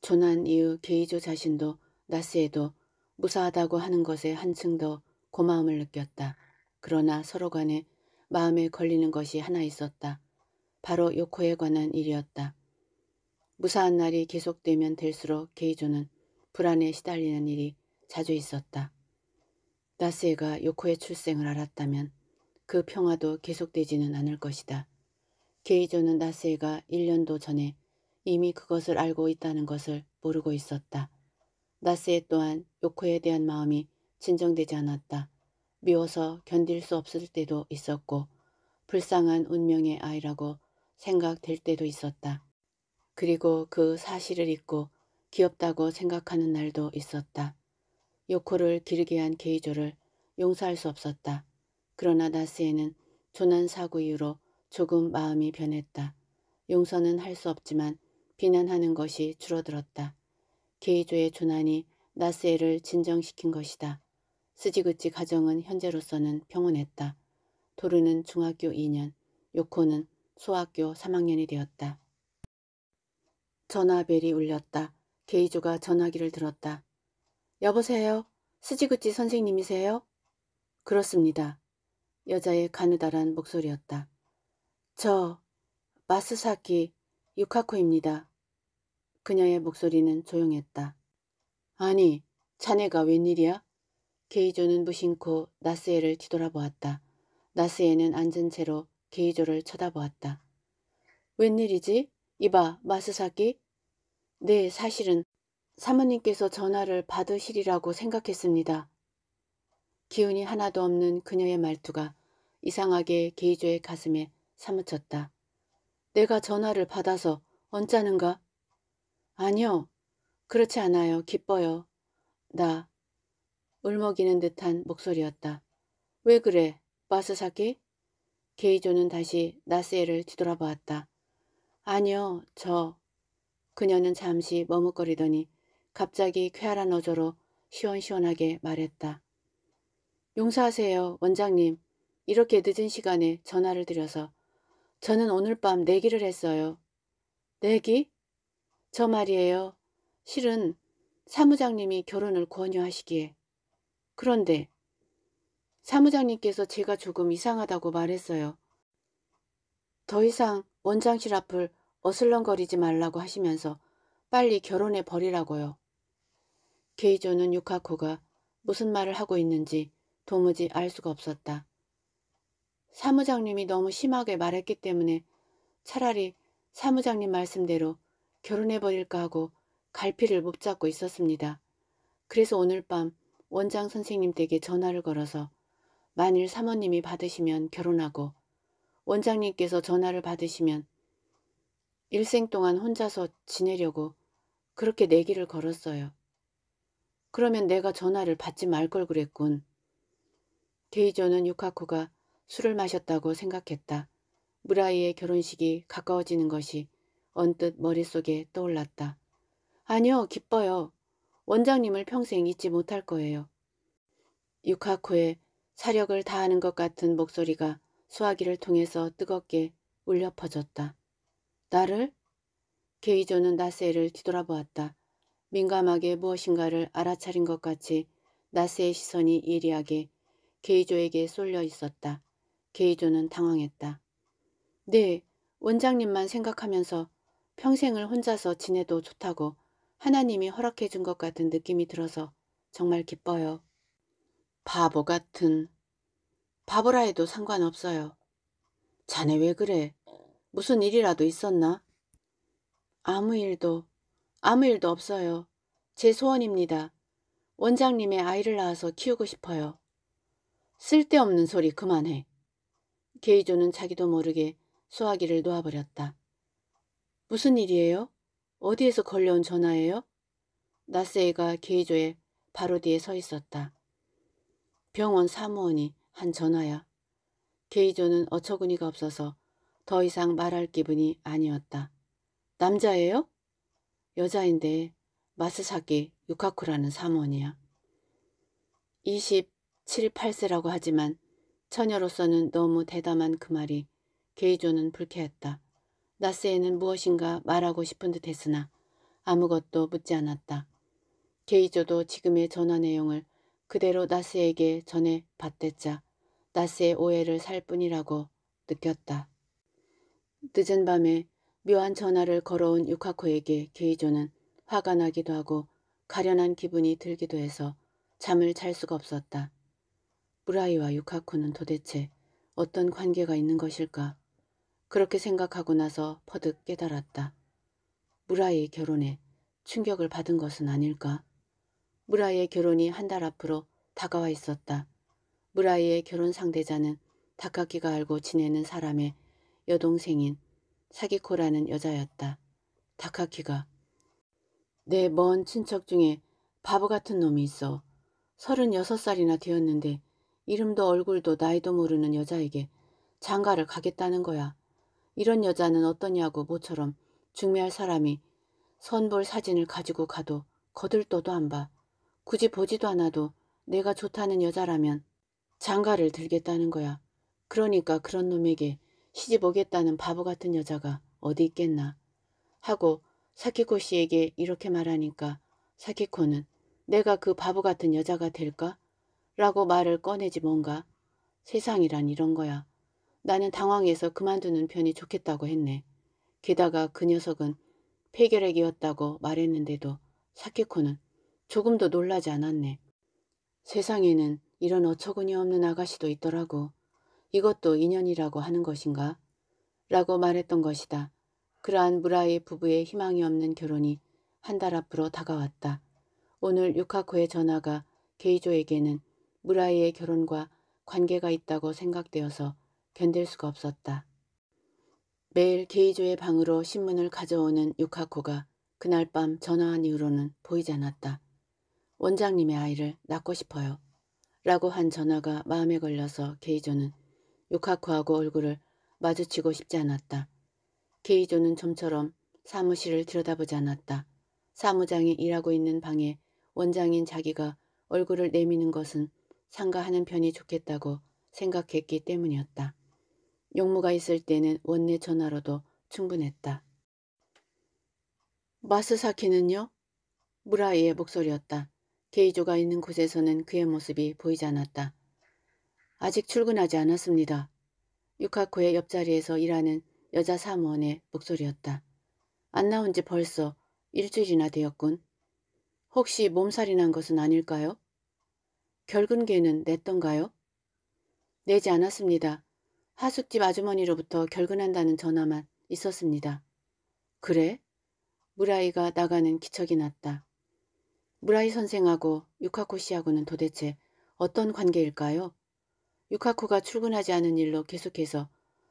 조난 이후 게이조 자신도 나스에도 무사하다고 하는 것에 한층 더 고마움을 느꼈다. 그러나 서로 간에 마음에 걸리는 것이 하나 있었다. 바로 요코에 관한 일이었다. 무사한 날이 계속되면 될수록 게이조는 불안에 시달리는 일이 자주 있었다. 나스에가 요코의 출생을 알았다면 그 평화도 계속되지는 않을 것이다. 게이조는 나스에가 1년도 전에 이미 그것을 알고 있다는 것을 모르고 있었다. 나스의 또한 요코에 대한 마음이 진정되지 않았다. 미워서 견딜 수 없을 때도 있었고 불쌍한 운명의 아이라고 생각될 때도 있었다. 그리고 그 사실을 잊고 귀엽다고 생각하는 날도 있었다. 요코를 기르게 한 게이조를 용서할 수 없었다. 그러나 나스에는 조난 사고 이후로 조금 마음이 변했다. 용서는 할 수 없지만 비난하는 것이 줄어들었다. 게이조의 조난이 나스엘을 진정시킨 것이다. 스지그치 가정은 현재로서는 평온했다. 도르는 중학교 2년, 요코는 소학교 3학년이 되었다. 전화벨이 울렸다. 게이조가 전화기를 들었다. 여보세요? 스지그치 선생님이세요? 그렇습니다. 여자의 가느다란 목소리였다. 저 마스사키 유카코입니다. 그녀의 목소리는 조용했다. 아니, 자네가 웬일이야? 게이조는 무심코 나스에를 뒤돌아보았다. 나스에는 앉은 채로 게이조를 쳐다보았다. 웬일이지? 이봐, 마스사기? 네, 사실은 사모님께서 전화를 받으시리라고 생각했습니다. 기운이 하나도 없는 그녀의 말투가 이상하게 게이조의 가슴에 사무쳤다. 내가 전화를 받아서 언짢은가? 아니요. 그렇지 않아요. 기뻐요. 나. 울먹이는 듯한 목소리였다. 왜 그래? 마스사키? 게이조는 다시 나스에를 뒤돌아보았다. 아니요. 저. 그녀는 잠시 머뭇거리더니 갑자기 쾌활한 어조로 시원시원하게 말했다. 용서하세요, 원장님. 이렇게 늦은 시간에 전화를 드려서 저는 오늘 밤 내기를 했어요. 내기? 저 말이에요. 실은 사무장님이 결혼을 권유하시기에. 그런데 사무장님께서 제가 조금 이상하다고 말했어요. 더 이상 원장실 앞을 어슬렁거리지 말라고 하시면서 빨리 결혼해 버리라고요. 게이조는 유카코가 무슨 말을 하고 있는지 도무지 알 수가 없었다. 사무장님이 너무 심하게 말했기 때문에 차라리 사무장님 말씀대로 결혼해버릴까 하고 갈피를 못 잡고 있었습니다. 그래서 오늘 밤 원장 선생님 댁에 전화를 걸어서 만일 사모님이 받으시면 결혼하고 원장님께서 전화를 받으시면 일생 동안 혼자서 지내려고 그렇게 내기를 걸었어요. 그러면 내가 전화를 받지 말 걸 그랬군. 데이조는 유카쿠가 술을 마셨다고 생각했다. 무라이의 결혼식이 가까워지는 것이 언뜻 머릿속에 떠올랐다. 아니요, 기뻐요. 원장님을 평생 잊지 못할 거예요. 유카코의 사력을 다하는 것 같은 목소리가 수화기를 통해서 뜨겁게 울려 퍼졌다. 나를? 게이조는 나세를 뒤돌아보았다. 민감하게 무엇인가를 알아차린 것 같이 나세의 시선이 예리하게 게이조에게 쏠려 있었다. 게이조는 당황했다. 네, 원장님만 생각하면서 평생을 혼자서 지내도 좋다고 하나님이 허락해 준 것 같은 느낌이 들어서 정말 기뻐요. 바보 같은. 바보라 해도 상관없어요. 자네 왜 그래? 무슨 일이라도 있었나? 아무 일도, 아무 일도 없어요. 제 소원입니다. 원장님의 아이를 낳아서 키우고 싶어요. 쓸데없는 소리 그만해. 게이조는 자기도 모르게 수화기를 놓아버렸다. 무슨 일이에요? 어디에서 걸려온 전화예요? 나세이가 게이조의 바로 뒤에 서 있었다. 병원 사무원이 한 전화야. 게이조는 어처구니가 없어서 더 이상 말할 기분이 아니었다. 남자예요? 여자인데 마스사키 유카쿠라는 사무원이야. 27, 8세라고 하지만 처녀로서는 너무 대담한 그 말이 게이조는 불쾌했다. 나스에는 무엇인가 말하고 싶은 듯 했으나 아무것도 묻지 않았다. 게이조도 지금의 전화 내용을 그대로 나스에게 전해 받댔자 나스의 오해를 살 뿐이라고 느꼈다. 늦은 밤에 묘한 전화를 걸어온 유카코에게 게이조는 화가 나기도 하고 가련한 기분이 들기도 해서 잠을 잘 수가 없었다. 무라이와 유카코는 도대체 어떤 관계가 있는 것일까? 그렇게 생각하고 나서 퍼득 깨달았다. 무라의 결혼에 충격을 받은 것은 아닐까. 무라의 결혼이 한 달 앞으로 다가와 있었다. 무라의 결혼 상대자는 다카키가 알고 지내는 사람의 여동생인 사기코라는 여자였다. 다카키가 내 먼 친척 중에 바보 같은 놈이 있어. 서른여섯 살이나 되었는데 이름도 얼굴도 나이도 모르는 여자에게 장가를 가겠다는 거야. 이런 여자는 어떠냐고 모처럼 중매할 사람이 선볼 사진을 가지고 가도 거들떠도 안 봐. 굳이 보지도 않아도 내가 좋다는 여자라면 장가를 들겠다는 거야. 그러니까 그런 놈에게 시집 오겠다는 바보 같은 여자가 어디 있겠나 하고 사키코 씨에게 이렇게 말하니까 사키코는 내가 그 바보 같은 여자가 될까? 라고 말을 꺼내지 뭔가 세상이란 이런 거야. 나는 당황해서 그만두는 편이 좋겠다고 했네. 게다가 그 녀석은 폐결핵이었다고 말했는데도 사케코는 조금도 놀라지 않았네. 세상에는 이런 어처구니 없는 아가씨도 있더라고. 이것도 인연이라고 하는 것인가? 라고 말했던 것이다. 그러한 무라이 부부의 희망이 없는 결혼이 한 달 앞으로 다가왔다. 오늘 유카코의 전화가 게이조에게는 무라이의 결혼과 관계가 있다고 생각되어서 견딜 수가 없었다. 매일 게이조의 방으로 신문을 가져오는 유카코가 그날 밤 전화한 이후로는 보이지 않았다. 원장님의 아이를 낳고 싶어요. 라고 한 전화가 마음에 걸려서 게이조는 유카코하고 얼굴을 마주치고 싶지 않았다. 게이조는 좀처럼 사무실을 들여다보지 않았다. 사무장이 일하고 있는 방에 원장인 자기가 얼굴을 내미는 것은 상가하는 편이 좋겠다고 생각했기 때문이었다. 용무가 있을 때는 원내 전화로도 충분했다. 마스사키는요? 무라이의 목소리였다. 게이조가 있는 곳에서는 그의 모습이 보이지 않았다. 아직 출근하지 않았습니다. 유카코의 옆자리에서 일하는 여자 사무원의 목소리였다. 안 나온 지 벌써 일주일이나 되었군. 혹시 몸살이 난 것은 아닐까요? 결근계는 냈던가요? 내지 않았습니다. 하숙집 아주머니로부터 결근한다는 전화만 있었습니다. 그래? 무라이가 나가는 기척이 났다. 무라이 선생하고 유카코 씨하고는 도대체 어떤 관계일까요? 유카코가 출근하지 않은 일로 계속해서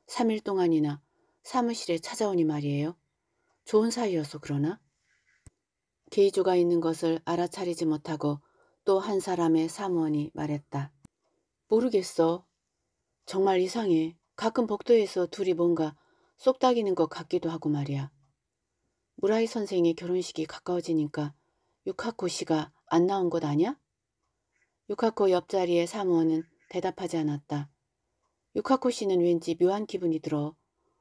3일 동안이나 사무실에 찾아오니 말이에요. 좋은 사이여서 그러나? 게이조가 있는 것을 알아차리지 못하고 또 한 사람의 사무원이 말했다. 모르겠어. 정말 이상해. 가끔 복도에서 둘이 뭔가 쏙닥이는 것 같기도 하고 말이야. 무라이 선생의 결혼식이 가까워지니까 유카코 씨가 안 나온 것 아냐? 유카코 옆자리의 사무원은 대답하지 않았다. 유카코 씨는 왠지 묘한 기분이 들어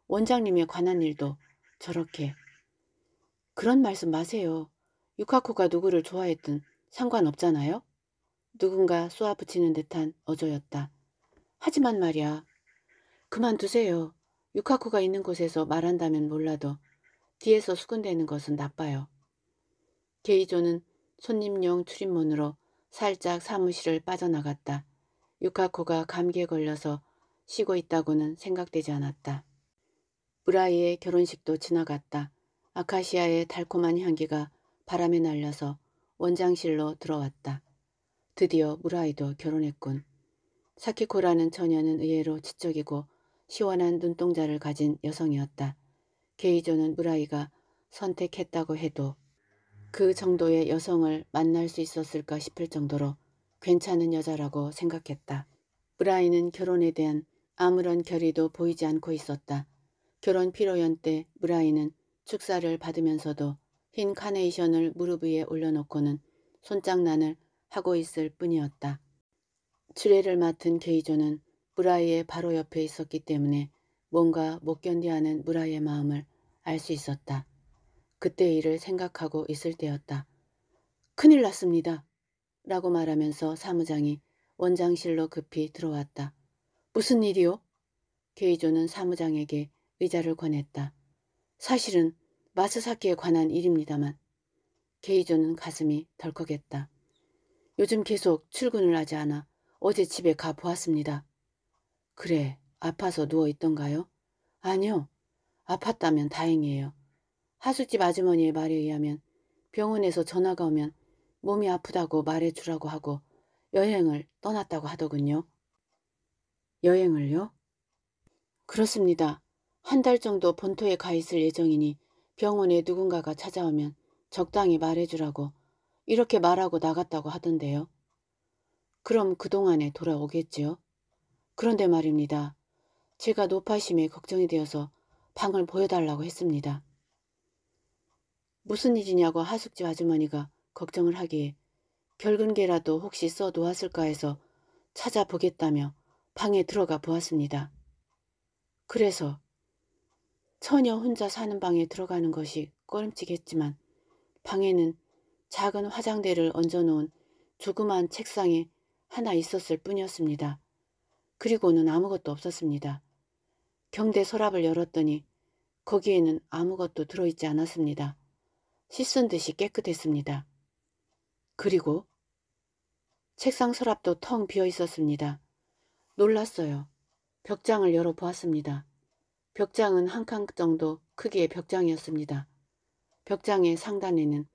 원장님에 관한 일도 저렇게. 그런 말씀 마세요. 유카코가 누구를 좋아했든 상관없잖아요? 누군가 쏘아붙이는 듯한 어조였다. 하지만 말이야. 그만두세요. 유카쿠가 있는 곳에서 말한다면 몰라도 뒤에서 수군대는 것은 나빠요. 게이조는 손님용 출입문으로 살짝 사무실을 빠져나갔다. 유카코가 감기에 걸려서 쉬고 있다고는 생각되지 않았다. 브라이의 결혼식도 지나갔다. 아카시아의 달콤한 향기가 바람에 날려서 원장실로 들어왔다. 드디어 브라이도 결혼했군. 사키코라는 처녀는 의외로 지적이고 시원한 눈동자를 가진 여성이었다. 게이조는 무라이가 선택했다고 해도 그 정도의 여성을 만날 수 있었을까 싶을 정도로 괜찮은 여자라고 생각했다. 브라이는 결혼에 대한 아무런 결의도 보이지 않고 있었다. 결혼 피로연 때 브라이는 축사를 받으면서도 흰 카네이션을 무릎 위에 올려놓고는 손장난을 하고 있을 뿐이었다. 출애를 맡은 게이조는 무라이의 바로 옆에 있었기 때문에 뭔가 못 견디하는 무라이의 마음을 알 수 있었다. 그때 일을 생각하고 있을 때였다. 큰일 났습니다. 라고 말하면서 사무장이 원장실로 급히 들어왔다. 무슨 일이요? 게이조는 사무장에게 의자를 권했다. 사실은 마스사키에 관한 일입니다만. 게이조는 가슴이 덜컥했다. 요즘 계속 출근을 하지 않아 어제 집에 가보았습니다. 그래, 아파서 누워있던가요? 아니요. 아팠다면 다행이에요. 하숙집 아주머니의 말에 의하면 병원에서 전화가 오면 몸이 아프다고 말해주라고 하고 여행을 떠났다고 하더군요. 여행을요? 그렇습니다. 한 달 정도 본토에 가 있을 예정이니 병원에 누군가가 찾아오면 적당히 말해주라고 이렇게 말하고 나갔다고 하던데요. 그럼 그동안에 돌아오겠지요. 그런데 말입니다. 제가 노파심에 걱정이 되어서 방을 보여달라고 했습니다. 무슨 일이냐고 하숙집 아주머니가 걱정을 하기에 결근계라도 혹시 써 놓았을까 해서 찾아보겠다며 방에 들어가 보았습니다. 그래서 처녀 혼자 사는 방에 들어가는 것이 꺼림칙했지만 방에는 작은 화장대를 얹어놓은 조그만 책상에 하나 있었을 뿐이었습니다. 그리고는 아무것도 없었습니다. 경대 서랍을 열었더니 거기에는 아무것도 들어있지 않았습니다. 씻은 듯이 깨끗했습니다. 그리고 책상 서랍도 텅 비어 있었습니다. 놀랐어요. 벽장을 열어보았습니다. 벽장은 한 칸 정도 크기의 벽장이었습니다. 벽장의 상단에는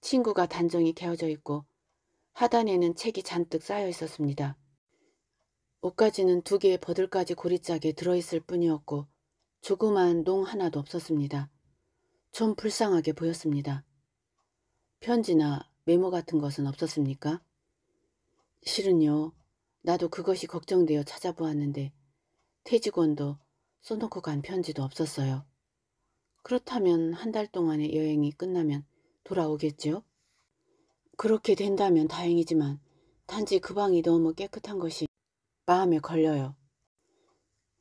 친구가 단정히 개어져 있고 하단에는 책이 잔뜩 쌓여 있었습니다. 옷가지는 두 개의 버들까지 고리짝에 들어있을 뿐이었고 조그만 농 하나도 없었습니다. 좀 불쌍하게 보였습니다. 편지나 메모 같은 것은 없었습니까? 실은요. 나도 그것이 걱정되어 찾아보았는데 퇴직원도 써놓고 간 편지도 없었어요. 그렇다면 한 달 동안의 여행이 끝나면 돌아오겠지요? 그렇게 된다면 다행이지만 단지 그 방이 너무 깨끗한 것이 마음에 걸려요.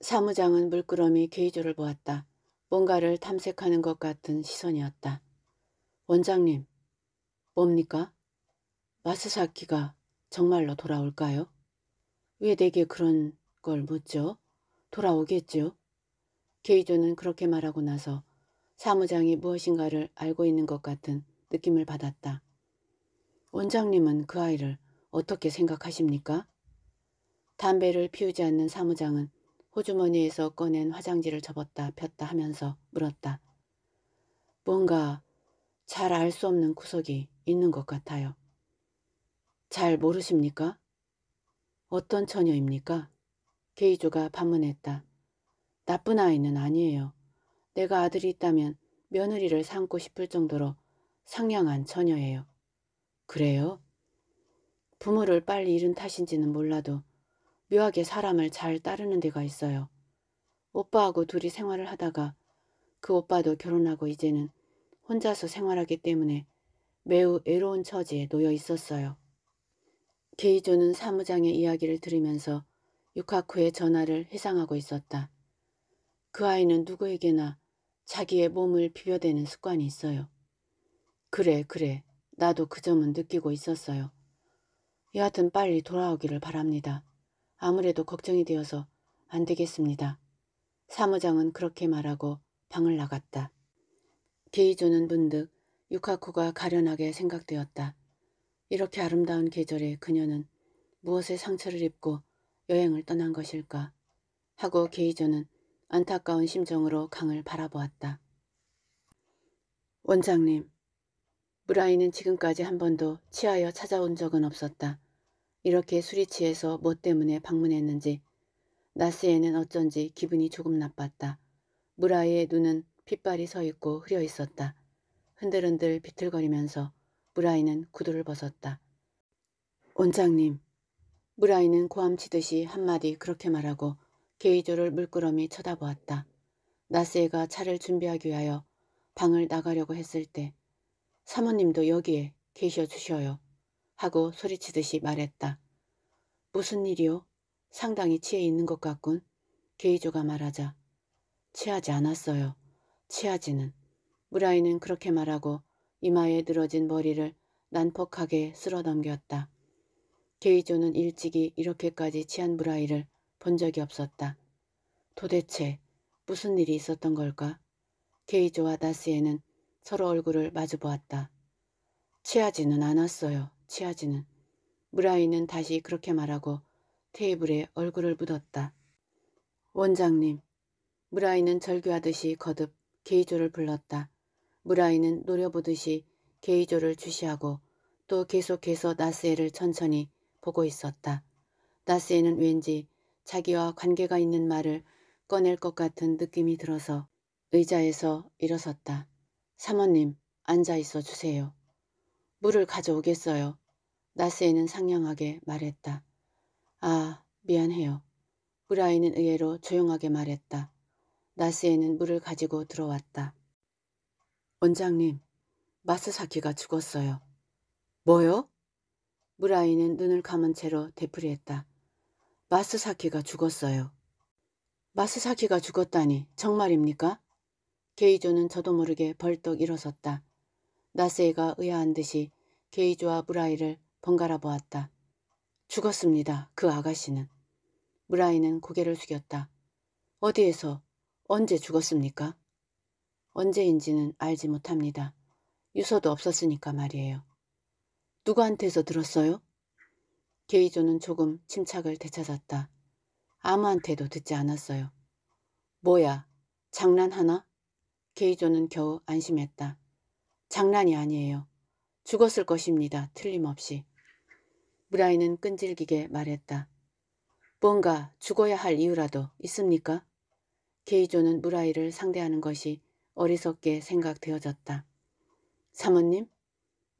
사무장은 물끄러미 게이저를 보았다. 뭔가를 탐색하는 것 같은 시선이었다. 원장님, 뭡니까? 마스사키가 정말로 돌아올까요? 왜 내게 그런 걸 묻죠? 돌아오겠죠? 게이조는 그렇게 말하고 나서 사무장이 무엇인가를 알고 있는 것 같은 느낌을 받았다. 원장님은 그 아이를 어떻게 생각하십니까? 담배를 피우지 않는 사무장은 호주머니에서 꺼낸 화장지를 접었다 폈다 하면서 물었다. 뭔가 잘 알 수 없는 구석이 있는 것 같아요. 잘 모르십니까? 어떤 처녀입니까? 게이조가 반문했다. 나쁜 아이는 아니에요. 내가 아들이 있다면 며느리를 삼고 싶을 정도로 상냥한 처녀예요. 그래요? 부모를 빨리 잃은 탓인지는 몰라도 묘하게 사람을 잘 따르는 데가 있어요. 오빠하고 둘이 생활을 하다가 그 오빠도 결혼하고 이제는 혼자서 생활하기 때문에 매우 애로운 처지에 놓여 있었어요. 게이조는 사무장의 이야기를 들으면서 유카쿠의 전화를 회상하고 있었다. 그 아이는 누구에게나 자기의 몸을 비벼대는 습관이 있어요. 그래 그래 나도 그 점은 느끼고 있었어요. 여하튼 빨리 돌아오기를 바랍니다. 아무래도 걱정이 되어서 안 되겠습니다. 사무장은 그렇게 말하고 방을 나갔다. 게이조는 문득 유카쿠가 가련하게 생각되었다. 이렇게 아름다운 계절에 그녀는 무엇에 상처를 입고 여행을 떠난 것일까 하고 게이조는 안타까운 심정으로 강을 바라보았다. 원장님, 브라이는 지금까지 한 번도 치하여 찾아온 적은 없었다. 이렇게 술이 취해서 뭐 때문에 방문했는지 나스에는 어쩐지 기분이 조금 나빴다. 브라이의 눈은 핏발이 서 있고 흐려 있었다. 흔들흔들 비틀거리면서 브라이는 구두를 벗었다. 원장님. 브라이는 고함치듯이 한마디 그렇게 말하고 게이조를 물끄러미 쳐다보았다. 나스에가 차를 준비하기 위하여 방을 나가려고 했을 때 사모님도 여기에 계셔 주셔요. 하고 소리치듯이 말했다. 무슨 일이요? 상당히 취해 있는 것 같군. 게이조가 말하자. 취하지 않았어요. 취하지는. 무라이는 그렇게 말하고 이마에 늘어진 머리를 난폭하게 쓸어넘겼다. 게이조는 일찍이 이렇게까지 취한 무라이를 본 적이 없었다. 도대체 무슨 일이 있었던 걸까? 게이조와 다스에는 서로 얼굴을 마주보았다. 취하지는 않았어요. 취하지는. 무라이는 다시 그렇게 말하고 테이블에 얼굴을 묻었다. 원장님. 무라이는 절규하듯이 거듭 게이조를 불렀다. 무라이는 노려보듯이 게이조를 주시하고 또 계속해서 나스에를 천천히 보고 있었다. 나스에는 왠지 자기와 관계가 있는 말을 꺼낼 것 같은 느낌이 들어서 의자에서 일어섰다. 사모님, 앉아 있어 주세요. 물을 가져오겠어요. 나스에는 상냥하게 말했다. 아, 미안해요. 브라이는 의외로 조용하게 말했다. 나스에는 물을 가지고 들어왔다. 원장님, 마스사키가 죽었어요. 뭐요? 브라이는 눈을 감은 채로 되풀이했다. 마스사키가 죽었어요. 마스사키가 죽었다니 정말입니까? 게이조는 저도 모르게 벌떡 일어섰다. 나세이가 의아한 듯이 게이조와 브라이를 번갈아 보았다. 죽었습니다. 그 아가씨는. 브라이는 고개를 숙였다. 어디에서 언제 죽었습니까? 언제인지는 알지 못합니다. 유서도 없었으니까 말이에요. 누구한테서 들었어요? 게이조는 조금 침착을 되찾았다. 아무한테도 듣지 않았어요. 뭐야, 장난하나? 게이조는 겨우 안심했다. 장난이 아니에요. 죽었을 것입니다. 틀림없이. 브라이는 끈질기게 말했다. 뭔가 죽어야 할 이유라도 있습니까? 게이조는 브라이를 상대하는 것이 어리석게 생각되어졌다. 사모님?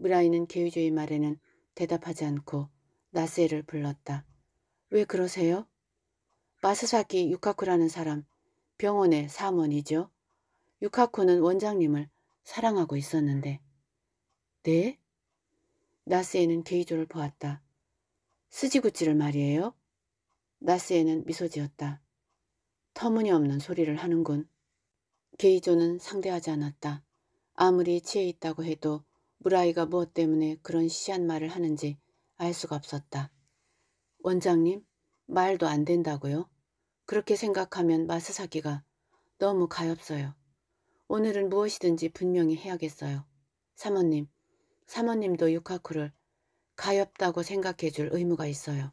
브라이는 게이조의 말에는 대답하지 않고 나세를 불렀다. 왜 그러세요? 마스사키 유카쿠라는 사람 병원의 사원이죠 유카코는 원장님을 사랑하고 있었는데. 네? 나스에는 게이조를 보았다. 스지구찌를 말이에요? 나스에는 미소 지었다. 터무니없는 소리를 하는군. 게이조는 상대하지 않았다. 아무리 취해 있다고 해도 무라이가 무엇 때문에 그런 시시한 말을 하는지 알 수가 없었다. 원장님, 말도 안 된다고요? 그렇게 생각하면 마스사기가 너무 가엾어요. 오늘은 무엇이든지 분명히 해야겠어요. 사모님, 사모님도 유카쿠를 가엾다고 생각해줄 의무가 있어요.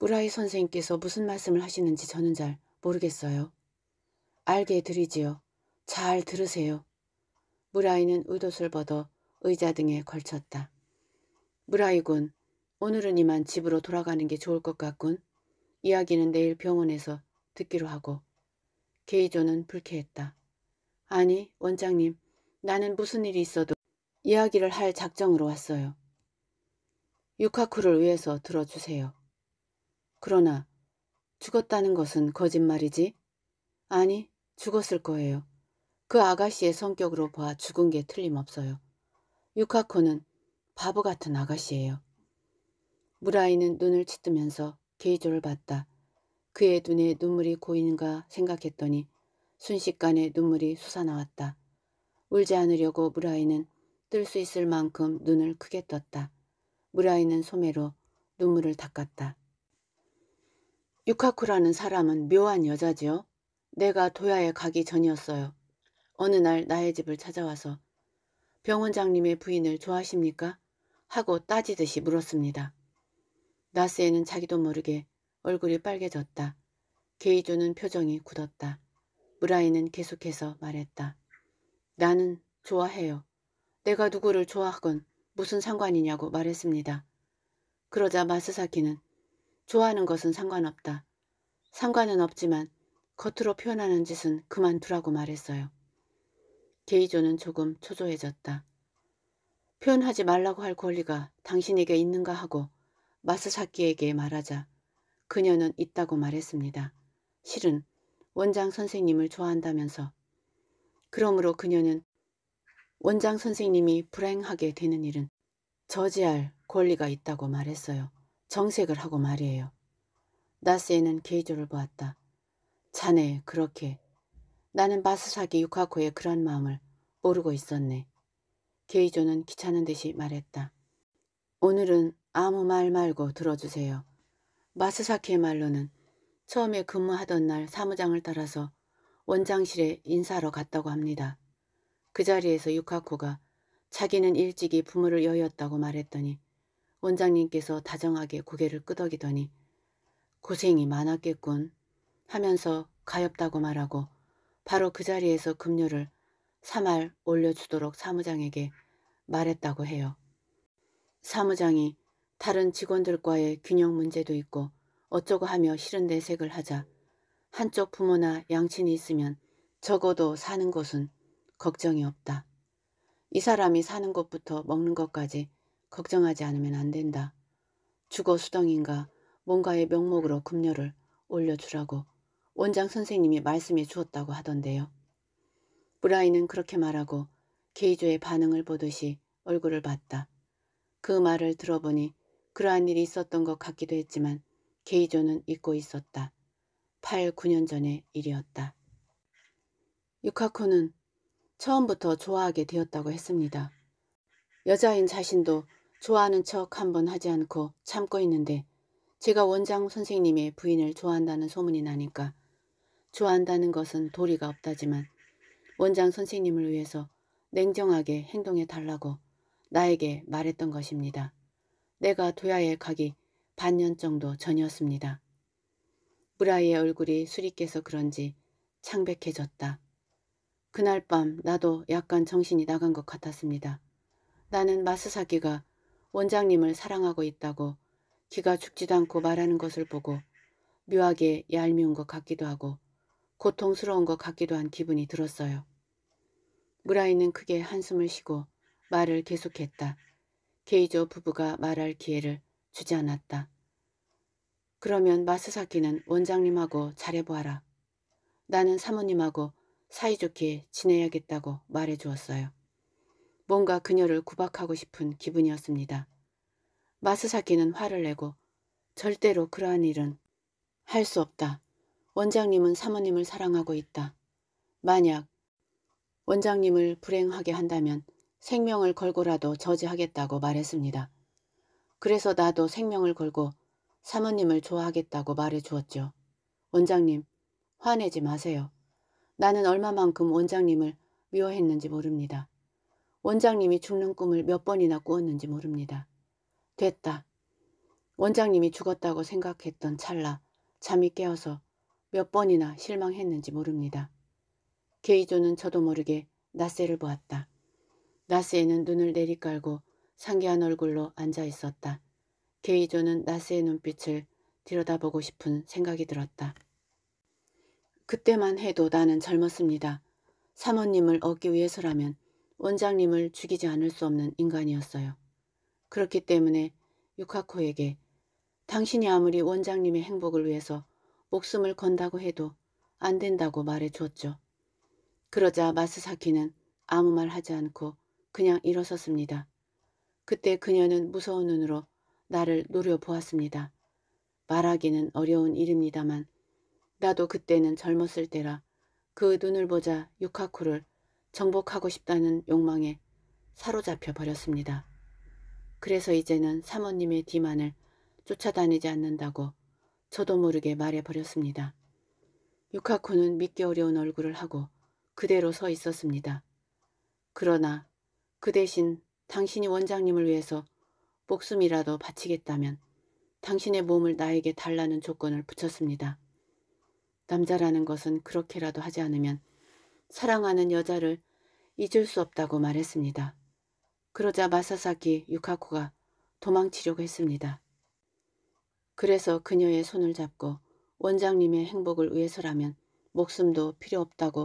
우라이 선생님께서 무슨 말씀을 하시는지 저는 잘 모르겠어요. 알게 드리지요. 잘 들으세요. 무라이는 의도술 벗어 의자 등에 걸쳤다. 무라이군, 오늘은 이만 집으로 돌아가는 게 좋을 것 같군. 이야기는 내일 병원에서 듣기로 하고 게이조는 불쾌했다. 아니, 원장님. 나는 무슨 일이 있어도 이야기를 할 작정으로 왔어요. 유카쿠를 위해서 들어주세요. 그러나 죽었다는 것은 거짓말이지? 아니, 죽었을 거예요. 그 아가씨의 성격으로 봐 죽은 게 틀림없어요. 유카코는 바보 같은 아가씨예요. 무라이는 눈을 치뜨면서 게이조를 봤다. 그의 눈에 눈물이 고인가 생각했더니 순식간에 눈물이 솟아나왔다. 울지 않으려고 무라이는 뜰 수 있을 만큼 눈을 크게 떴다. 무라이는 소매로 눈물을 닦았다. 유카쿠라는 사람은 묘한 여자지요. 내가 도야에 가기 전이었어요. 어느 날 나의 집을 찾아와서 병원장님의 부인을 좋아하십니까? 하고 따지듯이 물었습니다. 나스에는 자기도 모르게 얼굴이 빨개졌다. 게이조는 표정이 굳었다. 브라이는 계속해서 말했다. 나는 좋아해요. 내가 누구를 좋아하건 무슨 상관이냐고 말했습니다. 그러자 마스사키는 좋아하는 것은 상관없다. 상관은 없지만 겉으로 표현하는 짓은 그만두라고 말했어요. 게이조는 조금 초조해졌다. 표현하지 말라고 할 권리가 당신에게 있는가 하고 마스사키에게 말하자 그녀는 있다고 말했습니다. 실은 원장 선생님을 좋아한다면서 그러므로 그녀는 원장 선생님이 불행하게 되는 일은 저지할 권리가 있다고 말했어요. 정색을 하고 말이에요. 나스에는 게이조를 보았다. 자네 그렇게 나는 마스사기 유카코의 그런 마음을 모르고 있었네. 게이조는 귀찮은 듯이 말했다. 오늘은 아무 말 말고 들어주세요. 마스사키의 말로는 처음에 근무하던 날 사무장을 따라서 원장실에 인사하러 갔다고 합니다. 그 자리에서 유카코가 자기는 일찍이 부모를 여였다고 말했더니 원장님께서 다정하게 고개를 끄덕이더니 고생이 많았겠군 하면서 가엾다고 말하고 바로 그 자리에서 급료를 3알 올려주도록 사무장에게 말했다고 해요. 사무장이 다른 직원들과의 균형 문제도 있고 어쩌고 하며 싫은 내색을 하자 한쪽 부모나 양친이 있으면 적어도 사는 곳은 걱정이 없다. 이 사람이 사는 곳부터 먹는 것까지 걱정하지 않으면 안 된다. 죽어 수덩인가 뭔가의 명목으로 급료를 올려주라고 원장 선생님이 말씀해 주었다고 하던데요. 브라이는 그렇게 말하고 게이조의 반응을 보듯이 얼굴을 봤다. 그 말을 들어보니 그러한 일이 있었던 것 같기도 했지만 게이조는 잊고 있었다. 8, 9년 전의 일이었다. 유카코는 처음부터 좋아하게 되었다고 했습니다. 여자인 자신도 좋아하는 척 한 번 하지 않고 참고 있는데 제가 원장 선생님의 부인을 좋아한다는 소문이 나니까 좋아한다는 것은 도리가 없다지만 원장 선생님을 위해서 냉정하게 행동해 달라고 나에게 말했던 것입니다. 내가 도야에 가기 반년 정도 전이었습니다. 브라이의 얼굴이 수리 깨서 그런지 창백해졌다. 그날 밤 나도 약간 정신이 나간 것 같았습니다. 나는 마스사기가 원장님을 사랑하고 있다고 기가 죽지도 않고 말하는 것을 보고 묘하게 얄미운 것 같기도 하고 고통스러운 것 같기도 한 기분이 들었어요. 무라이는 크게 한숨을 쉬고 말을 계속했다. 케이조 부부가 말할 기회를 주지 않았다. 그러면 마스사키는 원장님하고 잘해보아라. 나는 사모님하고 사이좋게 지내야겠다고 말해주었어요. 뭔가 그녀를 구박하고 싶은 기분이었습니다. 마스사키는 화를 내고 절대로 그러한 일은 할 수 없다. 원장님은 사모님을 사랑하고 있다. 만약 원장님을 불행하게 한다면 생명을 걸고라도 저지하겠다고 말했습니다. 그래서 나도 생명을 걸고 사모님을 좋아하겠다고 말해 주었죠. 원장님, 화내지 마세요. 나는 얼마만큼 원장님을 미워했는지 모릅니다. 원장님이 죽는 꿈을 몇 번이나 꾸었는지 모릅니다. 됐다. 원장님이 죽었다고 생각했던 찰나 잠이 깨어서 몇 번이나 실망했는지 모릅니다. 게이조는 저도 모르게 낯새를 보았다. 나스에는 눈을 내리깔고 상기한 얼굴로 앉아 있었다. 게이조는 나스의 눈빛을 들여다보고 싶은 생각이 들었다. 그때만 해도 나는 젊었습니다. 사모님을 얻기 위해서라면 원장님을 죽이지 않을 수 없는 인간이었어요. 그렇기 때문에 유카코에게 당신이 아무리 원장님의 행복을 위해서 목숨을 건다고 해도 안 된다고 말해 줬죠 그러자 마스사키는 아무 말 하지 않고 그냥 일어섰습니다. 그때 그녀는 무서운 눈으로 나를 노려보았습니다. 말하기는 어려운 일입니다만 나도 그때는 젊었을 때라 그 눈을 보자 유카쿠를 정복하고 싶다는 욕망에 사로잡혀 버렸습니다. 그래서 이제는 사모님의 뒤만을 쫓아다니지 않는다고 저도 모르게 말해버렸습니다. 유카쿠는 믿기 어려운 얼굴을 하고 그대로 서 있었습니다. 그러나 그 대신 당신이 원장님을 위해서 목숨이라도 바치겠다면 당신의 몸을 나에게 달라는 조건을 붙였습니다. 남자라는 것은 그렇게라도 하지 않으면 사랑하는 여자를 잊을 수 없다고 말했습니다. 그러자 마사사키 유카코가 도망치려고 했습니다. 그래서 그녀의 손을 잡고 원장님의 행복을 위해서라면 목숨도 필요 없다고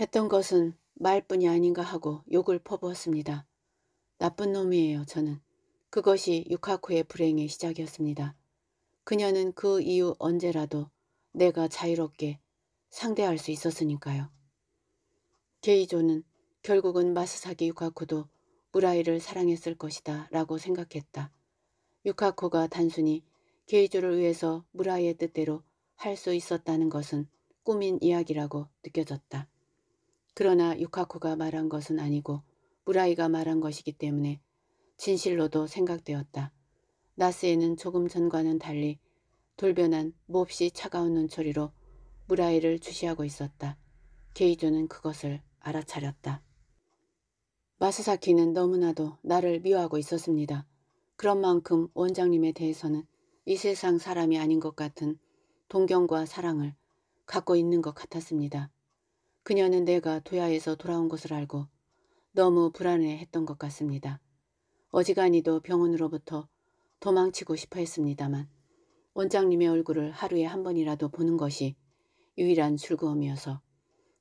했던 것은 말뿐이 아닌가 하고 욕을 퍼부었습니다. 나쁜 놈이에요 저는. 그것이 유카코의 불행의 시작이었습니다. 그녀는 그 이후 언제라도 내가 자유롭게 상대할 수 있었으니까요. 게이조는 결국은 마스사기 유카코도 우라이를 사랑했을 것이다 라고 생각했다. 유카코가 단순히 게이조를 위해서 무라이의 뜻대로 할 수 있었다는 것은 꾸민 이야기라고 느껴졌다. 그러나 유카쿠가 말한 것은 아니고 무라이가 말한 것이기 때문에 진실로도 생각되었다. 나스에는 조금 전과는 달리 돌변한 몹시 뭐 차가운 눈초리로 무라이를 주시하고 있었다. 게이조는 그것을 알아차렸다. 마스사키는 너무나도 나를 미워하고 있었습니다. 그런 만큼 원장님에 대해서는 이 세상 사람이 아닌 것 같은 동경과 사랑을 갖고 있는 것 같았습니다. 그녀는 내가 도야에서 돌아온 것을 알고 너무 불안해했던 것 같습니다. 어지간히도 병원으로부터 도망치고 싶어 했습니다만 원장님의 얼굴을 하루에 한 번이라도 보는 것이 유일한 즐거움이어서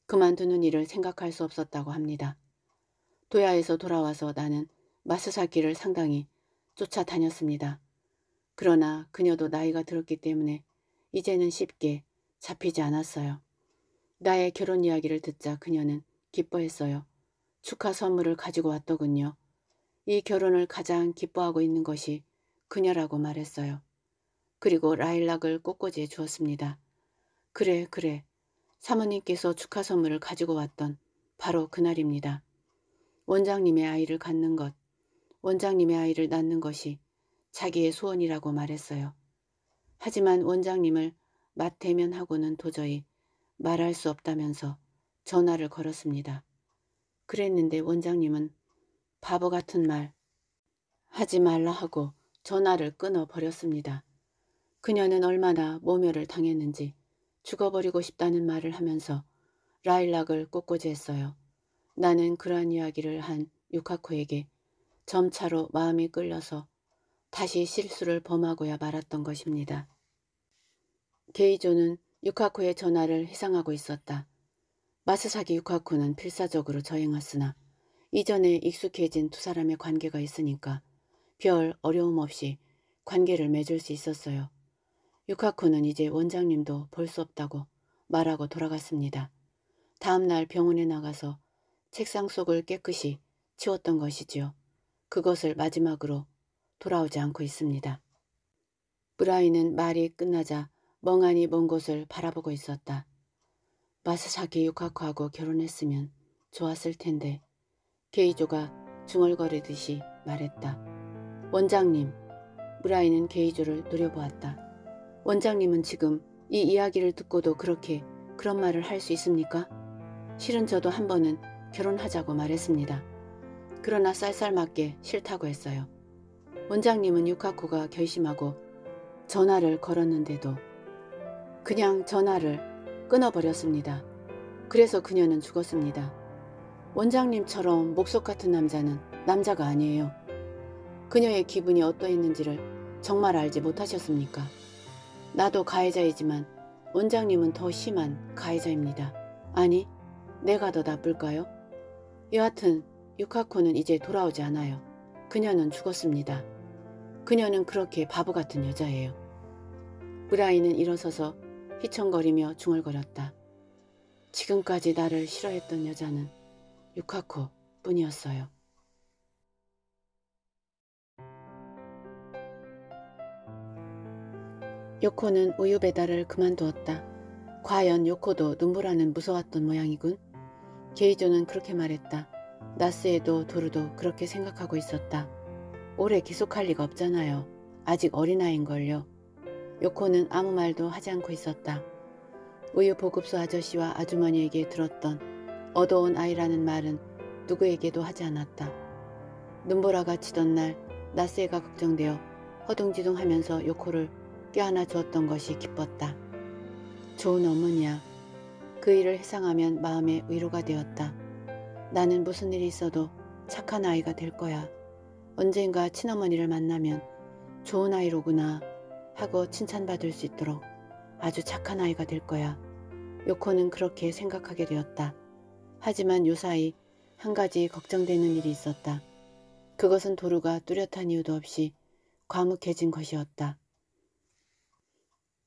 그만두는 일을 생각할 수 없었다고 합니다. 도야에서 돌아와서 나는 마스사키를 상당히 쫓아다녔습니다. 그러나 그녀도 나이가 들었기 때문에 이제는 쉽게 잡히지 않았어요. 나의 결혼 이야기를 듣자 그녀는 기뻐했어요. 축하 선물을 가지고 왔더군요. 이 결혼을 가장 기뻐하고 있는 것이 그녀라고 말했어요. 그리고 라일락을 꽃꽂이에 주었습니다. 그래 그래 사모님께서 축하 선물을 가지고 왔던 바로 그날입니다. 원장님의 아이를 갖는 것, 원장님의 아이를 낳는 것이 자기의 소원이라고 말했어요. 하지만 원장님을 맞대면하고는 도저히 말할 수 없다면서 전화를 걸었습니다. 그랬는데 원장님은 바보 같은 말 하지 말라 하고 전화를 끊어버렸습니다. 그녀는 얼마나 모멸을 당했는지 죽어버리고 싶다는 말을 하면서 라일락을 꽃꽂이했어요. 나는 그러한 이야기를 한 유카코에게 점차로 마음이 끌려서 다시 실수를 범하고야 말았던 것입니다. 게이조는 유카코의 전화를 회상하고 있었다. 마스사기 유카코는 필사적으로 저행했으나 이전에 익숙해진 두 사람의 관계가 있으니까 별 어려움 없이 관계를 맺을 수 있었어요. 유카코는 이제 원장님도 볼 수 없다고 말하고 돌아갔습니다. 다음 날 병원에 나가서 책상 속을 깨끗이 치웠던 것이지요. 그것을 마지막으로 돌아오지 않고 있습니다. 브라이는 말이 끝나자 멍하니 먼 곳을 바라보고 있었다. 마스사키 육하쿠하고 결혼했으면 좋았을 텐데 게이조가 중얼거리듯이 말했다. 원장님, 브라이는 게이조를 노려보았다. 원장님은 지금 이 이야기를 듣고도 그렇게 그런 말을 할 수 있습니까? 실은 저도 한 번은 결혼하자고 말했습니다. 그러나 쌀쌀맞게 싫다고 했어요. 원장님은 유카코가 결심하고 전화를 걸었는데도 그냥 전화를 끊어버렸습니다. 그래서 그녀는 죽었습니다. 원장님처럼 목석 같은 남자는 남자가 아니에요. 그녀의 기분이 어떠했는지를 정말 알지 못하셨습니까? 나도 가해자이지만 원장님은 더 심한 가해자입니다. 아니, 내가 더 나쁠까요? 여하튼 유카코는 이제 돌아오지 않아요. 그녀는 죽었습니다. 그녀는 그렇게 바보 같은 여자예요. 브라이는 일어서서 휘청거리며 중얼거렸다. 지금까지 나를 싫어했던 여자는 유카코 뿐이었어요. 요코는 우유 배달을 그만두었다. 과연 요코도 눈보라는 무서웠던 모양이군. 게이조는 그렇게 말했다. 나스에도 도르도 그렇게 생각하고 있었다. 오래 계속할 리가 없잖아요. 아직 어린아이인걸요. 요코는 아무 말도 하지 않고 있었다. 우유 보급소 아저씨와 아주머니에게 들었던 어두운 아이라는 말은 누구에게도 하지 않았다. 눈보라가 치던 날 나스에가 걱정되어 허둥지둥하면서 요코를 껴안아 주었던 것이 기뻤다. 좋은 어머니야. 그 일을 회상하면 마음에 위로가 되었다. 나는 무슨 일이 있어도 착한 아이가 될 거야. 언젠가 친어머니를 만나면 좋은 아이로구나 하고 칭찬받을 수 있도록 아주 착한 아이가 될 거야. 요코는 그렇게 생각하게 되었다. 하지만 요사이 한 가지 걱정되는 일이 있었다. 그것은 도루가 뚜렷한 이유도 없이 과묵해진 것이었다.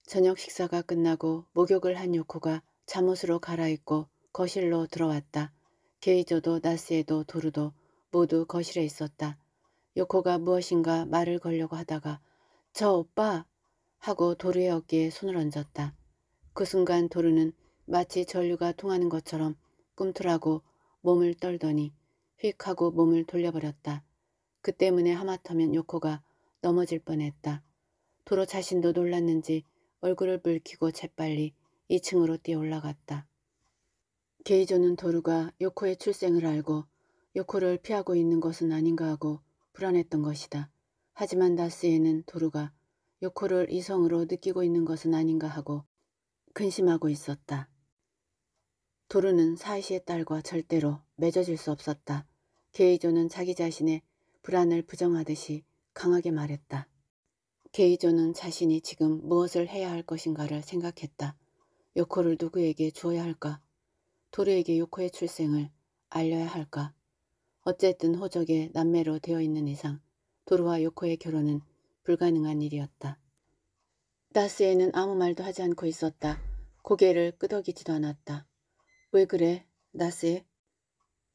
저녁 식사가 끝나고 목욕을 한 요코가 잠옷으로 갈아입고 거실로 들어왔다. 게이저도 나스에도 도루도 모두 거실에 있었다. 요코가 무엇인가 말을 걸려고 하다가 저 오빠 하고 도루의 어깨에 손을 얹었다. 그 순간 도루는 마치 전류가 통하는 것처럼 꿈틀하고 몸을 떨더니 휙 하고 몸을 돌려버렸다. 그 때문에 하마터면 요코가 넘어질 뻔했다. 도로 자신도 놀랐는지 얼굴을 붉히고 재빨리 2층으로 뛰어 올라갔다. 게이조는 도루가 요코의 출생을 알고 요코를 피하고 있는 것은 아닌가 하고 불안했던 것이다. 하지만 나스에는 도루가 요코를 이성으로 느끼고 있는 것은 아닌가 하고 근심하고 있었다. 도르는 사이시의 딸과 절대로 맺어질 수 없었다. 게이조는 자기 자신의 불안을 부정하듯이 강하게 말했다. 게이조는 자신이 지금 무엇을 해야 할 것인가를 생각했다. 요코를 누구에게 주어야 할까? 도르에게 요코의 출생을 알려야 할까? 어쨌든 호적의 남매로 되어 있는 이상 도르와 요코의 결혼은 불가능한 일이었다. 나스에는 아무 말도 하지 않고 있었다. 고개를 끄덕이지도 않았다. 왜 그래, 나스에?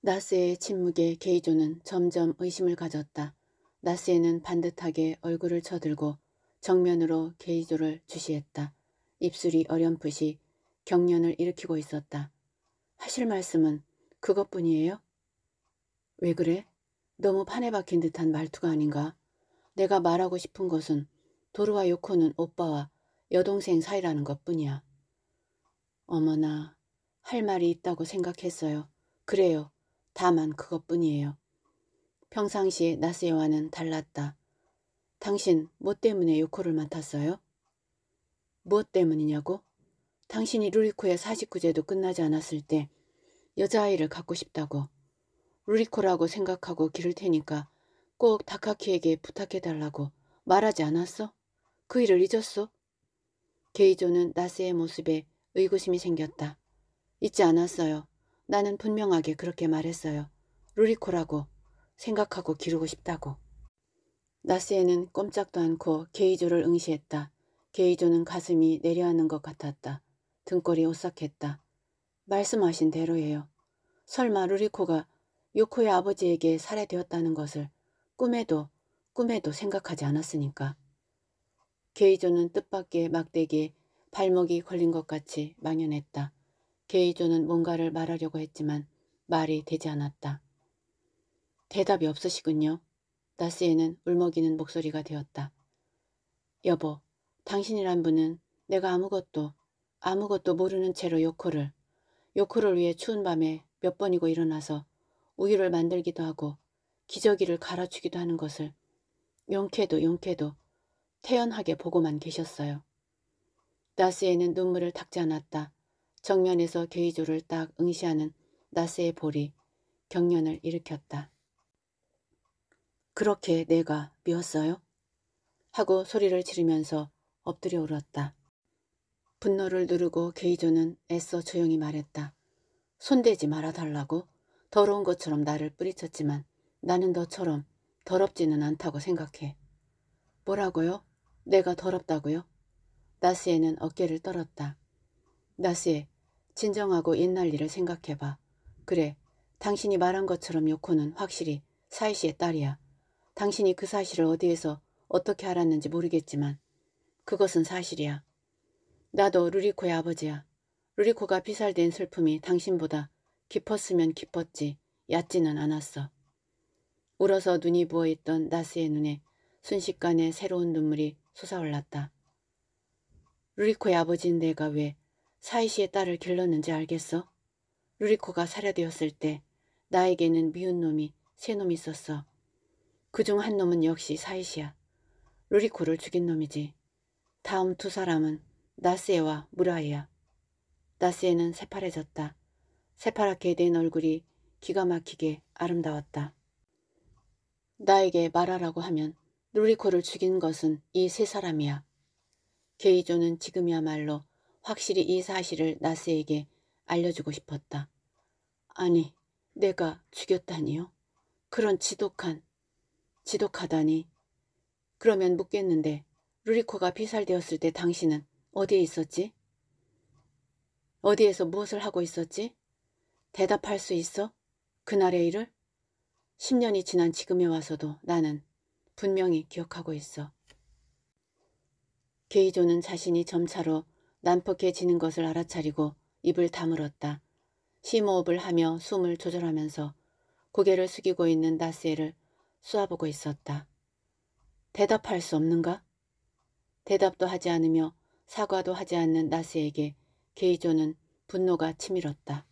나스의 침묵에 게이조는 점점 의심을 가졌다. 나스에는 반듯하게 얼굴을 쳐들고 정면으로 게이조를 주시했다. 입술이 어렴풋이 경련을 일으키고 있었다. 하실 말씀은 그것뿐이에요? 왜 그래? 너무 판에 박힌 듯한 말투가 아닌가? 내가 말하고 싶은 것은 도르와 요코는 오빠와 여동생 사이라는 것뿐이야. 어머나 할 말이 있다고 생각했어요. 그래요. 다만 그것뿐이에요. 평상시 나스여와는 달랐다. 당신 뭐 때문에 요코를 맡았어요? 뭐 때문이냐고? 당신이 루리코의 49제도 끝나지 않았을 때 여자아이를 갖고 싶다고 루리코라고 생각하고 기를 테니까 꼭 다카키에게 부탁해달라고 말하지 않았어? 그 일을 잊었어? 게이조는 나스의 모습에 의구심이 생겼다. 잊지 않았어요. 나는 분명하게 그렇게 말했어요. 루리코라고 생각하고 기르고 싶다고. 나스에는 꼼짝도 않고 게이조를 응시했다. 게이조는 가슴이 내려앉는 것 같았다. 등골이 오싹했다. 말씀하신 대로예요. 설마 루리코가 요코의 아버지에게 살해되었다는 것을 꿈에도 꿈에도 생각하지 않았으니까. 게이조는 뜻밖의 막대기에 발목이 걸린 것 같이 망연했다. 게이조는 뭔가를 말하려고 했지만 말이 되지 않았다. 대답이 없으시군요. 나스에는 울먹이는 목소리가 되었다. 여보, 당신이란 분은 내가 아무것도 아무것도 모르는 채로 요코를 요코를 위해 추운 밤에 몇 번이고 일어나서 우유를 만들기도 하고 기저귀를 갈아치기도 하는 것을 용케도용케도 태연하게 보고만 계셨어요. 나스에는 눈물을 닦지 않았다. 정면에서 게이조를 딱 응시하는 나스의 볼이 경련을 일으켰다. 그렇게 내가 미웠어요? 하고 소리를 지르면서 엎드려 울었다. 분노를 누르고 게이조는 애써 조용히 말했다. 손대지 말아달라고 더러운 것처럼 나를 뿌리쳤지만 나는 너처럼 더럽지는 않다고 생각해. 뭐라고요? 내가 더럽다고요? 나스에는 어깨를 떨었다. 나스에, 진정하고 옛날 일을 생각해봐. 그래, 당신이 말한 것처럼 요코는 확실히 사이 씨의 딸이야. 당신이 그 사실을 어디에서 어떻게 알았는지 모르겠지만 그것은 사실이야. 나도 루리코의 아버지야. 루리코가 피살된 슬픔이 당신보다 깊었으면 깊었지 얕지는 않았어. 울어서 눈이 부어있던 나스의 눈에 순식간에 새로운 눈물이 솟아올랐다. 루리코의 아버지인 내가 왜 사이시의 딸을 길렀는지 알겠어? 루리코가 살해되었을 때 나에게는 미운 놈이 세 놈이 있었어. 그 중 한 놈은 역시 사이시야. 루리코를 죽인 놈이지. 다음 두 사람은 나스에와 무라이야. 나스에는 새파래졌다. 새파랗게 된 얼굴이 기가 막히게 아름다웠다. 나에게 말하라고 하면 루리코를 죽인 것은 이 세 사람이야. 게이조는 지금이야말로 확실히 이 사실을 나스에게 알려주고 싶었다. 아니, 내가 죽였다니요? 그런 지독한, 지독하다니. 그러면 묻겠는데 루리코가 피살되었을 때 당신은 어디에 있었지? 어디에서 무엇을 하고 있었지? 대답할 수 있어? 그날의 일을? 10년이 지난 지금에 와서도 나는 분명히 기억하고 있어. 게이조는 자신이 점차로 난폭해지는 것을 알아차리고 입을 다물었다. 심호흡을 하며 숨을 조절하면서 고개를 숙이고 있는 나스에를 쏘아보고 있었다. 대답할 수 없는가? 대답도 하지 않으며 사과도 하지 않는 나스에게 게이조는 분노가 치밀었다.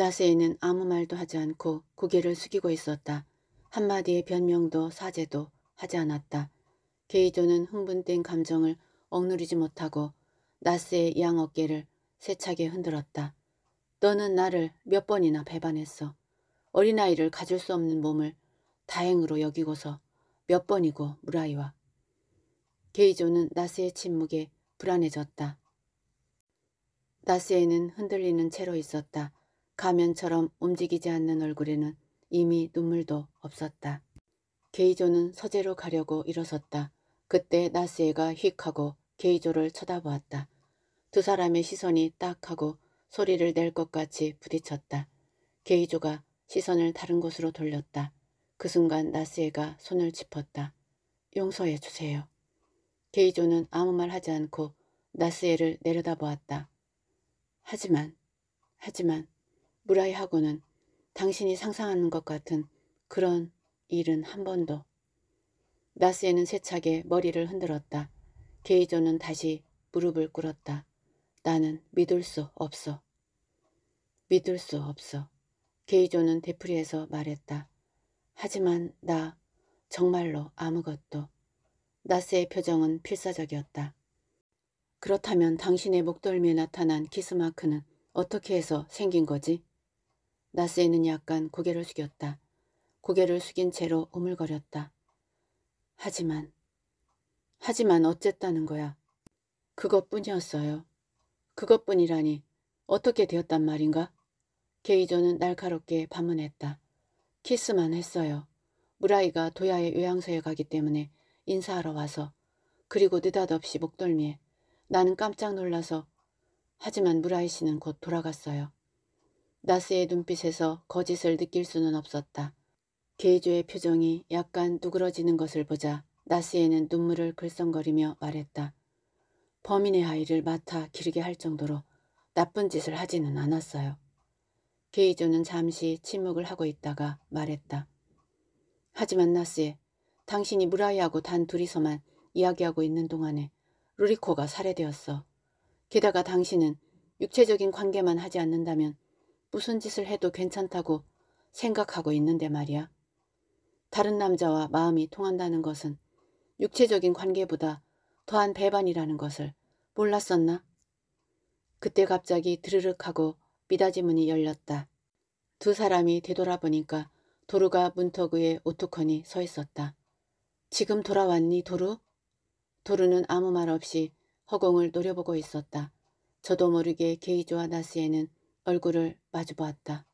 나세에는 아무 말도 하지 않고 고개를 숙이고 있었다. 한마디의 변명도 사죄도 하지 않았다. 게이조는 흥분된 감정을 억누르지 못하고 나스의 양 어깨를 세차게 흔들었다. 너는 나를 몇 번이나 배반했어. 어린아이를 가질 수 없는 몸을 다행으로 여기고서 몇 번이고 무라이와. 게이조는 나스의 침묵에 불안해졌다. 나스에는 흔들리는 채로 있었다. 가면처럼 움직이지 않는 얼굴에는 이미 눈물도 없었다. 게이조는 서재로 가려고 일어섰다. 그때 나스에가 휙 하고 게이조를 쳐다보았다. 두 사람의 시선이 딱 하고 소리를 낼 것 같이 부딪혔다. 게이조가 시선을 다른 곳으로 돌렸다. 그 순간 나스에가 손을 짚었다. 용서해 주세요. 게이조는 아무 말 하지 않고 나스에를 내려다보았다. 하지만, 하지만 무라이하고는 당신이 상상하는 것 같은 그런 일은 한 번도. 나스에는 세차게 머리를 흔들었다. 게이조는 다시 무릎을 꿇었다. 나는 믿을 수 없어. 믿을 수 없어. 게이조는 대풀이해서 말했다. 하지만 나 정말로 아무것도. 나스의 표정은 필사적이었다. 그렇다면 당신의 목덜미에 나타난 키스마크는 어떻게 해서 생긴 거지? 나스에는 약간 고개를 숙였다. 고개를 숙인 채로 오물거렸다. 하지만, 하지만 어쨌다는 거야. 그것뿐이었어요. 그것뿐이라니 어떻게 되었단 말인가? 게이조는 날카롭게 반문했다. 키스만 했어요. 무라이가 도야의 요양소에 가기 때문에 인사하러 와서 그리고 느닷없이 목덜미에 나는 깜짝 놀라서 하지만 무라이 씨는 곧 돌아갔어요. 나스의 눈빛에서 거짓을 느낄 수는 없었다. 게이조의 표정이 약간 누그러지는 것을 보자 나스에는 눈물을 글썽거리며 말했다. 범인의 아이를 맡아 기르게 할 정도로 나쁜 짓을 하지는 않았어요. 게이조는 잠시 침묵을 하고 있다가 말했다. 하지만 나스에 당신이 무라이하고 단 둘이서만 이야기하고 있는 동안에 루리코가 살해되었어. 게다가 당신은 육체적인 관계만 하지 않는다면 무슨 짓을 해도 괜찮다고 생각하고 있는데 말이야. 다른 남자와 마음이 통한다는 것은 육체적인 관계보다 더한 배반이라는 것을 몰랐었나? 그때 갑자기 드르륵 하고 미닫이 문이 열렸다. 두 사람이 되돌아보니까 도루가 문턱 위에 오토컨이 서 있었다. 지금 돌아왔니 도루? 도루는 아무 말 없이 허공을 노려보고 있었다. 저도 모르게 게이조와 나스에는 얼굴을 마주보았다.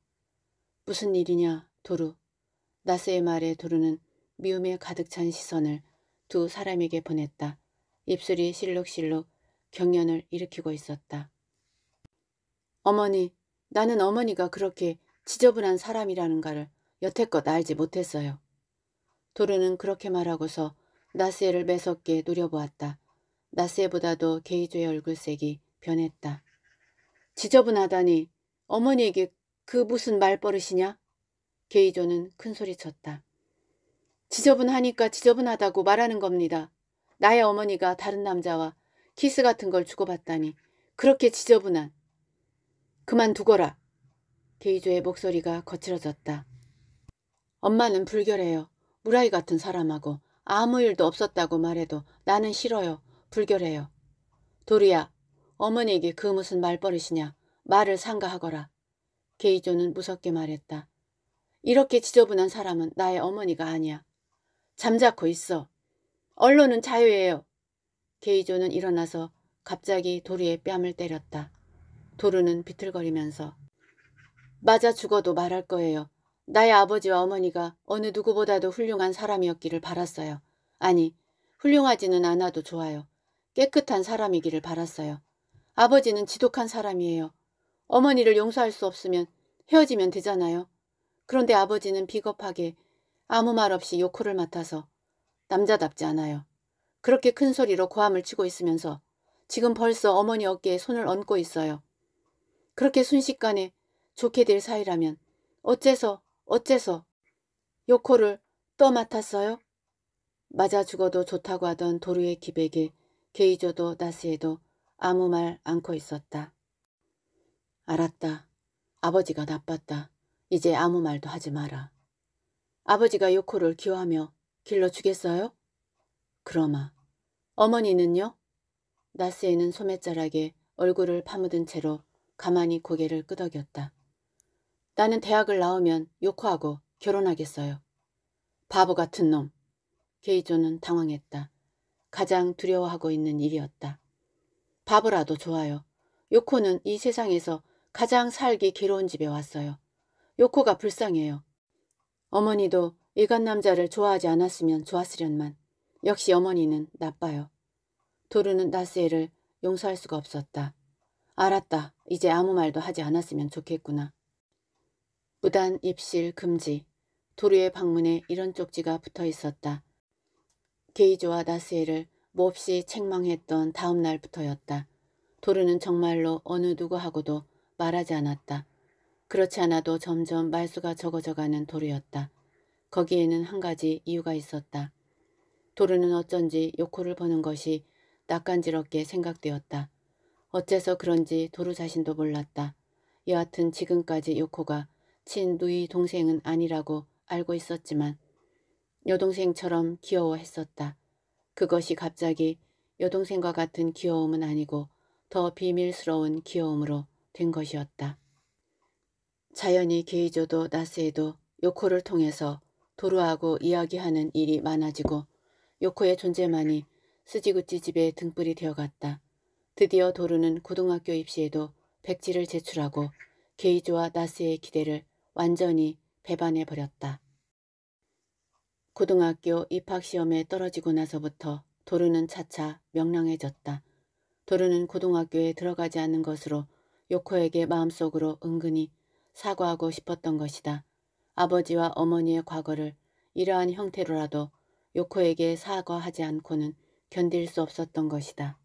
무슨 일이냐 도루. 나스의 말에 도루는 미움에 가득 찬 시선을 두 사람에게 보냈다. 입술이 실룩실룩 경련을 일으키고 있었다. 어머니, 나는 어머니가 그렇게 지저분한 사람이라는가를 여태껏 알지 못했어요. 도르는 그렇게 말하고서 나스에를 매섭게 노려보았다. 나스에보다도 게이조의 얼굴색이 변했다. 지저분하다니 어머니에게 그 무슨 말버릇이냐? 게이조는 큰소리쳤다. 지저분하니까 지저분하다고 말하는 겁니다. 나의 어머니가 다른 남자와 키스 같은 걸 주고받다니 그렇게 지저분한. 그만두거라. 게이조의 목소리가 거칠어졌다. 엄마는 불결해요. 무라이 같은 사람하고 아무 일도 없었다고 말해도 나는 싫어요. 불결해요. 도리야, 어머니에게 그 무슨 말버릇이냐. 말을 상가하거라. 게이조는 무섭게 말했다. 이렇게 지저분한 사람은 나의 어머니가 아니야. 잠자코 있어. 언론은 자유예요. 게이조는 일어나서 갑자기 도루의 뺨을 때렸다. 도루는 비틀거리면서 맞아 죽어도 말할 거예요. 나의 아버지와 어머니가 어느 누구보다도 훌륭한 사람이었기를 바랐어요. 아니, 훌륭하지는 않아도 좋아요. 깨끗한 사람이기를 바랐어요. 아버지는 지독한 사람이에요. 어머니를 용서할 수 없으면 헤어지면 되잖아요. 그런데 아버지는 비겁하게 아무 말 없이 요코를 맡아서 남자답지 않아요. 그렇게 큰 소리로 고함을 치고 있으면서 지금 벌써 어머니 어깨에 손을 얹고 있어요. 그렇게 순식간에 좋게 될 사이라면 어째서 어째서 요코를 또 맡았어요? 맞아 죽어도 좋다고 하던 도루의 기백에 게이저도 나스에도 아무 말 않고 있었다. 알았다. 아버지가 나빴다. 이제 아무 말도 하지 마라. 아버지가 요코를 기호하며 길러주겠어요? 그러마. 어머니는요? 나스에는 소매자락에 얼굴을 파묻은 채로 가만히 고개를 끄덕였다. 나는 대학을 나오면 요코하고 결혼하겠어요. 바보 같은 놈. 게이조는 당황했다. 가장 두려워하고 있는 일이었다. 바보라도 좋아요. 요코는 이 세상에서 가장 살기 괴로운 집에 왔어요. 요코가 불쌍해요. 어머니도 이간 남자를 좋아하지 않았으면 좋았으련만 역시 어머니는 나빠요. 도루는 나스에를 용서할 수가 없었다. 알았다. 이제 아무 말도 하지 않았으면 좋겠구나. 무단 입실 금지. 도루의 방문에 이런 쪽지가 붙어 있었다. 게이조와 나스에를 몹시 책망했던 다음 날부터였다. 도루는 정말로 어느 누구하고도 말하지 않았다. 그렇지 않아도 점점 말수가 적어져가는 도르였다 거기에는 한 가지 이유가 있었다. 도르는 어쩐지 요코를 보는 것이 낯간지럽게 생각되었다. 어째서 그런지 도르 자신도 몰랐다. 여하튼 지금까지 요코가 친 누이 동생은 아니라고 알고 있었지만 여동생처럼 귀여워했었다. 그것이 갑자기 여동생과 같은 귀여움은 아니고 더 비밀스러운 귀여움으로 된 것이었다. 자연히 게이조도 나스에도 요코를 통해서 도루하고 이야기하는 일이 많아지고 요코의 존재만이 스지구찌 집의 등불이 되어갔다. 드디어 도루는 고등학교 입시에도 백지를 제출하고 게이조와 나스의 기대를 완전히 배반해버렸다. 고등학교 입학시험에 떨어지고 나서부터 도루는 차차 명랑해졌다. 도루는 고등학교에 들어가지 않는 것으로 요코에게 마음속으로 은근히 사과하고 싶었던 것이다. 아버지와 어머니의 과거를 이러한 형태로라도 요코에게 사과하지 않고는 견딜 수 없었던 것이다.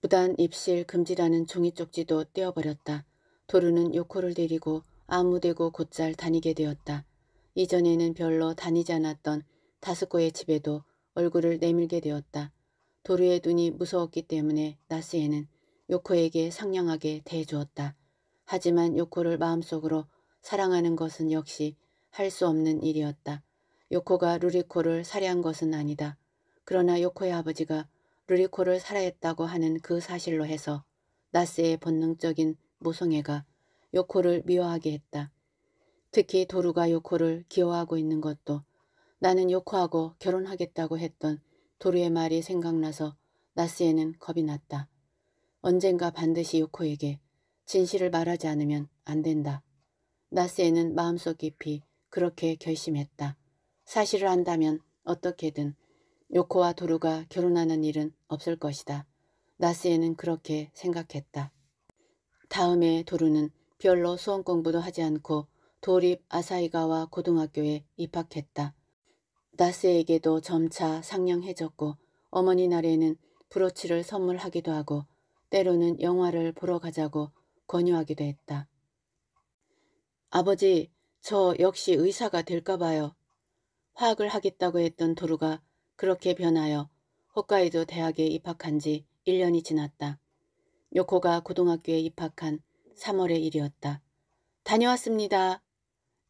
부단 입실 금지라는 종이 쪽지도 떼어버렸다. 도루는 요코를 데리고 아무데고 곧잘 다니게 되었다. 이전에는 별로 다니지 않았던 다스코의 집에도 얼굴을 내밀게 되었다. 도루의 눈이 무서웠기 때문에 나스에는 요코에게 상냥하게 대해주었다. 하지만 요코를 마음속으로 사랑하는 것은 역시 할 수 없는 일이었다. 요코가 루리코를 살해한 것은 아니다. 그러나 요코의 아버지가 루리코를 살해했다고 하는 그 사실로 해서 나스의 본능적인 모성애가 요코를 미워하게 했다. 특히 도루가 요코를 기어하고 있는 것도 나는 요코하고 결혼하겠다고 했던 도루의 말이 생각나서 나스에는 겁이 났다. 언젠가 반드시 요코에게 진실을 말하지 않으면 안 된다. 나스에는 마음속 깊이 그렇게 결심했다. 사실을 안다면 어떻게든 요코와 도루가 결혼하는 일은 없을 것이다. 나스에는 그렇게 생각했다. 다음에 도루는 별로 수험 공부도 하지 않고 도립 아사이가와 고등학교에 입학했다. 나스에게도 점차 상냥해졌고 어머니 날에는 브로치를 선물하기도 하고 때로는 영화를 보러 가자고 권유하기도 했다. 아버지, 저 역시 의사가 될까 봐요. 화학을 하겠다고 했던 도루가 그렇게 변하여 홋카이도 대학에 입학한 지 1년이 지났다. 요코가 고등학교에 입학한 3월의 일이었다. 다녀왔습니다.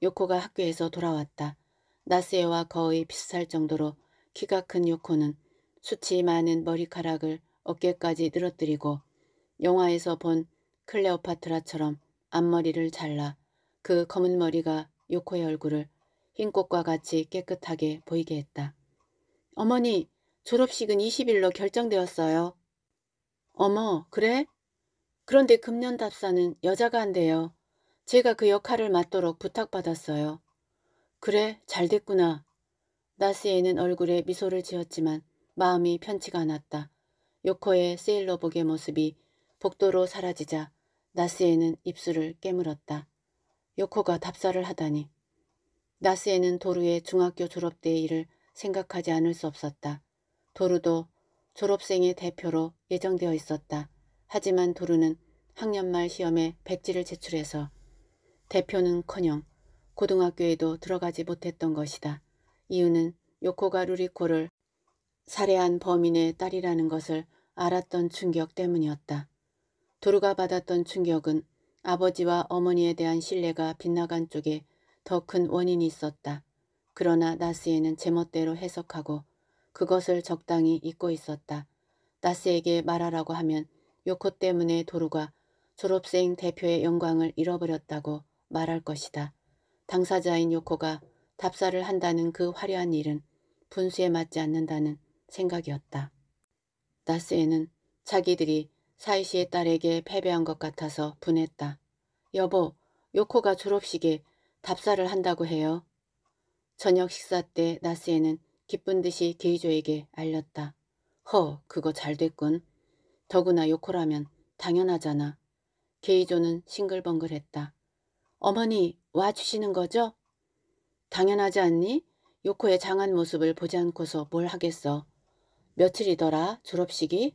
요코가 학교에서 돌아왔다. 나스에와 거의 비슷할 정도로 키가 큰 요코는 수치 많은 머리카락을 어깨까지 늘어뜨리고 영화에서 본 클레오파트라처럼 앞머리를 잘라 그 검은 머리가 요코의 얼굴을 흰 꽃과 같이 깨끗하게 보이게 했다. 어머니, 졸업식은 20일로 결정되었어요. 어머, 그래? 그런데 금년 답사는 여자가 한대요. 제가 그 역할을 맡도록 부탁받았어요. 그래, 잘 됐구나. 나스에는 얼굴에 미소를 지었지만 마음이 편치가 않았다. 요코의 세일러복의 모습이 복도로 사라지자 나스에는 입술을 깨물었다. 요코가 답사를 하다니. 나스에는 도루의 중학교 졸업 때 일을 생각하지 않을 수 없었다. 도루도 졸업생의 대표로 예정되어 있었다. 하지만 도루는 학년 말 시험에 백지를 제출해서 대표는커녕 고등학교에도 들어가지 못했던 것이다. 이유는 요코가 루리코를 살해한 범인의 딸이라는 것을 알았던 충격 때문이었다. 도루가 받았던 충격은 아버지와 어머니에 대한 신뢰가 빗나간 쪽에 더 큰 원인이 있었다. 그러나 나스에는 제멋대로 해석하고 그것을 적당히 잊고 있었다. 나스에게 말하라고 하면 요코 때문에 도루가 졸업생 대표의 영광을 잃어버렸다고 말할 것이다. 당사자인 요코가 답사를 한다는 그 화려한 일은 분수에 맞지 않는다는 생각이었다. 나스에는 자기들이 사이시의 딸에게 패배한 것 같아서 분했다. 여보, 요코가 졸업식에 답사를 한다고 해요. 저녁 식사 때 나스에는 기쁜 듯이 게이조에게 알렸다. 허, 그거 잘 됐군. 더구나 요코라면 당연하잖아. 게이조는 싱글벙글했다. 어머니, 와주시는 거죠? 당연하지 않니? 요코의 장한 모습을 보지 않고서 뭘 하겠어. 며칠이더라, 졸업식이?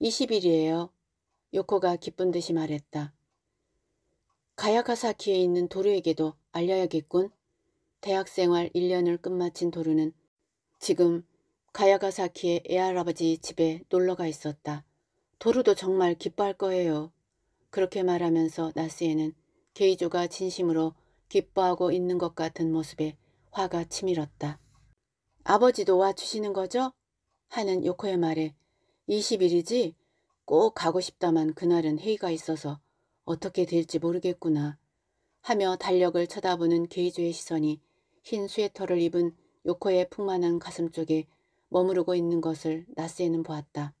20일이에요. 요코가 기쁜 듯이 말했다. 가야가사키에 있는 도루에게도 알려야겠군. 대학생활 1년을 끝마친 도루는 지금 가야가사키의 애할아버지 집에 놀러가 있었다. 도루도 정말 기뻐할 거예요. 그렇게 말하면서 나스에는 게이조가 진심으로 기뻐하고 있는 것 같은 모습에 화가 치밀었다. 아버지도 와주시는 거죠? 하는 요코의 말에 20일이지 꼭 가고 싶다만 그날은 회의가 있어서 어떻게 될지 모르겠구나 하며 달력을 쳐다보는 게이주의 시선이 흰 스웨터를 입은 요코의 풍만한 가슴 쪽에 머무르고 있는 것을 나스에는 보았다.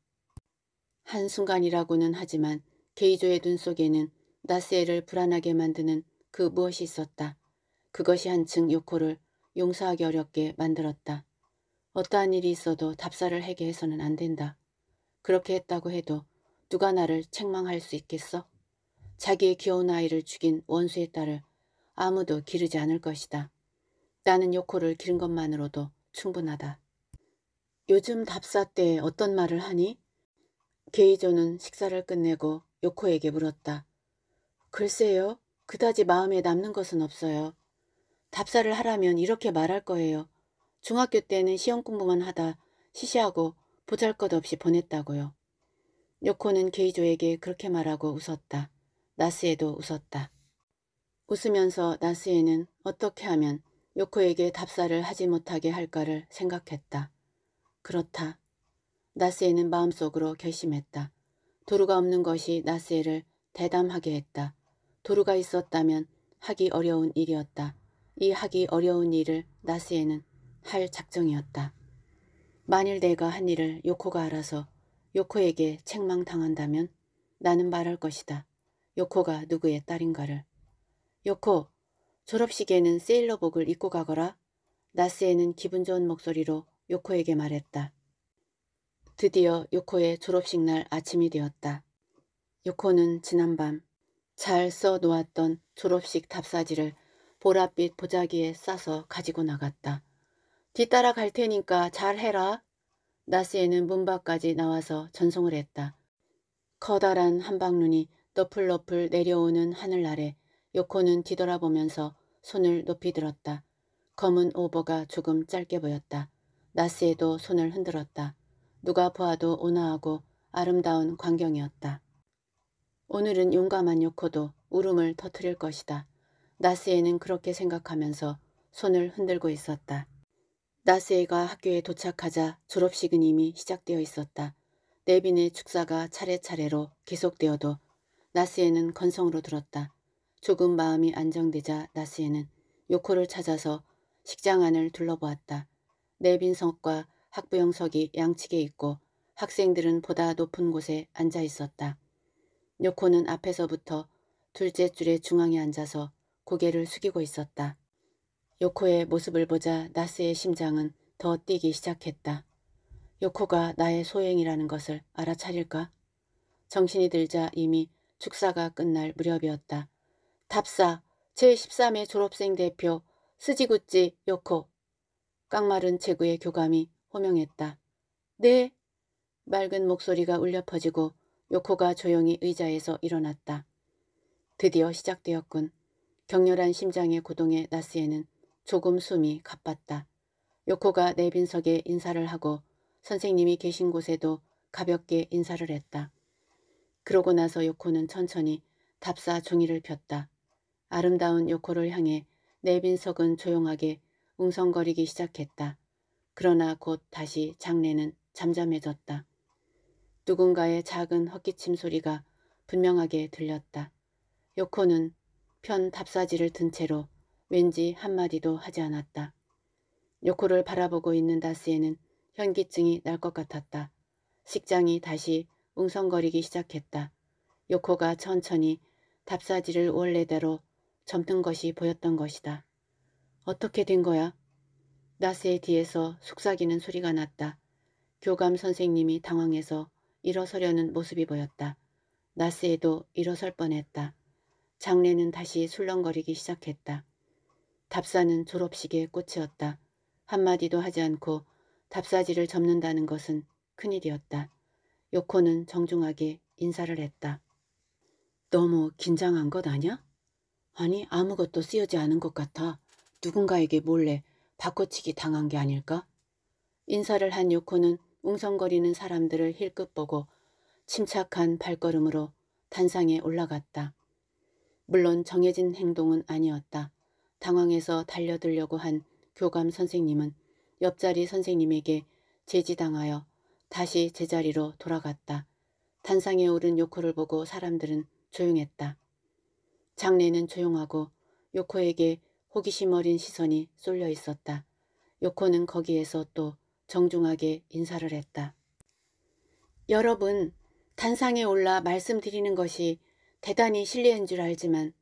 한순간이라고는 하지만 게이조의 눈 속에는 나스에를 불안하게 만드는 그 무엇이 있었다. 그것이 한층 요코를 용서하기 어렵게 만들었다. 어떠한 일이 있어도 답사를 해게 해서는 안 된다. 그렇게 했다고 해도 누가 나를 책망할 수 있겠어? 자기의 귀여운 아이를 죽인 원수의 딸을 아무도 기르지 않을 것이다. 나는 요코를 기른 것만으로도 충분하다. 요즘 답사 때 어떤 말을 하니? 게이조는 식사를 끝내고 요코에게 물었다. 글쎄요. 그다지 마음에 남는 것은 없어요. 답사를 하라면 이렇게 말할 거예요. 중학교 때는 시험 공부만 하다 시시하고 보잘것없이 보냈다고요. 요코는 게이조에게 그렇게 말하고 웃었다. 나스에도 웃었다. 웃으면서 나스에는 어떻게 하면 요코에게 답사를 하지 못하게 할까를 생각했다. 그렇다. 나스에는 마음속으로 결심했다. 도루가 없는 것이 나스에를 대담하게 했다. 도루가 있었다면 하기 어려운 일이었다. 이 하기 어려운 일을 나스에는 할 작정이었다. 만일 내가 한 일을 요코가 알아서 요코에게 책망당한다면 나는 말할 것이다. 요코가 누구의 딸인가를. 요코, 졸업식에는 세일러복을 입고 가거라. 나스에는 기분 좋은 목소리로 요코에게 말했다. 드디어 요코의 졸업식 날 아침이 되었다. 요코는 지난밤 잘 써놓았던 졸업식 답사지를 보랏빛 보자기에 싸서 가지고 나갔다. 뒤따라 갈 테니까 잘 해라. 나스에는 문 밖까지 나와서 전송을 했다. 커다란 한방눈이 너풀너풀 내려오는 하늘 아래 요코는 뒤돌아보면서 손을 높이 들었다. 검은 오버가 조금 짧게 보였다. 나스에도 손을 흔들었다. 누가 보아도 온화하고 아름다운 광경이었다. 오늘은 용감한 요코도 울음을 터뜨릴 것이다. 나스에는 그렇게 생각하면서 손을 흔들고 있었다. 나스에가 학교에 도착하자 졸업식은 이미 시작되어 있었다. 네빈의 축사가 차례차례로 계속되어도 나스에는 건성으로 들었다. 조금 마음이 안정되자 나스에는 요코를 찾아서 식장 안을 둘러보았다. 네빈석과 학부형석이 양측에 있고 학생들은 보다 높은 곳에 앉아 있었다. 요코는 앞에서부터 둘째 줄의 중앙에 앉아서 고개를 숙이고 있었다. 요코의 모습을 보자 나스의 심장은 더 뛰기 시작했다. 요코가 나의 소행이라는 것을 알아차릴까? 정신이 들자 이미 축사가 끝날 무렵이었다. 답사 제13회 졸업생 대표 스지구찌 요코 깡마른 체구의 교감이 호명했다. 네! 맑은 목소리가 울려 퍼지고 요코가 조용히 의자에서 일어났다. 드디어 시작되었군. 격렬한 심장의 고동에 나스에는 조금 숨이 가빴다. 요코가 내빈석에 인사를 하고 선생님이 계신 곳에도 가볍게 인사를 했다. 그러고 나서 요코는 천천히 답사 종이를 폈다. 아름다운 요코를 향해 내빈석은 조용하게 웅성거리기 시작했다. 그러나 곧 다시 장례는 잠잠해졌다. 누군가의 작은 헛기침 소리가 분명하게 들렸다. 요코는 편 답사지를 든 채로 왠지 한마디도 하지 않았다. 요코를 바라보고 있는 다스에는 현기증이 날 것 같았다. 식장이 다시 웅성거리기 시작했다. 요코가 천천히 답사지를 원래대로 점든 것이 보였던 것이다. 어떻게 된 거야? 나스의 뒤에서 속삭이는 소리가 났다. 교감 선생님이 당황해서 일어서려는 모습이 보였다. 나스에도 일어설 뻔했다. 장례는 다시 술렁거리기 시작했다. 답사는 졸업식의 꽃이었다. 한마디도 하지 않고 답사지를 접는다는 것은 큰일이었다. 요코는 정중하게 인사를 했다. 너무 긴장한 것 아냐? 아니 아무것도 쓰여지 않은 것 같아. 누군가에게 몰래 바꿔치기 당한 게 아닐까? 인사를 한 요코는 웅성거리는 사람들을 힐끗 보고 침착한 발걸음으로 단상에 올라갔다. 물론 정해진 행동은 아니었다. 당황해서 달려들려고 한 교감 선생님은 옆자리 선생님에게 제지당하여 다시 제자리로 돌아갔다. 단상에 오른 요코를 보고 사람들은 조용했다. 장례는 조용하고 요코에게 호기심 어린 시선이 쏠려 있었다. 요코는 거기에서 또 정중하게 인사를 했다. 여러분, 단상에 올라 말씀드리는 것이 대단히 실례인 줄 알지만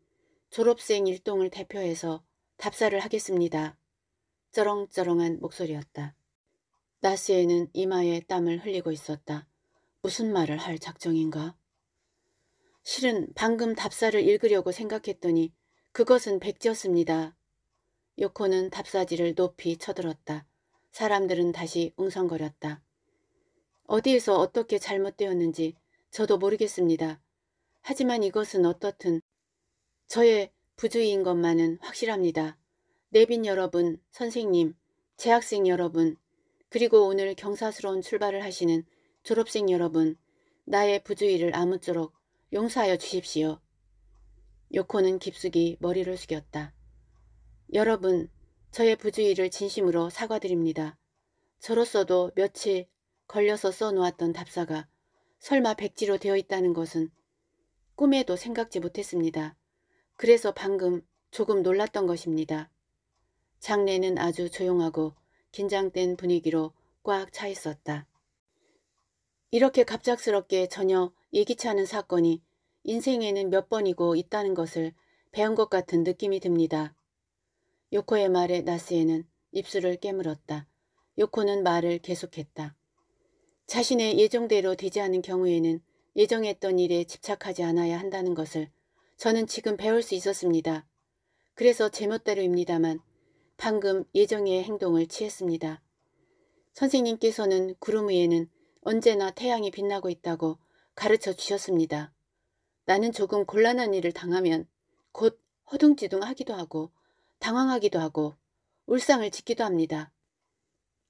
졸업생 일동을 대표해서 답사를 하겠습니다. 쩌렁쩌렁한 목소리였다. 나스에는 이마에 땀을 흘리고 있었다. 무슨 말을 할 작정인가? 실은 방금 답사를 읽으려고 생각했더니 그것은 백지였습니다. 요코는 답사지를 높이 쳐들었다. 사람들은 다시 웅성거렸다. 어디에서 어떻게 잘못되었는지 저도 모르겠습니다. 하지만 이것은 어떻든 저의 부주의인 것만은 확실합니다. 내빈 여러분, 선생님, 재학생 여러분, 그리고 오늘 경사스러운 출발을 하시는 졸업생 여러분, 나의 부주의를 아무쪼록 용서하여 주십시오. 요코는 깊숙이 머리를 숙였다. 여러분, 저의 부주의를 진심으로 사과드립니다. 저로서도 며칠 걸려서 써놓았던 답사가 설마 백지로 되어 있다는 것은 꿈에도 생각지 못했습니다. 그래서 방금 조금 놀랐던 것입니다. 장례는 아주 조용하고 긴장된 분위기로 꽉 차 있었다. 이렇게 갑작스럽게 전혀 예기치 않은 사건이 인생에는 몇 번이고 있다는 것을 배운 것 같은 느낌이 듭니다. 요코의 말에 나스에는 입술을 깨물었다. 요코는 말을 계속했다. 자신의 예정대로 되지 않은 경우에는 예정했던 일에 집착하지 않아야 한다는 것을 저는 지금 배울 수 있었습니다. 그래서 제멋대로입니다만 방금 예정의 행동을 취했습니다. 선생님께서는 구름 위에는 언제나 태양이 빛나고 있다고 가르쳐 주셨습니다. 나는 조금 곤란한 일을 당하면 곧 허둥지둥하기도 하고 당황하기도 하고 울상을 짓기도 합니다.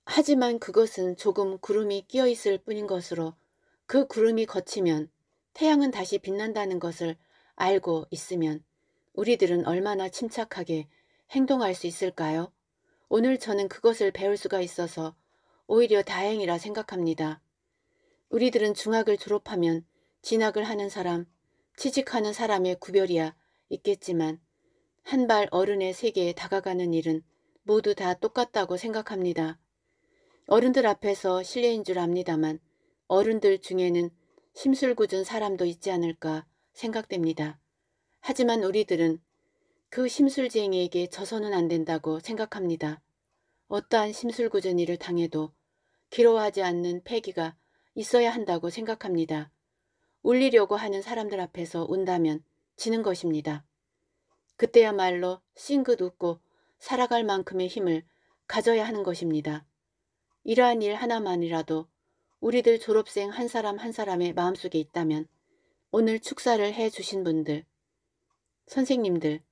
하지만 그것은 조금 구름이 끼어 있을 뿐인 것으로 그 구름이 거치면 태양은 다시 빛난다는 것을 알고 있으면 우리들은 얼마나 침착하게 행동할 수 있을까요? 오늘 저는 그것을 배울 수가 있어서 오히려 다행이라 생각합니다. 우리들은 중학을 졸업하면 진학을 하는 사람, 취직하는 사람의 구별이야 있겠지만 한 발 어른의 세계에 다가가는 일은 모두 다 똑같다고 생각합니다. 어른들 앞에서 실례인 줄 압니다만 어른들 중에는 심술 궂은 사람도 있지 않을까 생각됩니다. 하지만 우리들은 그 심술쟁이에게 져서는 안 된다고 생각합니다. 어떠한 심술궂은 일을 당해도 기로하지 않는 패기가 있어야 한다고 생각합니다. 울리려고 하는 사람들 앞에서 운다면 지는 것입니다. 그때야말로 싱긋 웃고 살아갈 만큼의 힘을 가져야 하는 것입니다. 이러한 일 하나만이라도 우리들 졸업생 한 사람 한 사람의 마음속에 있다면 오늘 축사를 해주신 분들, 선생님들,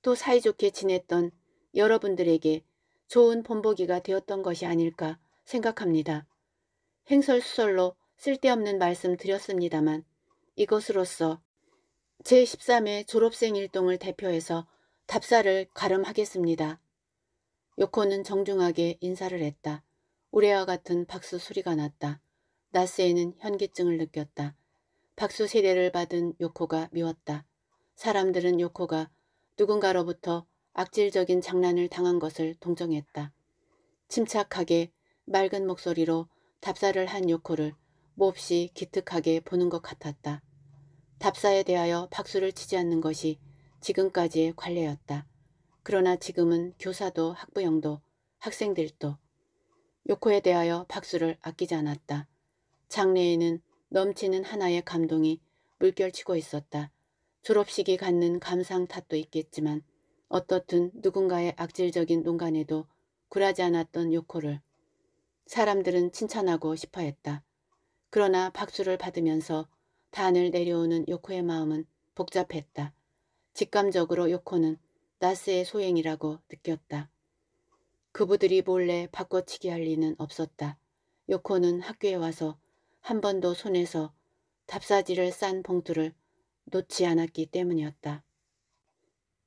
또 사이좋게 지냈던 여러분들에게 좋은 본보기가 되었던 것이 아닐까 생각합니다. 행설수설로 쓸데없는 말씀 드렸습니다만 이것으로써 제13회 졸업생 일동을 대표해서 답사를 가름하겠습니다. 요코는 정중하게 인사를 했다. 우레와 같은 박수 소리가 났다. 나스에는 현기증을 느꼈다. 박수 세례를 받은 요코가 미웠다. 사람들은 요코가 누군가로부터 악질적인 장난을 당한 것을 동정했다. 침착하게 맑은 목소리로 답사를 한 요코를 몹시 기특하게 보는 것 같았다. 답사에 대하여 박수를 치지 않는 것이 지금까지의 관례였다. 그러나 지금은 교사도 학부형도 학생들도 요코에 대하여 박수를 아끼지 않았다. 장례에는 넘치는 하나의 감동이 물결치고 있었다. 졸업식이 갖는 감상 탓도 있겠지만 어떻든 누군가의 악질적인 농간에도 굴하지 않았던 요코를 사람들은 칭찬하고 싶어했다. 그러나 박수를 받으면서 단을 내려오는 요코의 마음은 복잡했다. 직감적으로 요코는 나스의 소행이라고 느꼈다. 그부들이 몰래 바꿔치기 할 리는 없었다. 요코는 학교에 와서 한 번도 손에서 답사지를 싼 봉투를 놓지 않았기 때문이었다.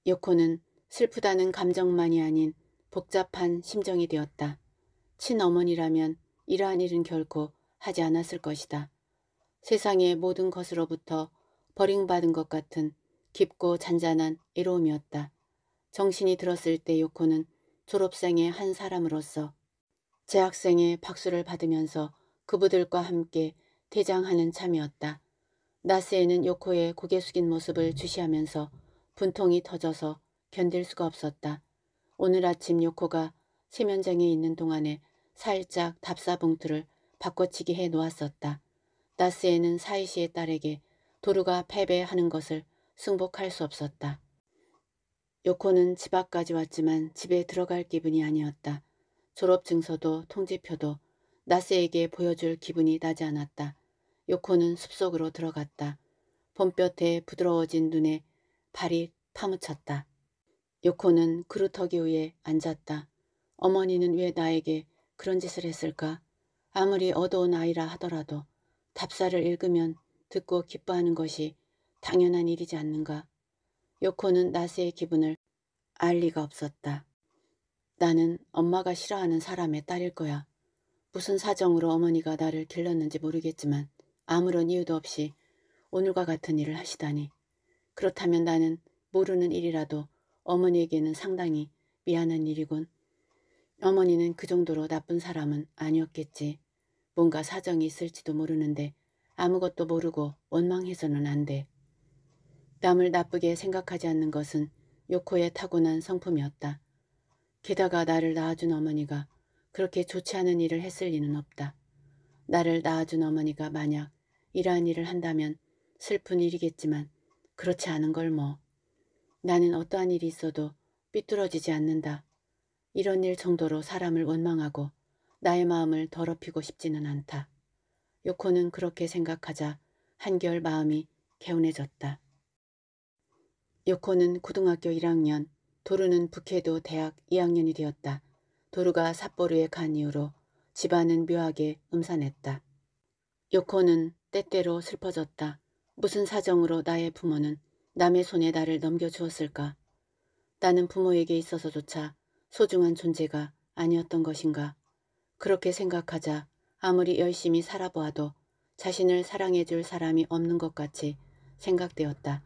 요코는 슬프다는 감정만이 아닌 복잡한 심정이 되었다. 친어머니라면 이러한 일은 결코 하지 않았을 것이다. 세상의 모든 것으로부터 버림받은 것 같은 깊고 잔잔한 애로움이었다. 정신이 들었을 때 요코는 졸업생의 한 사람으로서 재학생의 박수를 받으면서 그부들과 함께 대장하는 참이었다. 나스에는 요코의 고개 숙인 모습을 주시하면서 분통이 터져서 견딜 수가 없었다. 오늘 아침 요코가 세면장에 있는 동안에 살짝 답사봉투를 바꿔치기 해 놓았었다. 나스에는 사이시의 딸에게 도루가 패배하는 것을 승복할 수 없었다. 요코는 집 앞까지 왔지만 집에 들어갈 기분이 아니었다. 졸업 증서도 통지표도 나스에게 보여줄 기분이 나지 않았다. 요코는 숲속으로 들어갔다. 봄볕에 부드러워진 눈에 발이 파묻혔다. 요코는 그루터기 위에 앉았다. 어머니는 왜 나에게 그런 짓을 했을까? 아무리 어두운 아이라 하더라도 답사를 읽으면 듣고 기뻐하는 것이 당연한 일이지 않는가. 요코는 나스의 기분을 알 리가 없었다. 나는 엄마가 싫어하는 사람의 딸일 거야. 무슨 사정으로 어머니가 나를 길렀는지 모르겠지만 아무런 이유도 없이 오늘과 같은 일을 하시다니 그렇다면 나는 모르는 일이라도 어머니에게는 상당히 미안한 일이군. 어머니는 그 정도로 나쁜 사람은 아니었겠지. 뭔가 사정이 있을지도 모르는데 아무것도 모르고 원망해서는 안 돼. 남을 나쁘게 생각하지 않는 것은 요코의 타고난 성품이었다. 게다가 나를 낳아준 어머니가 그렇게 좋지 않은 일을 했을 리는 없다. 나를 낳아준 어머니가 만약 이러한 일을 한다면 슬픈 일이겠지만 그렇지 않은 걸 뭐. 나는 어떠한 일이 있어도 삐뚤어지지 않는다. 이런 일 정도로 사람을 원망하고 나의 마음을 더럽히고 싶지는 않다. 요코는 그렇게 생각하자 한결 마음이 개운해졌다. 요코는 고등학교 1학년, 도루는 북해도 대학 2학년이 되었다. 도루가 삿포르에 간 이후로 집안은 묘하게 음산했다. 요코는 때때로 슬퍼졌다. 무슨 사정으로 나의 부모는 남의 손에 나를 넘겨주었을까? 나는 부모에게 있어서조차 소중한 존재가 아니었던 것인가? 그렇게 생각하자 아무리 열심히 살아보아도 자신을 사랑해줄 사람이 없는 것 같이 생각되었다.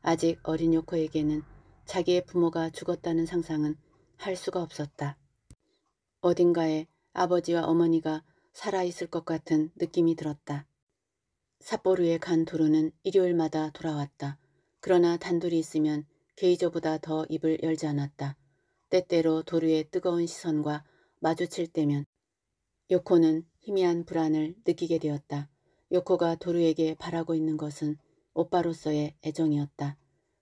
아직 어린 요코에게는 자기의 부모가 죽었다는 상상은 할 수가 없었다. 어딘가에 아버지와 어머니가 살아있을 것 같은 느낌이 들었다. 삿포르에 간 도로는 일요일마다 돌아왔다. 그러나 단둘이 있으면 게이저보다 더 입을 열지 않았다. 때때로 도루의 뜨거운 시선과 마주칠 때면 요코는 희미한 불안을 느끼게 되었다. 요코가 도루에게 바라고 있는 것은 오빠로서의 애정이었다.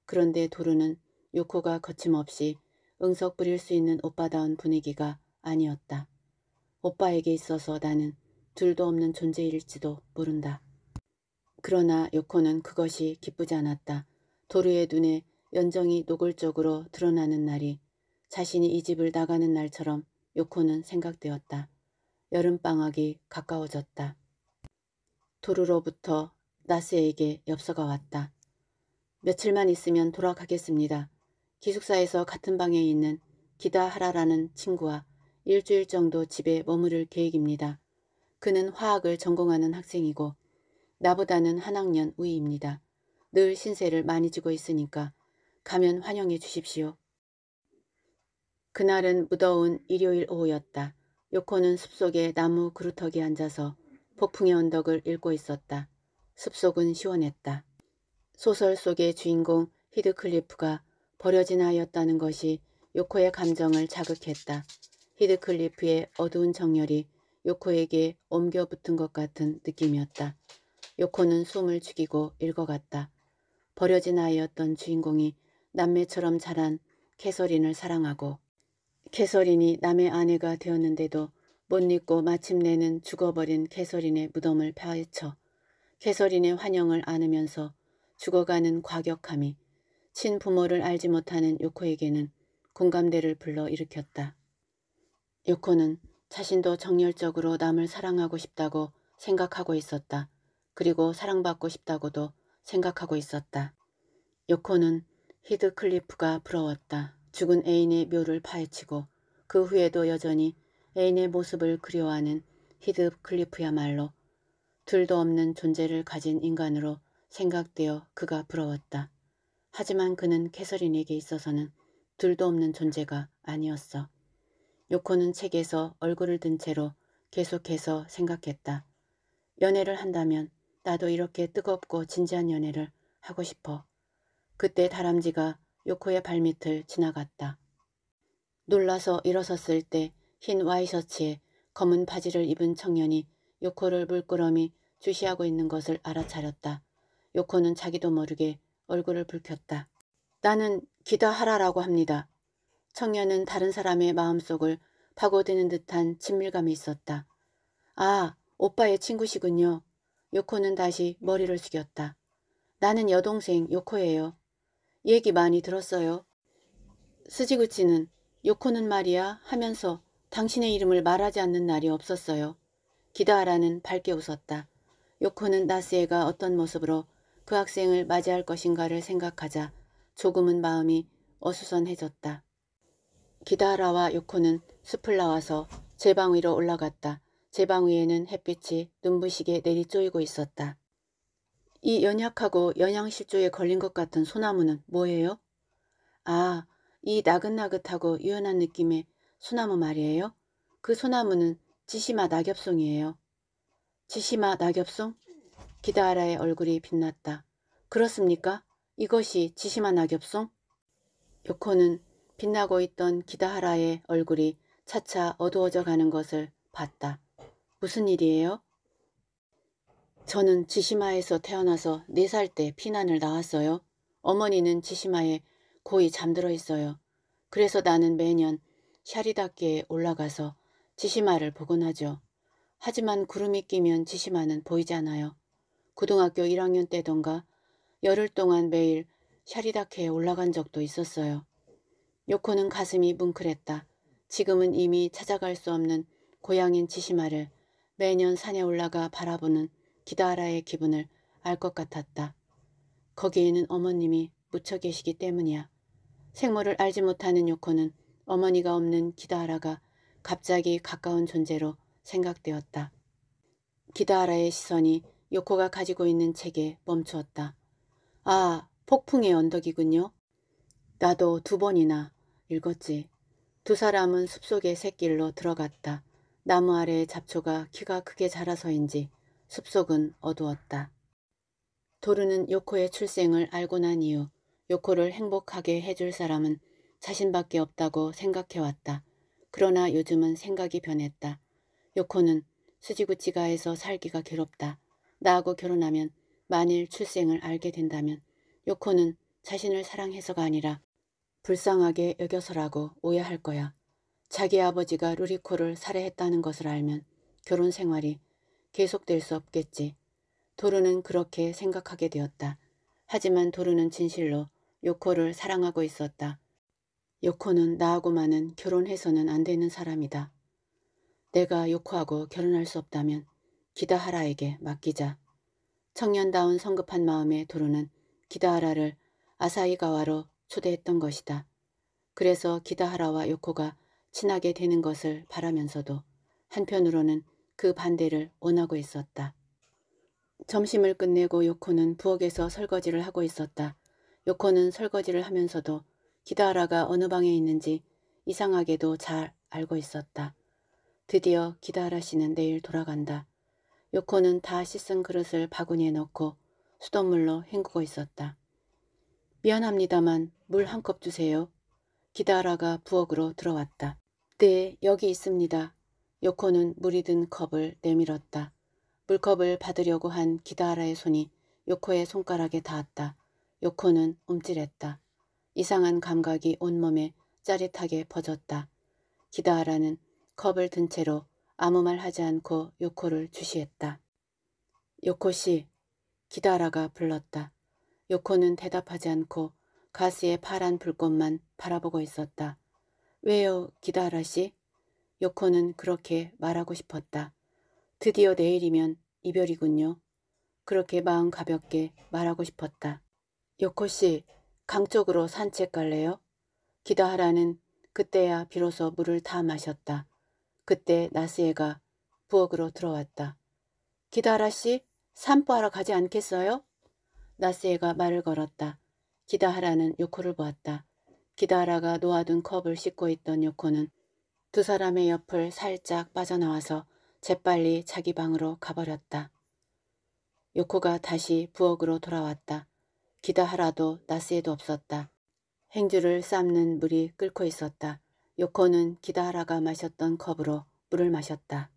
그런데 도루는 요코가 거침없이 응석 부릴 수 있는 오빠다운 분위기가 아니었다. 오빠에게 있어서 나는 둘도 없는 존재일지도 모른다. 그러나 요코는 그것이 기쁘지 않았다. 도르의 눈에 연정이 노골적으로 드러나는 날이 자신이 이 집을 나가는 날처럼 요코는 생각되었다. 여름방학이 가까워졌다. 도르로부터 나스에게 엽서가 왔다. 며칠만 있으면 돌아가겠습니다. 기숙사에서 같은 방에 있는 기다하라라는 친구와 일주일 정도 집에 머무를 계획입니다. 그는 화학을 전공하는 학생이고 나보다는 한 학년 우위입니다. 늘 신세를 많이 지고 있으니까 가면 환영해 주십시오. 그날은 무더운 일요일 오후였다. 요코는 숲속에 나무 그루터기에 앉아서 폭풍의 언덕을 읽고 있었다. 숲속은 시원했다. 소설 속의 주인공 히드클리프가 버려진 아이였다는 것이 요코의 감정을 자극했다. 히드클리프의 어두운 정열이 요코에게 옮겨 붙은 것 같은 느낌이었다. 요코는 숨을 죽이고 읽어갔다. 버려진 아이였던 주인공이 남매처럼 자란 캐서린을 사랑하고 캐서린이 남의 아내가 되었는데도 못 잊고 마침내는 죽어버린 캐서린의 무덤을 파헤쳐 캐서린의 환영을 안으면서 죽어가는 과격함이 친부모를 알지 못하는 요코에게는 공감대를 불러 일으켰다. 요코는 자신도 정열적으로 남을 사랑하고 싶다고 생각하고 있었다. 그리고 사랑받고 싶다고도 생각하고 있었다. 요코는 히드클리프가 부러웠다. 죽은 애인의 묘를 파헤치고 그 후에도 여전히 애인의 모습을 그리워하는 히드클리프야말로 둘도 없는 존재를 가진 인간으로 생각되어 그가 부러웠다. 하지만 그는 캐서린에게 있어서는 둘도 없는 존재가 아니었어. 요코는 책에서 얼굴을 든 채로 계속해서 생각했다. 연애를 한다면 나도 이렇게 뜨겁고 진지한 연애를 하고 싶어. 그때 다람쥐가 요코의 발밑을 지나갔다. 놀라서 일어섰을 때 흰 와이셔츠에 검은 바지를 입은 청년이 요코를 물끄러미 주시하고 있는 것을 알아차렸다. 요코는 자기도 모르게 얼굴을 붉혔다. 나는 기다하라라고 합니다. 청년은 다른 사람의 마음속을 파고드는 듯한 친밀감이 있었다. 아, 오빠의 친구시군요. 요코는 다시 머리를 숙였다. 나는 여동생 요코예요. 얘기 많이 들었어요. 스지구치는 요코는 말이야 하면서 당신의 이름을 말하지 않는 날이 없었어요. 기다하라는 밝게 웃었다. 요코는 나스에가 어떤 모습으로 그 학생을 맞이할 것인가를 생각하자 조금은 마음이 어수선해졌다. 기다라와 요코는 숲을 나와서 제방 위로 올라갔다. 제방 위에는 햇빛이 눈부시게 내리쪼이고 있었다. 이 연약하고 연양실조에 걸린 것 같은 소나무는 뭐예요? 아, 이 나긋나긋하고 유연한 느낌의 소나무 말이에요? 그 소나무는 지시마 낙엽송이에요. 지시마 낙엽송? 기다라의 얼굴이 빛났다. 그렇습니까? 이것이 지시마 낙엽송? 요코는 빛나고 있던 기다하라의 얼굴이 차차 어두워져 가는 것을 봤다. 무슨 일이에요? 저는 지시마에서 태어나서 네 살 때 피난을 나왔어요. 어머니는 지시마에 고이 잠들어 있어요. 그래서 나는 매년 샤리다께에 올라가서 지시마를 보곤 하죠. 하지만 구름이 끼면 지시마는 보이잖아요. 고등학교 1학년 때던가 열흘 동안 매일 샤리다케에 올라간 적도 있었어요. 요코는 가슴이 뭉클했다. 지금은 이미 찾아갈 수 없는 고향인 지시마를 매년 산에 올라가 바라보는 기다라의 기분을 알 것 같았다. 거기에는 어머님이 묻혀 계시기 때문이야. 생모를 알지 못하는 요코는 어머니가 없는 기다라가 갑자기 가까운 존재로 생각되었다. 기다라의 시선이 요코가 가지고 있는 책에 멈추었다. 아, 폭풍의 언덕이군요. 나도 두 번이나 읽었지. 두 사람은 숲속의 샛길로 들어갔다. 나무 아래의 잡초가 키가 크게 자라서인지 숲속은 어두웠다. 도르는 요코의 출생을 알고 난 이후 요코를 행복하게 해줄 사람은 자신밖에 없다고 생각해왔다. 그러나 요즘은 생각이 변했다. 요코는 수지구치가에서 살기가 괴롭다. 나하고 결혼하면 만일 출생을 알게 된다면 요코는 자신을 사랑해서가 아니라 불쌍하게 여겨서라고 오해할 거야. 자기 아버지가 루리코를 살해했다는 것을 알면 결혼 생활이 계속될 수 없겠지. 도르는 그렇게 생각하게 되었다. 하지만 도르는 진실로 요코를 사랑하고 있었다. 요코는 나하고만은 결혼해서는 안 되는 사람이다. 내가 요코하고 결혼할 수 없다면 기다하라에게 맡기자. 청년다운 성급한 마음에 도르는 기다하라를 아사이가와로 초대했던 것이다. 그래서 기다하라와 요코가 친하게 되는 것을 바라면서도 한편으로는 그 반대를 원하고 있었다. 점심을 끝내고 요코는 부엌에서 설거지를 하고 있었다. 요코는 설거지를 하면서도 기다하라가 어느 방에 있는지 이상하게도 잘 알고 있었다. 드디어 기다하라 씨는 내일 돌아간다. 요코는 다 씻은 그릇을 바구니에 넣고 수돗물로 헹구고 있었다. 미안합니다만 물 한 컵 주세요. 기다라가 부엌으로 들어왔다. 네, 여기 있습니다. 요코는 물이 든 컵을 내밀었다. 물컵을 받으려고 한 기다라의 손이 요코의 손가락에 닿았다. 요코는 움찔했다. 이상한 감각이 온몸에 짜릿하게 퍼졌다. 기다라는 컵을 든 채로 아무 말 하지 않고 요코를 주시했다. 요코씨, 기다라가 불렀다. 요코는 대답하지 않고 가스의 파란 불꽃만 바라보고 있었다. 왜요, 기다라시? 요코는 그렇게 말하고 싶었다. 드디어 내일이면 이별이군요. 그렇게 마음 가볍게 말하고 싶었다. 요코씨, 강 쪽으로 산책 갈래요? 기다하라는 그때야 비로소 물을 다 마셨다. 그때 나스에가 부엌으로 들어왔다. 기다라씨 산보하러 가지 않겠어요? 나스에가 말을 걸었다. 기다하라는 요코를 보았다. 기다하라가 놓아둔 컵을 씻고 있던 요코는 두 사람의 옆을 살짝 빠져나와서 재빨리 자기 방으로 가버렸다. 요코가 다시 부엌으로 돌아왔다. 기다하라도 나스에도 없었다. 행주를 삶는 물이 끓고 있었다. 요코는 기다하라가 마셨던 컵으로 물을 마셨다.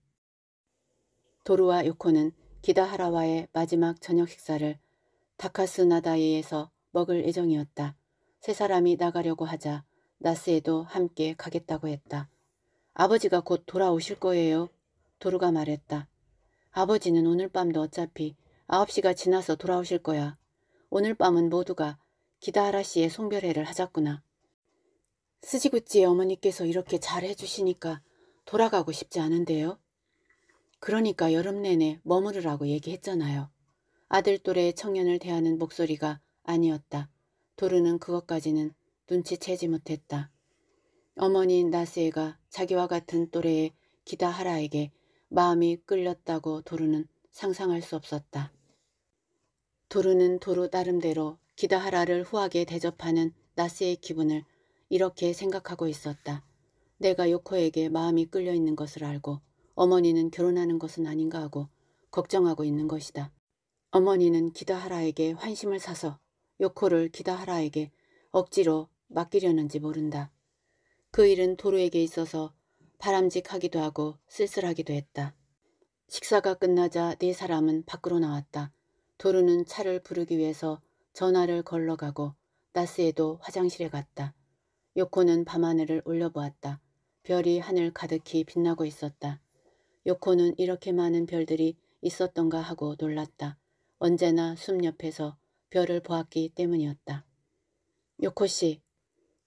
도루와 요코는 기다하라와의 마지막 저녁 식사를 다카스나다에에서 먹을 예정이었다. 세 사람이 나가려고 하자 나스에도 함께 가겠다고 했다. 아버지가 곧 돌아오실 거예요. 도루가 말했다. 아버지는 오늘 밤도 어차피 9시가 지나서 돌아오실 거야. 오늘 밤은 모두가 기다하라 씨의 송별회를 하자꾸나. 스지구찌의 어머니께서 이렇게 잘 해주시니까 돌아가고 싶지 않은데요. 그러니까 여름 내내 머무르라고 얘기했잖아요. 아들 또래의 청년을 대하는 목소리가 아니었다. 도르는 그것까지는 눈치채지 못했다. 어머니인 나스에가 자기와 같은 또래의 기다하라에게 마음이 끌렸다고 도르는 상상할 수 없었다. 도르는 도르 나름대로 기다하라를 후하게 대접하는 나스의 기분을 이렇게 생각하고 있었다. 내가 요코에게 마음이 끌려 있는 것을 알고 어머니는 결혼하는 것은 아닌가 하고 걱정하고 있는 것이다. 어머니는 기다하라에게 환심을 사서 요코를 기다하라에게 억지로 맡기려는지 모른다. 그 일은 도로에게 있어서 바람직하기도 하고 쓸쓸하기도 했다. 식사가 끝나자 네 사람은 밖으로 나왔다. 도루는 차를 부르기 위해서 전화를 걸러가고 나스에도 화장실에 갔다. 요코는 밤하늘을 올려보았다. 별이 하늘 가득히 빛나고 있었다. 요코는 이렇게 많은 별들이 있었던가 하고 놀랐다. 언제나 숲 옆에서 별을 보았기 때문이었다. 요코씨,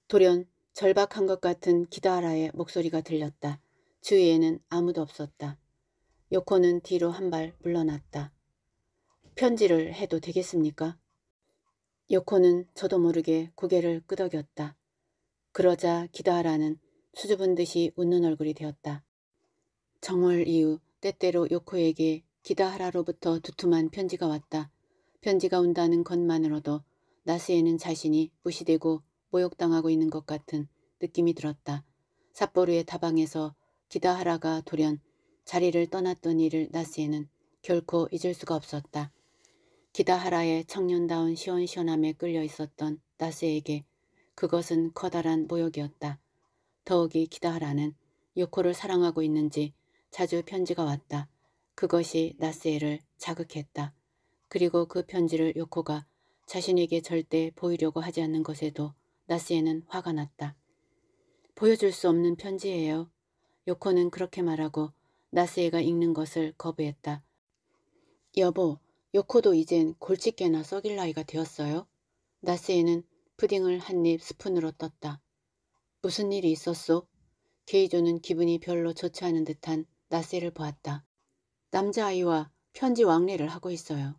돌연 절박한 것 같은 기다라의 목소리가 들렸다. 주위에는 아무도 없었다. 요코는 뒤로 한 발 물러났다. 편지를 해도 되겠습니까? 요코는 저도 모르게 고개를 끄덕였다. 그러자 기다라는 수줍은 듯이 웃는 얼굴이 되었다. 정월 이후 때때로 요코에게 기다하라로부터 두툼한 편지가 왔다. 편지가 온다는 것만으로도 나스에는 자신이 무시되고 모욕당하고 있는 것 같은 느낌이 들었다. 삿포르의 다방에서 기다하라가 돌연 자리를 떠났던 일을 나스에는 결코 잊을 수가 없었다. 기다하라의 청년다운 시원시원함에 끌려 있었던 나스에게 그것은 커다란 모욕이었다. 더욱이 기다하라는 요코를 사랑하고 있는지 자주 편지가 왔다. 그것이 나스에를 자극했다. 그리고 그 편지를 요코가 자신에게 절대 보이려고 하지 않는 것에도 나스에는 화가 났다. 보여줄 수 없는 편지예요. 요코는 그렇게 말하고 나스에가 읽는 것을 거부했다. 여보, 요코도 이젠 골칫게나 썩일 나이가 되었어요. 나스에는 푸딩을 한 입 스푼으로 떴다. 무슨 일이 있었소? 게이조는 기분이 별로 좋지 않은 듯한 나스에를 보았다. 남자아이와 편지 왕래를 하고 있어요.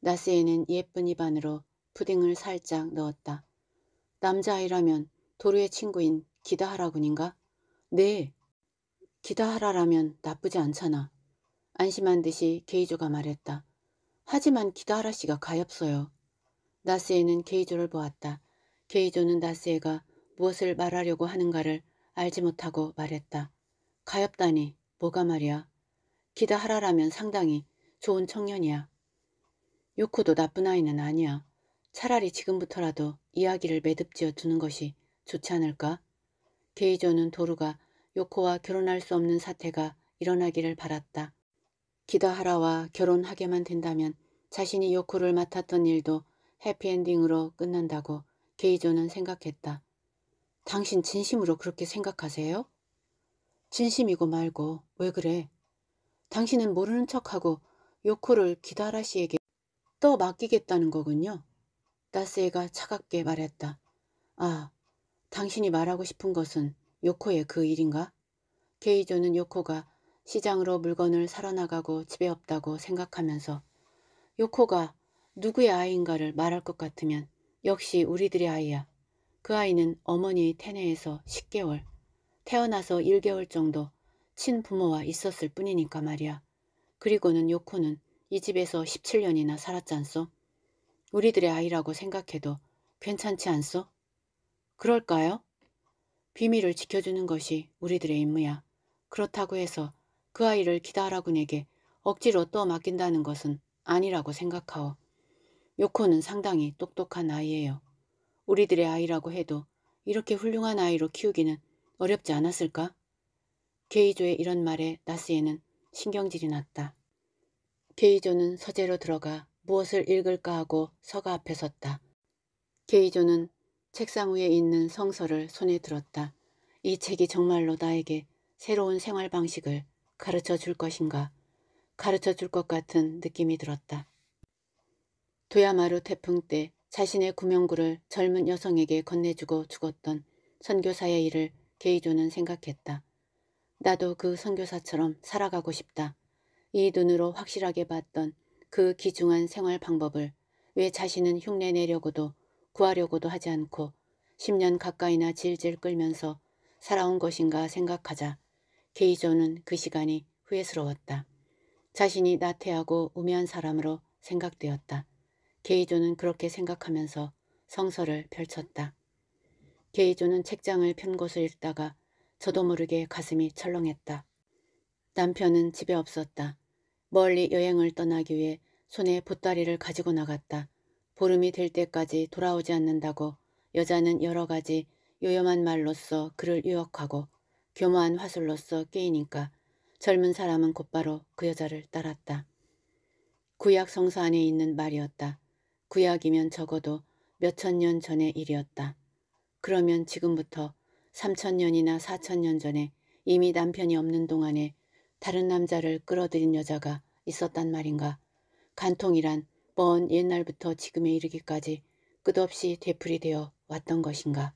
나스에는 예쁜 입안으로 푸딩을 살짝 넣었다. 남자아이라면 도루의 친구인 기다하라군인가? 네. 기다하라라면 나쁘지 않잖아. 안심한 듯이 게이조가 말했다. 하지만 기다하라 씨가 가엾어요. 나스에는 게이조를 보았다. 게이조는 나스에가 무엇을 말하려고 하는가를 알지 못하고 말했다. 가엾다니 뭐가 말이야. 기다하라라면 상당히 좋은 청년이야. 요코도 나쁜 아이는 아니야. 차라리 지금부터라도 이야기를 매듭지어 두는 것이 좋지 않을까? 게이조는 도루가 요코와 결혼할 수 없는 사태가 일어나기를 바랐다. 기다하라와 결혼하게만 된다면 자신이 요코를 맡았던 일도 해피엔딩으로 끝난다고 게이조는 생각했다. 당신 진심으로 그렇게 생각하세요? 진심이고 말고 왜 그래? 당신은 모르는 척하고 요코를 기다라 씨에게 또 맡기겠다는 거군요. 따스에가 차갑게 말했다. 아, 당신이 말하고 싶은 것은 요코의 그 일인가? 게이조는 요코가 시장으로 물건을 사러 나가고 집에 없다고 생각하면서 요코가 누구의 아이인가를 말할 것 같으면 역시 우리들의 아이야. 그 아이는 어머니 테네에서 10개월, 태어나서 1개월 정도 친부모와 있었을 뿐이니까 말이야. 그리고는 요코는 이 집에서 17년이나 살았잖소. 우리들의 아이라고 생각해도 괜찮지 않소? 그럴까요? 비밀을 지켜주는 것이 우리들의 임무야. 그렇다고 해서 그 아이를 기다라군에게 억지로 떠맡긴다는 것은 아니라고 생각하오. 요코는 상당히 똑똑한 아이예요. 우리들의 아이라고 해도 이렇게 훌륭한 아이로 키우기는 어렵지 않았을까? 게이조의 이런 말에 나스에는 신경질이 났다. 게이조는 서재로 들어가 무엇을 읽을까 하고 서가 앞에 섰다. 게이조는 책상 위에 있는 성서를 손에 들었다. 이 책이 정말로 나에게 새로운 생활 방식을 가르쳐 줄 것인가 가르쳐 줄 것 같은 느낌이 들었다. 도야마루 태풍 때 자신의 구명구를 젊은 여성에게 건네주고 죽었던 선교사의 일을 게이조는 생각했다. 나도 그 선교사처럼 살아가고 싶다. 이 눈으로 확실하게 봤던 그 기중한 생활 방법을 왜 자신은 흉내 내려고도 구하려고도 하지 않고 10년 가까이나 질질 끌면서 살아온 것인가 생각하자 게이조는 그 시간이 후회스러웠다. 자신이 나태하고 우매한 사람으로 생각되었다. 게이조는 그렇게 생각하면서 성서를 펼쳤다. 게이조는 책장을 편 곳을 읽다가 저도 모르게 가슴이 철렁했다. 남편은 집에 없었다. 멀리 여행을 떠나기 위해 손에 보따리를 가지고 나갔다. 보름이 될 때까지 돌아오지 않는다고 여자는 여러 가지 요염한 말로써 그를 유혹하고 교묘한 화술로써 깨이니까 젊은 사람은 곧바로 그 여자를 따랐다. 구약 성서 안에 있는 말이었다. 구약이면 적어도 몇천 년 전의 일이었다. 그러면 지금부터 3천년이나 4천년 전에 이미 남편이 없는 동안에 다른 남자를 끌어들인 여자가 있었단 말인가. 간통이란 먼 옛날부터 지금에 이르기까지 끝없이 되풀이되어 왔던 것인가.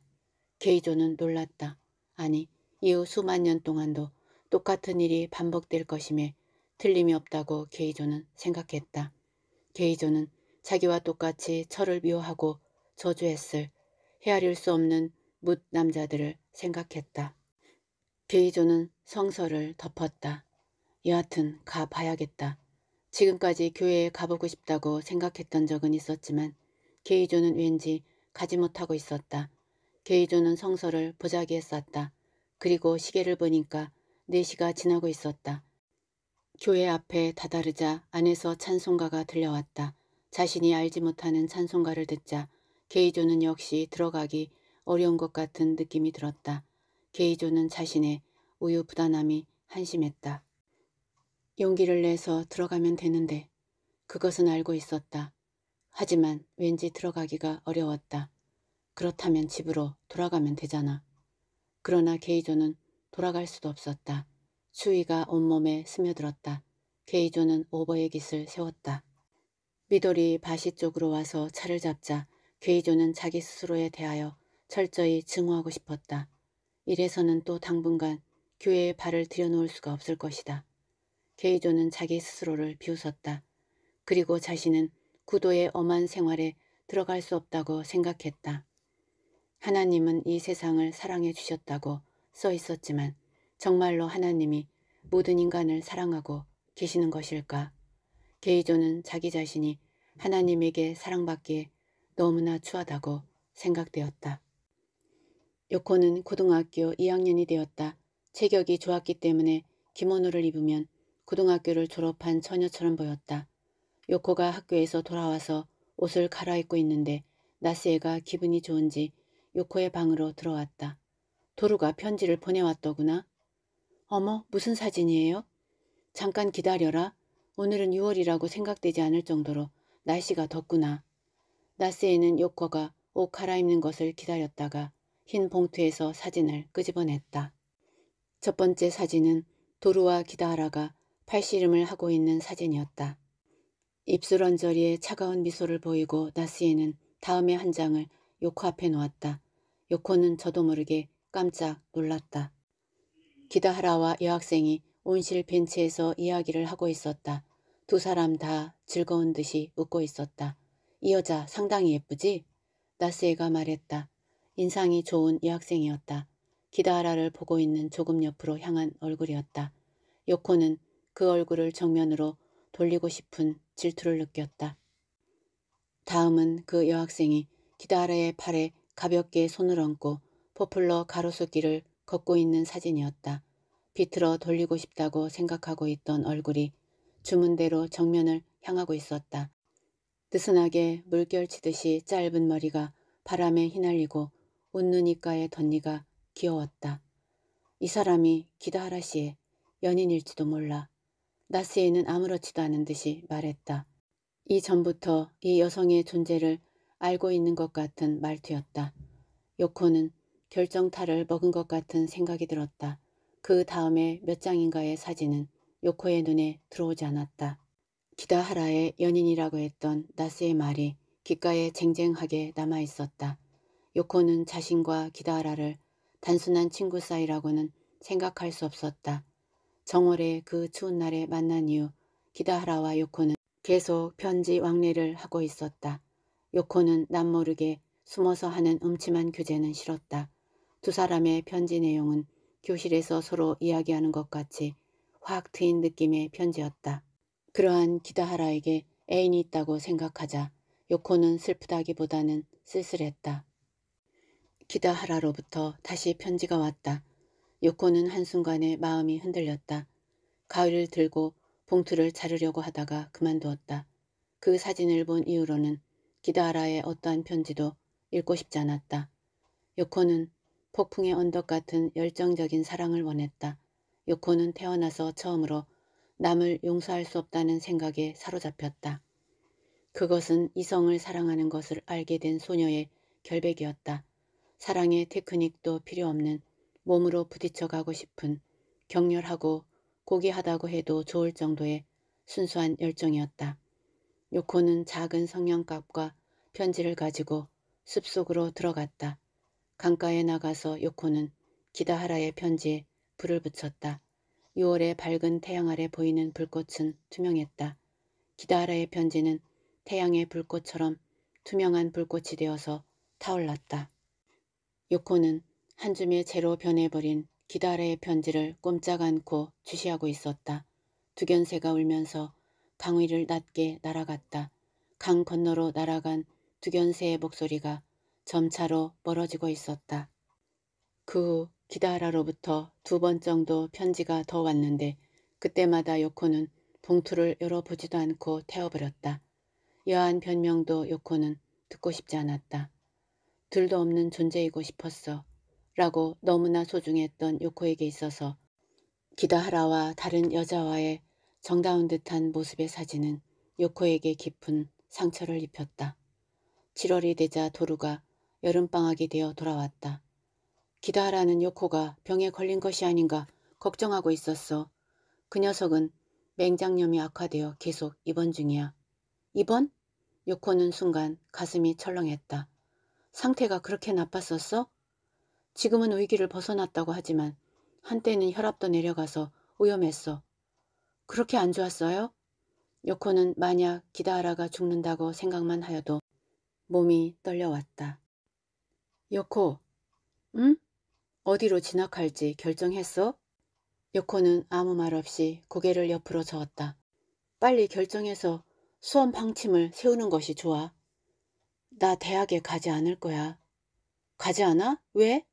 게이조는 놀랐다. 아니 이후 수만 년 동안도 똑같은 일이 반복될 것임에 틀림이 없다고 게이조는 생각했다. 게이조는 자기와 똑같이 철을 미워하고 저주했을 헤아릴 수 없는 묻 남자들을 생각했다. 게이조는 성서를 덮었다. 여하튼 가봐야겠다. 지금까지 교회에 가보고 싶다고 생각했던 적은 있었지만 게이조는 왠지 가지 못하고 있었다. 게이조는 성서를 보자기에 쌌다. 그리고 시계를 보니까 4시가 지나고 있었다. 교회 앞에 다다르자 안에서 찬송가가 들려왔다. 자신이 알지 못하는 찬송가를 듣자 게이조는 역시 들어가기 어려운 것 같은 느낌이 들었다. 게이조는 자신의 우유부단함이 한심했다. 용기를 내서 들어가면 되는데 그것은 알고 있었다. 하지만 왠지 들어가기가 어려웠다. 그렇다면 집으로 돌아가면 되잖아. 그러나 게이조는 돌아갈 수도 없었다. 추위가 온몸에 스며들었다. 게이조는 오버의 깃을 세웠다. 미돌이 바시 쪽으로 와서 차를 잡자 게이조는 자기 스스로에 대하여 철저히 증오하고 싶었다. 이래서는 또 당분간 교회에 발을 들여놓을 수가 없을 것이다. 게이조는 자기 스스로를 비웃었다. 그리고 자신은 구도의 엄한 생활에 들어갈 수 없다고 생각했다. 하나님은 이 세상을 사랑해 주셨다고 써 있었지만 정말로 하나님이 모든 인간을 사랑하고 계시는 것일까? 게이조는 자기 자신이 하나님에게 사랑받기에 너무나 추하다고 생각되었다. 요코는 고등학교 2학년이 되었다. 체격이 좋았기 때문에 기모노를 입으면 고등학교를 졸업한 처녀처럼 보였다. 요코가 학교에서 돌아와서 옷을 갈아입고 있는데 나스에가 기분이 좋은지 요코의 방으로 들어왔다. 도루가 편지를 보내왔더구나. 어머 무슨 사진이에요? 잠깐 기다려라. 오늘은 6월이라고 생각되지 않을 정도로 날씨가 덥구나. 나스에는 요코가 옷 갈아입는 것을 기다렸다가 흰 봉투에서 사진을 끄집어냈다. 첫 번째 사진은 도루와 기다하라가 팔씨름을 하고 있는 사진이었다. 입술 언저리에 차가운 미소를 보이고 나스에는 다음의 한 장을 요코 앞에 놓았다. 요코는 저도 모르게 깜짝 놀랐다. 기다하라와 여학생이 온실 벤치에서 이야기를 하고 있었다. 두 사람 다 즐거운 듯이 웃고 있었다. 이 여자 상당히 예쁘지? 나스에가 말했다. 인상이 좋은 여학생이었다. 기다하라를 보고 있는 조금 옆으로 향한 얼굴이었다. 요코는 그 얼굴을 정면으로 돌리고 싶은 질투를 느꼈다. 다음은 그 여학생이 기다하라의 팔에 가볍게 손을 얹고 포플러 가로수길을 걷고 있는 사진이었다. 비틀어 돌리고 싶다고 생각하고 있던 얼굴이 주문대로 정면을 향하고 있었다. 느슨하게 물결치듯이 짧은 머리가 바람에 휘날리고 웃는 이가의 덧니가 귀여웠다. 이 사람이 기다하라 씨의 연인일지도 몰라. 나스에는 아무렇지도 않은 듯이 말했다. 이전부터 이 여성의 존재를 알고 있는 것 같은 말투였다. 요코는 결정타를 먹은 것 같은 생각이 들었다. 그 다음에 몇 장인가의 사진은 요코의 눈에 들어오지 않았다. 기다하라의 연인이라고 했던 나스의 말이 귓가에 쟁쟁하게 남아있었다. 요코는 자신과 기다라를 단순한 친구 사이라고는 생각할 수 없었다. 정월의 그 추운 날에 만난 이후 기다하라와 요코는 계속 편지 왕래를 하고 있었다. 요코는 남모르게 숨어서 하는 음침한 교제는 싫었다. 두 사람의 편지 내용은 교실에서 서로 이야기하는 것 같이 확 트인 느낌의 편지였다. 그러한 기다하라에게 애인이 있다고 생각하자 요코는 슬프다기보다는 쓸쓸했다. 기다하라로부터 다시 편지가 왔다. 요코는 한순간에 마음이 흔들렸다. 가위를 들고 봉투를 자르려고 하다가 그만두었다. 그 사진을 본 이후로는 기다하라의 어떠한 편지도 읽고 싶지 않았다. 요코는 폭풍의 언덕 같은 열정적인 사랑을 원했다. 요코는 태어나서 처음으로 남을 용서할 수 없다는 생각에 사로잡혔다. 그것은 이성을 사랑하는 것을 알게 된 소녀의 결백이었다. 사랑의 테크닉도 필요 없는 몸으로 부딪혀 가고 싶은 격렬하고 고귀하다고 해도 좋을 정도의 순수한 열정이었다. 요코는 작은 성냥갑과 편지를 가지고 숲속으로 들어갔다. 강가에 나가서 요코는 기다하라의 편지에 불을 붙였다. 6월의 밝은 태양 아래 보이는 불꽃은 투명했다. 기다하라의 편지는 태양의 불꽃처럼 투명한 불꽃이 되어서 타올랐다. 요코는 한줌의 재로 변해버린 기다레의 편지를 꼼짝 않고 주시하고 있었다. 두견새가 울면서 강위를 낮게 날아갔다. 강 건너로 날아간 두견새의 목소리가 점차로 멀어지고 있었다. 그 후 기다라로부터 두 번 정도 편지가 더 왔는데 그때마다 요코는 봉투를 열어보지도 않고 태워버렸다. 여한 변명도 요코는 듣고 싶지 않았다. 둘도 없는 존재이고 싶었어. 라고 너무나 소중했던 요코에게 있어서 기다하라와 다른 여자와의 정다운 듯한 모습의 사진은 요코에게 깊은 상처를 입혔다. 7월이 되자 도루가 여름방학이 되어 돌아왔다. 기다하라는 요코가 병에 걸린 것이 아닌가 걱정하고 있었어. 그 녀석은 맹장염이 악화되어 계속 입원 중이야. 입원? 요코는 순간 가슴이 철렁했다. 상태가 그렇게 나빴었어? 지금은 위기를 벗어났다고 하지만 한때는 혈압도 내려가서 오염했어 그렇게 안 좋았어요? 요코는 만약 기다하라가 죽는다고 생각만 하여도 몸이 떨려왔다. 요코, 응? 어디로 진학할지 결정했어? 요코는 아무 말 없이 고개를 옆으로 저었다. 빨리 결정해서 수험 방침을 세우는 것이 좋아. 나 대학에 가지 않을 거야. 가지 않아? 왜?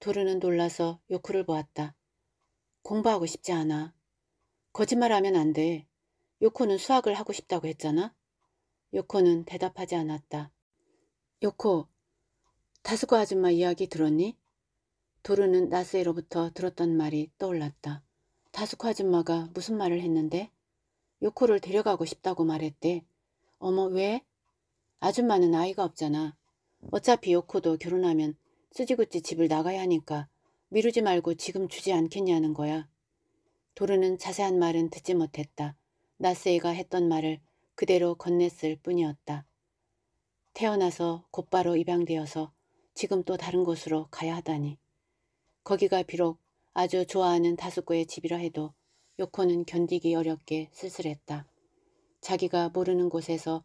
도르는 놀라서 요크를 보았다. 공부하고 싶지 않아. 거짓말하면 안 돼. 요코는 수학을 하고 싶다고 했잖아. 요코는 대답하지 않았다. 요코, 다스코 아줌마 이야기 들었니? 도르는 나스에로부터 들었던 말이 떠올랐다. 다스코 아줌마가 무슨 말을 했는데? 요코를 데려가고 싶다고 말했대. 어머 왜? 아줌마는 아이가 없잖아. 어차피 요코도 결혼하면 쓰지구찌 집을 나가야 하니까 미루지 말고 지금 주지 않겠냐는 거야. 도르는 자세한 말은 듣지 못했다. 나세이가 했던 말을 그대로 건넸을 뿐이었다. 태어나서 곧바로 입양되어서 지금 또 다른 곳으로 가야 하다니. 거기가 비록 아주 좋아하는 다수구의 집이라 해도 요코는 견디기 어렵게 쓸쓸했다. 자기가 모르는 곳에서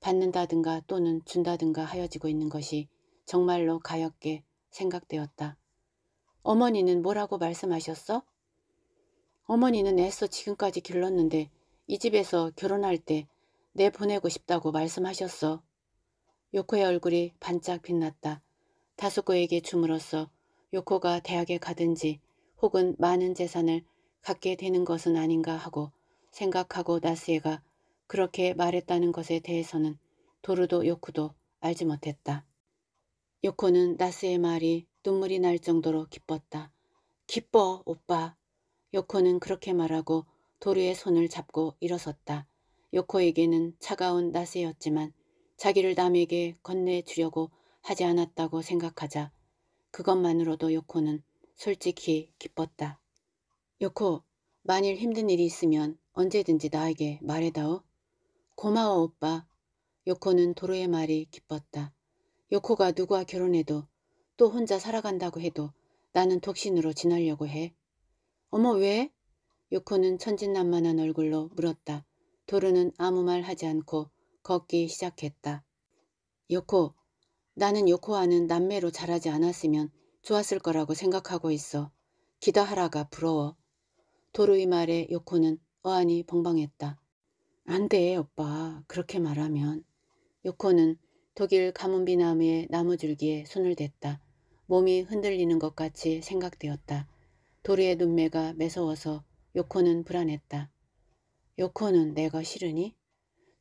받는다든가 또는 준다든가 하여지고 있는 것이 정말로 가엾게 생각되었다. 어머니는 뭐라고 말씀하셨어? 어머니는 애써 지금까지 길렀는데 이 집에서 결혼할 때 내 보내고 싶다고 말씀하셨어. 요코의 얼굴이 반짝 빛났다. 다수코에게 줌으로써 요코가 대학에 가든지 혹은 많은 재산을 갖게 되는 것은 아닌가 하고 생각하고 나스에가 그렇게 말했다는 것에 대해서는 도르도 요코도 알지 못했다. 요코는 나스의 말이 눈물이 날 정도로 기뻤다. 기뻐 오빠. 요코는 그렇게 말하고 도르의 손을 잡고 일어섰다. 요코에게는 차가운 나스였지만 자기를 남에게 건네주려고 하지 않았다고 생각하자 그것만으로도 요코는 솔직히 기뻤다. 요코, 만일 힘든 일이 있으면 언제든지 나에게 말해다오. 고마워 오빠. 요코는 도로의 말이 기뻤다. 요코가 누구와 결혼해도 또 혼자 살아간다고 해도 나는 독신으로 지내려고 해. 어머 왜? 요코는 천진난만한 얼굴로 물었다. 도루는 아무 말 하지 않고 걷기 시작했다. 요코, 나는 요코와는 남매로 자라지 않았으면 좋았을 거라고 생각하고 있어. 기다하라가 부러워. 도루의 말에 요코는 어안이 벙벙했다. 안 돼, 오빠. 그렇게 말하면. 요코는 독일 가문비 나무의 나무줄기에 손을 댔다. 몸이 흔들리는 것 같이 생각되었다. 도리의 눈매가 매서워서 요코는 불안했다. 요코는 내가 싫으니?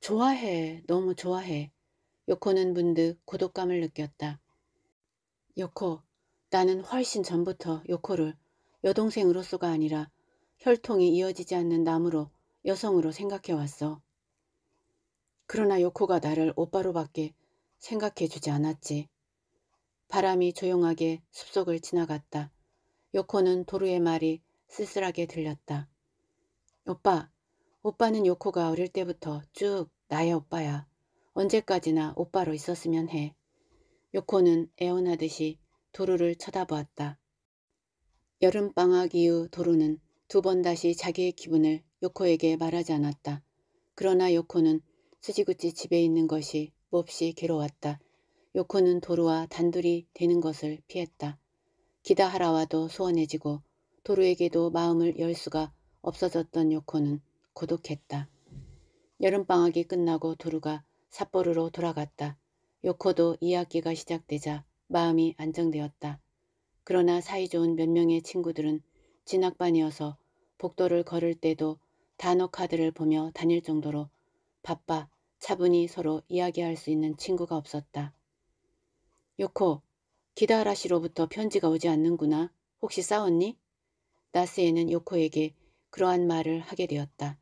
좋아해. 너무 좋아해. 요코는 문득 고독감을 느꼈다. 요코, 나는 훨씬 전부터 요코를 여동생으로서가 아니라 혈통이 이어지지 않는 나무로 여성으로 생각해왔어. 그러나 요코가 나를 오빠로밖에 생각해주지 않았지. 바람이 조용하게 숲속을 지나갔다. 요코는 도루의 말이 쓸쓸하게 들렸다. 오빠, 오빠는 요코가 어릴 때부터 쭉 나의 오빠야. 언제까지나 오빠로 있었으면 해. 요코는 애원하듯이 도루를 쳐다보았다. 여름방학 이후 도루는 두 번 다시 자기의 기분을 요코에게 말하지 않았다. 그러나 요코는 수지구치 집에 있는 것이 몹시 괴로웠다. 요코는 도루와 단둘이 되는 것을 피했다. 기다하라와도 소원해지고 도루에게도 마음을 열 수가 없어졌던 요코는 고독했다. 여름방학이 끝나고 도루가 삿포로로 돌아갔다. 요코도 2학기가 시작되자 마음이 안정되었다. 그러나 사이좋은 몇 명의 친구들은 진학반이어서 복도를 걸을 때도 단어 카드를 보며 다닐 정도로 바빠 차분히 서로 이야기할 수 있는 친구가 없었다. 요코, 기다라 씨로부터 편지가 오지 않는구나. 혹시 싸웠니? 나스에는 요코에게 그러한 말을 하게 되었다.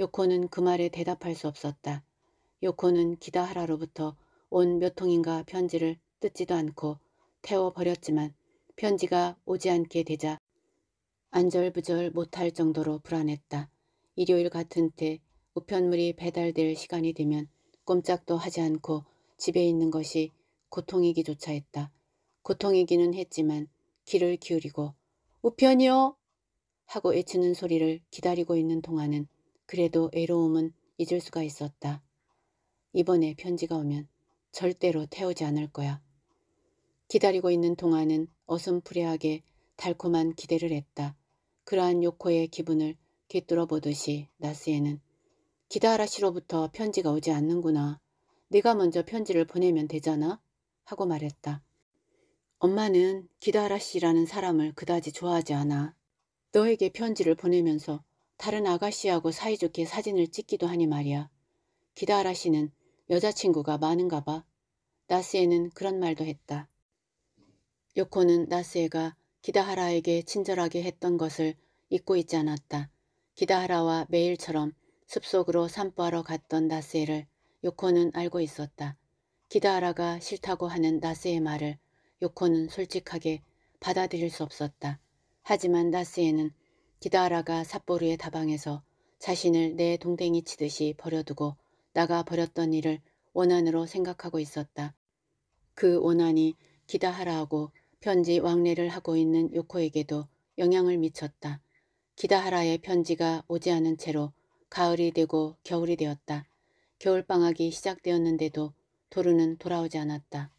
요코는 그 말에 대답할 수 없었다. 요코는 기다하라로부터 온 몇 통인가 편지를 뜯지도 않고 태워버렸지만 편지가 오지 않게 되자 안절부절 못할 정도로 불안했다. 일요일 같은 때 우편물이 배달될 시간이 되면 꼼짝도 하지 않고 집에 있는 것이 고통이기조차 했다. 고통이기는 했지만 귀를 기울이고 우편이요! 하고 외치는 소리를 기다리고 있는 동안은 그래도 애로움은 잊을 수가 있었다. 이번에 편지가 오면 절대로 태우지 않을 거야. 기다리고 있는 동안은 어슴푸레하게 달콤한 기대를 했다. 그러한 요코의 기분을 뒤뚫어 보듯이 나스에는 기다라 씨로부터 편지가 오지 않는구나. 네가 먼저 편지를 보내면 되잖아. 하고 말했다. 엄마는 기다라 씨라는 사람을 그다지 좋아하지 않아. 너에게 편지를 보내면서 다른 아가씨하고 사이좋게 사진을 찍기도 하니 말이야. 기다라 씨는 여자친구가 많은가 봐. 나스에는 그런 말도 했다. 요코는 나스에가 기다하라에게 친절하게 했던 것을 잊고 있지 않았다. 기다하라와 매일처럼 숲속으로 산보하러 갔던 나스에를 요코는 알고 있었다. 기다하라가 싫다고 하는 나스의 말을 요코는 솔직하게 받아들일 수 없었다. 하지만 나스에는 기다하라가 삿포르의 다방에서 자신을 내 동댕이 치듯이 버려두고 나가 버렸던 일을 원한으로 생각하고 있었다. 그 원한이 기다하라하고 편지 왕래를 하고 있는 요코에게도 영향을 미쳤다. 기다하라의 편지가 오지 않은 채로 가을이 되고 겨울이 되었다. 겨울방학이 시작되었는데도 도루는 돌아오지 않았다.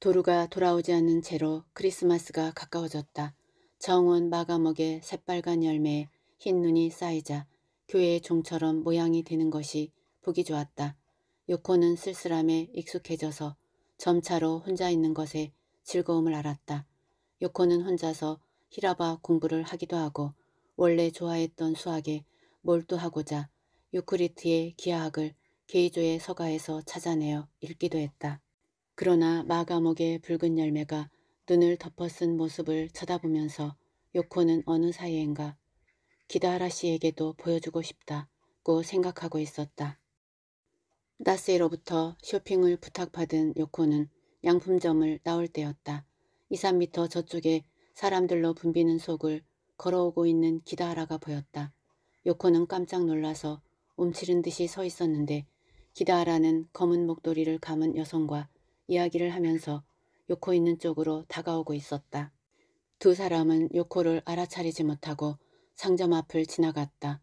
도루가 돌아오지 않은 채로 크리스마스가 가까워졌다. 정원 마감옥의 새빨간 열매에 흰 눈이 쌓이자 교회의 종처럼 모양이 되는 것이 보기 좋았다. 요코는 쓸쓸함에 익숙해져서 점차로 혼자 있는 것에 즐거움을 알았다. 요코는 혼자서 히라바 공부를 하기도 하고 원래 좋아했던 수학에 몰두하고자 유크리트의 기하학을 게이조의 서가에서 찾아내어 읽기도 했다. 그러나 마감옥의 붉은 열매가 눈을 덮어쓴 모습을 쳐다보면서 요코는 어느 사이엔가 기다라 씨에게도 보여주고 싶다고 생각하고 있었다. 나세로부터 쇼핑을 부탁받은 요코는 양품점을 나올 때였다. 2, 3미터 저쪽에 사람들로 붐비는 속을 걸어오고 있는 기다하라가 보였다. 요코는 깜짝 놀라서 움츠린 듯이 서 있었는데 기다하라는 검은 목도리를 감은 여성과 이야기를 하면서 요코 있는 쪽으로 다가오고 있었다. 두 사람은 요코를 알아차리지 못하고 상점 앞을 지나갔다.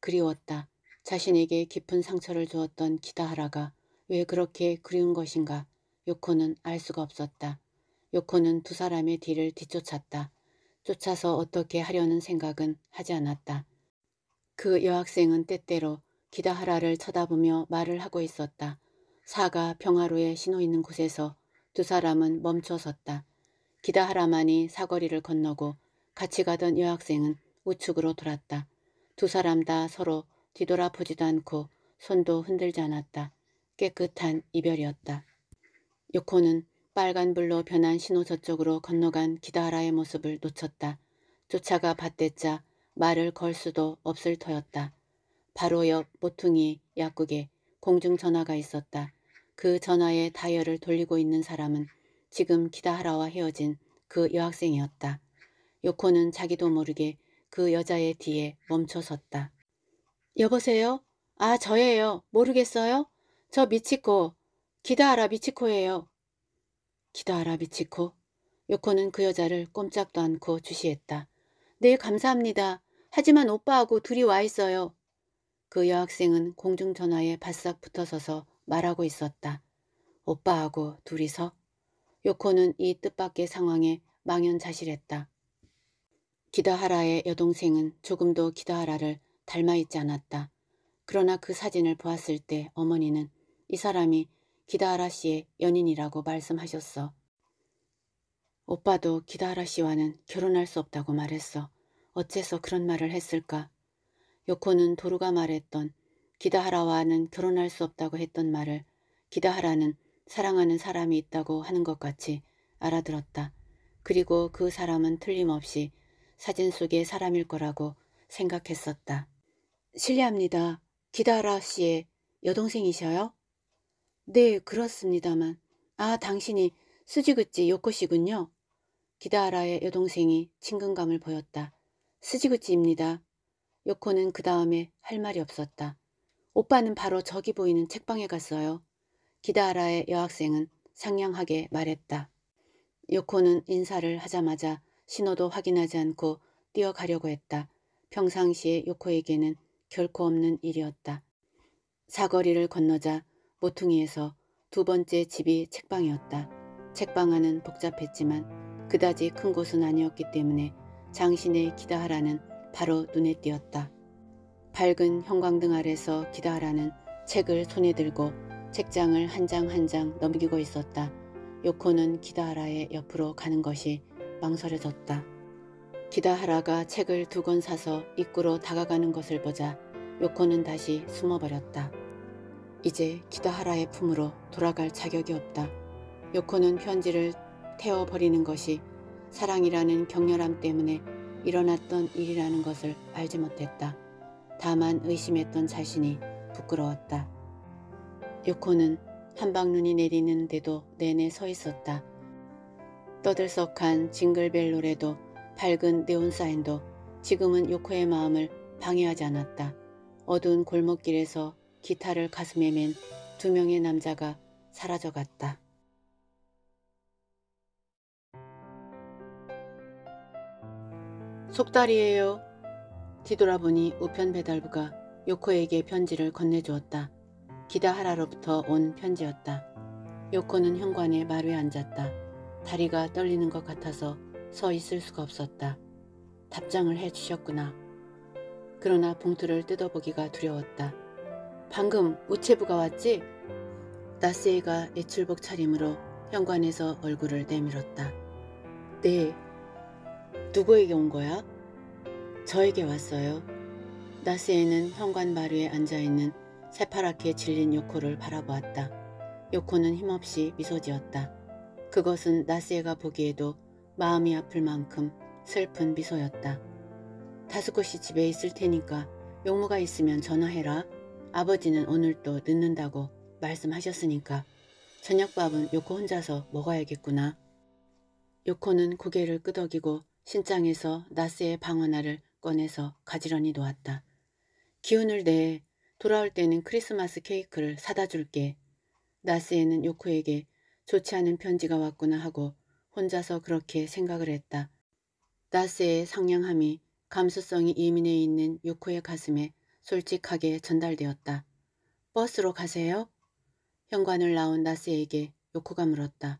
그리웠다. 자신에게 깊은 상처를 주었던 기다하라가 왜 그렇게 그리운 것인가 요코는 알 수가 없었다. 요코는 두 사람의 뒤를 뒤쫓았다. 쫓아서 어떻게 하려는 생각은 하지 않았다. 그 여학생은 때때로 기다하라를 쳐다보며 말을 하고 있었다. 사가 평화로에 신호 있는 곳에서 두 사람은 멈춰 섰다. 기다하라만이 사거리를 건너고 같이 가던 여학생은 우측으로 돌았다. 두 사람 다 서로 뒤돌아보지도 않고 손도 흔들지 않았다. 깨끗한 이별이었다. 요코는 빨간불로 변한 신호 서쪽으로 건너간 기다라의 모습을 놓쳤다. 쫓아가 봤댔자 말을 걸 수도 없을 터였다. 바로 옆 모퉁이 약국에 공중전화가 있었다. 그 전화에 다이얼을 돌리고 있는 사람은 지금 기다하라와 헤어진 그 여학생이었다. 요코는 자기도 모르게 그 여자의 뒤에 멈춰섰다. 여보세요? 아 저예요. 모르겠어요? 저 미치코. 기다하라 미치코예요. 기다라 미치코. 요코는 그 여자를 꼼짝도 않고 주시했다. 네 감사합니다. 하지만 오빠하고 둘이 와 있어요. 그 여학생은 공중전화에 바싹 붙어서서 말하고 있었다. 오빠하고 둘이서? 요코는 이 뜻밖의 상황에 망연자실했다. 기다하라의 여동생은 조금도 기다하라를 닮아있지 않았다. 그러나 그 사진을 보았을 때 어머니는 이 사람이 기다하라 씨의 연인이라고 말씀하셨어. 오빠도 기다하라 씨와는 결혼할 수 없다고 말했어. 어째서 그런 말을 했을까? 요코는 도루가 말했던 기다하라와는 결혼할 수 없다고 했던 말을 기다하라는 사랑하는 사람이 있다고 하는 것 같이 알아들었다. 그리고 그 사람은 틀림없이 사진 속의 사람일 거라고 생각했었다. 실례합니다. 기다라 씨의 여동생이셔요? 네, 그렇습니다만. 아, 당신이 스지구찌 요코시군요기다라의 여동생이 친근감을 보였다. 스지구찌입니다. 요코는 그 다음에 할 말이 없었다. 오빠는 바로 저기 보이는 책방에 갔어요. 기다라의 여학생은 상냥하게 말했다. 요코는 인사를 하자마자 신호도 확인하지 않고 뛰어가려고 했다. 평상시에 요코에게는 결코 없는 일이었다. 사거리를 건너자 모퉁이에서 두 번째 집이 책방이었다. 책방 안은 복잡했지만 그다지 큰 곳은 아니었기 때문에 장신의 기다하라는 바로 눈에 띄었다. 밝은 형광등 아래서 기다하라는 책을 손에 들고 책장을 한 장 한 장 넘기고 있었다. 요코는 기다하라의 옆으로 가는 것이 망설여졌다. 기다하라가 책을 두 권 사서 입구로 다가가는 것을 보자 요코는 다시 숨어버렸다. 이제 기다하라의 품으로 돌아갈 자격이 없다. 요코는 편지를 태워버리는 것이 사랑이라는 격렬함 때문에 일어났던 일이라는 것을 알지 못했다. 다만 의심했던 자신이 부끄러웠다. 요코는 한방눈이 내리는데도 내내 서 있었다. 떠들썩한 징글벨 노래도 밝은 네온사인도 지금은 요코의 마음을 방해하지 않았다. 어두운 골목길에서 기타를 가슴에 맨 두 명의 남자가 사라져갔다. 속달이에요. 뒤돌아보니 우편 배달부가 요코에게 편지를 건네주었다. 기다하라로부터 온 편지였다. 요코는 현관에 마루에 앉았다. 다리가 떨리는 것 같아서 서 있을 수가 없었다. 답장을 해주셨구나. 그러나 봉투를 뜯어보기가 두려웠다. 방금 우체부가 왔지? 나스에가 예출복 차림으로 현관에서 얼굴을 내밀었다. 네. 누구에게 온 거야? 저에게 왔어요. 나스에는 현관 마루에 앉아있는 새파랗게 질린 요코를 바라보았다. 요코는 힘없이 미소 지었다. 그것은 나스에가 보기에도 마음이 아플 만큼 슬픈 미소였다. 다스코씨 집에 있을 테니까 용무가 있으면 전화해라. 아버지는 오늘 또 늦는다고 말씀하셨으니까 저녁밥은 요코 혼자서 먹어야겠구나. 요코는 고개를 끄덕이고 신장에서 나스의 방어나를 꺼내서 가지런히 놓았다. 기운을 내. 돌아올 때는 크리스마스 케이크를 사다 줄게. 나스에는 요코에게 좋지 않은 편지가 왔구나 하고 혼자서 그렇게 생각을 했다. 나스의 상냥함이 감수성이 예민해 있는 요코의 가슴에 솔직하게 전달되었다. 버스로 가세요? 현관을 나온 나스에게 요코가 물었다.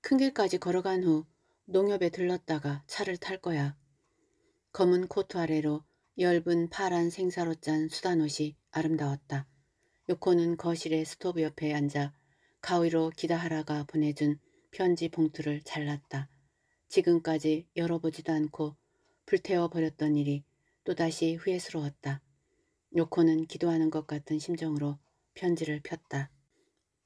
큰 길까지 걸어간 후 농협에 들렀다가 차를 탈 거야. 검은 코트 아래로 엷은 파란 생사로 짠 수단옷이 아름다웠다. 요코는 거실의 스토브 옆에 앉아 가위로 기다하라가 보내준 편지 봉투를 잘랐다. 지금까지 열어보지도 않고 불태워버렸던 일이 또다시 후회스러웠다. 요코는 기도하는 것 같은 심정으로 편지를 폈다.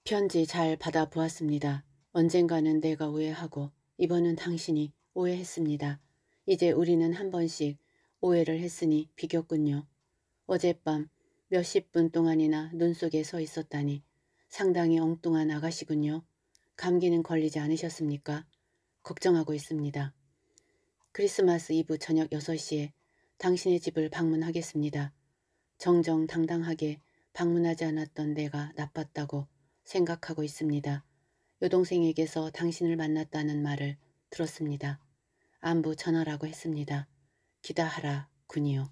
편지 잘 받아보았습니다. 언젠가는 내가 오해하고 이번은 당신이 오해했습니다. 이제 우리는 한 번씩 오해를 했으니 비겼군요. 어젯밤 몇십 분 동안이나 눈 속에 서 있었다니 상당히 엉뚱한 아가씨군요. 감기는 걸리지 않으셨습니까? 걱정하고 있습니다. 크리스마스 이브 저녁 6시에 당신의 집을 방문하겠습니다. 정정당당하게 방문하지 않았던 내가 나빴다고 생각하고 있습니다. 여동생에게서 당신을 만났다는 말을 들었습니다. 안부 전하라고 했습니다. 기다하라 군이요.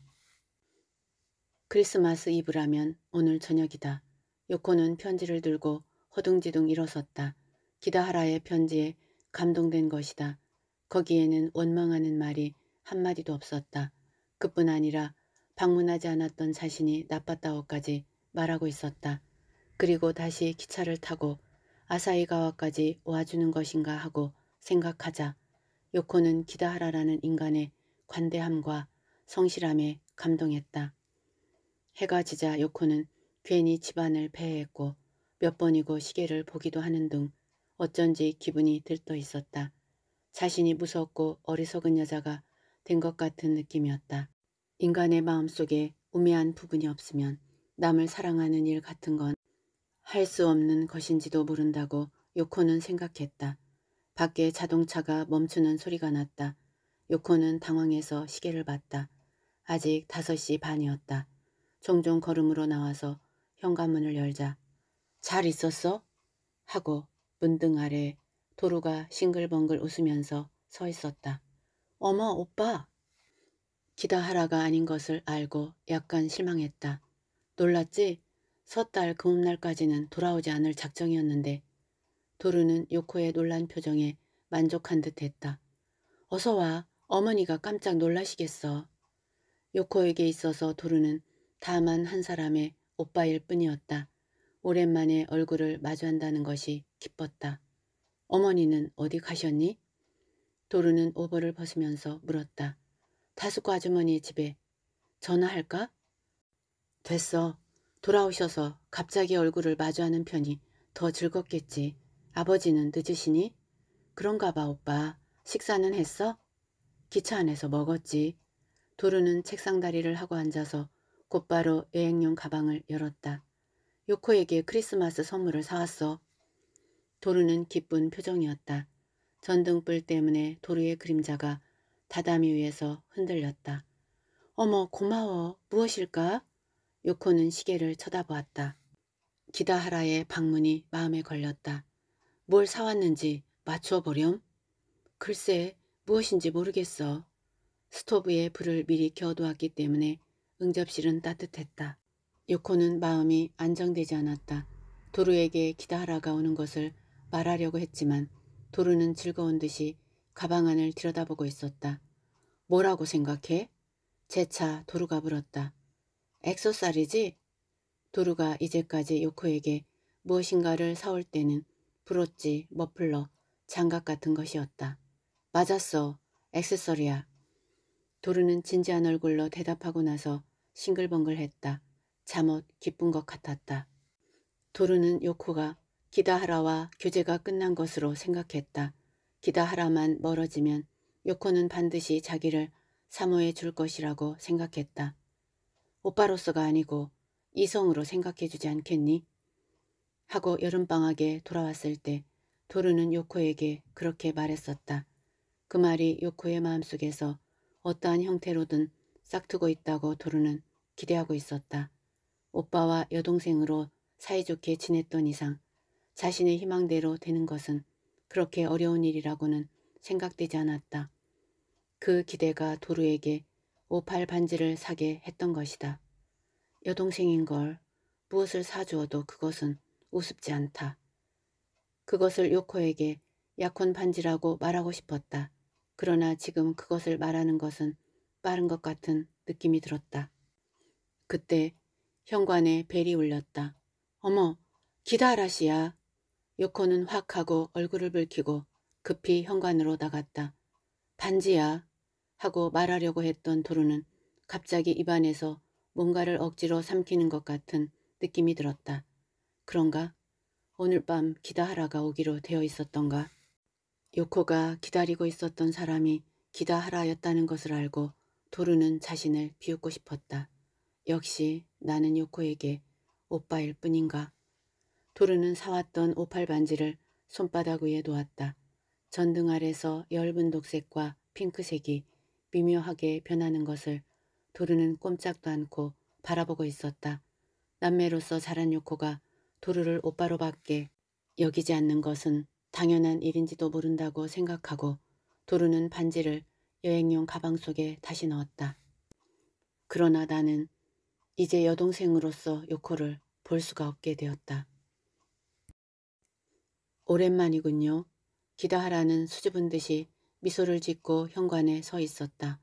크리스마스 이브라면 오늘 저녁이다. 요코는 편지를 들고 허둥지둥 일어섰다. 기다하라의 편지에 감동된 것이다. 거기에는 원망하는 말이 한마디도 없었다. 그뿐 아니라 방문하지 않았던 자신이 나빴다고까지 말하고 있었다. 그리고 다시 기차를 타고 아사히가와까지 와주는 것인가 하고 생각하자 요코는 기다하라라는 인간의 관대함과 성실함에 감동했다. 해가 지자 요코는 괜히 집안을 배회했고 몇 번이고 시계를 보기도 하는 등 어쩐지 기분이 들떠 있었다. 자신이 무섭고 어리석은 여자가 된 것 같은 느낌이었다. 인간의 마음속에 우매한 부분이 없으면 남을 사랑하는 일 같은 건 할 수 없는 것인지도 모른다고 요코는 생각했다. 밖에 자동차가 멈추는 소리가 났다. 요코는 당황해서 시계를 봤다. 아직 5시 반이었다. 종종 걸음으로 나와서 현관문을 열자 잘 있었어? 하고 문등 아래 도로가 싱글벙글 웃으면서 서 있었다. 어머 오빠 기다하라가 아닌 것을 알고 약간 실망했다. 놀랐지? 섣달 그음날까지는 돌아오지 않을 작정이었는데 도루는 요코의 놀란 표정에 만족한 듯 했다. 어서 와. 어머니가 깜짝 놀라시겠어. 요코에게 있어서 도루는 다만 한 사람의 오빠일 뿐이었다. 오랜만에 얼굴을 마주한다는 것이 기뻤다. 어머니는 어디 가셨니? 도루는 오버를 벗으면서 물었다. 다수고 아주머니 의 집에 전화할까? 됐어. 돌아오셔서 갑자기 얼굴을 마주하는 편이 더 즐겁겠지. 아버지는 늦으시니? 그런가 봐 오빠. 식사는 했어? 기차 안에서 먹었지. 도루는 책상 다리를 하고 앉아서 곧바로 여행용 가방을 열었다. 요코에게 크리스마스 선물을 사왔어. 도루는 기쁜 표정이었다. 전등불 때문에 도루의 그림자가 다다미 위에서 흔들렸다. 어머 고마워. 무엇일까? 요코는 시계를 쳐다보았다. 기다하라의 방문이 마음에 걸렸다. 뭘 사왔는지 맞춰어 보렴? 글쎄 무엇인지 모르겠어. 스토브에 불을 미리 켜두었기 때문에 응접실은 따뜻했다. 요코는 마음이 안정되지 않았다. 도루에게 기다하라가 오는 것을 말하려고 했지만 도루는 즐거운 듯이 가방 안을 들여다보고 있었다. 뭐라고 생각해? 제 차 도루가 물었다. 엑소살이지? 도루가 이제까지 요코에게 무엇인가를 사올 때는 브로치, 머플러, 장갑 같은 것이었다. 맞았어. 액세서리야. 도루는 진지한 얼굴로 대답하고 나서 싱글벙글했다. 잠옷 기쁜 것 같았다. 도루는 요코가 기다하라와 교제가 끝난 것으로 생각했다. 기다하라만 멀어지면 요코는 반드시 자기를 사모해 줄 것이라고 생각했다. 오빠로서가 아니고 이성으로 생각해주지 않겠니? 하고 여름방학에 돌아왔을 때 도르는 요코에게 그렇게 말했었다. 그 말이 요코의 마음속에서 어떠한 형태로든 싹트고 있다고 도르는 기대하고 있었다. 오빠와 여동생으로 사이좋게 지냈던 이상 자신의 희망대로 되는 것은 그렇게 어려운 일이라고는 생각되지 않았다. 그 기대가 도루에게 오팔 반지를 사게 했던 것이다. 여동생인 걸 무엇을 사주어도 그것은 우습지 않다. 그것을 요코에게 약혼 반지라고 말하고 싶었다. 그러나 지금 그것을 말하는 것은 빠른 것 같은 느낌이 들었다. 그때 현관에 벨이 울렸다. 어머, 기다라시야. 요코는 확 하고 얼굴을 붉히고 급히 현관으로 나갔다. 반지야 하고 말하려고 했던 도루는 갑자기 입안에서 뭔가를 억지로 삼키는 것 같은 느낌이 들었다. 그런가? 오늘 밤 기다하라가 오기로 되어 있었던가? 요코가 기다리고 있었던 사람이 기다하라였다는 것을 알고 도루는 자신을 비웃고 싶었다. 역시 나는 요코에게 오빠일 뿐인가? 도르는 사왔던 오팔 반지를 손바닥 위에 놓았다. 전등 아래서 엷은 녹색과 핑크색이 미묘하게 변하는 것을 도르는 꼼짝도 않고 바라보고 있었다. 남매로서 자란 요코가 도르를 오빠로밖에 여기지 않는 것은 당연한 일인지도 모른다고 생각하고 도르는 반지를 여행용 가방 속에 다시 넣었다. 그러나 나는 이제 여동생으로서 요코를 볼 수가 없게 되었다. 오랜만이군요. 기다하라는 수줍은 듯이 미소를 짓고 현관에 서 있었다.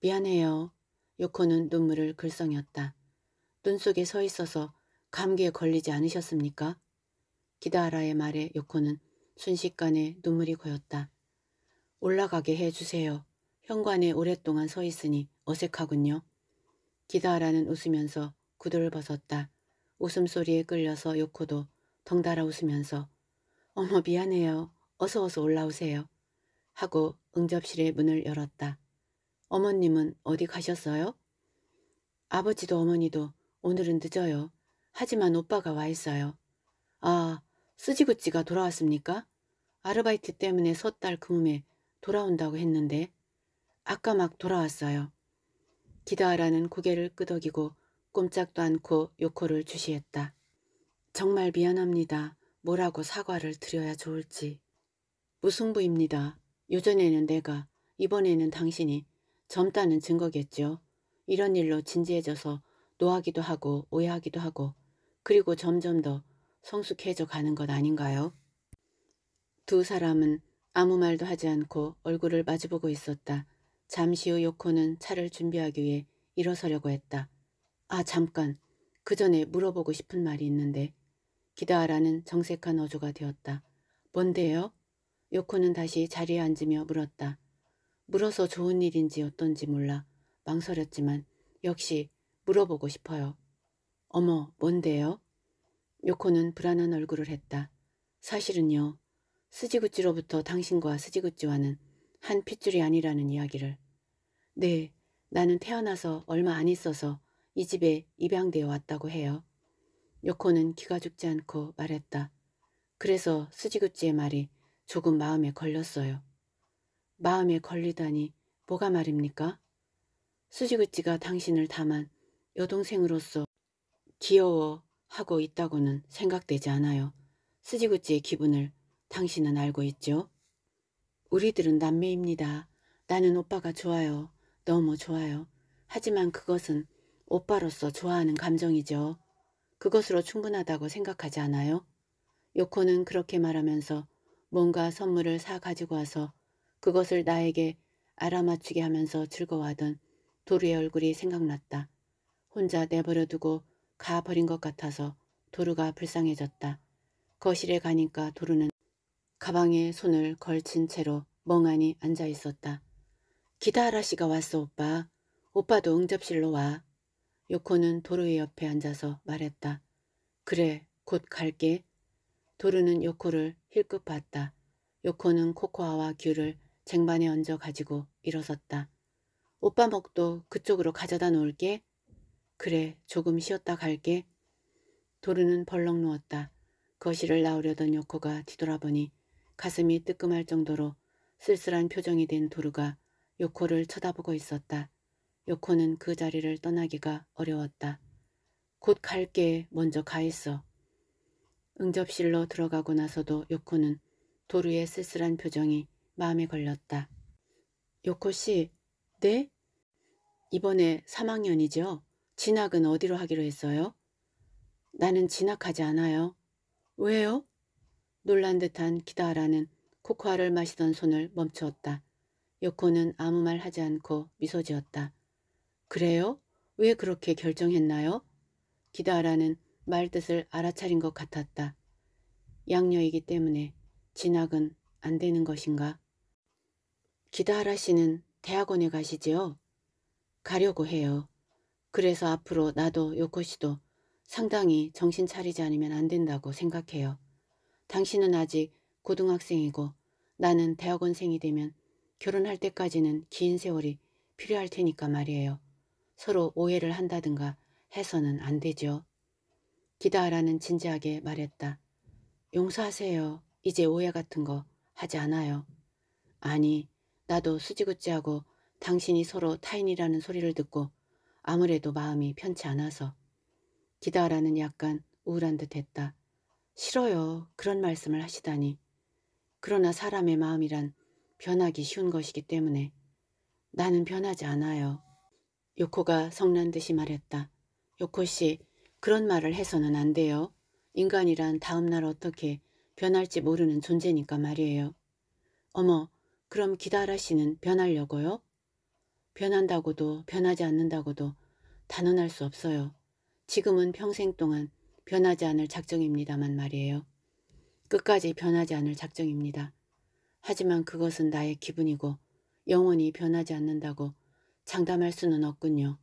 미안해요. 요코는 눈물을 글썽였다. 눈 속에 서 있어서 감기에 걸리지 않으셨습니까? 기다하라의 말에 요코는 순식간에 눈물이 고였다. 올라가게 해주세요. 현관에 오랫동안 서 있으니 어색하군요. 기다하라는 웃으면서 구두를 벗었다. 웃음소리에 끌려서 요코도 덩달아 웃으면서 어머 미안해요. 어서 어서 올라오세요. 하고 응접실의 문을 열었다. 어머님은 어디 가셨어요? 아버지도 어머니도 오늘은 늦어요. 하지만 오빠가 와 있어요. 아, 쓰지구찌가 돌아왔습니까? 아르바이트 때문에 섣달 금음에 돌아온다고 했는데 아까 막 돌아왔어요. 기다하라는 고개를 끄덕이고 꼼짝도 않고 요코를 주시했다. 정말 미안합니다. 뭐라고 사과를 드려야 좋을지. 무승부입니다. 요전에는 내가, 이번에는 당신이 젊다는 증거겠죠. 이런 일로 진지해져서 노하기도 하고 오해하기도 하고 그리고 점점 더 성숙해져 가는 것 아닌가요? 두 사람은 아무 말도 하지 않고 얼굴을 마주보고 있었다. 잠시 후 요코는 차를 준비하기 위해 일어서려고 했다. 아 잠깐 그 전에 물어보고 싶은 말이 있는데 기다하라는 정색한 어조가 되었다. 뭔데요? 요코는 다시 자리에 앉으며 물었다. 물어서 좋은 일인지 어떤지 몰라 망설였지만 역시 물어보고 싶어요. 어머, 뭔데요? 요코는 불안한 얼굴을 했다. 사실은요. 스지구찌로부터 당신과 스지구찌와는 한 핏줄이 아니라는 이야기를. 네, 나는 태어나서 얼마 안 있어서 이 집에 입양되어 왔다고 해요. 요코는 기가 죽지 않고 말했다. 그래서 수지구찌의 말이 조금 마음에 걸렸어요. 마음에 걸리다니 뭐가 말입니까? 수지구찌가 당신을 다만 여동생으로서 귀여워 하고 있다고는 생각되지 않아요. 수지구찌의 기분을 당신은 알고 있죠? 우리들은 남매입니다. 나는 오빠가 좋아요. 너무 좋아요. 하지만 그것은 오빠로서 좋아하는 감정이죠. 그것으로 충분하다고 생각하지 않아요? 요코는 그렇게 말하면서 뭔가 선물을 사 가지고 와서 그것을 나에게 알아맞추게 하면서 즐거워하던 도루의 얼굴이 생각났다. 혼자 내버려두고 가버린 것 같아서 도루가 불쌍해졌다. 거실에 가니까 도루는 가방에 손을 걸친 채로 멍하니 앉아 있었다. 기다라 씨가 왔어 오빠. 오빠도 응접실로 와. 요코는 도루의 옆에 앉아서 말했다. 그래, 곧 갈게. 도루는 요코를 힐끗 봤다. 요코는 코코아와 귤을 쟁반에 얹어 가지고 일어섰다. 오빠 먹도 그쪽으로 가져다 놓을게. 그래, 조금 쉬었다 갈게. 도루는 벌렁 누웠다. 거실을 나오려던 요코가 뒤돌아보니 가슴이 뜨끔할 정도로 쓸쓸한 표정이 된 도루가 요코를 쳐다보고 있었다. 요코는 그 자리를 떠나기가 어려웠다. 곧 갈게 먼저 가 있어. 응접실로 들어가고 나서도 요코는 도루의 쓸쓸한 표정이 마음에 걸렸다. 요코 씨, 네? 이번에 3학년이죠? 진학은 어디로 하기로 했어요? 나는 진학하지 않아요. 왜요? 놀란 듯한 기다라는 코코아를 마시던 손을 멈추었다. 요코는 아무 말 하지 않고 미소 지었다. 그래요? 왜 그렇게 결정했나요? 기다라는 말뜻을 알아차린 것 같았다. 양녀이기 때문에 진학은 안 되는 것인가? 기다라 씨는 대학원에 가시지요? 가려고 해요. 그래서 앞으로 나도 요코 씨도 상당히 정신 차리지 않으면 안 된다고 생각해요. 당신은 아직 고등학생이고 나는 대학원생이 되면 결혼할 때까지는 긴 세월이 필요할 테니까 말이에요. 서로 오해를 한다든가 해서는 안 되죠. 기다라는 진지하게 말했다. 용서하세요. 이제 오해 같은 거 하지 않아요. 아니, 나도 수지구찌하고 당신이 서로 타인이라는 소리를 듣고 아무래도 마음이 편치 않아서 기다라는 약간 우울한 듯 했다. 싫어요. 그런 말씀을 하시다니. 그러나 사람의 마음이란 변하기 쉬운 것이기 때문에 나는 변하지 않아요. 요코가 성난 듯이 말했다. 요코씨, 그런 말을 해서는 안 돼요. 인간이란 다음날 어떻게 변할지 모르는 존재니까 말이에요. 어머, 그럼 기다라 씨는 변하려고요? 변한다고도 변하지 않는다고도 단언할 수 없어요. 지금은 평생 동안 변하지 않을 작정입니다만 말이에요. 끝까지 변하지 않을 작정입니다. 하지만 그것은 나의 기분이고 영원히 변하지 않는다고 장담할 수는 없군요.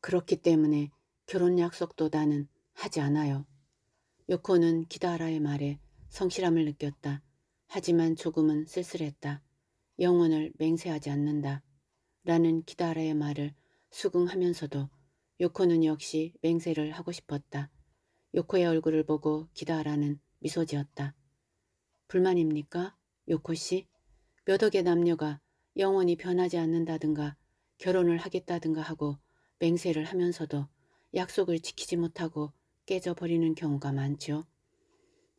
그렇기 때문에 결혼 약속도 나는 하지 않아요. 요코는 기다라의 말에 성실함을 느꼈다. 하지만 조금은 쓸쓸했다. 영혼을 맹세하지 않는다. 라는 기다라의 말을 수긍하면서도 요코는 역시 맹세를 하고 싶었다. 요코의 얼굴을 보고 기다라는 미소 지었다. 불만입니까? 요코씨? 몇 억의 남녀가 영원히 변하지 않는다든가 결혼을 하겠다든가 하고 맹세를 하면서도 약속을 지키지 못하고 깨져버리는 경우가 많죠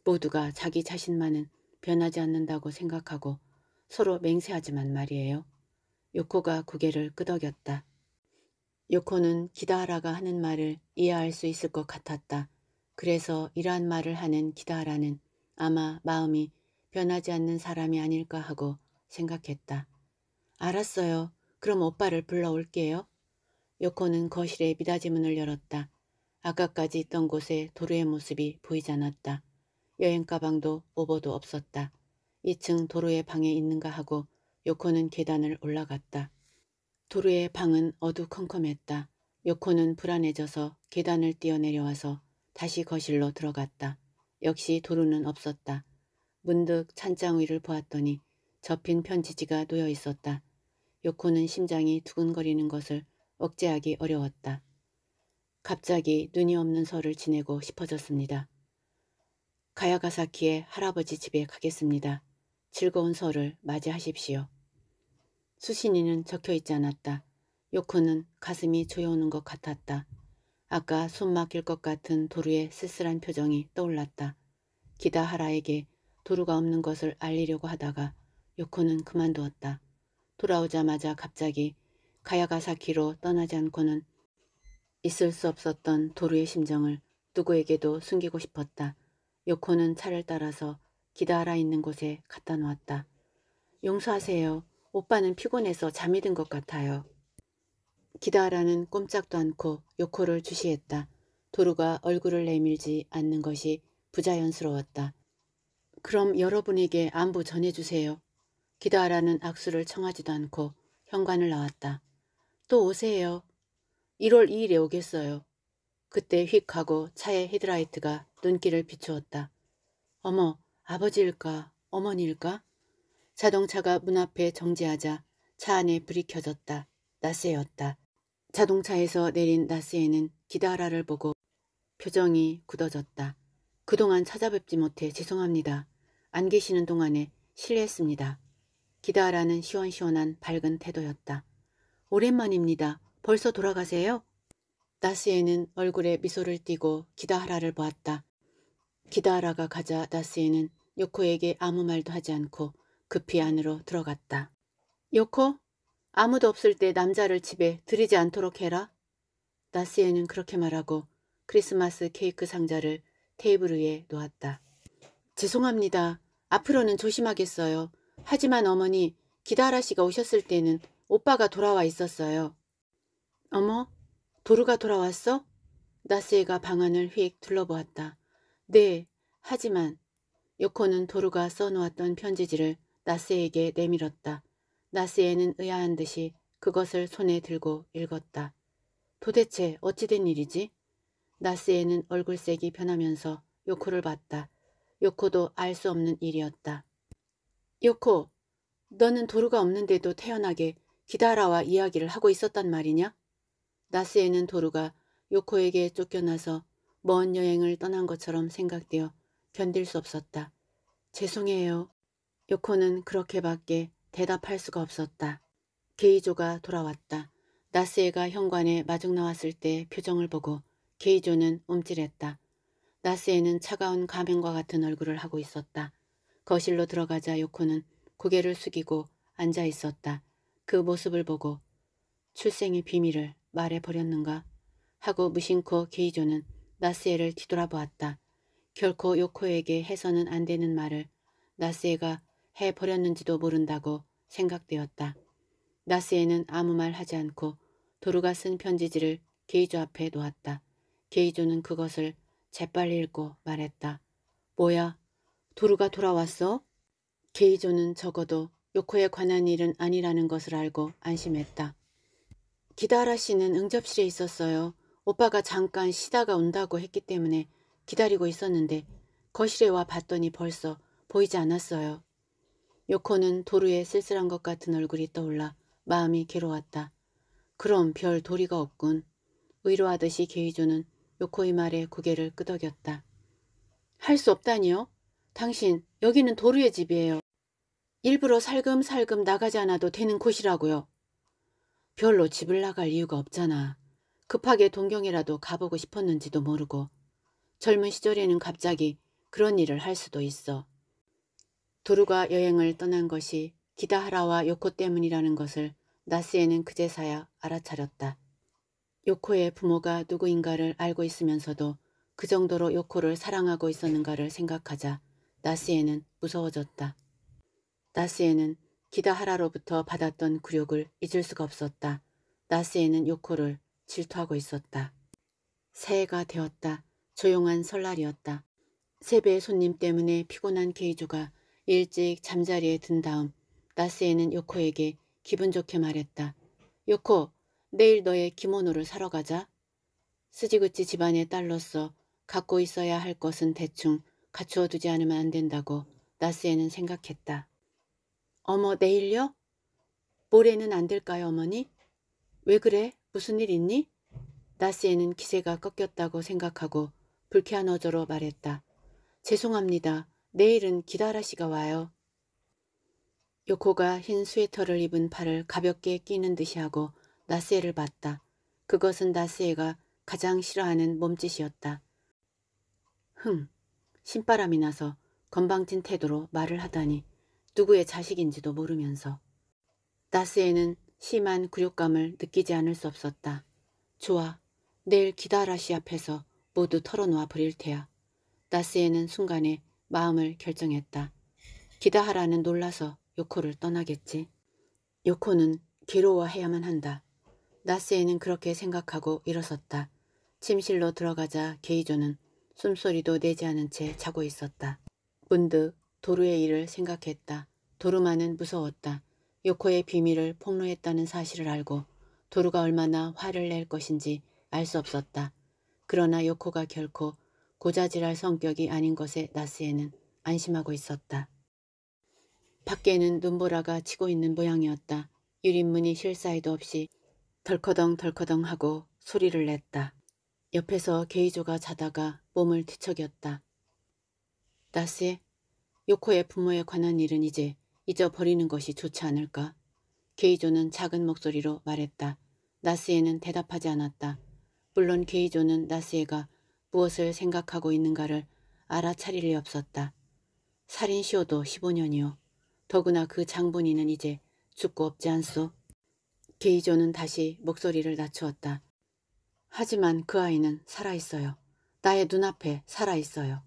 모두가 자기 자신만은 변하지 않는다고 생각하고 서로 맹세하지만 말이에요. 요코가 고개를 끄덕였다. 요코는 기다하라가 하는 말을 이해할 수 있을 것 같았다. 그래서 이러한 말을 하는 기다하라는 아마 마음이 변하지 않는 사람이 아닐까 하고 생각했다. 알았어요. 그럼 오빠를 불러올게요. 요코는 거실에 미닫이문을 열었다. 아까까지 있던 곳에 도루의 모습이 보이지 않았다. 여행 가방도 오버도 없었다. 2층 도루의 방에 있는가 하고 요코는 계단을 올라갔다. 도루의 방은 어두컴컴했다. 요코는 불안해져서 계단을 뛰어내려와서 다시 거실로 들어갔다. 역시 도루는 없었다. 문득 찬장 위를 보았더니 접힌 편지지가 놓여 있었다. 요코는 심장이 두근거리는 것을 억제하기 어려웠다. 갑자기 눈이 없는 설을 지내고 싶어졌습니다. 가야가사키의 할아버지 집에 가겠습니다. 즐거운 설을 맞이하십시오. 수신이는 적혀있지 않았다. 요코는 가슴이 조여오는 것 같았다. 아까 숨 막힐 것 같은 도루의 쓸쓸한 표정이 떠올랐다. 기다하라에게 도루가 없는 것을 알리려고 하다가 요코는 그만두었다. 돌아오자마자 갑자기 가야가사키로 떠나지 않고는 있을 수 없었던 도루의 심정을 누구에게도 숨기고 싶었다. 요코는 차를 따라서 기다라 있는 곳에 갖다 놓았다. 용서하세요. 오빠는 피곤해서 잠이 든 것 같아요. 기다라는 꼼짝도 않고 요코를 주시했다. 도루가 얼굴을 내밀지 않는 것이 부자연스러웠다. 그럼 여러분에게 안부 전해주세요. 기다라는 악수를 청하지도 않고 현관을 나왔다. 또 오세요. 1월 2일에 오겠어요. 그때 휙 하고 차의 헤드라이트가 눈길을 비추었다. 어머, 아버지일까? 어머니일까? 자동차가 문 앞에 정지하자 차 안에 불이 켜졌다. 나스였다. 자동차에서 내린 나스에는 기다라를 보고 표정이 굳어졌다. 그동안 찾아뵙지 못해 죄송합니다. 안 계시는 동안에 실례했습니다. 기다라는 시원시원한 밝은 태도였다. 오랜만입니다. 벌써 돌아가세요? 나스에는 얼굴에 미소를 띠고 기다하라를 보았다. 기다하라가 가자 나스에는 요코에게 아무 말도 하지 않고 급히 안으로 들어갔다. 요코, 아무도 없을 때 남자를 집에 들이지 않도록 해라. 나스에는 그렇게 말하고 크리스마스 케이크 상자를 테이블 위에 놓았다. 죄송합니다. 앞으로는 조심하겠어요. 하지만 어머니 기다라 씨가 오셨을 때는 오빠가 돌아와 있었어요. 어머, 도루가 돌아왔어? 나스에가 방안을 휙 둘러보았다. 네, 하지만 요코는 도루가 써놓았던 편지지를 나스에게 내밀었다. 나스에는 의아한 듯이 그것을 손에 들고 읽었다. 도대체 어찌된 일이지? 나스에는 얼굴색이 변하면서 요코를 봤다. 요코도 알 수 없는 일이었다. 요코, 너는 도루가 없는데도 태연하게 기다라와 이야기를 하고 있었단 말이냐? 나스에는 도루가 요코에게 쫓겨나서 먼 여행을 떠난 것처럼 생각되어 견딜 수 없었다. 죄송해요. 요코는 그렇게밖에 대답할 수가 없었다. 게이조가 돌아왔다. 나스에가 현관에 마중 나왔을 때 표정을 보고 게이조는 움찔했다. 나스에는 차가운 가면과 같은 얼굴을 하고 있었다. 거실로 들어가자 요코는 고개를 숙이고 앉아 있었다. 그 모습을 보고 출생의 비밀을 말해버렸는가 하고 무심코 게이조는 나스에를 뒤돌아보았다. 결코 요코에게 해서는 안 되는 말을 나스에가 해버렸는지도 모른다고 생각되었다. 나스에는 아무 말 하지 않고 도루가 쓴 편지지를 게이조 앞에 놓았다. 게이조는 그것을 재빨리 읽고 말했다. 뭐야 도루가 돌아왔어? 게이조는 적어도 요코에 관한 일은 아니라는 것을 알고 안심했다. 기다라 씨는 응접실에 있었어요. 오빠가 잠깐 쉬다가 온다고 했기 때문에 기다리고 있었는데 거실에 와 봤더니 벌써 보이지 않았어요. 요코는 도루의 쓸쓸한 것 같은 얼굴이 떠올라 마음이 괴로웠다. 그럼 별 도리가 없군. 의로하듯이 게이조는 요코의 말에 고개를 끄덕였다. 할 수 없다니요? 당신 여기는 도루의 집이에요. 일부러 살금살금 나가지 않아도 되는 곳이라고요. 별로 집을 나갈 이유가 없잖아. 급하게 동경이라도 가보고 싶었는지도 모르고 젊은 시절에는 갑자기 그런 일을 할 수도 있어. 도루가 여행을 떠난 것이 기다하라와 요코 때문이라는 것을 나스에는 그제서야 알아차렸다. 요코의 부모가 누구인가를 알고 있으면서도 그 정도로 요코를 사랑하고 있었는가를 생각하자 나스에는 무서워졌다. 나스에는 기다하라로부터 받았던 굴욕을 잊을 수가 없었다. 나스에는 요코를 질투하고 있었다. 새해가 되었다. 조용한 설날이었다. 세배 손님 때문에 피곤한 케이조가 일찍 잠자리에 든 다음 나스에는 요코에게 기분 좋게 말했다. 요코, 내일 너의 기모노를 사러 가자. 스지구치 집안의 딸로서 갖고 있어야 할 것은 대충 갖추어 두지 않으면 안 된다고 나스에는 생각했다. 어머 내일요? 모레는 안 될까요 어머니? 왜 그래? 무슨 일 있니? 나스에는 기세가 꺾였다고 생각하고 불쾌한 어조로 말했다. 죄송합니다. 내일은 기다라 씨가 와요. 요코가 흰 스웨터를 입은 팔을 가볍게 끼는 듯이 하고 나스에를 봤다. 그것은 나스에가 가장 싫어하는 몸짓이었다. 흥. 신바람이 나서 건방진 태도로 말을 하다니 누구의 자식인지도 모르면서 나스에는 심한 굴욕감을 느끼지 않을 수 없었다. 좋아, 내일 기다라시 앞에서 모두 털어놓아 버릴 테야. 나스에는 순간에 마음을 결정했다. 기다하라는 놀라서 요코를 떠나겠지. 요코는 괴로워해야만 한다. 나스에는 그렇게 생각하고 일어섰다. 침실로 들어가자 게이조는 숨소리도 내지 않은 채 자고 있었다. 문득 도루의 일을 생각했다. 도루마는 무서웠다. 요코의 비밀을 폭로했다는 사실을 알고 도루가 얼마나 화를 낼 것인지 알 수 없었다. 그러나 요코가 결코 고자질할 성격이 아닌 것에 나스에는 안심하고 있었다. 밖에는 눈보라가 치고 있는 모양이었다. 유림문이 실사이도 없이 덜커덩덜커덩하고 소리를 냈다. 옆에서 게이조가 자다가 몸을 뒤척였다. 나스에 요코의 부모에 관한 일은 이제 잊어버리는 것이 좋지 않을까? 게이조는 작은 목소리로 말했다. 나스에는 대답하지 않았다. 물론 게이조는 나스에가 무엇을 생각하고 있는가를 알아차릴 리 없었다. 살인 시효도 15년이요. 더구나 그 장본인은 이제 죽고 없지 않소? 게이조는 다시 목소리를 낮추었다. 하지만 그 아이는 살아있어요. 나의 눈앞에 살아있어요.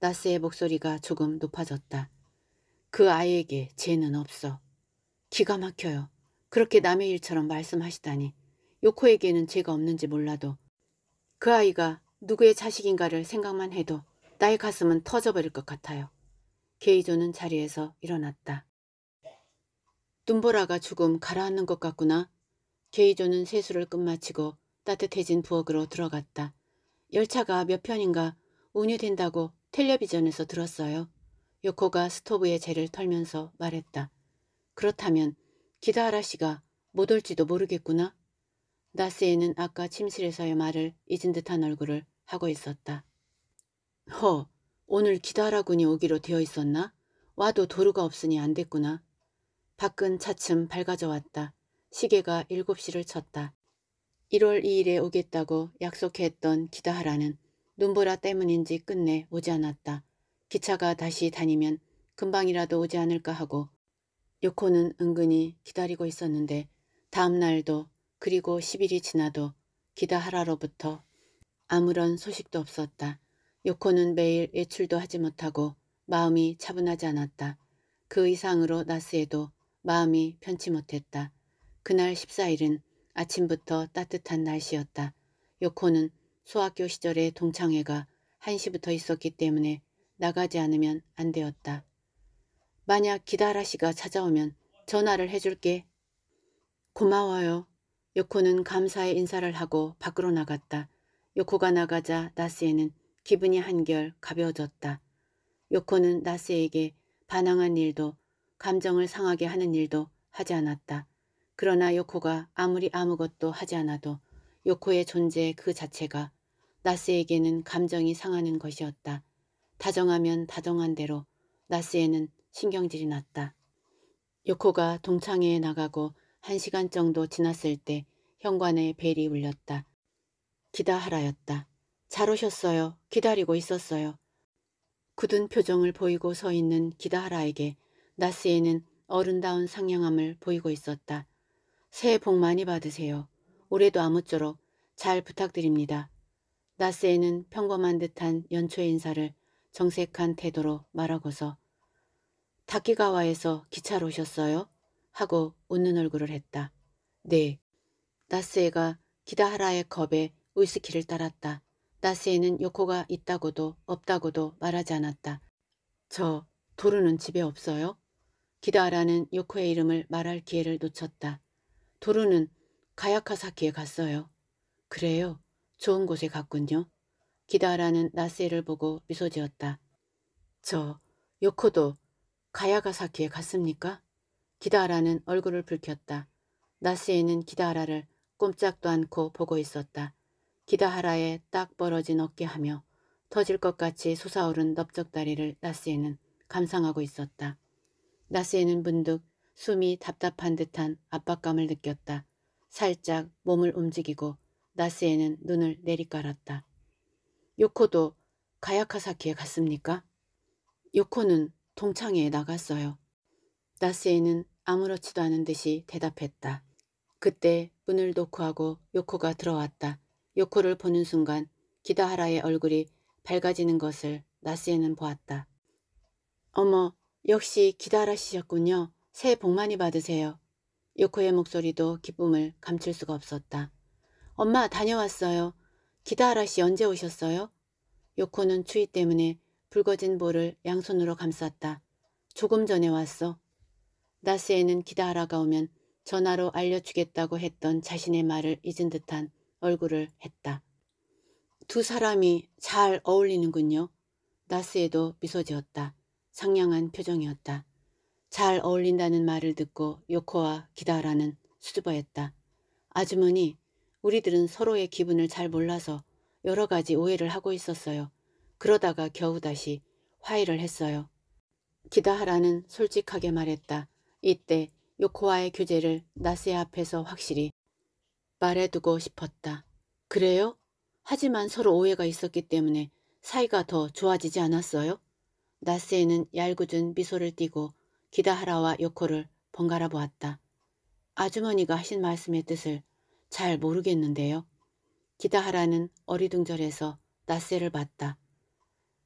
나스의 목소리가 조금 높아졌다. 그 아이에게 죄는 없어. 기가 막혀요. 그렇게 남의 일처럼 말씀하시다니. 요코에게는 죄가 없는지 몰라도 그 아이가 누구의 자식인가를 생각만 해도 나의 가슴은 터져버릴 것 같아요. 게이조는 자리에서 일어났다. 눈보라가 조금 가라앉는 것 같구나. 게이조는 세수를 끝마치고 따뜻해진 부엌으로 들어갔다. 열차가 몇 편인가 운유된다고 텔레비전에서 들었어요. 요코가 스토브의 재를 털면서 말했다. 그렇다면 기다하라 씨가 못 올지도 모르겠구나. 나스에는 아까 침실에서의 말을 잊은 듯한 얼굴을 하고 있었다. 허, 오늘 기다하라군이 오기로 되어 있었나? 와도 도루가 없으니 안 됐구나. 밖은 차츰 밝아져 왔다. 시계가 일곱 시를 쳤다. 1월 2일에 오겠다고 약속했던 기다하라는 눈보라 때문인지 끝내 오지 않았다. 기차가 다시 다니면 금방이라도 오지 않을까 하고 요코는 은근히 기다리고 있었는데 다음 날도 그리고 10일이 지나도 기다하라로부터 아무런 소식도 없었다. 요코는 매일 외출도 하지 못하고 마음이 차분하지 않았다. 그 이상으로 나스에도 마음이 편치 못했다. 그날 14일은 아침부터 따뜻한 날씨였다. 요코는 소학교 시절에 동창회가 1시부터 있었기 때문에 나가지 않으면 안 되었다. 만약 기다라 씨가 찾아오면 전화를 해줄게. 고마워요. 요코는 감사의 인사를 하고 밖으로 나갔다. 요코가 나가자 나스에는 기분이 한결 가벼워졌다. 요코는 나스에게 반항한 일도 감정을 상하게 하는 일도 하지 않았다. 그러나 요코가 아무리 아무것도 하지 않아도 요코의 존재 그 자체가 나스에게는 감정이 상하는 것이었다. 다정하면 다정한 대로 나스에는 신경질이 났다. 요코가 동창회에 나가고 한 시간 정도 지났을 때 현관에 벨이 울렸다. 기다하라였다. 잘 오셨어요. 기다리고 있었어요. 굳은 표정을 보이고 서 있는 기다하라에게 나스에는 어른다운 상냥함을 보이고 있었다. 새해 복 많이 받으세요. 올해도 아무쪼록 잘 부탁드립니다. 나스에는 평범한 듯한 연초의 인사를 정색한 태도로 말하고서 타키가와에서 기차로 오셨어요? 하고 웃는 얼굴을 했다. 네. 나스에가 기다하라의 컵에 위스키를 따랐다. 나스에는 요코가 있다고도 없다고도 말하지 않았다. 저 도르는 집에 없어요? 기다하라는 요코의 이름을 말할 기회를 놓쳤다. 도루는 가야카사키에 갔어요. 그래요. 좋은 곳에 갔군요. 기다라는 나세를 보고 미소 지었다. 저 요코도 가야카사키에 갔습니까? 기다라는 얼굴을 붉혔다. 나세에는 기다라를 꼼짝도 않고 보고 있었다. 기다하라에 딱 벌어진 어깨하며 터질 것 같이 솟아오른 넓적다리를 나스에는 감상하고 있었다. 나스에는 문득 숨이 답답한 듯한 압박감을 느꼈다. 살짝 몸을 움직이고 나스에는 눈을 내리깔았다. 요코도 가야카사키에 갔습니까? 요코는 동창회에 나갔어요. 나스에는 아무렇지도 않은 듯이 대답했다. 그때 문을 노크하고 요코가 들어왔다. 요코를 보는 순간 기다하라의 얼굴이 밝아지는 것을 나스에는 보았다. 어머, 역시 기다하라씨였군요. 새해 복 많이 받으세요. 요코의 목소리도 기쁨을 감출 수가 없었다. 엄마 다녀왔어요. 기다하라씨 언제 오셨어요? 요코는 추위 때문에 붉어진 볼을 양손으로 감쌌다. 조금 전에 왔어. 나스에는 기다하라가 오면 전화로 알려주겠다고 했던 자신의 말을 잊은 듯한 얼굴을 했다. 두 사람이 잘 어울리는군요. 나스에도 미소 지었다. 상냥한 표정이었다. 잘 어울린다는 말을 듣고 요코와 기다라는 수줍어했다. 아주머니, 우리들은 서로의 기분을 잘 몰라서 여러 가지 오해를 하고 있었어요. 그러다가 겨우 다시 화해를 했어요. 기다하라는 솔직하게 말했다. 이때 요코와의 교제를 나스의 앞에서 확실히 말해두고 싶었다. 그래요? 하지만 서로 오해가 있었기 때문에 사이가 더 좋아지지 않았어요? 나스에는 얄궂은 미소를 띠고 기다하라와 요코를 번갈아 보았다. 아주머니가 하신 말씀의 뜻을 잘 모르겠는데요. 기다하라는 어리둥절해서 낯세를 봤다.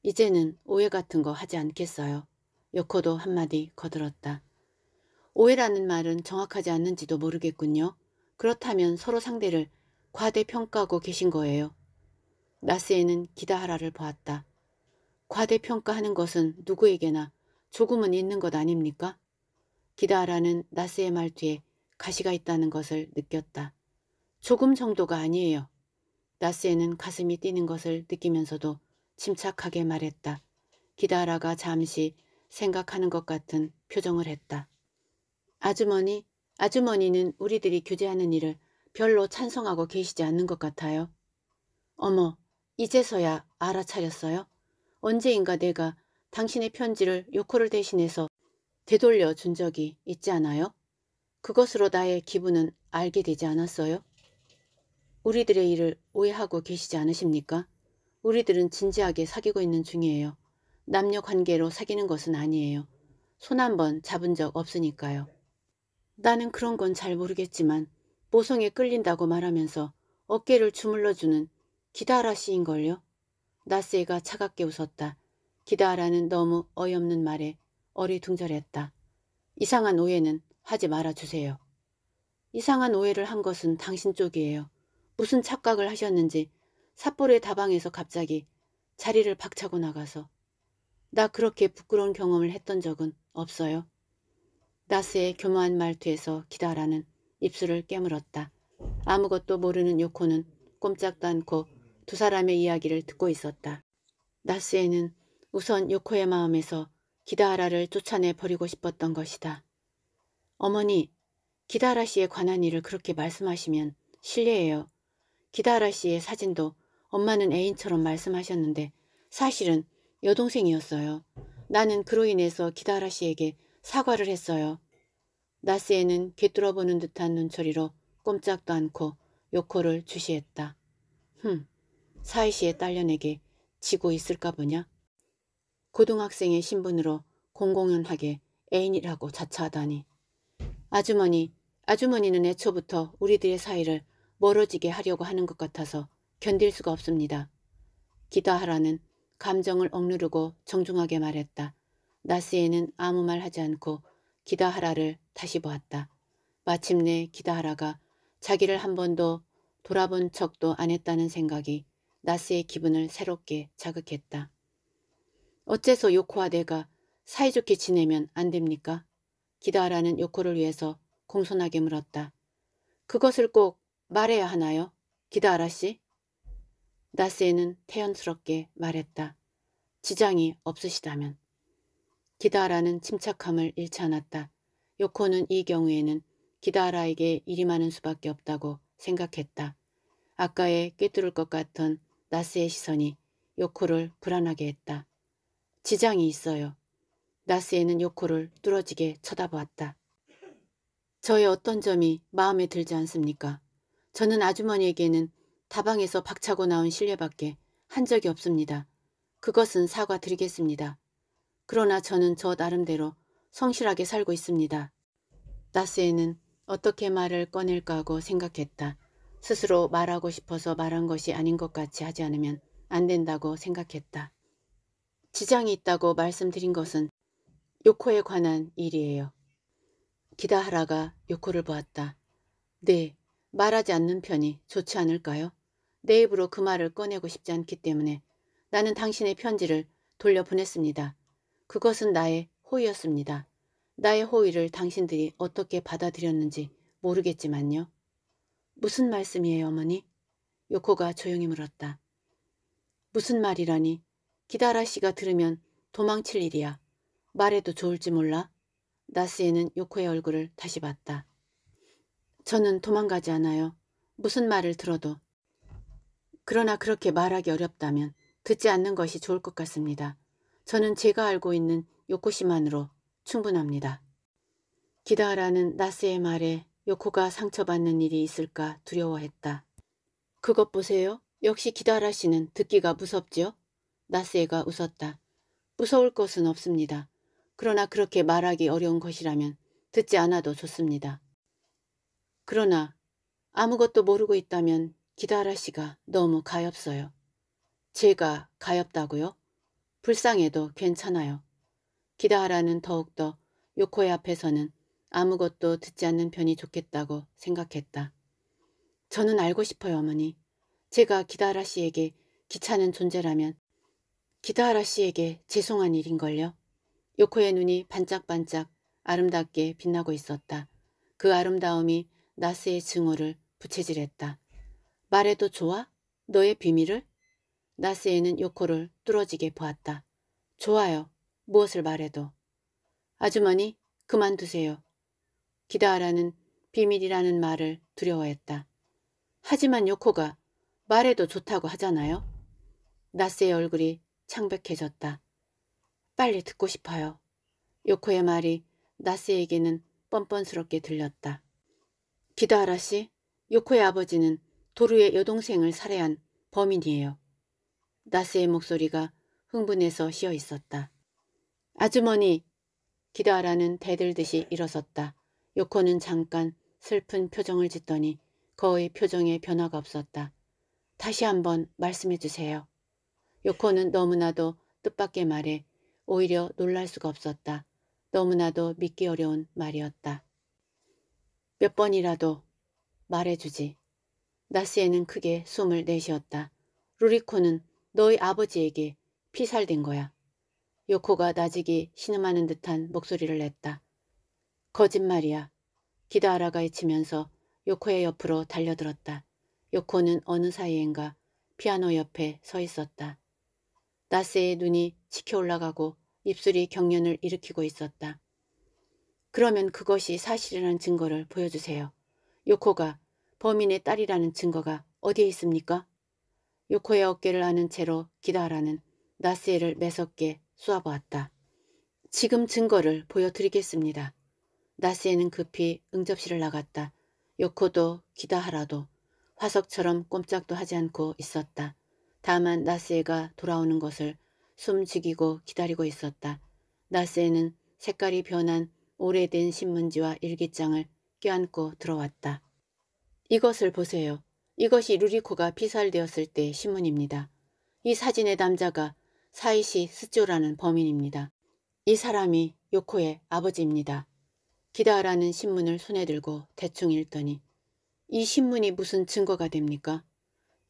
이제는 오해 같은 거 하지 않겠어요. 요코도 한마디 거들었다. 오해라는 말은 정확하지 않는지도 모르겠군요. 그렇다면 서로 상대를 과대평가하고 계신 거예요. 나스에는 기다하라를 보았다. 과대평가하는 것은 누구에게나 조금은 있는 것 아닙니까? 기다라는 나스의 말 뒤에 가시가 있다는 것을 느꼈다. 조금 정도가 아니에요. 나스에는 가슴이 뛰는 것을 느끼면서도 침착하게 말했다. 기다라가 잠시 생각하는 것 같은 표정을 했다. 아주머니, 아주머니는 우리들이 교제하는 일을 별로 찬성하고 계시지 않는 것 같아요. 어머, 이제서야 알아차렸어요? 언제인가 내가 당신의 편지를 요코를 대신해서 되돌려 준 적이 있지 않아요? 그것으로 나의 기분은 알게 되지 않았어요? 우리들의 일을 오해하고 계시지 않으십니까? 우리들은 진지하게 사귀고 있는 중이에요. 남녀 관계로 사귀는 것은 아니에요. 손 한 번 잡은 적 없으니까요. 나는 그런 건 잘 모르겠지만 모성에 끌린다고 말하면서 어깨를 주물러주는 기다라 씨인걸요? 나스가 차갑게 웃었다. 기다라는 너무 어이없는 말에 어리둥절했다. 이상한 오해는 하지 말아주세요. 이상한 오해를 한 것은 당신 쪽이에요. 무슨 착각을 하셨는지 삿포로의 다방에서 갑자기 자리를 박차고 나가서 나 그렇게 부끄러운 경험을 했던 적은 없어요. 나스의 교묘한 말투에서 기다라는 입술을 깨물었다. 아무것도 모르는 요코는 꼼짝도 않고 두 사람의 이야기를 듣고 있었다. 나스에는 우선 요코의 마음에서 기다하라를 쫓아내 버리고 싶었던 것이다. 어머니, 기다하라 씨에 관한 일을 그렇게 말씀하시면 실례예요. 기다하라 씨의 사진도 엄마는 애인처럼 말씀하셨는데 사실은 여동생이었어요. 나는 그로 인해서 기다하라 씨에게 사과를 했어요. 나스에는 꿰뚫어보는 듯한 눈초리로 꼼짝도 않고 요코를 주시했다. 흠, 사이씨의 딸년에게 지고 있을까 보냐? 고등학생의 신분으로 공공연하게 애인이라고 자처하다니. 아주머니, 아주머니는 애초부터 우리들의 사이를 멀어지게 하려고 하는 것 같아서 견딜 수가 없습니다. 기다하라는 감정을 억누르고 정중하게 말했다. 나스에는 아무 말 하지 않고 기다하라를 다시 보았다. 마침내 기다하라가 자기를 한 번도 돌아본 척도 안 했다는 생각이 나스의 기분을 새롭게 자극했다. 어째서 요코와 내가 사이좋게 지내면 안 됩니까? 기다라는 요코를 위해서 공손하게 물었다. 그것을 꼭 말해야 하나요? 기다라 씨? 나스에는 태연스럽게 말했다. 지장이 없으시다면. 기다라는 침착함을 잃지 않았다. 요코는 이 경우에는 기다라에게 일이 많은 수밖에 없다고 생각했다. 아까의 꿰뚫을 것 같던 나스의 시선이 요코를 불안하게 했다. 지장이 있어요. 나스에는 요코를 뚫어지게 쳐다보았다. 저의 어떤 점이 마음에 들지 않습니까? 저는 아주머니에게는 다방에서 박차고 나온 실례밖에 한 적이 없습니다. 그것은 사과드리겠습니다. 그러나 저는 저 나름대로 성실하게 살고 있습니다. 나스에는 어떻게 말을 꺼낼까 하고 생각했다. 스스로 말하고 싶어서 말한 것이 아닌 것 같이 하지 않으면 안 된다고 생각했다. 지장이 있다고 말씀드린 것은 요코에 관한 일이에요. 기다하라가 요코를 보았다. 네, 말하지 않는 편이 좋지 않을까요? 내 입으로 그 말을 꺼내고 싶지 않기 때문에 나는 당신의 편지를 돌려보냈습니다. 그것은 나의 호의였습니다. 나의 호의를 당신들이 어떻게 받아들였는지 모르겠지만요. 무슨 말씀이에요, 어머니? 요코가 조용히 물었다. 무슨 말이라니 기다라 씨가 들으면 도망칠 일이야. 말해도 좋을지 몰라. 나스에는 요코의 얼굴을 다시 봤다. 저는 도망가지 않아요. 무슨 말을 들어도. 그러나 그렇게 말하기 어렵다면 듣지 않는 것이 좋을 것 같습니다. 저는 제가 알고 있는 요코씨만으로 충분합니다. 기다라는 나스의 말에 요코가 상처받는 일이 있을까 두려워했다. 그것 보세요. 역시 기다라 씨는 듣기가 무섭지요? 나스에가 웃었다. 무서울 것은 없습니다. 그러나 그렇게 말하기 어려운 것이라면 듣지 않아도 좋습니다. 그러나 아무것도 모르고 있다면 기다라 씨가 너무 가엾어요. 제가 가엾다고요? 불쌍해도 괜찮아요. 기다하라는 더욱더 요코의 앞에서는 아무것도 듣지 않는 편이 좋겠다고 생각했다. 저는 알고 싶어요, 어머니. 제가 기다라 씨에게 귀찮은 존재라면 기다하라 씨에게 죄송한 일인걸요. 요코의 눈이 반짝반짝 아름답게 빛나고 있었다. 그 아름다움이 나스의 증오를 부채질했다. 말해도 좋아? 너의 비밀을? 나스에는 요코를 뚫어지게 보았다. 좋아요. 무엇을 말해도. 아주머니 그만두세요. 기다하라는 비밀이라는 말을 두려워했다. 하지만 요코가 말해도 좋다고 하잖아요. 나스의 얼굴이 창백해졌다. 빨리 듣고 싶어요. 요코의 말이 나스에게는 뻔뻔스럽게 들렸다. 기다라 씨, 요코의 아버지는 도루의 여동생을 살해한 범인이에요. 나스의 목소리가 흥분해서 쉬어 있었다. 아주머니! 기다라는 대들듯이 일어섰다. 요코는 잠깐 슬픈 표정을 짓더니 거의 표정에 변화가 없었다. 다시 한번 말씀해 주세요. 요코는 너무나도 뜻밖의 말에 오히려 놀랄 수가 없었다. 너무나도 믿기 어려운 말이었다. 몇 번이라도 말해주지. 나스에는 크게 숨을 내쉬었다. 루리코는 너희 아버지에게 피살된 거야. 요코가 나직이 신음하는 듯한 목소리를 냈다. 거짓말이야. 기다아라가 외치면서 요코의 옆으로 달려들었다. 요코는 어느 사이엔가 피아노 옆에 서 있었다. 나스의 눈이 치켜 올라가고 입술이 경련을 일으키고 있었다. 그러면 그것이 사실이라는 증거를 보여주세요. 요코가 범인의 딸이라는 증거가 어디에 있습니까? 요코의 어깨를 아는 채로 기다하라는 나스에를 매섭게 쏘아보았다. 지금 증거를 보여드리겠습니다. 나스에는 급히 응접실을 나갔다. 요코도 기다하라도 화석처럼 꼼짝도 하지 않고 있었다. 다만 나스에가 돌아오는 것을 숨죽이고 기다리고 있었다. 나스에는 색깔이 변한 오래된 신문지와 일기장을 껴안고 들어왔다. 이것을 보세요. 이것이 루리코가 피살되었을 때의 신문입니다. 이 사진의 남자가 사이시 스조라는 범인입니다. 이 사람이 요코의 아버지입니다. 기다라는 신문을 손에 들고 대충 읽더니 이 신문이 무슨 증거가 됩니까?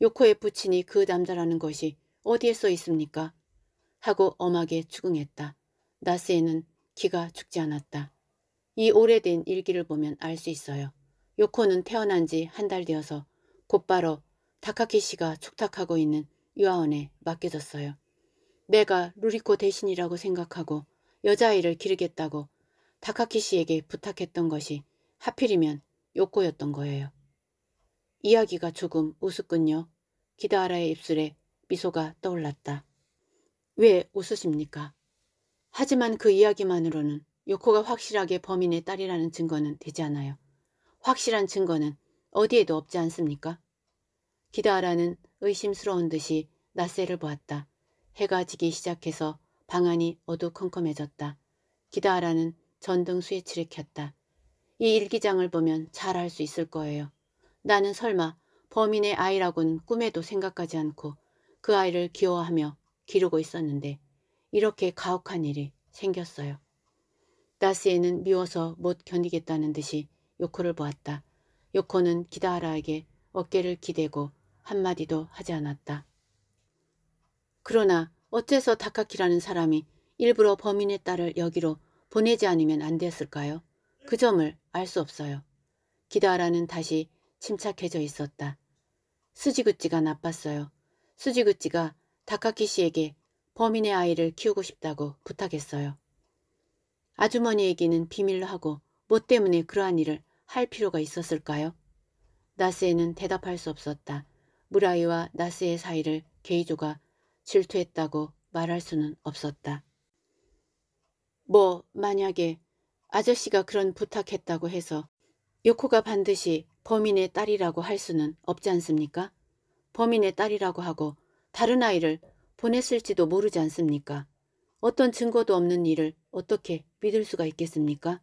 요코에 붙이니 그 남자라는 것이 어디에 써 있습니까? 하고 엄하게 추궁했다. 나스에는 기가 죽지 않았다. 이 오래된 일기를 보면 알 수 있어요. 요코는 태어난 지 한 달 되어서 곧바로 다카키 씨가 촉탁하고 있는 유아원에 맡겨졌어요. 내가 루리코 대신이라고 생각하고 여자아이를 기르겠다고 다카키 씨에게 부탁했던 것이 하필이면 요코였던 거예요. 이야기가 조금 우습군요. 기다라의 입술에 미소가 떠올랐다. 왜 웃으십니까? 하지만 그 이야기만으로는 요코가 확실하게 범인의 딸이라는 증거는 되지 않아요. 확실한 증거는 어디에도 없지 않습니까? 기다라는 의심스러운 듯이 낯새를 보았다. 해가 지기 시작해서 방안이 어두컴컴해졌다. 기다라는 전등 스위치를 켰다. 이 일기장을 보면 잘 알 수 있을 거예요. 나는 설마 범인의 아이라고는 꿈에도 생각하지 않고 그 아이를 귀여워하며 기르고 있었는데 이렇게 가혹한 일이 생겼어요. 나스에는 미워서 못 견디겠다는 듯이 요코를 보았다. 요코는 기다하라에게 어깨를 기대고 한마디도 하지 않았다. 그러나 어째서 다카키라는 사람이 일부러 범인의 딸을 여기로 보내지 않으면 안 됐을까요? 그 점을 알 수 없어요. 기다하라는 다시 침착해져 있었다. 수지구찌가 나빴어요. 수지구찌가 다카키 씨에게 범인의 아이를 키우고 싶다고 부탁했어요. 아주머니 에게는 비밀로 하고 뭐 때문에 그러한 일을 할 필요가 있었을까요? 나스에는 대답할 수 없었다. 무라이와 나스의 사이를 게이조가 질투했다고 말할 수는 없었다. 뭐 만약에 아저씨가 그런 부탁했다고 해서 요코가 반드시 범인의 딸이라고 할 수는 없지 않습니까? 범인의 딸이라고 하고 다른 아이를 보냈을지도 모르지 않습니까? 어떤 증거도 없는 일을 어떻게 믿을 수가 있겠습니까?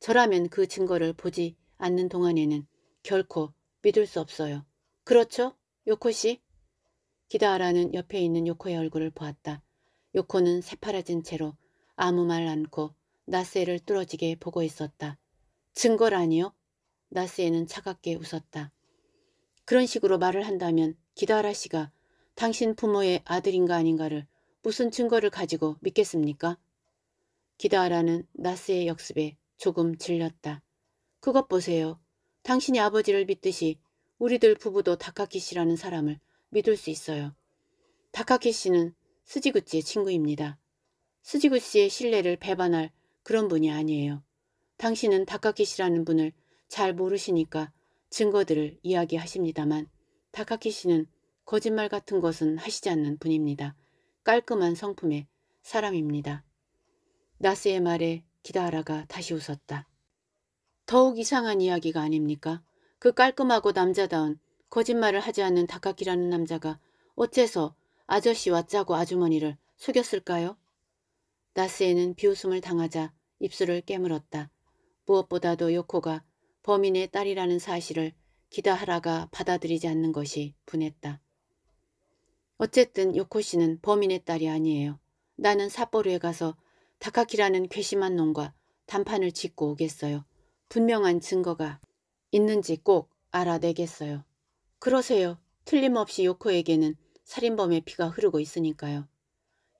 저라면 그 증거를 보지 않는 동안에는 결코 믿을 수 없어요. 그렇죠? 요코 씨? 기다라는 옆에 있는 요코의 얼굴을 보았다. 요코는 새파라진 채로 아무 말 않고 나세를 뚫어지게 보고 있었다. 증거라니요? 나스에는 차갑게 웃었다. 그런 식으로 말을 한다면 기다라 씨가 당신 부모의 아들인가 아닌가를 무슨 증거를 가지고 믿겠습니까? 기다라는 나스의 역습에 조금 질렸다. 그것 보세요. 당신이 아버지를 믿듯이 우리들 부부도 다카키 씨라는 사람을 믿을 수 있어요. 다카키 씨는 스지구치의 친구입니다. 스지구치의 신뢰를 배반할 그런 분이 아니에요. 당신은 다카키 씨라는 분을 잘 모르시니까 증거들을 이야기하십니다만 다카키 씨는 거짓말 같은 것은 하시지 않는 분입니다. 깔끔한 성품의 사람입니다. 나스의 말에 기다하라가 다시 웃었다. 더욱 이상한 이야기가 아닙니까? 그 깔끔하고 남자다운 거짓말을 하지 않는 다카키라는 남자가 어째서 아저씨와 짜고 아주머니를 속였을까요? 나스에는 비웃음을 당하자 입술을 깨물었다. 무엇보다도 요코가 범인의 딸이라는 사실을 기다하라가 받아들이지 않는 것이 분했다. 어쨌든 요코 씨는 범인의 딸이 아니에요. 나는 삿포로에 가서 다카키라는 괘씸한 놈과 단판을 짓고 오겠어요. 분명한 증거가 있는지 꼭 알아내겠어요. 그러세요. 틀림없이 요코에게는 살인범의 피가 흐르고 있으니까요.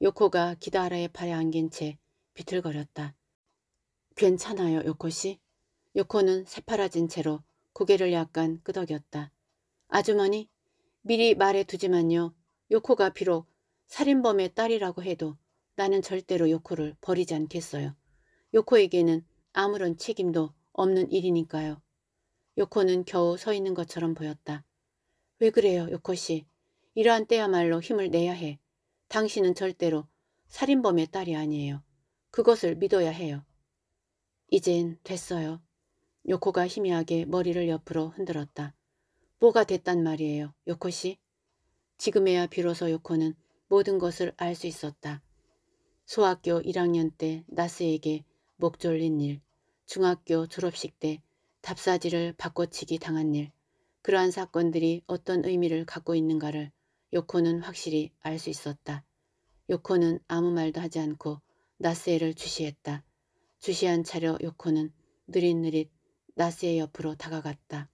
요코가 기다라의 하 팔에 안긴 채 비틀거렸다. 괜찮아요, 요코씨? 요코는 새파라진 채로 고개를 약간 끄덕였다. 아주머니, 미리 말해두지만요. 요코가 비록 살인범의 딸이라고 해도 나는 절대로 요코를 버리지 않겠어요. 요코에게는 아무런 책임도 없는 일이니까요. 요코는 겨우 서 있는 것처럼 보였다. 왜 그래요, 요코 씨. 이러한 때야말로 힘을 내야 해. 당신은 절대로 살인범의 딸이 아니에요. 그것을 믿어야 해요. 이젠 됐어요. 요코가 희미하게 머리를 옆으로 흔들었다. 뭐가 됐단 말이에요, 요코씨? 지금에야 비로소 요코는 모든 것을 알 수 있었다. 소학교 1학년 때 나스에게 목 졸린 일, 중학교 졸업식 때 답사지를 바꿔치기 당한 일, 그러한 사건들이 어떤 의미를 갖고 있는가를 요코는 확실히 알 수 있었다. 요코는 아무 말도 하지 않고 나스에를 주시했다. 주시한 차려 요코는 느릿느릿 나스의 옆으로 다가갔다.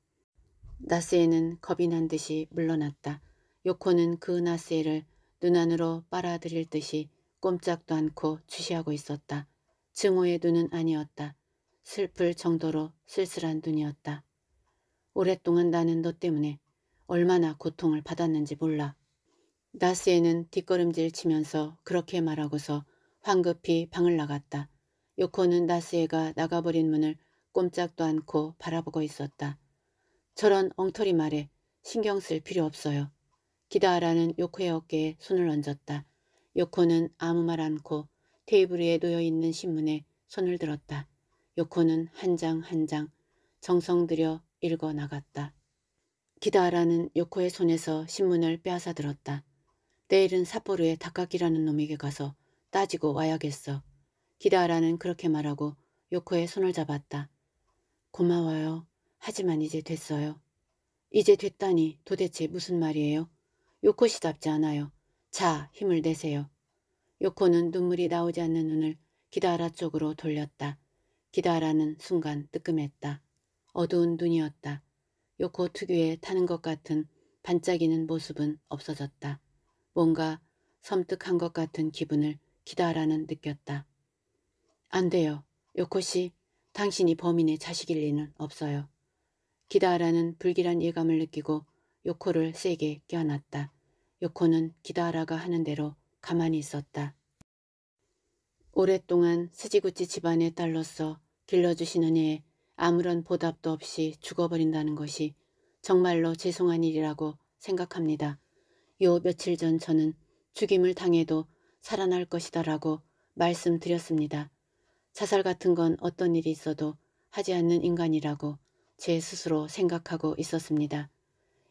나스에는 겁이 난 듯이 물러났다. 요코는 그 나스에를 눈안으로 빨아들일 듯이 꼼짝도 않고 주시하고 있었다. 증오의 눈은 아니었다. 슬플 정도로 쓸쓸한 눈이었다. 오랫동안 나는 너 때문에 얼마나 고통을 받았는지 몰라. 나스에는 뒷걸음질 치면서 그렇게 말하고서 황급히 방을 나갔다. 요코는 나스에가 나가버린 문을 꼼짝도 않고 바라보고 있었다. 저런 엉터리 말에 신경 쓸 필요 없어요. 기다라는 요코의 어깨에 손을 얹었다. 요코는 아무 말 않고 테이블 위에 놓여있는 신문에 손을 들었다. 요코는 한 장 한 장 정성 들여 읽어 나갔다. 기다라는 요코의 손에서 신문을 빼앗아 들었다. 내일은 삿포르의 닭각이라는 놈에게 가서 따지고 와야겠어. 기다라는 그렇게 말하고 요코의 손을 잡았다. 고마워요. 하지만 이제 됐어요. 이제 됐다니 도대체 무슨 말이에요? 요코시답지 않아요. 자, 힘을 내세요. 요코는 눈물이 나오지 않는 눈을 기다라 쪽으로 돌렸다. 기다라는 순간 뜨끔했다. 어두운 눈이었다. 요코 특유의 타는 것 같은 반짝이는 모습은 없어졌다. 뭔가 섬뜩한 것 같은 기분을 기다라는 느꼈다. 안 돼요. 요코씨 당신이 범인의 자식일 리는 없어요. 기다라는 불길한 예감을 느끼고 요코를 세게 껴안았다. 요코는 기다라가 하는 대로 가만히 있었다. 오랫동안 스지구치 집안의 딸로서 길러주시는혜에 아무런 보답도 없이 죽어버린다는 것이 정말로 죄송한 일이라고 생각합니다. 요 며칠 전 저는 죽임을 당해도 살아날 것이다 라고 말씀드렸습니다. 자살 같은 건 어떤 일이 있어도 하지 않는 인간이라고 제 스스로 생각하고 있었습니다.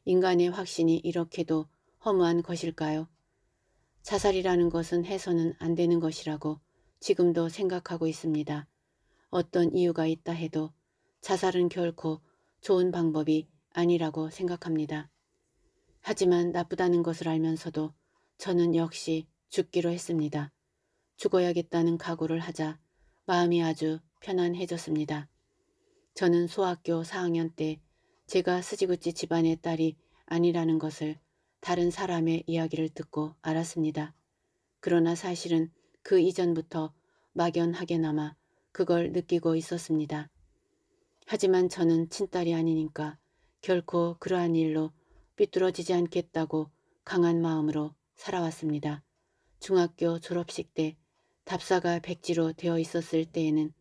인간의 확신이 이렇게도 허무한 것일까요? 자살이라는 것은 해서는 안 되는 것이라고 지금도 생각하고 있습니다. 어떤 이유가 있다 해도 자살은 결코 좋은 방법이 아니라고 생각합니다. 하지만 나쁘다는 것을 알면서도 저는 역시 죽기로 했습니다. 죽어야겠다는 각오를 하자 마음이 아주 편안해졌습니다. 저는 소학교 4학년 때 제가 스지구찌 집안의 딸이 아니라는 것을 다른 사람의 이야기를 듣고 알았습니다. 그러나 사실은 그 이전부터 막연하게나마 그걸 느끼고 있었습니다. 하지만 저는 친딸이 아니니까 결코 그러한 일로 삐뚤어지지 않겠다고 강한 마음으로 살아왔습니다. 중학교 졸업식 때 답사가 백지로 되어 있었을 때에는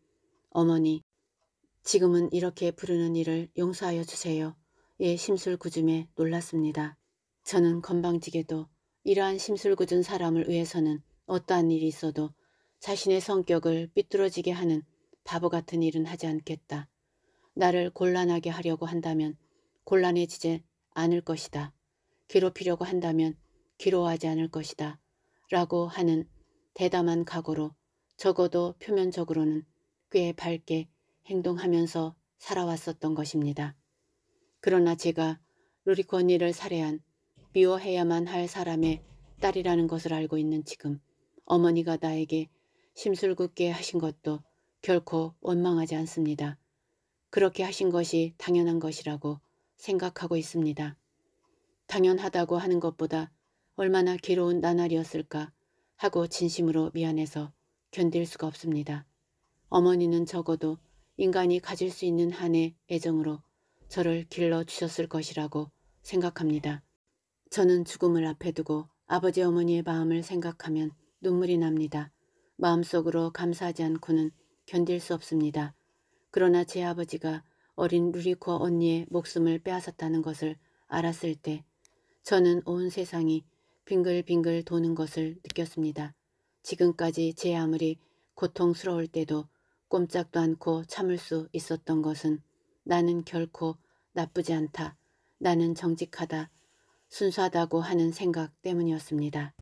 어머니 지금은 이렇게 부르는 일을 용서하여 주세요. 예 심술궂음에 놀랐습니다. 저는 건방지게도 이러한 심술궂은 사람을 위해서는 어떠한 일이 있어도 자신의 성격을 삐뚤어지게 하는 바보 같은 일은 하지 않겠다. 나를 곤란하게 하려고 한다면 곤란해지지 않을 것이다. 괴롭히려고 한다면 괴로워하지 않을 것이다. 라고 하는 대담한 각오로 적어도 표면적으로는 꽤 밝게 행동하면서 살아왔었던 것입니다. 그러나 제가 루리코 언니를 살해한 미워해야만 할 사람의 딸이라는 것을 알고 있는 지금 어머니가 나에게 심술궂게 하신 것도 결코 원망하지 않습니다. 그렇게 하신 것이 당연한 것이라고 생각하고 있습니다. 당연하다고 하는 것보다 얼마나 괴로운 나날이었을까 하고 진심으로 미안해서 견딜 수가 없습니다. 어머니는 적어도 인간이 가질 수 있는 한의 애정으로 저를 길러주셨을 것이라고 생각합니다. 저는 죽음을 앞에 두고 아버지 어머니의 마음을 생각하면 눈물이 납니다. 마음속으로 감사하지 않고는 견딜 수 없습니다. 그러나 제 아버지가 어린 루리코 언니의 목숨을 빼앗았다는 것을 알았을 때 저는 온 세상이 빙글빙글 도는 것을 느꼈습니다. 지금까지 제 아무리 고통스러울 때도 꼼짝도 않고 참을 수 있었던 것은 나는 결코 나쁘지 않다. 나는 정직하다. 순수하다고 하는 생각 때문이었습니다.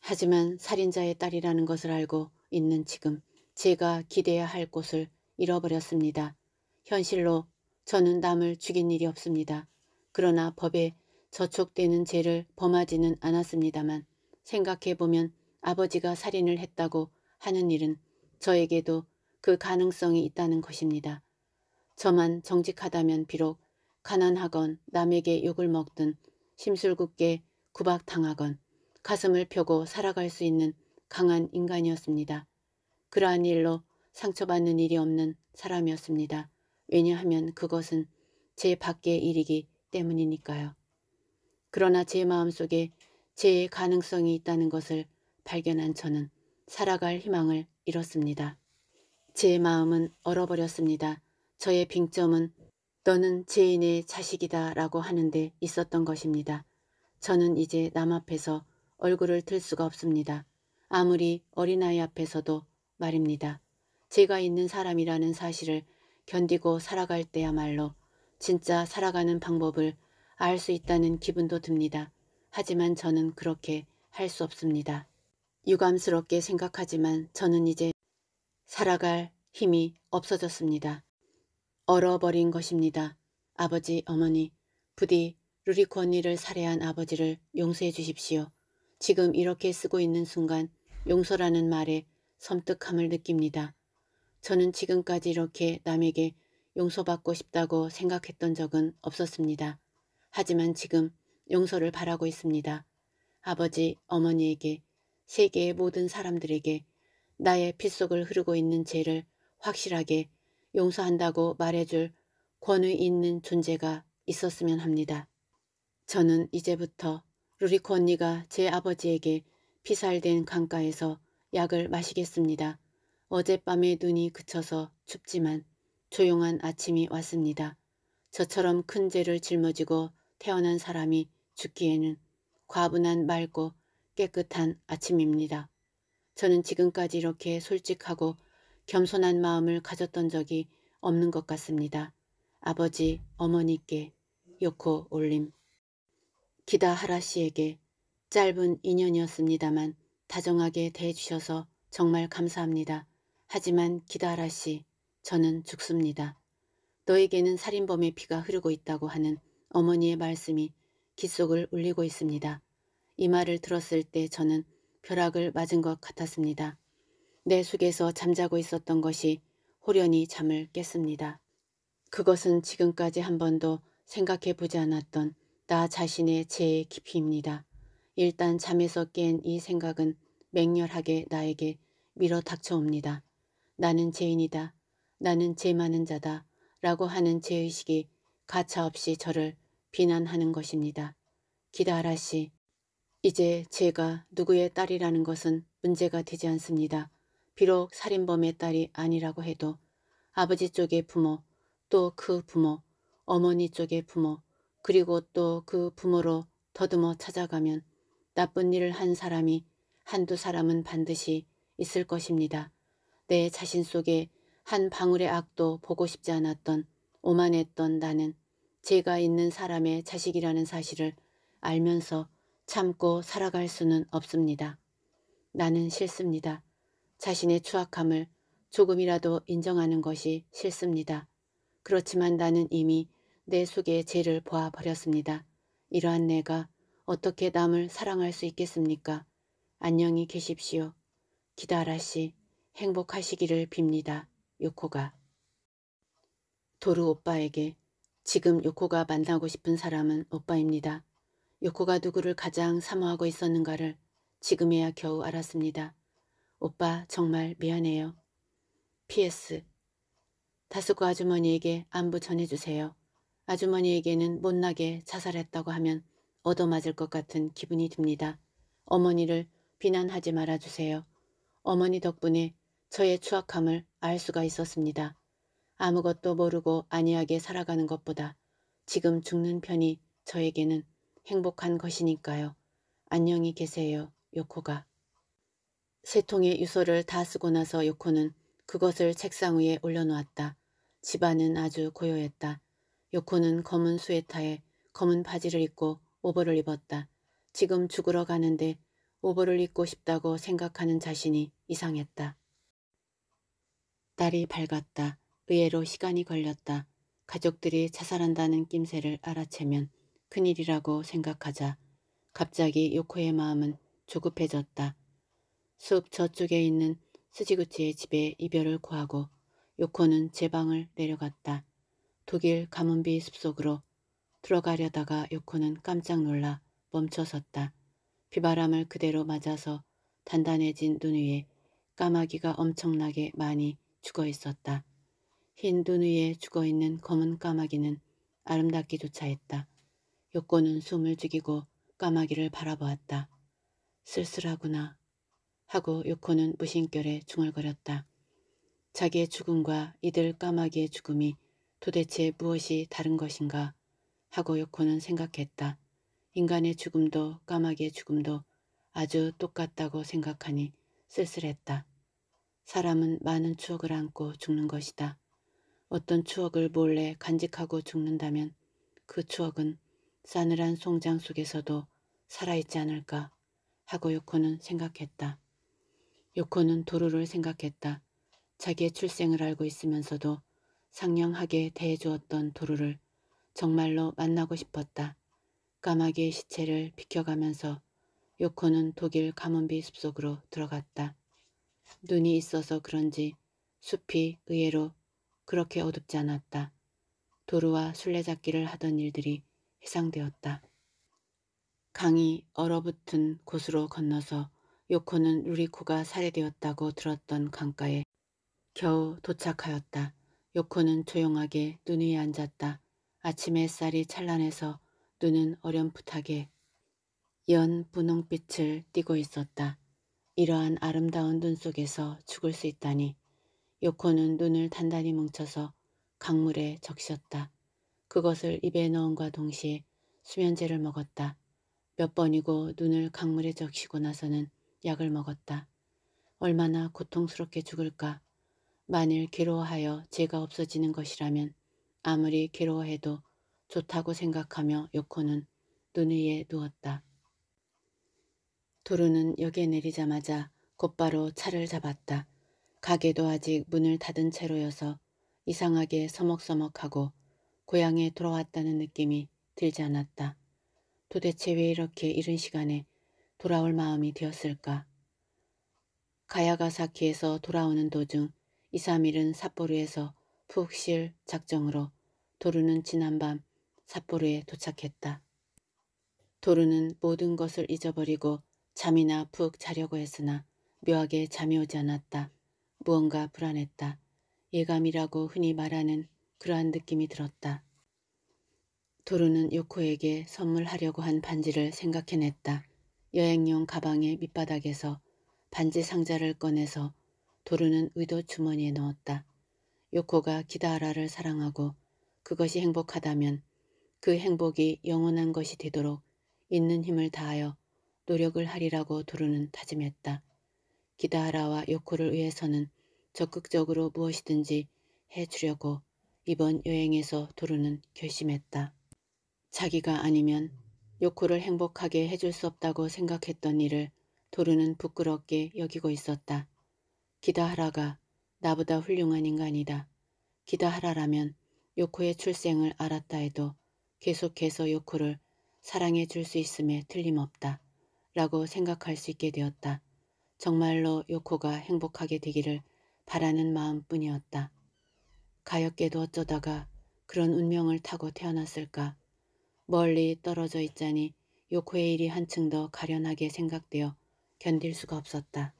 하지만 살인자의 딸이라는 것을 알고 있는 지금 제가 기대야 해할 곳을 잃어버렸습니다. 현실로 저는 남을 죽인 일이 없습니다. 그러나 법에 저촉되는 죄를 범하지는 않았습니다만 생각해보면 아버지가 살인을 했다고 하는 일은 저에게도 그 가능성이 있다는 것입니다. 저만 정직하다면 비록 가난하건 남에게 욕을 먹든 심술궂게 구박당하건 가슴을 펴고 살아갈 수 있는 강한 인간이었습니다. 그러한 일로 상처받는 일이 없는 사람이었습니다. 왜냐하면 그것은 제 밖의 일이기 때문이니까요. 그러나 제 마음속에 제 가능성이 있다는 것을 발견한 저는 살아갈 희망을 잃었습니다. 제 마음은 얼어버렸습니다. 저의 빙점은 너는 제인의 자식이다 라고 하는데 있었던 것입니다. 저는 이제 남 앞에서 얼굴을 들 수가 없습니다. 아무리 어린아이 앞에서도 말입니다. 제가 있는 사람이라는 사실을 견디고 살아갈 때야말로 진짜 살아가는 방법을 알수 있다는 기분도 듭니다. 하지만 저는 그렇게 할 수 없습니다. 유감스럽게 생각하지만 저는 이제 살아갈 힘이 없어졌습니다. 얼어버린 것입니다. 아버지, 어머니, 부디 루리코 언니를 살해한 아버지를 용서해 주십시오. 지금 이렇게 쓰고 있는 순간 용서라는 말에 섬뜩함을 느낍니다. 저는 지금까지 이렇게 남에게 용서받고 싶다고 생각했던 적은 없었습니다. 하지만 지금 용서를 바라고 있습니다. 아버지, 어머니에게, 세계의 모든 사람들에게 나의 빗속을 흐르고 있는 죄를 확실하게 용서한다고 말해줄 권위 있는 존재가 있었으면 합니다. 저는 이제부터 루리코 언니가 제 아버지에게 피살된 강가에서 약을 마시겠습니다. 어젯밤에 눈이 그쳐서 춥지만 조용한 아침이 왔습니다. 저처럼 큰 죄를 짊어지고 태어난 사람이 죽기에는 과분한 맑고 깨끗한 아침입니다. 저는 지금까지 이렇게 솔직하고 겸손한 마음을 가졌던 적이 없는 것 같습니다. 아버지, 어머니께 요코 올림 기다하라 씨에게 짧은 인연이었습니다만 다정하게 대해주셔서 정말 감사합니다. 하지만 기다하라 씨, 저는 죽습니다. 너에게는 살인범의 피가 흐르고 있다고 하는 어머니의 말씀이 귓속을 울리고 있습니다. 이 말을 들었을 때 저는 벼락을 맞은 것 같았습니다. 내 속에서 잠자고 있었던 것이 호련히 잠을 깼습니다. 그것은 지금까지 한 번도 생각해 보지 않았던 나 자신의 죄의 깊이입니다. 일단 잠에서 깬 이 생각은 맹렬하게 나에게 밀어 닥쳐옵니다. 나는 죄인이다. 나는 죄 많은 자다. 라고 하는 죄의식이 가차없이 저를 비난하는 것입니다. 기다라 씨, 이제 제가 누구의 딸이라는 것은 문제가 되지 않습니다. 비록 살인범의 딸이 아니라고 해도 아버지 쪽의 부모, 또 그 부모, 어머니 쪽의 부모, 그리고 또 그 부모로 더듬어 찾아가면 나쁜 일을 한 사람이 한두 사람은 반드시 있을 것입니다. 내 자신 속에 한 방울의 악도 보고 싶지 않았던 오만했던 나는 제가 있는 사람의 자식이라는 사실을 알면서 참고 살아갈 수는 없습니다. 나는 싫습니다. 자신의 추악함을 조금이라도 인정하는 것이 싫습니다. 그렇지만 나는 이미 내속에 죄를 보아버렸습니다. 이러한 내가 어떻게 남을 사랑할 수 있겠습니까? 안녕히 계십시오. 기다라씨 행복하시기를 빕니다. 요코가 도루 오빠에게 지금 요코가 만나고 싶은 사람은 오빠입니다. 요코가 누구를 가장 사모하고 있었는가를 지금에야 겨우 알았습니다. 오빠 정말 미안해요. PS 다스고 아주머니에게 안부 전해주세요. 아주머니에게는 못나게 자살했다고 하면 얻어맞을 것 같은 기분이 듭니다. 어머니를 비난하지 말아주세요. 어머니 덕분에 저의 추악함을 알 수가 있었습니다. 아무것도 모르고 안이하게 살아가는 것보다 지금 죽는 편이 저에게는 행복한 것이니까요. 안녕히 계세요, 요코가. 세 통의 유서를 다 쓰고 나서 요코는 그것을 책상 위에 올려놓았다. 집안은 아주 고요했다. 요코는 검은 스웨터에 검은 바지를 입고 오버를 입었다. 지금 죽으러 가는데 오버를 입고 싶다고 생각하는 자신이 이상했다. 딸이 밝았다. 의외로 시간이 걸렸다. 가족들이 자살한다는 낌새를 알아채면 큰일이라고 생각하자 갑자기 요코의 마음은 조급해졌다. 숲 저쪽에 있는 스지구치의 집에 이별을 구하고 요코는 제 방을 내려갔다. 독일 가문비 숲속으로 들어가려다가 요코는 깜짝 놀라 멈춰섰다. 비바람을 그대로 맞아서 단단해진 눈 위에 까마귀가 엄청나게 많이 죽어 있었다. 흰눈 위에 죽어있는 검은 까마귀는 아름답게 쫓아했다. 요코는 숨을 죽이고 까마귀를 바라보았다. 쓸쓸하구나 하고 요코는 무심결에 중얼거렸다. 자기의 죽음과 이들 까마귀의 죽음이 도대체 무엇이 다른 것인가 하고 요코는 생각했다. 인간의 죽음도 까마귀의 죽음도 아주 똑같다고 생각하니 쓸쓸했다. 사람은 많은 추억을 안고 죽는 것이다. 어떤 추억을 몰래 간직하고 죽는다면 그 추억은 싸늘한 송장 속에서도 살아있지 않을까 하고 요코는 생각했다. 요코는 도루를 생각했다. 자기의 출생을 알고 있으면서도 상냥하게 대해주었던 도루를 정말로 만나고 싶었다. 까마귀의 시체를 비켜가면서 요코는 독일 가문비 숲속으로 들어갔다. 눈이 있어서 그런지 숲이 의외로 그렇게 어둡지 않았다. 도루와 술래잡기를 하던 일들이 해상되었다. 강이 얼어붙은 곳으로 건너서 요코는 루리코가 살해되었다고 들었던 강가에 겨우 도착하였다. 요코는 조용하게 눈 위에 앉았다. 아침에쌀이 찬란해서 눈은 어렴풋하게 연 분홍빛을 띠고 있었다. 이러한 아름다운 눈 속에서 죽을 수 있다니 요코는 눈을 단단히 뭉쳐서 강물에 적셨다. 그것을 입에 넣은과 동시에 수면제를 먹었다. 몇 번이고 눈을 강물에 적시고 나서는 약을 먹었다. 얼마나 고통스럽게 죽을까. 만일 괴로워하여 죄가 없어지는 것이라면 아무리 괴로워해도 좋다고 생각하며 요코는 눈 위에 누웠다. 도루는 역에 내리자마자 곧바로 차를 잡았다. 가게도 아직 문을 닫은 채로여서 이상하게 서먹서먹하고 고향에 돌아왔다는 느낌이 들지 않았다. 도대체 왜 이렇게 이른 시간에 돌아올 마음이 되었을까? 가야가사키에서 돌아오는 도중 2, 3일은 삿포로에서 푹 쉴 작정으로 도루는 지난밤 삿포로에 도착했다. 도루는 모든 것을 잊어버리고 잠이나 푹 자려고 했으나 묘하게 잠이 오지 않았다. 무언가 불안했다. 예감이라고 흔히 말하는 그러한 느낌이 들었다. 도루는 요코에게 선물하려고 한 반지를 생각해냈다. 여행용 가방의 밑바닥에서 반지 상자를 꺼내서 도루는 의도 주머니에 넣었다. 요코가 기다하라를 사랑하고 그것이 행복하다면 그 행복이 영원한 것이 되도록 있는 힘을 다하여 노력을 하리라고 도루는 다짐했다. 기다하라와 요코를 위해서는 적극적으로 무엇이든지 해주려고 이번 여행에서 도루는 결심했다. 자기가 아니면 요코를 행복하게 해줄 수 없다고 생각했던 일을 도루는 부끄럽게 여기고 있었다. 기다하라가 나보다 훌륭한 인간이다. 기다하라라면 요코의 출생을 알았다 해도 계속해서 요코를 사랑해 줄 수 있음에 틀림없다. 라고 생각할 수 있게 되었다. 정말로 요코가 행복하게 되기를 바라는 마음뿐이었다. 가엾게도 어쩌다가 그런 운명을 타고 태어났을까. 멀리 떨어져 있자니 요코의 일이 한층 더 가련하게 생각되어 견딜 수가 없었다.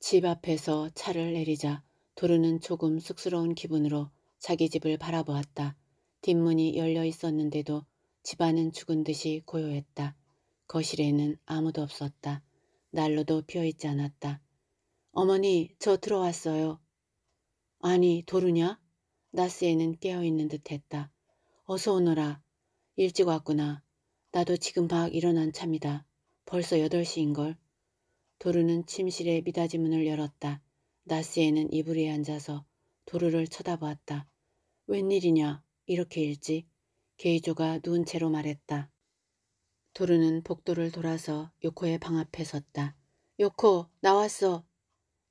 집 앞에서 차를 내리자 도루는 조금 쑥스러운 기분으로 자기 집을 바라보았다. 뒷문이 열려 있었는데도 집안은 죽은 듯이 고요했다. 거실에는 아무도 없었다. 난로도 피어있지 않았다. 어머니 저 들어왔어요. 아니 도루냐? 나스에는 깨어있는 듯 했다. 어서 오너라. 일찍 왔구나. 나도 지금 막 일어난 참이다. 벌써 8시인걸. 도루는 침실에 미닫이 문을 열었다. 나스에는 이불 위에 앉아서 도루를 쳐다보았다. 웬일이냐? 이렇게 일지? 게이조가 누운 채로 말했다. 도르는 복도를 돌아서 요코의 방 앞에 섰다. 요코, 나왔어.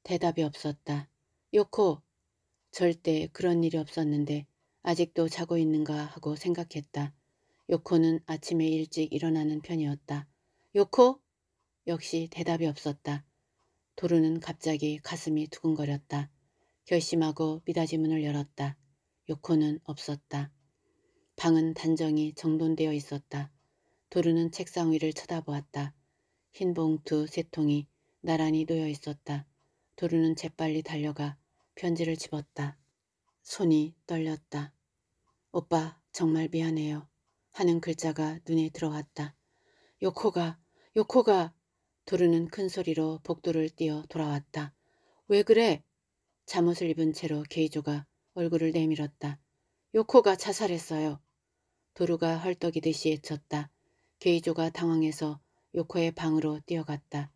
대답이 없었다. 요코, 절대 그런 일이 없었는데 아직도 자고 있는가 하고 생각했다. 요코는 아침에 일찍 일어나는 편이었다. 요코? 역시 대답이 없었다. 도루는 갑자기 가슴이 두근거렸다. 결심하고 미닫이문을 열었다. 요코는 없었다. 방은 단정히 정돈되어 있었다. 도루는 책상 위를 쳐다보았다. 흰 봉투 세 통이 나란히 놓여 있었다. 도루는 재빨리 달려가 편지를 집었다. 손이 떨렸다. 오빠 정말 미안해요. 하는 글자가 눈에 들어왔다. 요코가 요코가 도르는 큰 소리로 복도를 뛰어 돌아왔다. 왜 그래? 잠옷을 입은 채로 게이조가 얼굴을 내밀었다. 요코가 자살했어요. 도루가 헐떡이듯이 애쳤다. 게이조가 당황해서 요코의 방으로 뛰어갔다.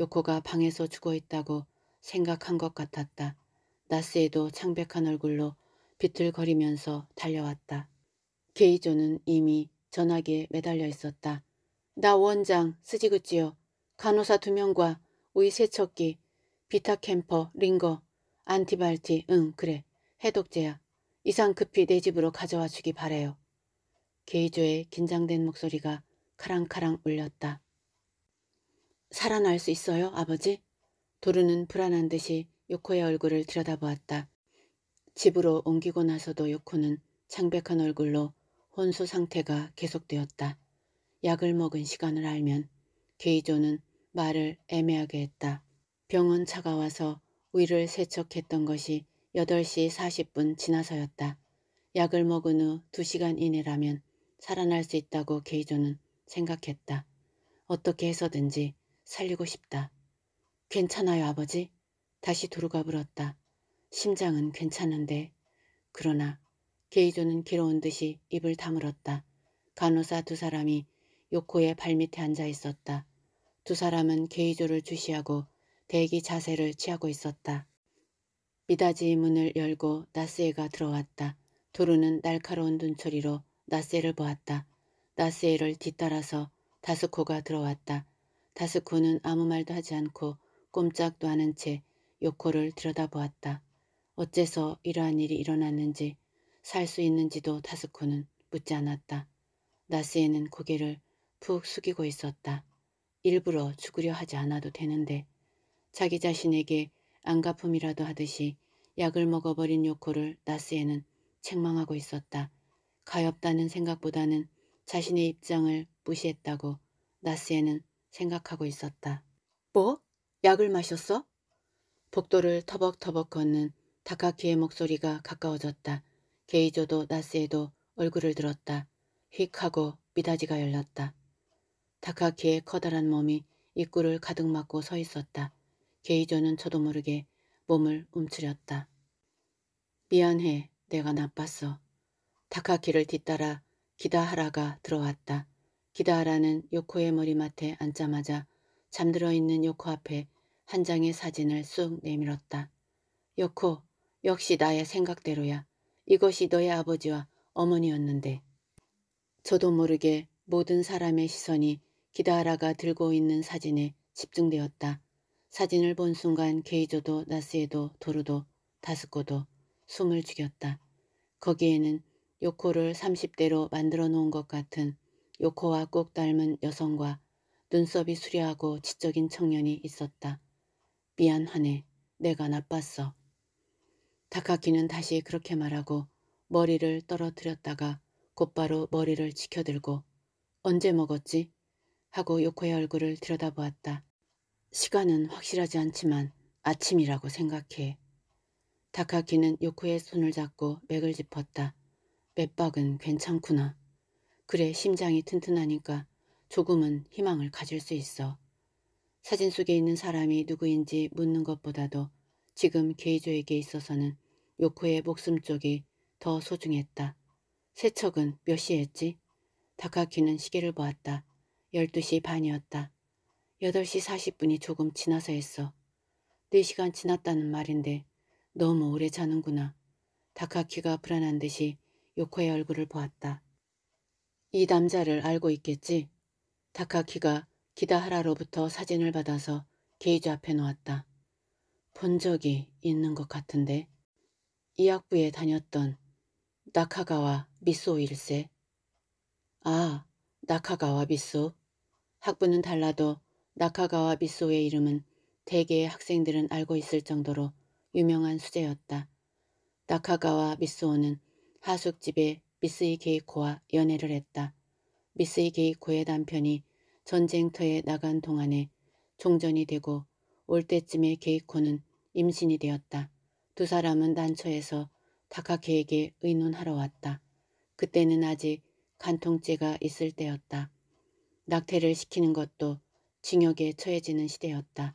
요코가 방에서 죽어있다고 생각한 것 같았다. 나스에도 창백한 얼굴로 비틀거리면서 달려왔다. 게이조는 이미 전화기에 매달려 있었다. 나 원장 스지그치요. 간호사 두 명과 우이 세척기, 비타캠퍼, 링거, 안티발티, 응 그래, 해독제야. 이상 급히 내 집으로 가져와 주기 바래요. 게이조의 긴장된 목소리가 카랑카랑 울렸다. 살아날 수 있어요, 아버지? 도르는 불안한 듯이 요코의 얼굴을 들여다보았다. 집으로 옮기고 나서도 요코는 창백한 얼굴로 혼수 상태가 계속되었다. 약을 먹은 시간을 알면 게이조는 말을 애매하게 했다. 병원 차가 와서 위를 세척했던 것이 8시 40분 지나서였다. 약을 먹은 후 2시간 이내라면 살아날 수 있다고 게이조는 생각했다. 어떻게 해서든지 살리고 싶다. 괜찮아요, 아버지. 다시 도루가 불었다. 심장은 괜찮은데. 그러나 게이조는 괴로운 듯이 입을 다물었다. 간호사 두 사람이 요코의 발밑에 앉아 있었다. 두 사람은 게이조를 주시하고 대기 자세를 취하고 있었다. 미다지 문을 열고 나스에가 들어왔다. 도루는 날카로운 눈초리로 나스를 보았다. 나스에를 뒤따라서 다스코가 들어왔다. 다스코는 아무 말도 하지 않고 꼼짝도 않은 채 요코를 들여다보았다. 어째서 이러한 일이 일어났는지 살 수 있는지도 다스코는 묻지 않았다. 나스에는 고개를 푹 숙이고 있었다. 일부러 죽으려 하지 않아도 되는데 자기 자신에게 안가품이라도 하듯이 약을 먹어버린 요코를 나스에는 책망하고 있었다. 가엾다는 생각보다는 자신의 입장을 무시했다고 나스에는 생각하고 있었다. 뭐? 약을 마셨어? 복도를 터벅터벅 걷는 다카키의 목소리가 가까워졌다. 게이조도 나스에도 얼굴을 들었다. 휙 하고 미닫이가 열렸다. 다카키의 커다란 몸이 입구를 가득 막고 서 있었다. 게이조는 저도 모르게 몸을 움츠렸다. 미안해. 내가 나빴어. 다카키를 뒤따라 기다하라가 들어왔다. 기다하라는 요코의 머리맡에 앉자마자 잠들어 있는 요코 앞에 한 장의 사진을 쑥 내밀었다. 요코, 역시 나의 생각대로야. 이것이 너의 아버지와 어머니였는데. 저도 모르게 모든 사람의 시선이 기다하라가 들고 있는 사진에 집중되었다. 사진을 본 순간 게이조도 나스에도 도르도 다스코도 숨을 죽였다. 거기에는 요코를 30대로 만들어 놓은 것 같은 요코와 꼭 닮은 여성과 눈썹이 수려하고 지적인 청년이 있었다. 미안하네. 내가 나빴어. 다카키는 다시 그렇게 말하고 머리를 떨어뜨렸다가 곧바로 머리를 지켜들고 언제 먹었지? 하고 요코의 얼굴을 들여다보았다. 시간은 확실하지 않지만 아침이라고 생각해. 다카키는 요코의 손을 잡고 맥을 짚었다. 맷박은 괜찮구나. 그래 심장이 튼튼하니까 조금은 희망을 가질 수 있어. 사진 속에 있는 사람이 누구인지 묻는 것보다도 지금 게이조에게 있어서는 요코의 목숨 쪽이 더 소중했다. 세척은 몇시였지 다카키는 시계를 보았다. 12시 반이었다. 8시 40분이 조금 지나서 했어. 4시간 지났다는 말인데 너무 오래 자는구나. 다카키가 불안한 듯이 요코의 얼굴을 보았다. 이 남자를 알고 있겠지? 다카키가 기다하라로부터 사진을 받아서 게이지 앞에 놓았다. 본 적이 있는 것 같은데 이 학부에 다녔던 나카가와 미소 일세. 아, 나카가와 미소. 학부는 달라도 나카가와 미소의 이름은 대개의 학생들은 알고 있을 정도로 유명한 수제였다. 나카가와 미소는 하숙집에 미스이 게이코와 연애를 했다. 미스이 게이코의 남편이 전쟁터에 나간 동안에 종전이 되고 올 때쯤에 게이코는 임신이 되었다. 두 사람은 난처해서 다카케에게 의논하러 왔다. 그때는 아직 간통죄가 있을 때였다. 낙태를 시키는 것도 징역에 처해지는 시대였다.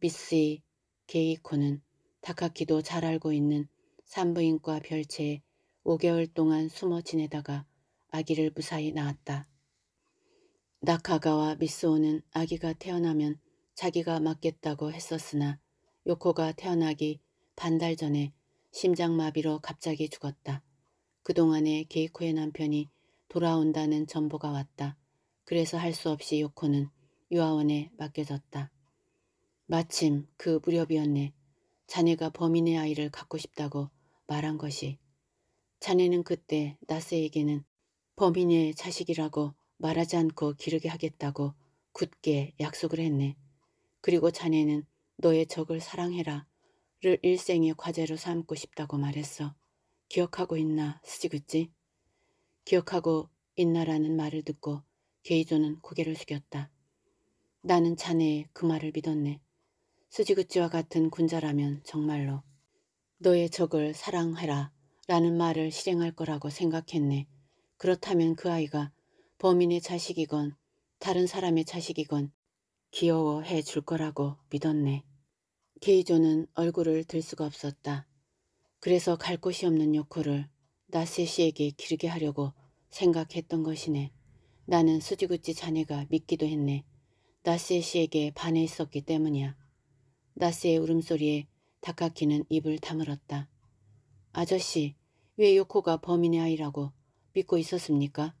미스이 게이코는 다카키도 잘 알고 있는 산부인과 별채에 5개월 동안 숨어 지내다가 아기를 무사히 낳았다. 나카가와 미스오는 아기가 태어나면 자기가 맡겠다고 했었으나 요코가 태어나기 반달 전에 심장마비로 갑자기 죽었다. 그동안에 게이코의 남편이 돌아온다는 전보가 왔다. 그래서 할 수 없이 요코는 유아원에 맡겨졌다. 마침 그 무렵이었네. 자네가 범인의 아이를 갖고 싶다고 말한 것이 자네는 그때 나스에게는 범인의 자식이라고 말하지 않고 기르게 하겠다고 굳게 약속을 했네. 그리고 자네는 너의 적을 사랑해라 를 일생의 과제로 삼고 싶다고 말했어. 기억하고 있나 스지그지? 기억하고 있나라는 말을 듣고 게이조는 고개를 숙였다. 나는 자네의 그 말을 믿었네. 스지그지와 같은 군자라면 정말로 너의 적을 사랑해라 라는 말을 실행할 거라고 생각했네. 그렇다면 그 아이가 범인의 자식이건 다른 사람의 자식이건 귀여워해 줄 거라고 믿었네. 케이조는 얼굴을 들 수가 없었다. 그래서 갈 곳이 없는 요코를 나세 씨에게 기르게 하려고 생각했던 것이네. 나는 수지구찌 자네가 믿기도 했네. 나세 씨에게 반해 있었기 때문이야. 나세의 울음소리에 다카키는 입을 다물었다. 아저씨, 왜 요코가 범인의 아이라고 믿고 있었습니까?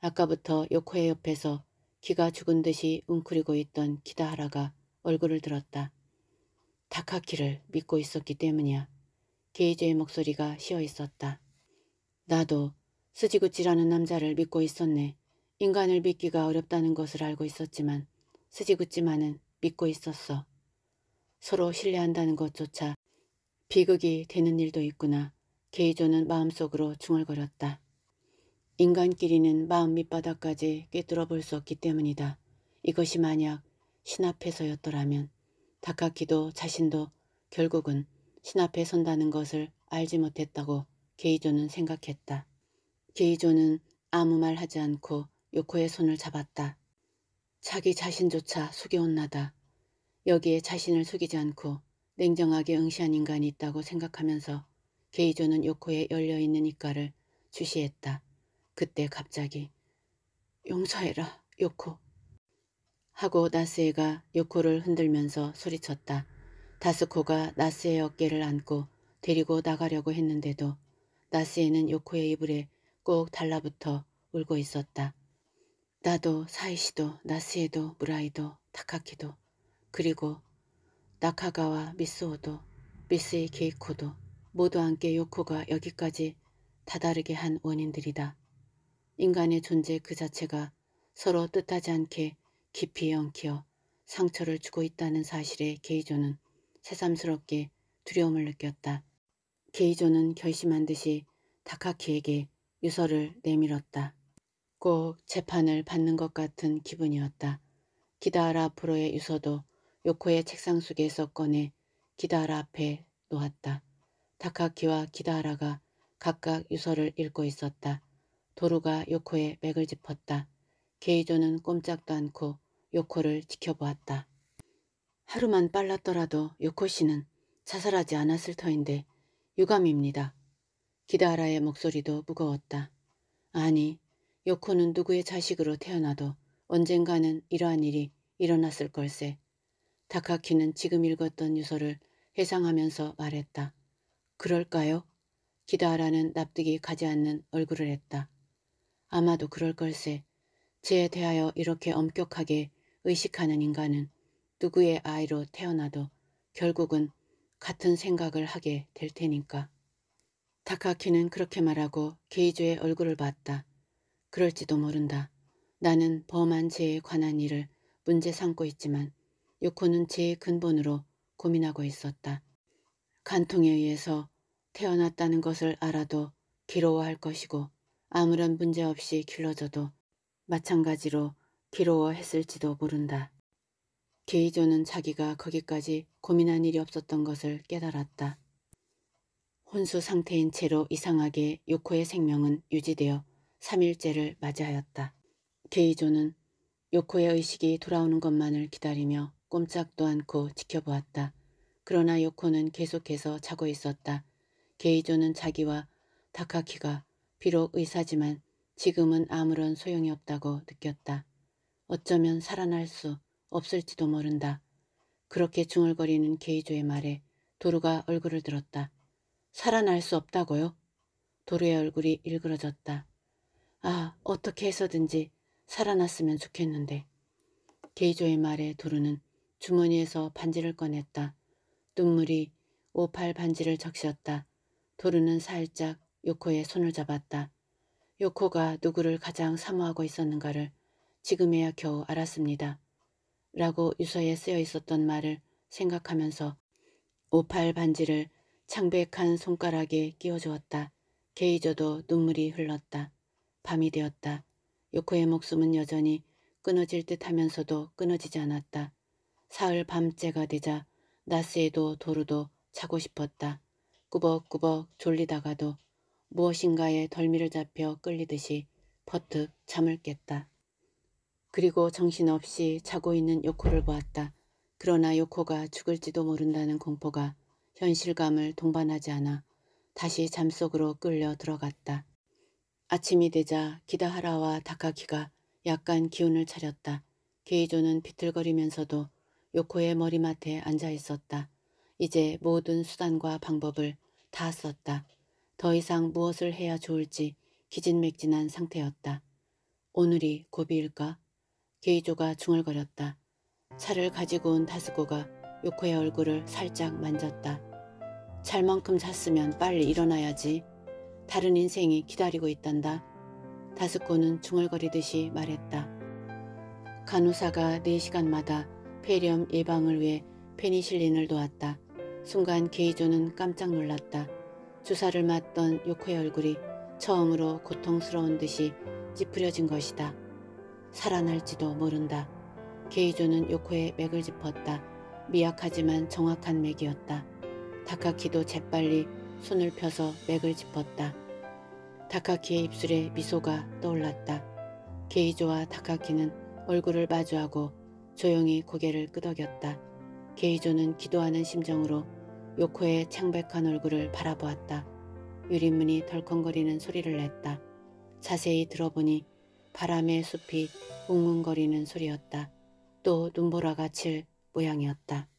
아까부터 요코의 옆에서 기가 죽은 듯이 웅크리고 있던 기다하라가 얼굴을 들었다. 다카키를 믿고 있었기 때문이야. 게이즈의 목소리가 쉬어 있었다. 나도 스지구치라는 남자를 믿고 있었네. 인간을 믿기가 어렵다는 것을 알고 있었지만 스지구치만은 믿고 있었어. 서로 신뢰한다는 것조차 비극이 되는 일도 있구나. 게이조는 마음속으로 중얼거렸다. 인간끼리는 마음 밑바닥까지 꿰뚫어 볼수 없기 때문이다. 이것이 만약 신 앞에서였더라면 다카키도 자신도 결국은 신 앞에 선다는 것을 알지 못했다고 게이조는 생각했다. 게이조는 아무 말 하지 않고 요코의 손을 잡았다. 자기 자신조차 속여온 나다. 여기에 자신을 속이지 않고 냉정하게 응시한 인간이 있다고 생각하면서 게이조는 요코의 열려있는 입가를 주시했다. 그때 갑자기 용서해라 요코 하고 나스에가 요코를 흔들면서 소리쳤다. 다스코가 나스의 어깨를 안고 데리고 나가려고 했는데도 나스에는 요코의 이불에 꼭 달라붙어 울고 있었다. 나도 사이시도 나스에도 무라이도 타카키도 그리고 나카가와 미스오도 미스의 케이코도 모두 함께 요코가 여기까지 다다르게 한 원인들이다. 인간의 존재 그 자체가 서로 뜻하지 않게 깊이 엉키어 상처를 주고 있다는 사실에 게이조는 새삼스럽게 두려움을 느꼈다. 게이조는 결심한 듯이 다카키에게 유서를 내밀었다. 꼭 재판을 받는 것 같은 기분이었다. 기다라 프로의 유서도 요코의 책상 속에서 꺼내 기다라 앞에 놓았다. 다카키와 기다라가 각각 유서를 읽고 있었다. 도루가 요코의 맥을 짚었다. 게이조는 꼼짝도 않고 요코를 지켜보았다. 하루만 빨랐더라도 요코 씨는 자살하지 않았을 터인데 유감입니다. 기다라의 목소리도 무거웠다. 아니, 요코는 누구의 자식으로 태어나도 언젠가는 이러한 일이 일어났을 걸세. 다카키는 지금 읽었던 유서를 회상하면서 말했다. 그럴까요? 기다라는 납득이 가지 않는 얼굴을 했다. 아마도 그럴 걸세. 쟤에 대하여 이렇게 엄격하게 의식하는 인간은 누구의 아이로 태어나도 결국은 같은 생각을 하게 될 테니까. 다카키는 그렇게 말하고 게이조의 얼굴을 봤다. 그럴지도 모른다. 나는 범한 죄에 관한 일을 문제 삼고 있지만 욕코는제 근본으로 고민하고 있었다. 간통에 의해서 태어났다는 것을 알아도 괴로워할 것이고 아무런 문제 없이 길러져도 마찬가지로 괴로워했을지도 모른다. 게이조는 자기가 거기까지 고민한 일이 없었던 것을 깨달았다. 혼수 상태인 채로 이상하게 요코의 생명은 유지되어 3일째를 맞이하였다. 게이조는 요코의 의식이 돌아오는 것만을 기다리며 꼼짝도 않고 지켜보았다. 그러나 요코는 계속해서 자고 있었다. 게이조는 자기와 다카키가 비록 의사지만 지금은 아무런 소용이 없다고 느꼈다. 어쩌면 살아날 수 없을지도 모른다. 그렇게 중얼거리는 게이조의 말에 도루가 얼굴을 들었다. 살아날 수 없다고요? 도루의 얼굴이 일그러졌다. 아, 어떻게 해서든지 살아났으면 좋겠는데. 게이조의 말에 도루는 주머니에서 반지를 꺼냈다. 눈물이 오팔 반지를 적셨다. 도르는 살짝 요코의 손을 잡았다. 요코가 누구를 가장 사모하고 있었는가를 지금에야 겨우 알았습니다. 라고 유서에 쓰여 있었던 말을 생각하면서 오팔 반지를 창백한 손가락에 끼워주었다. 게이저도 눈물이 흘렀다. 밤이 되었다. 요코의 목숨은 여전히 끊어질 듯 하면서도 끊어지지 않았다. 사흘 밤째가 되자 나스에도 도루도 자고 싶었다. 꾸벅꾸벅 졸리다가도 무엇인가에 덜미를 잡혀 끌리듯이 퍼뜩 잠을 깼다. 그리고 정신없이 자고 있는 요코를 보았다. 그러나 요코가 죽을지도 모른다는 공포가 현실감을 동반하지 않아 다시 잠속으로 끌려 들어갔다. 아침이 되자 기다하라와 다카키가 약간 기운을 차렸다. 게이조는 비틀거리면서도 요코의 머리맡에 앉아 있었다. 이제 모든 수단과 방법을 다 썼다. 더 이상 무엇을 해야 좋을지 기진맥진한 상태였다. 오늘이 고비일까? 게이조가 중얼거렸다. 차를 가지고 온 다스고가 요코의 얼굴을 살짝 만졌다. 잘 만큼 잤으면 빨리 일어나야지. 다른 인생이 기다리고 있단다. 다스코는 중얼거리듯이 말했다. 간호사가 4시간마다 폐렴 예방을 위해 페니실린을 놓았다. 순간 게이조는 깜짝 놀랐다. 주사를 맞던 요코의 얼굴이 처음으로 고통스러운 듯이 찌푸려진 것이다. 살아날지도 모른다. 게이조는 요코의 맥을 짚었다. 미약하지만 정확한 맥이었다. 다카키도 재빨리 손을 펴서 맥을 짚었다. 다카키의 입술에 미소가 떠올랐다. 게이조와 다카키는 얼굴을 마주하고 조용히 고개를 끄덕였다. 게이조는 기도하는 심정으로 요코의 창백한 얼굴을 바라보았다. 유리문이 덜컹거리는 소리를 냈다. 자세히 들어보니 바람의 숲이 웅웅거리는 소리였다. 또 눈보라가 칠 모양이었다.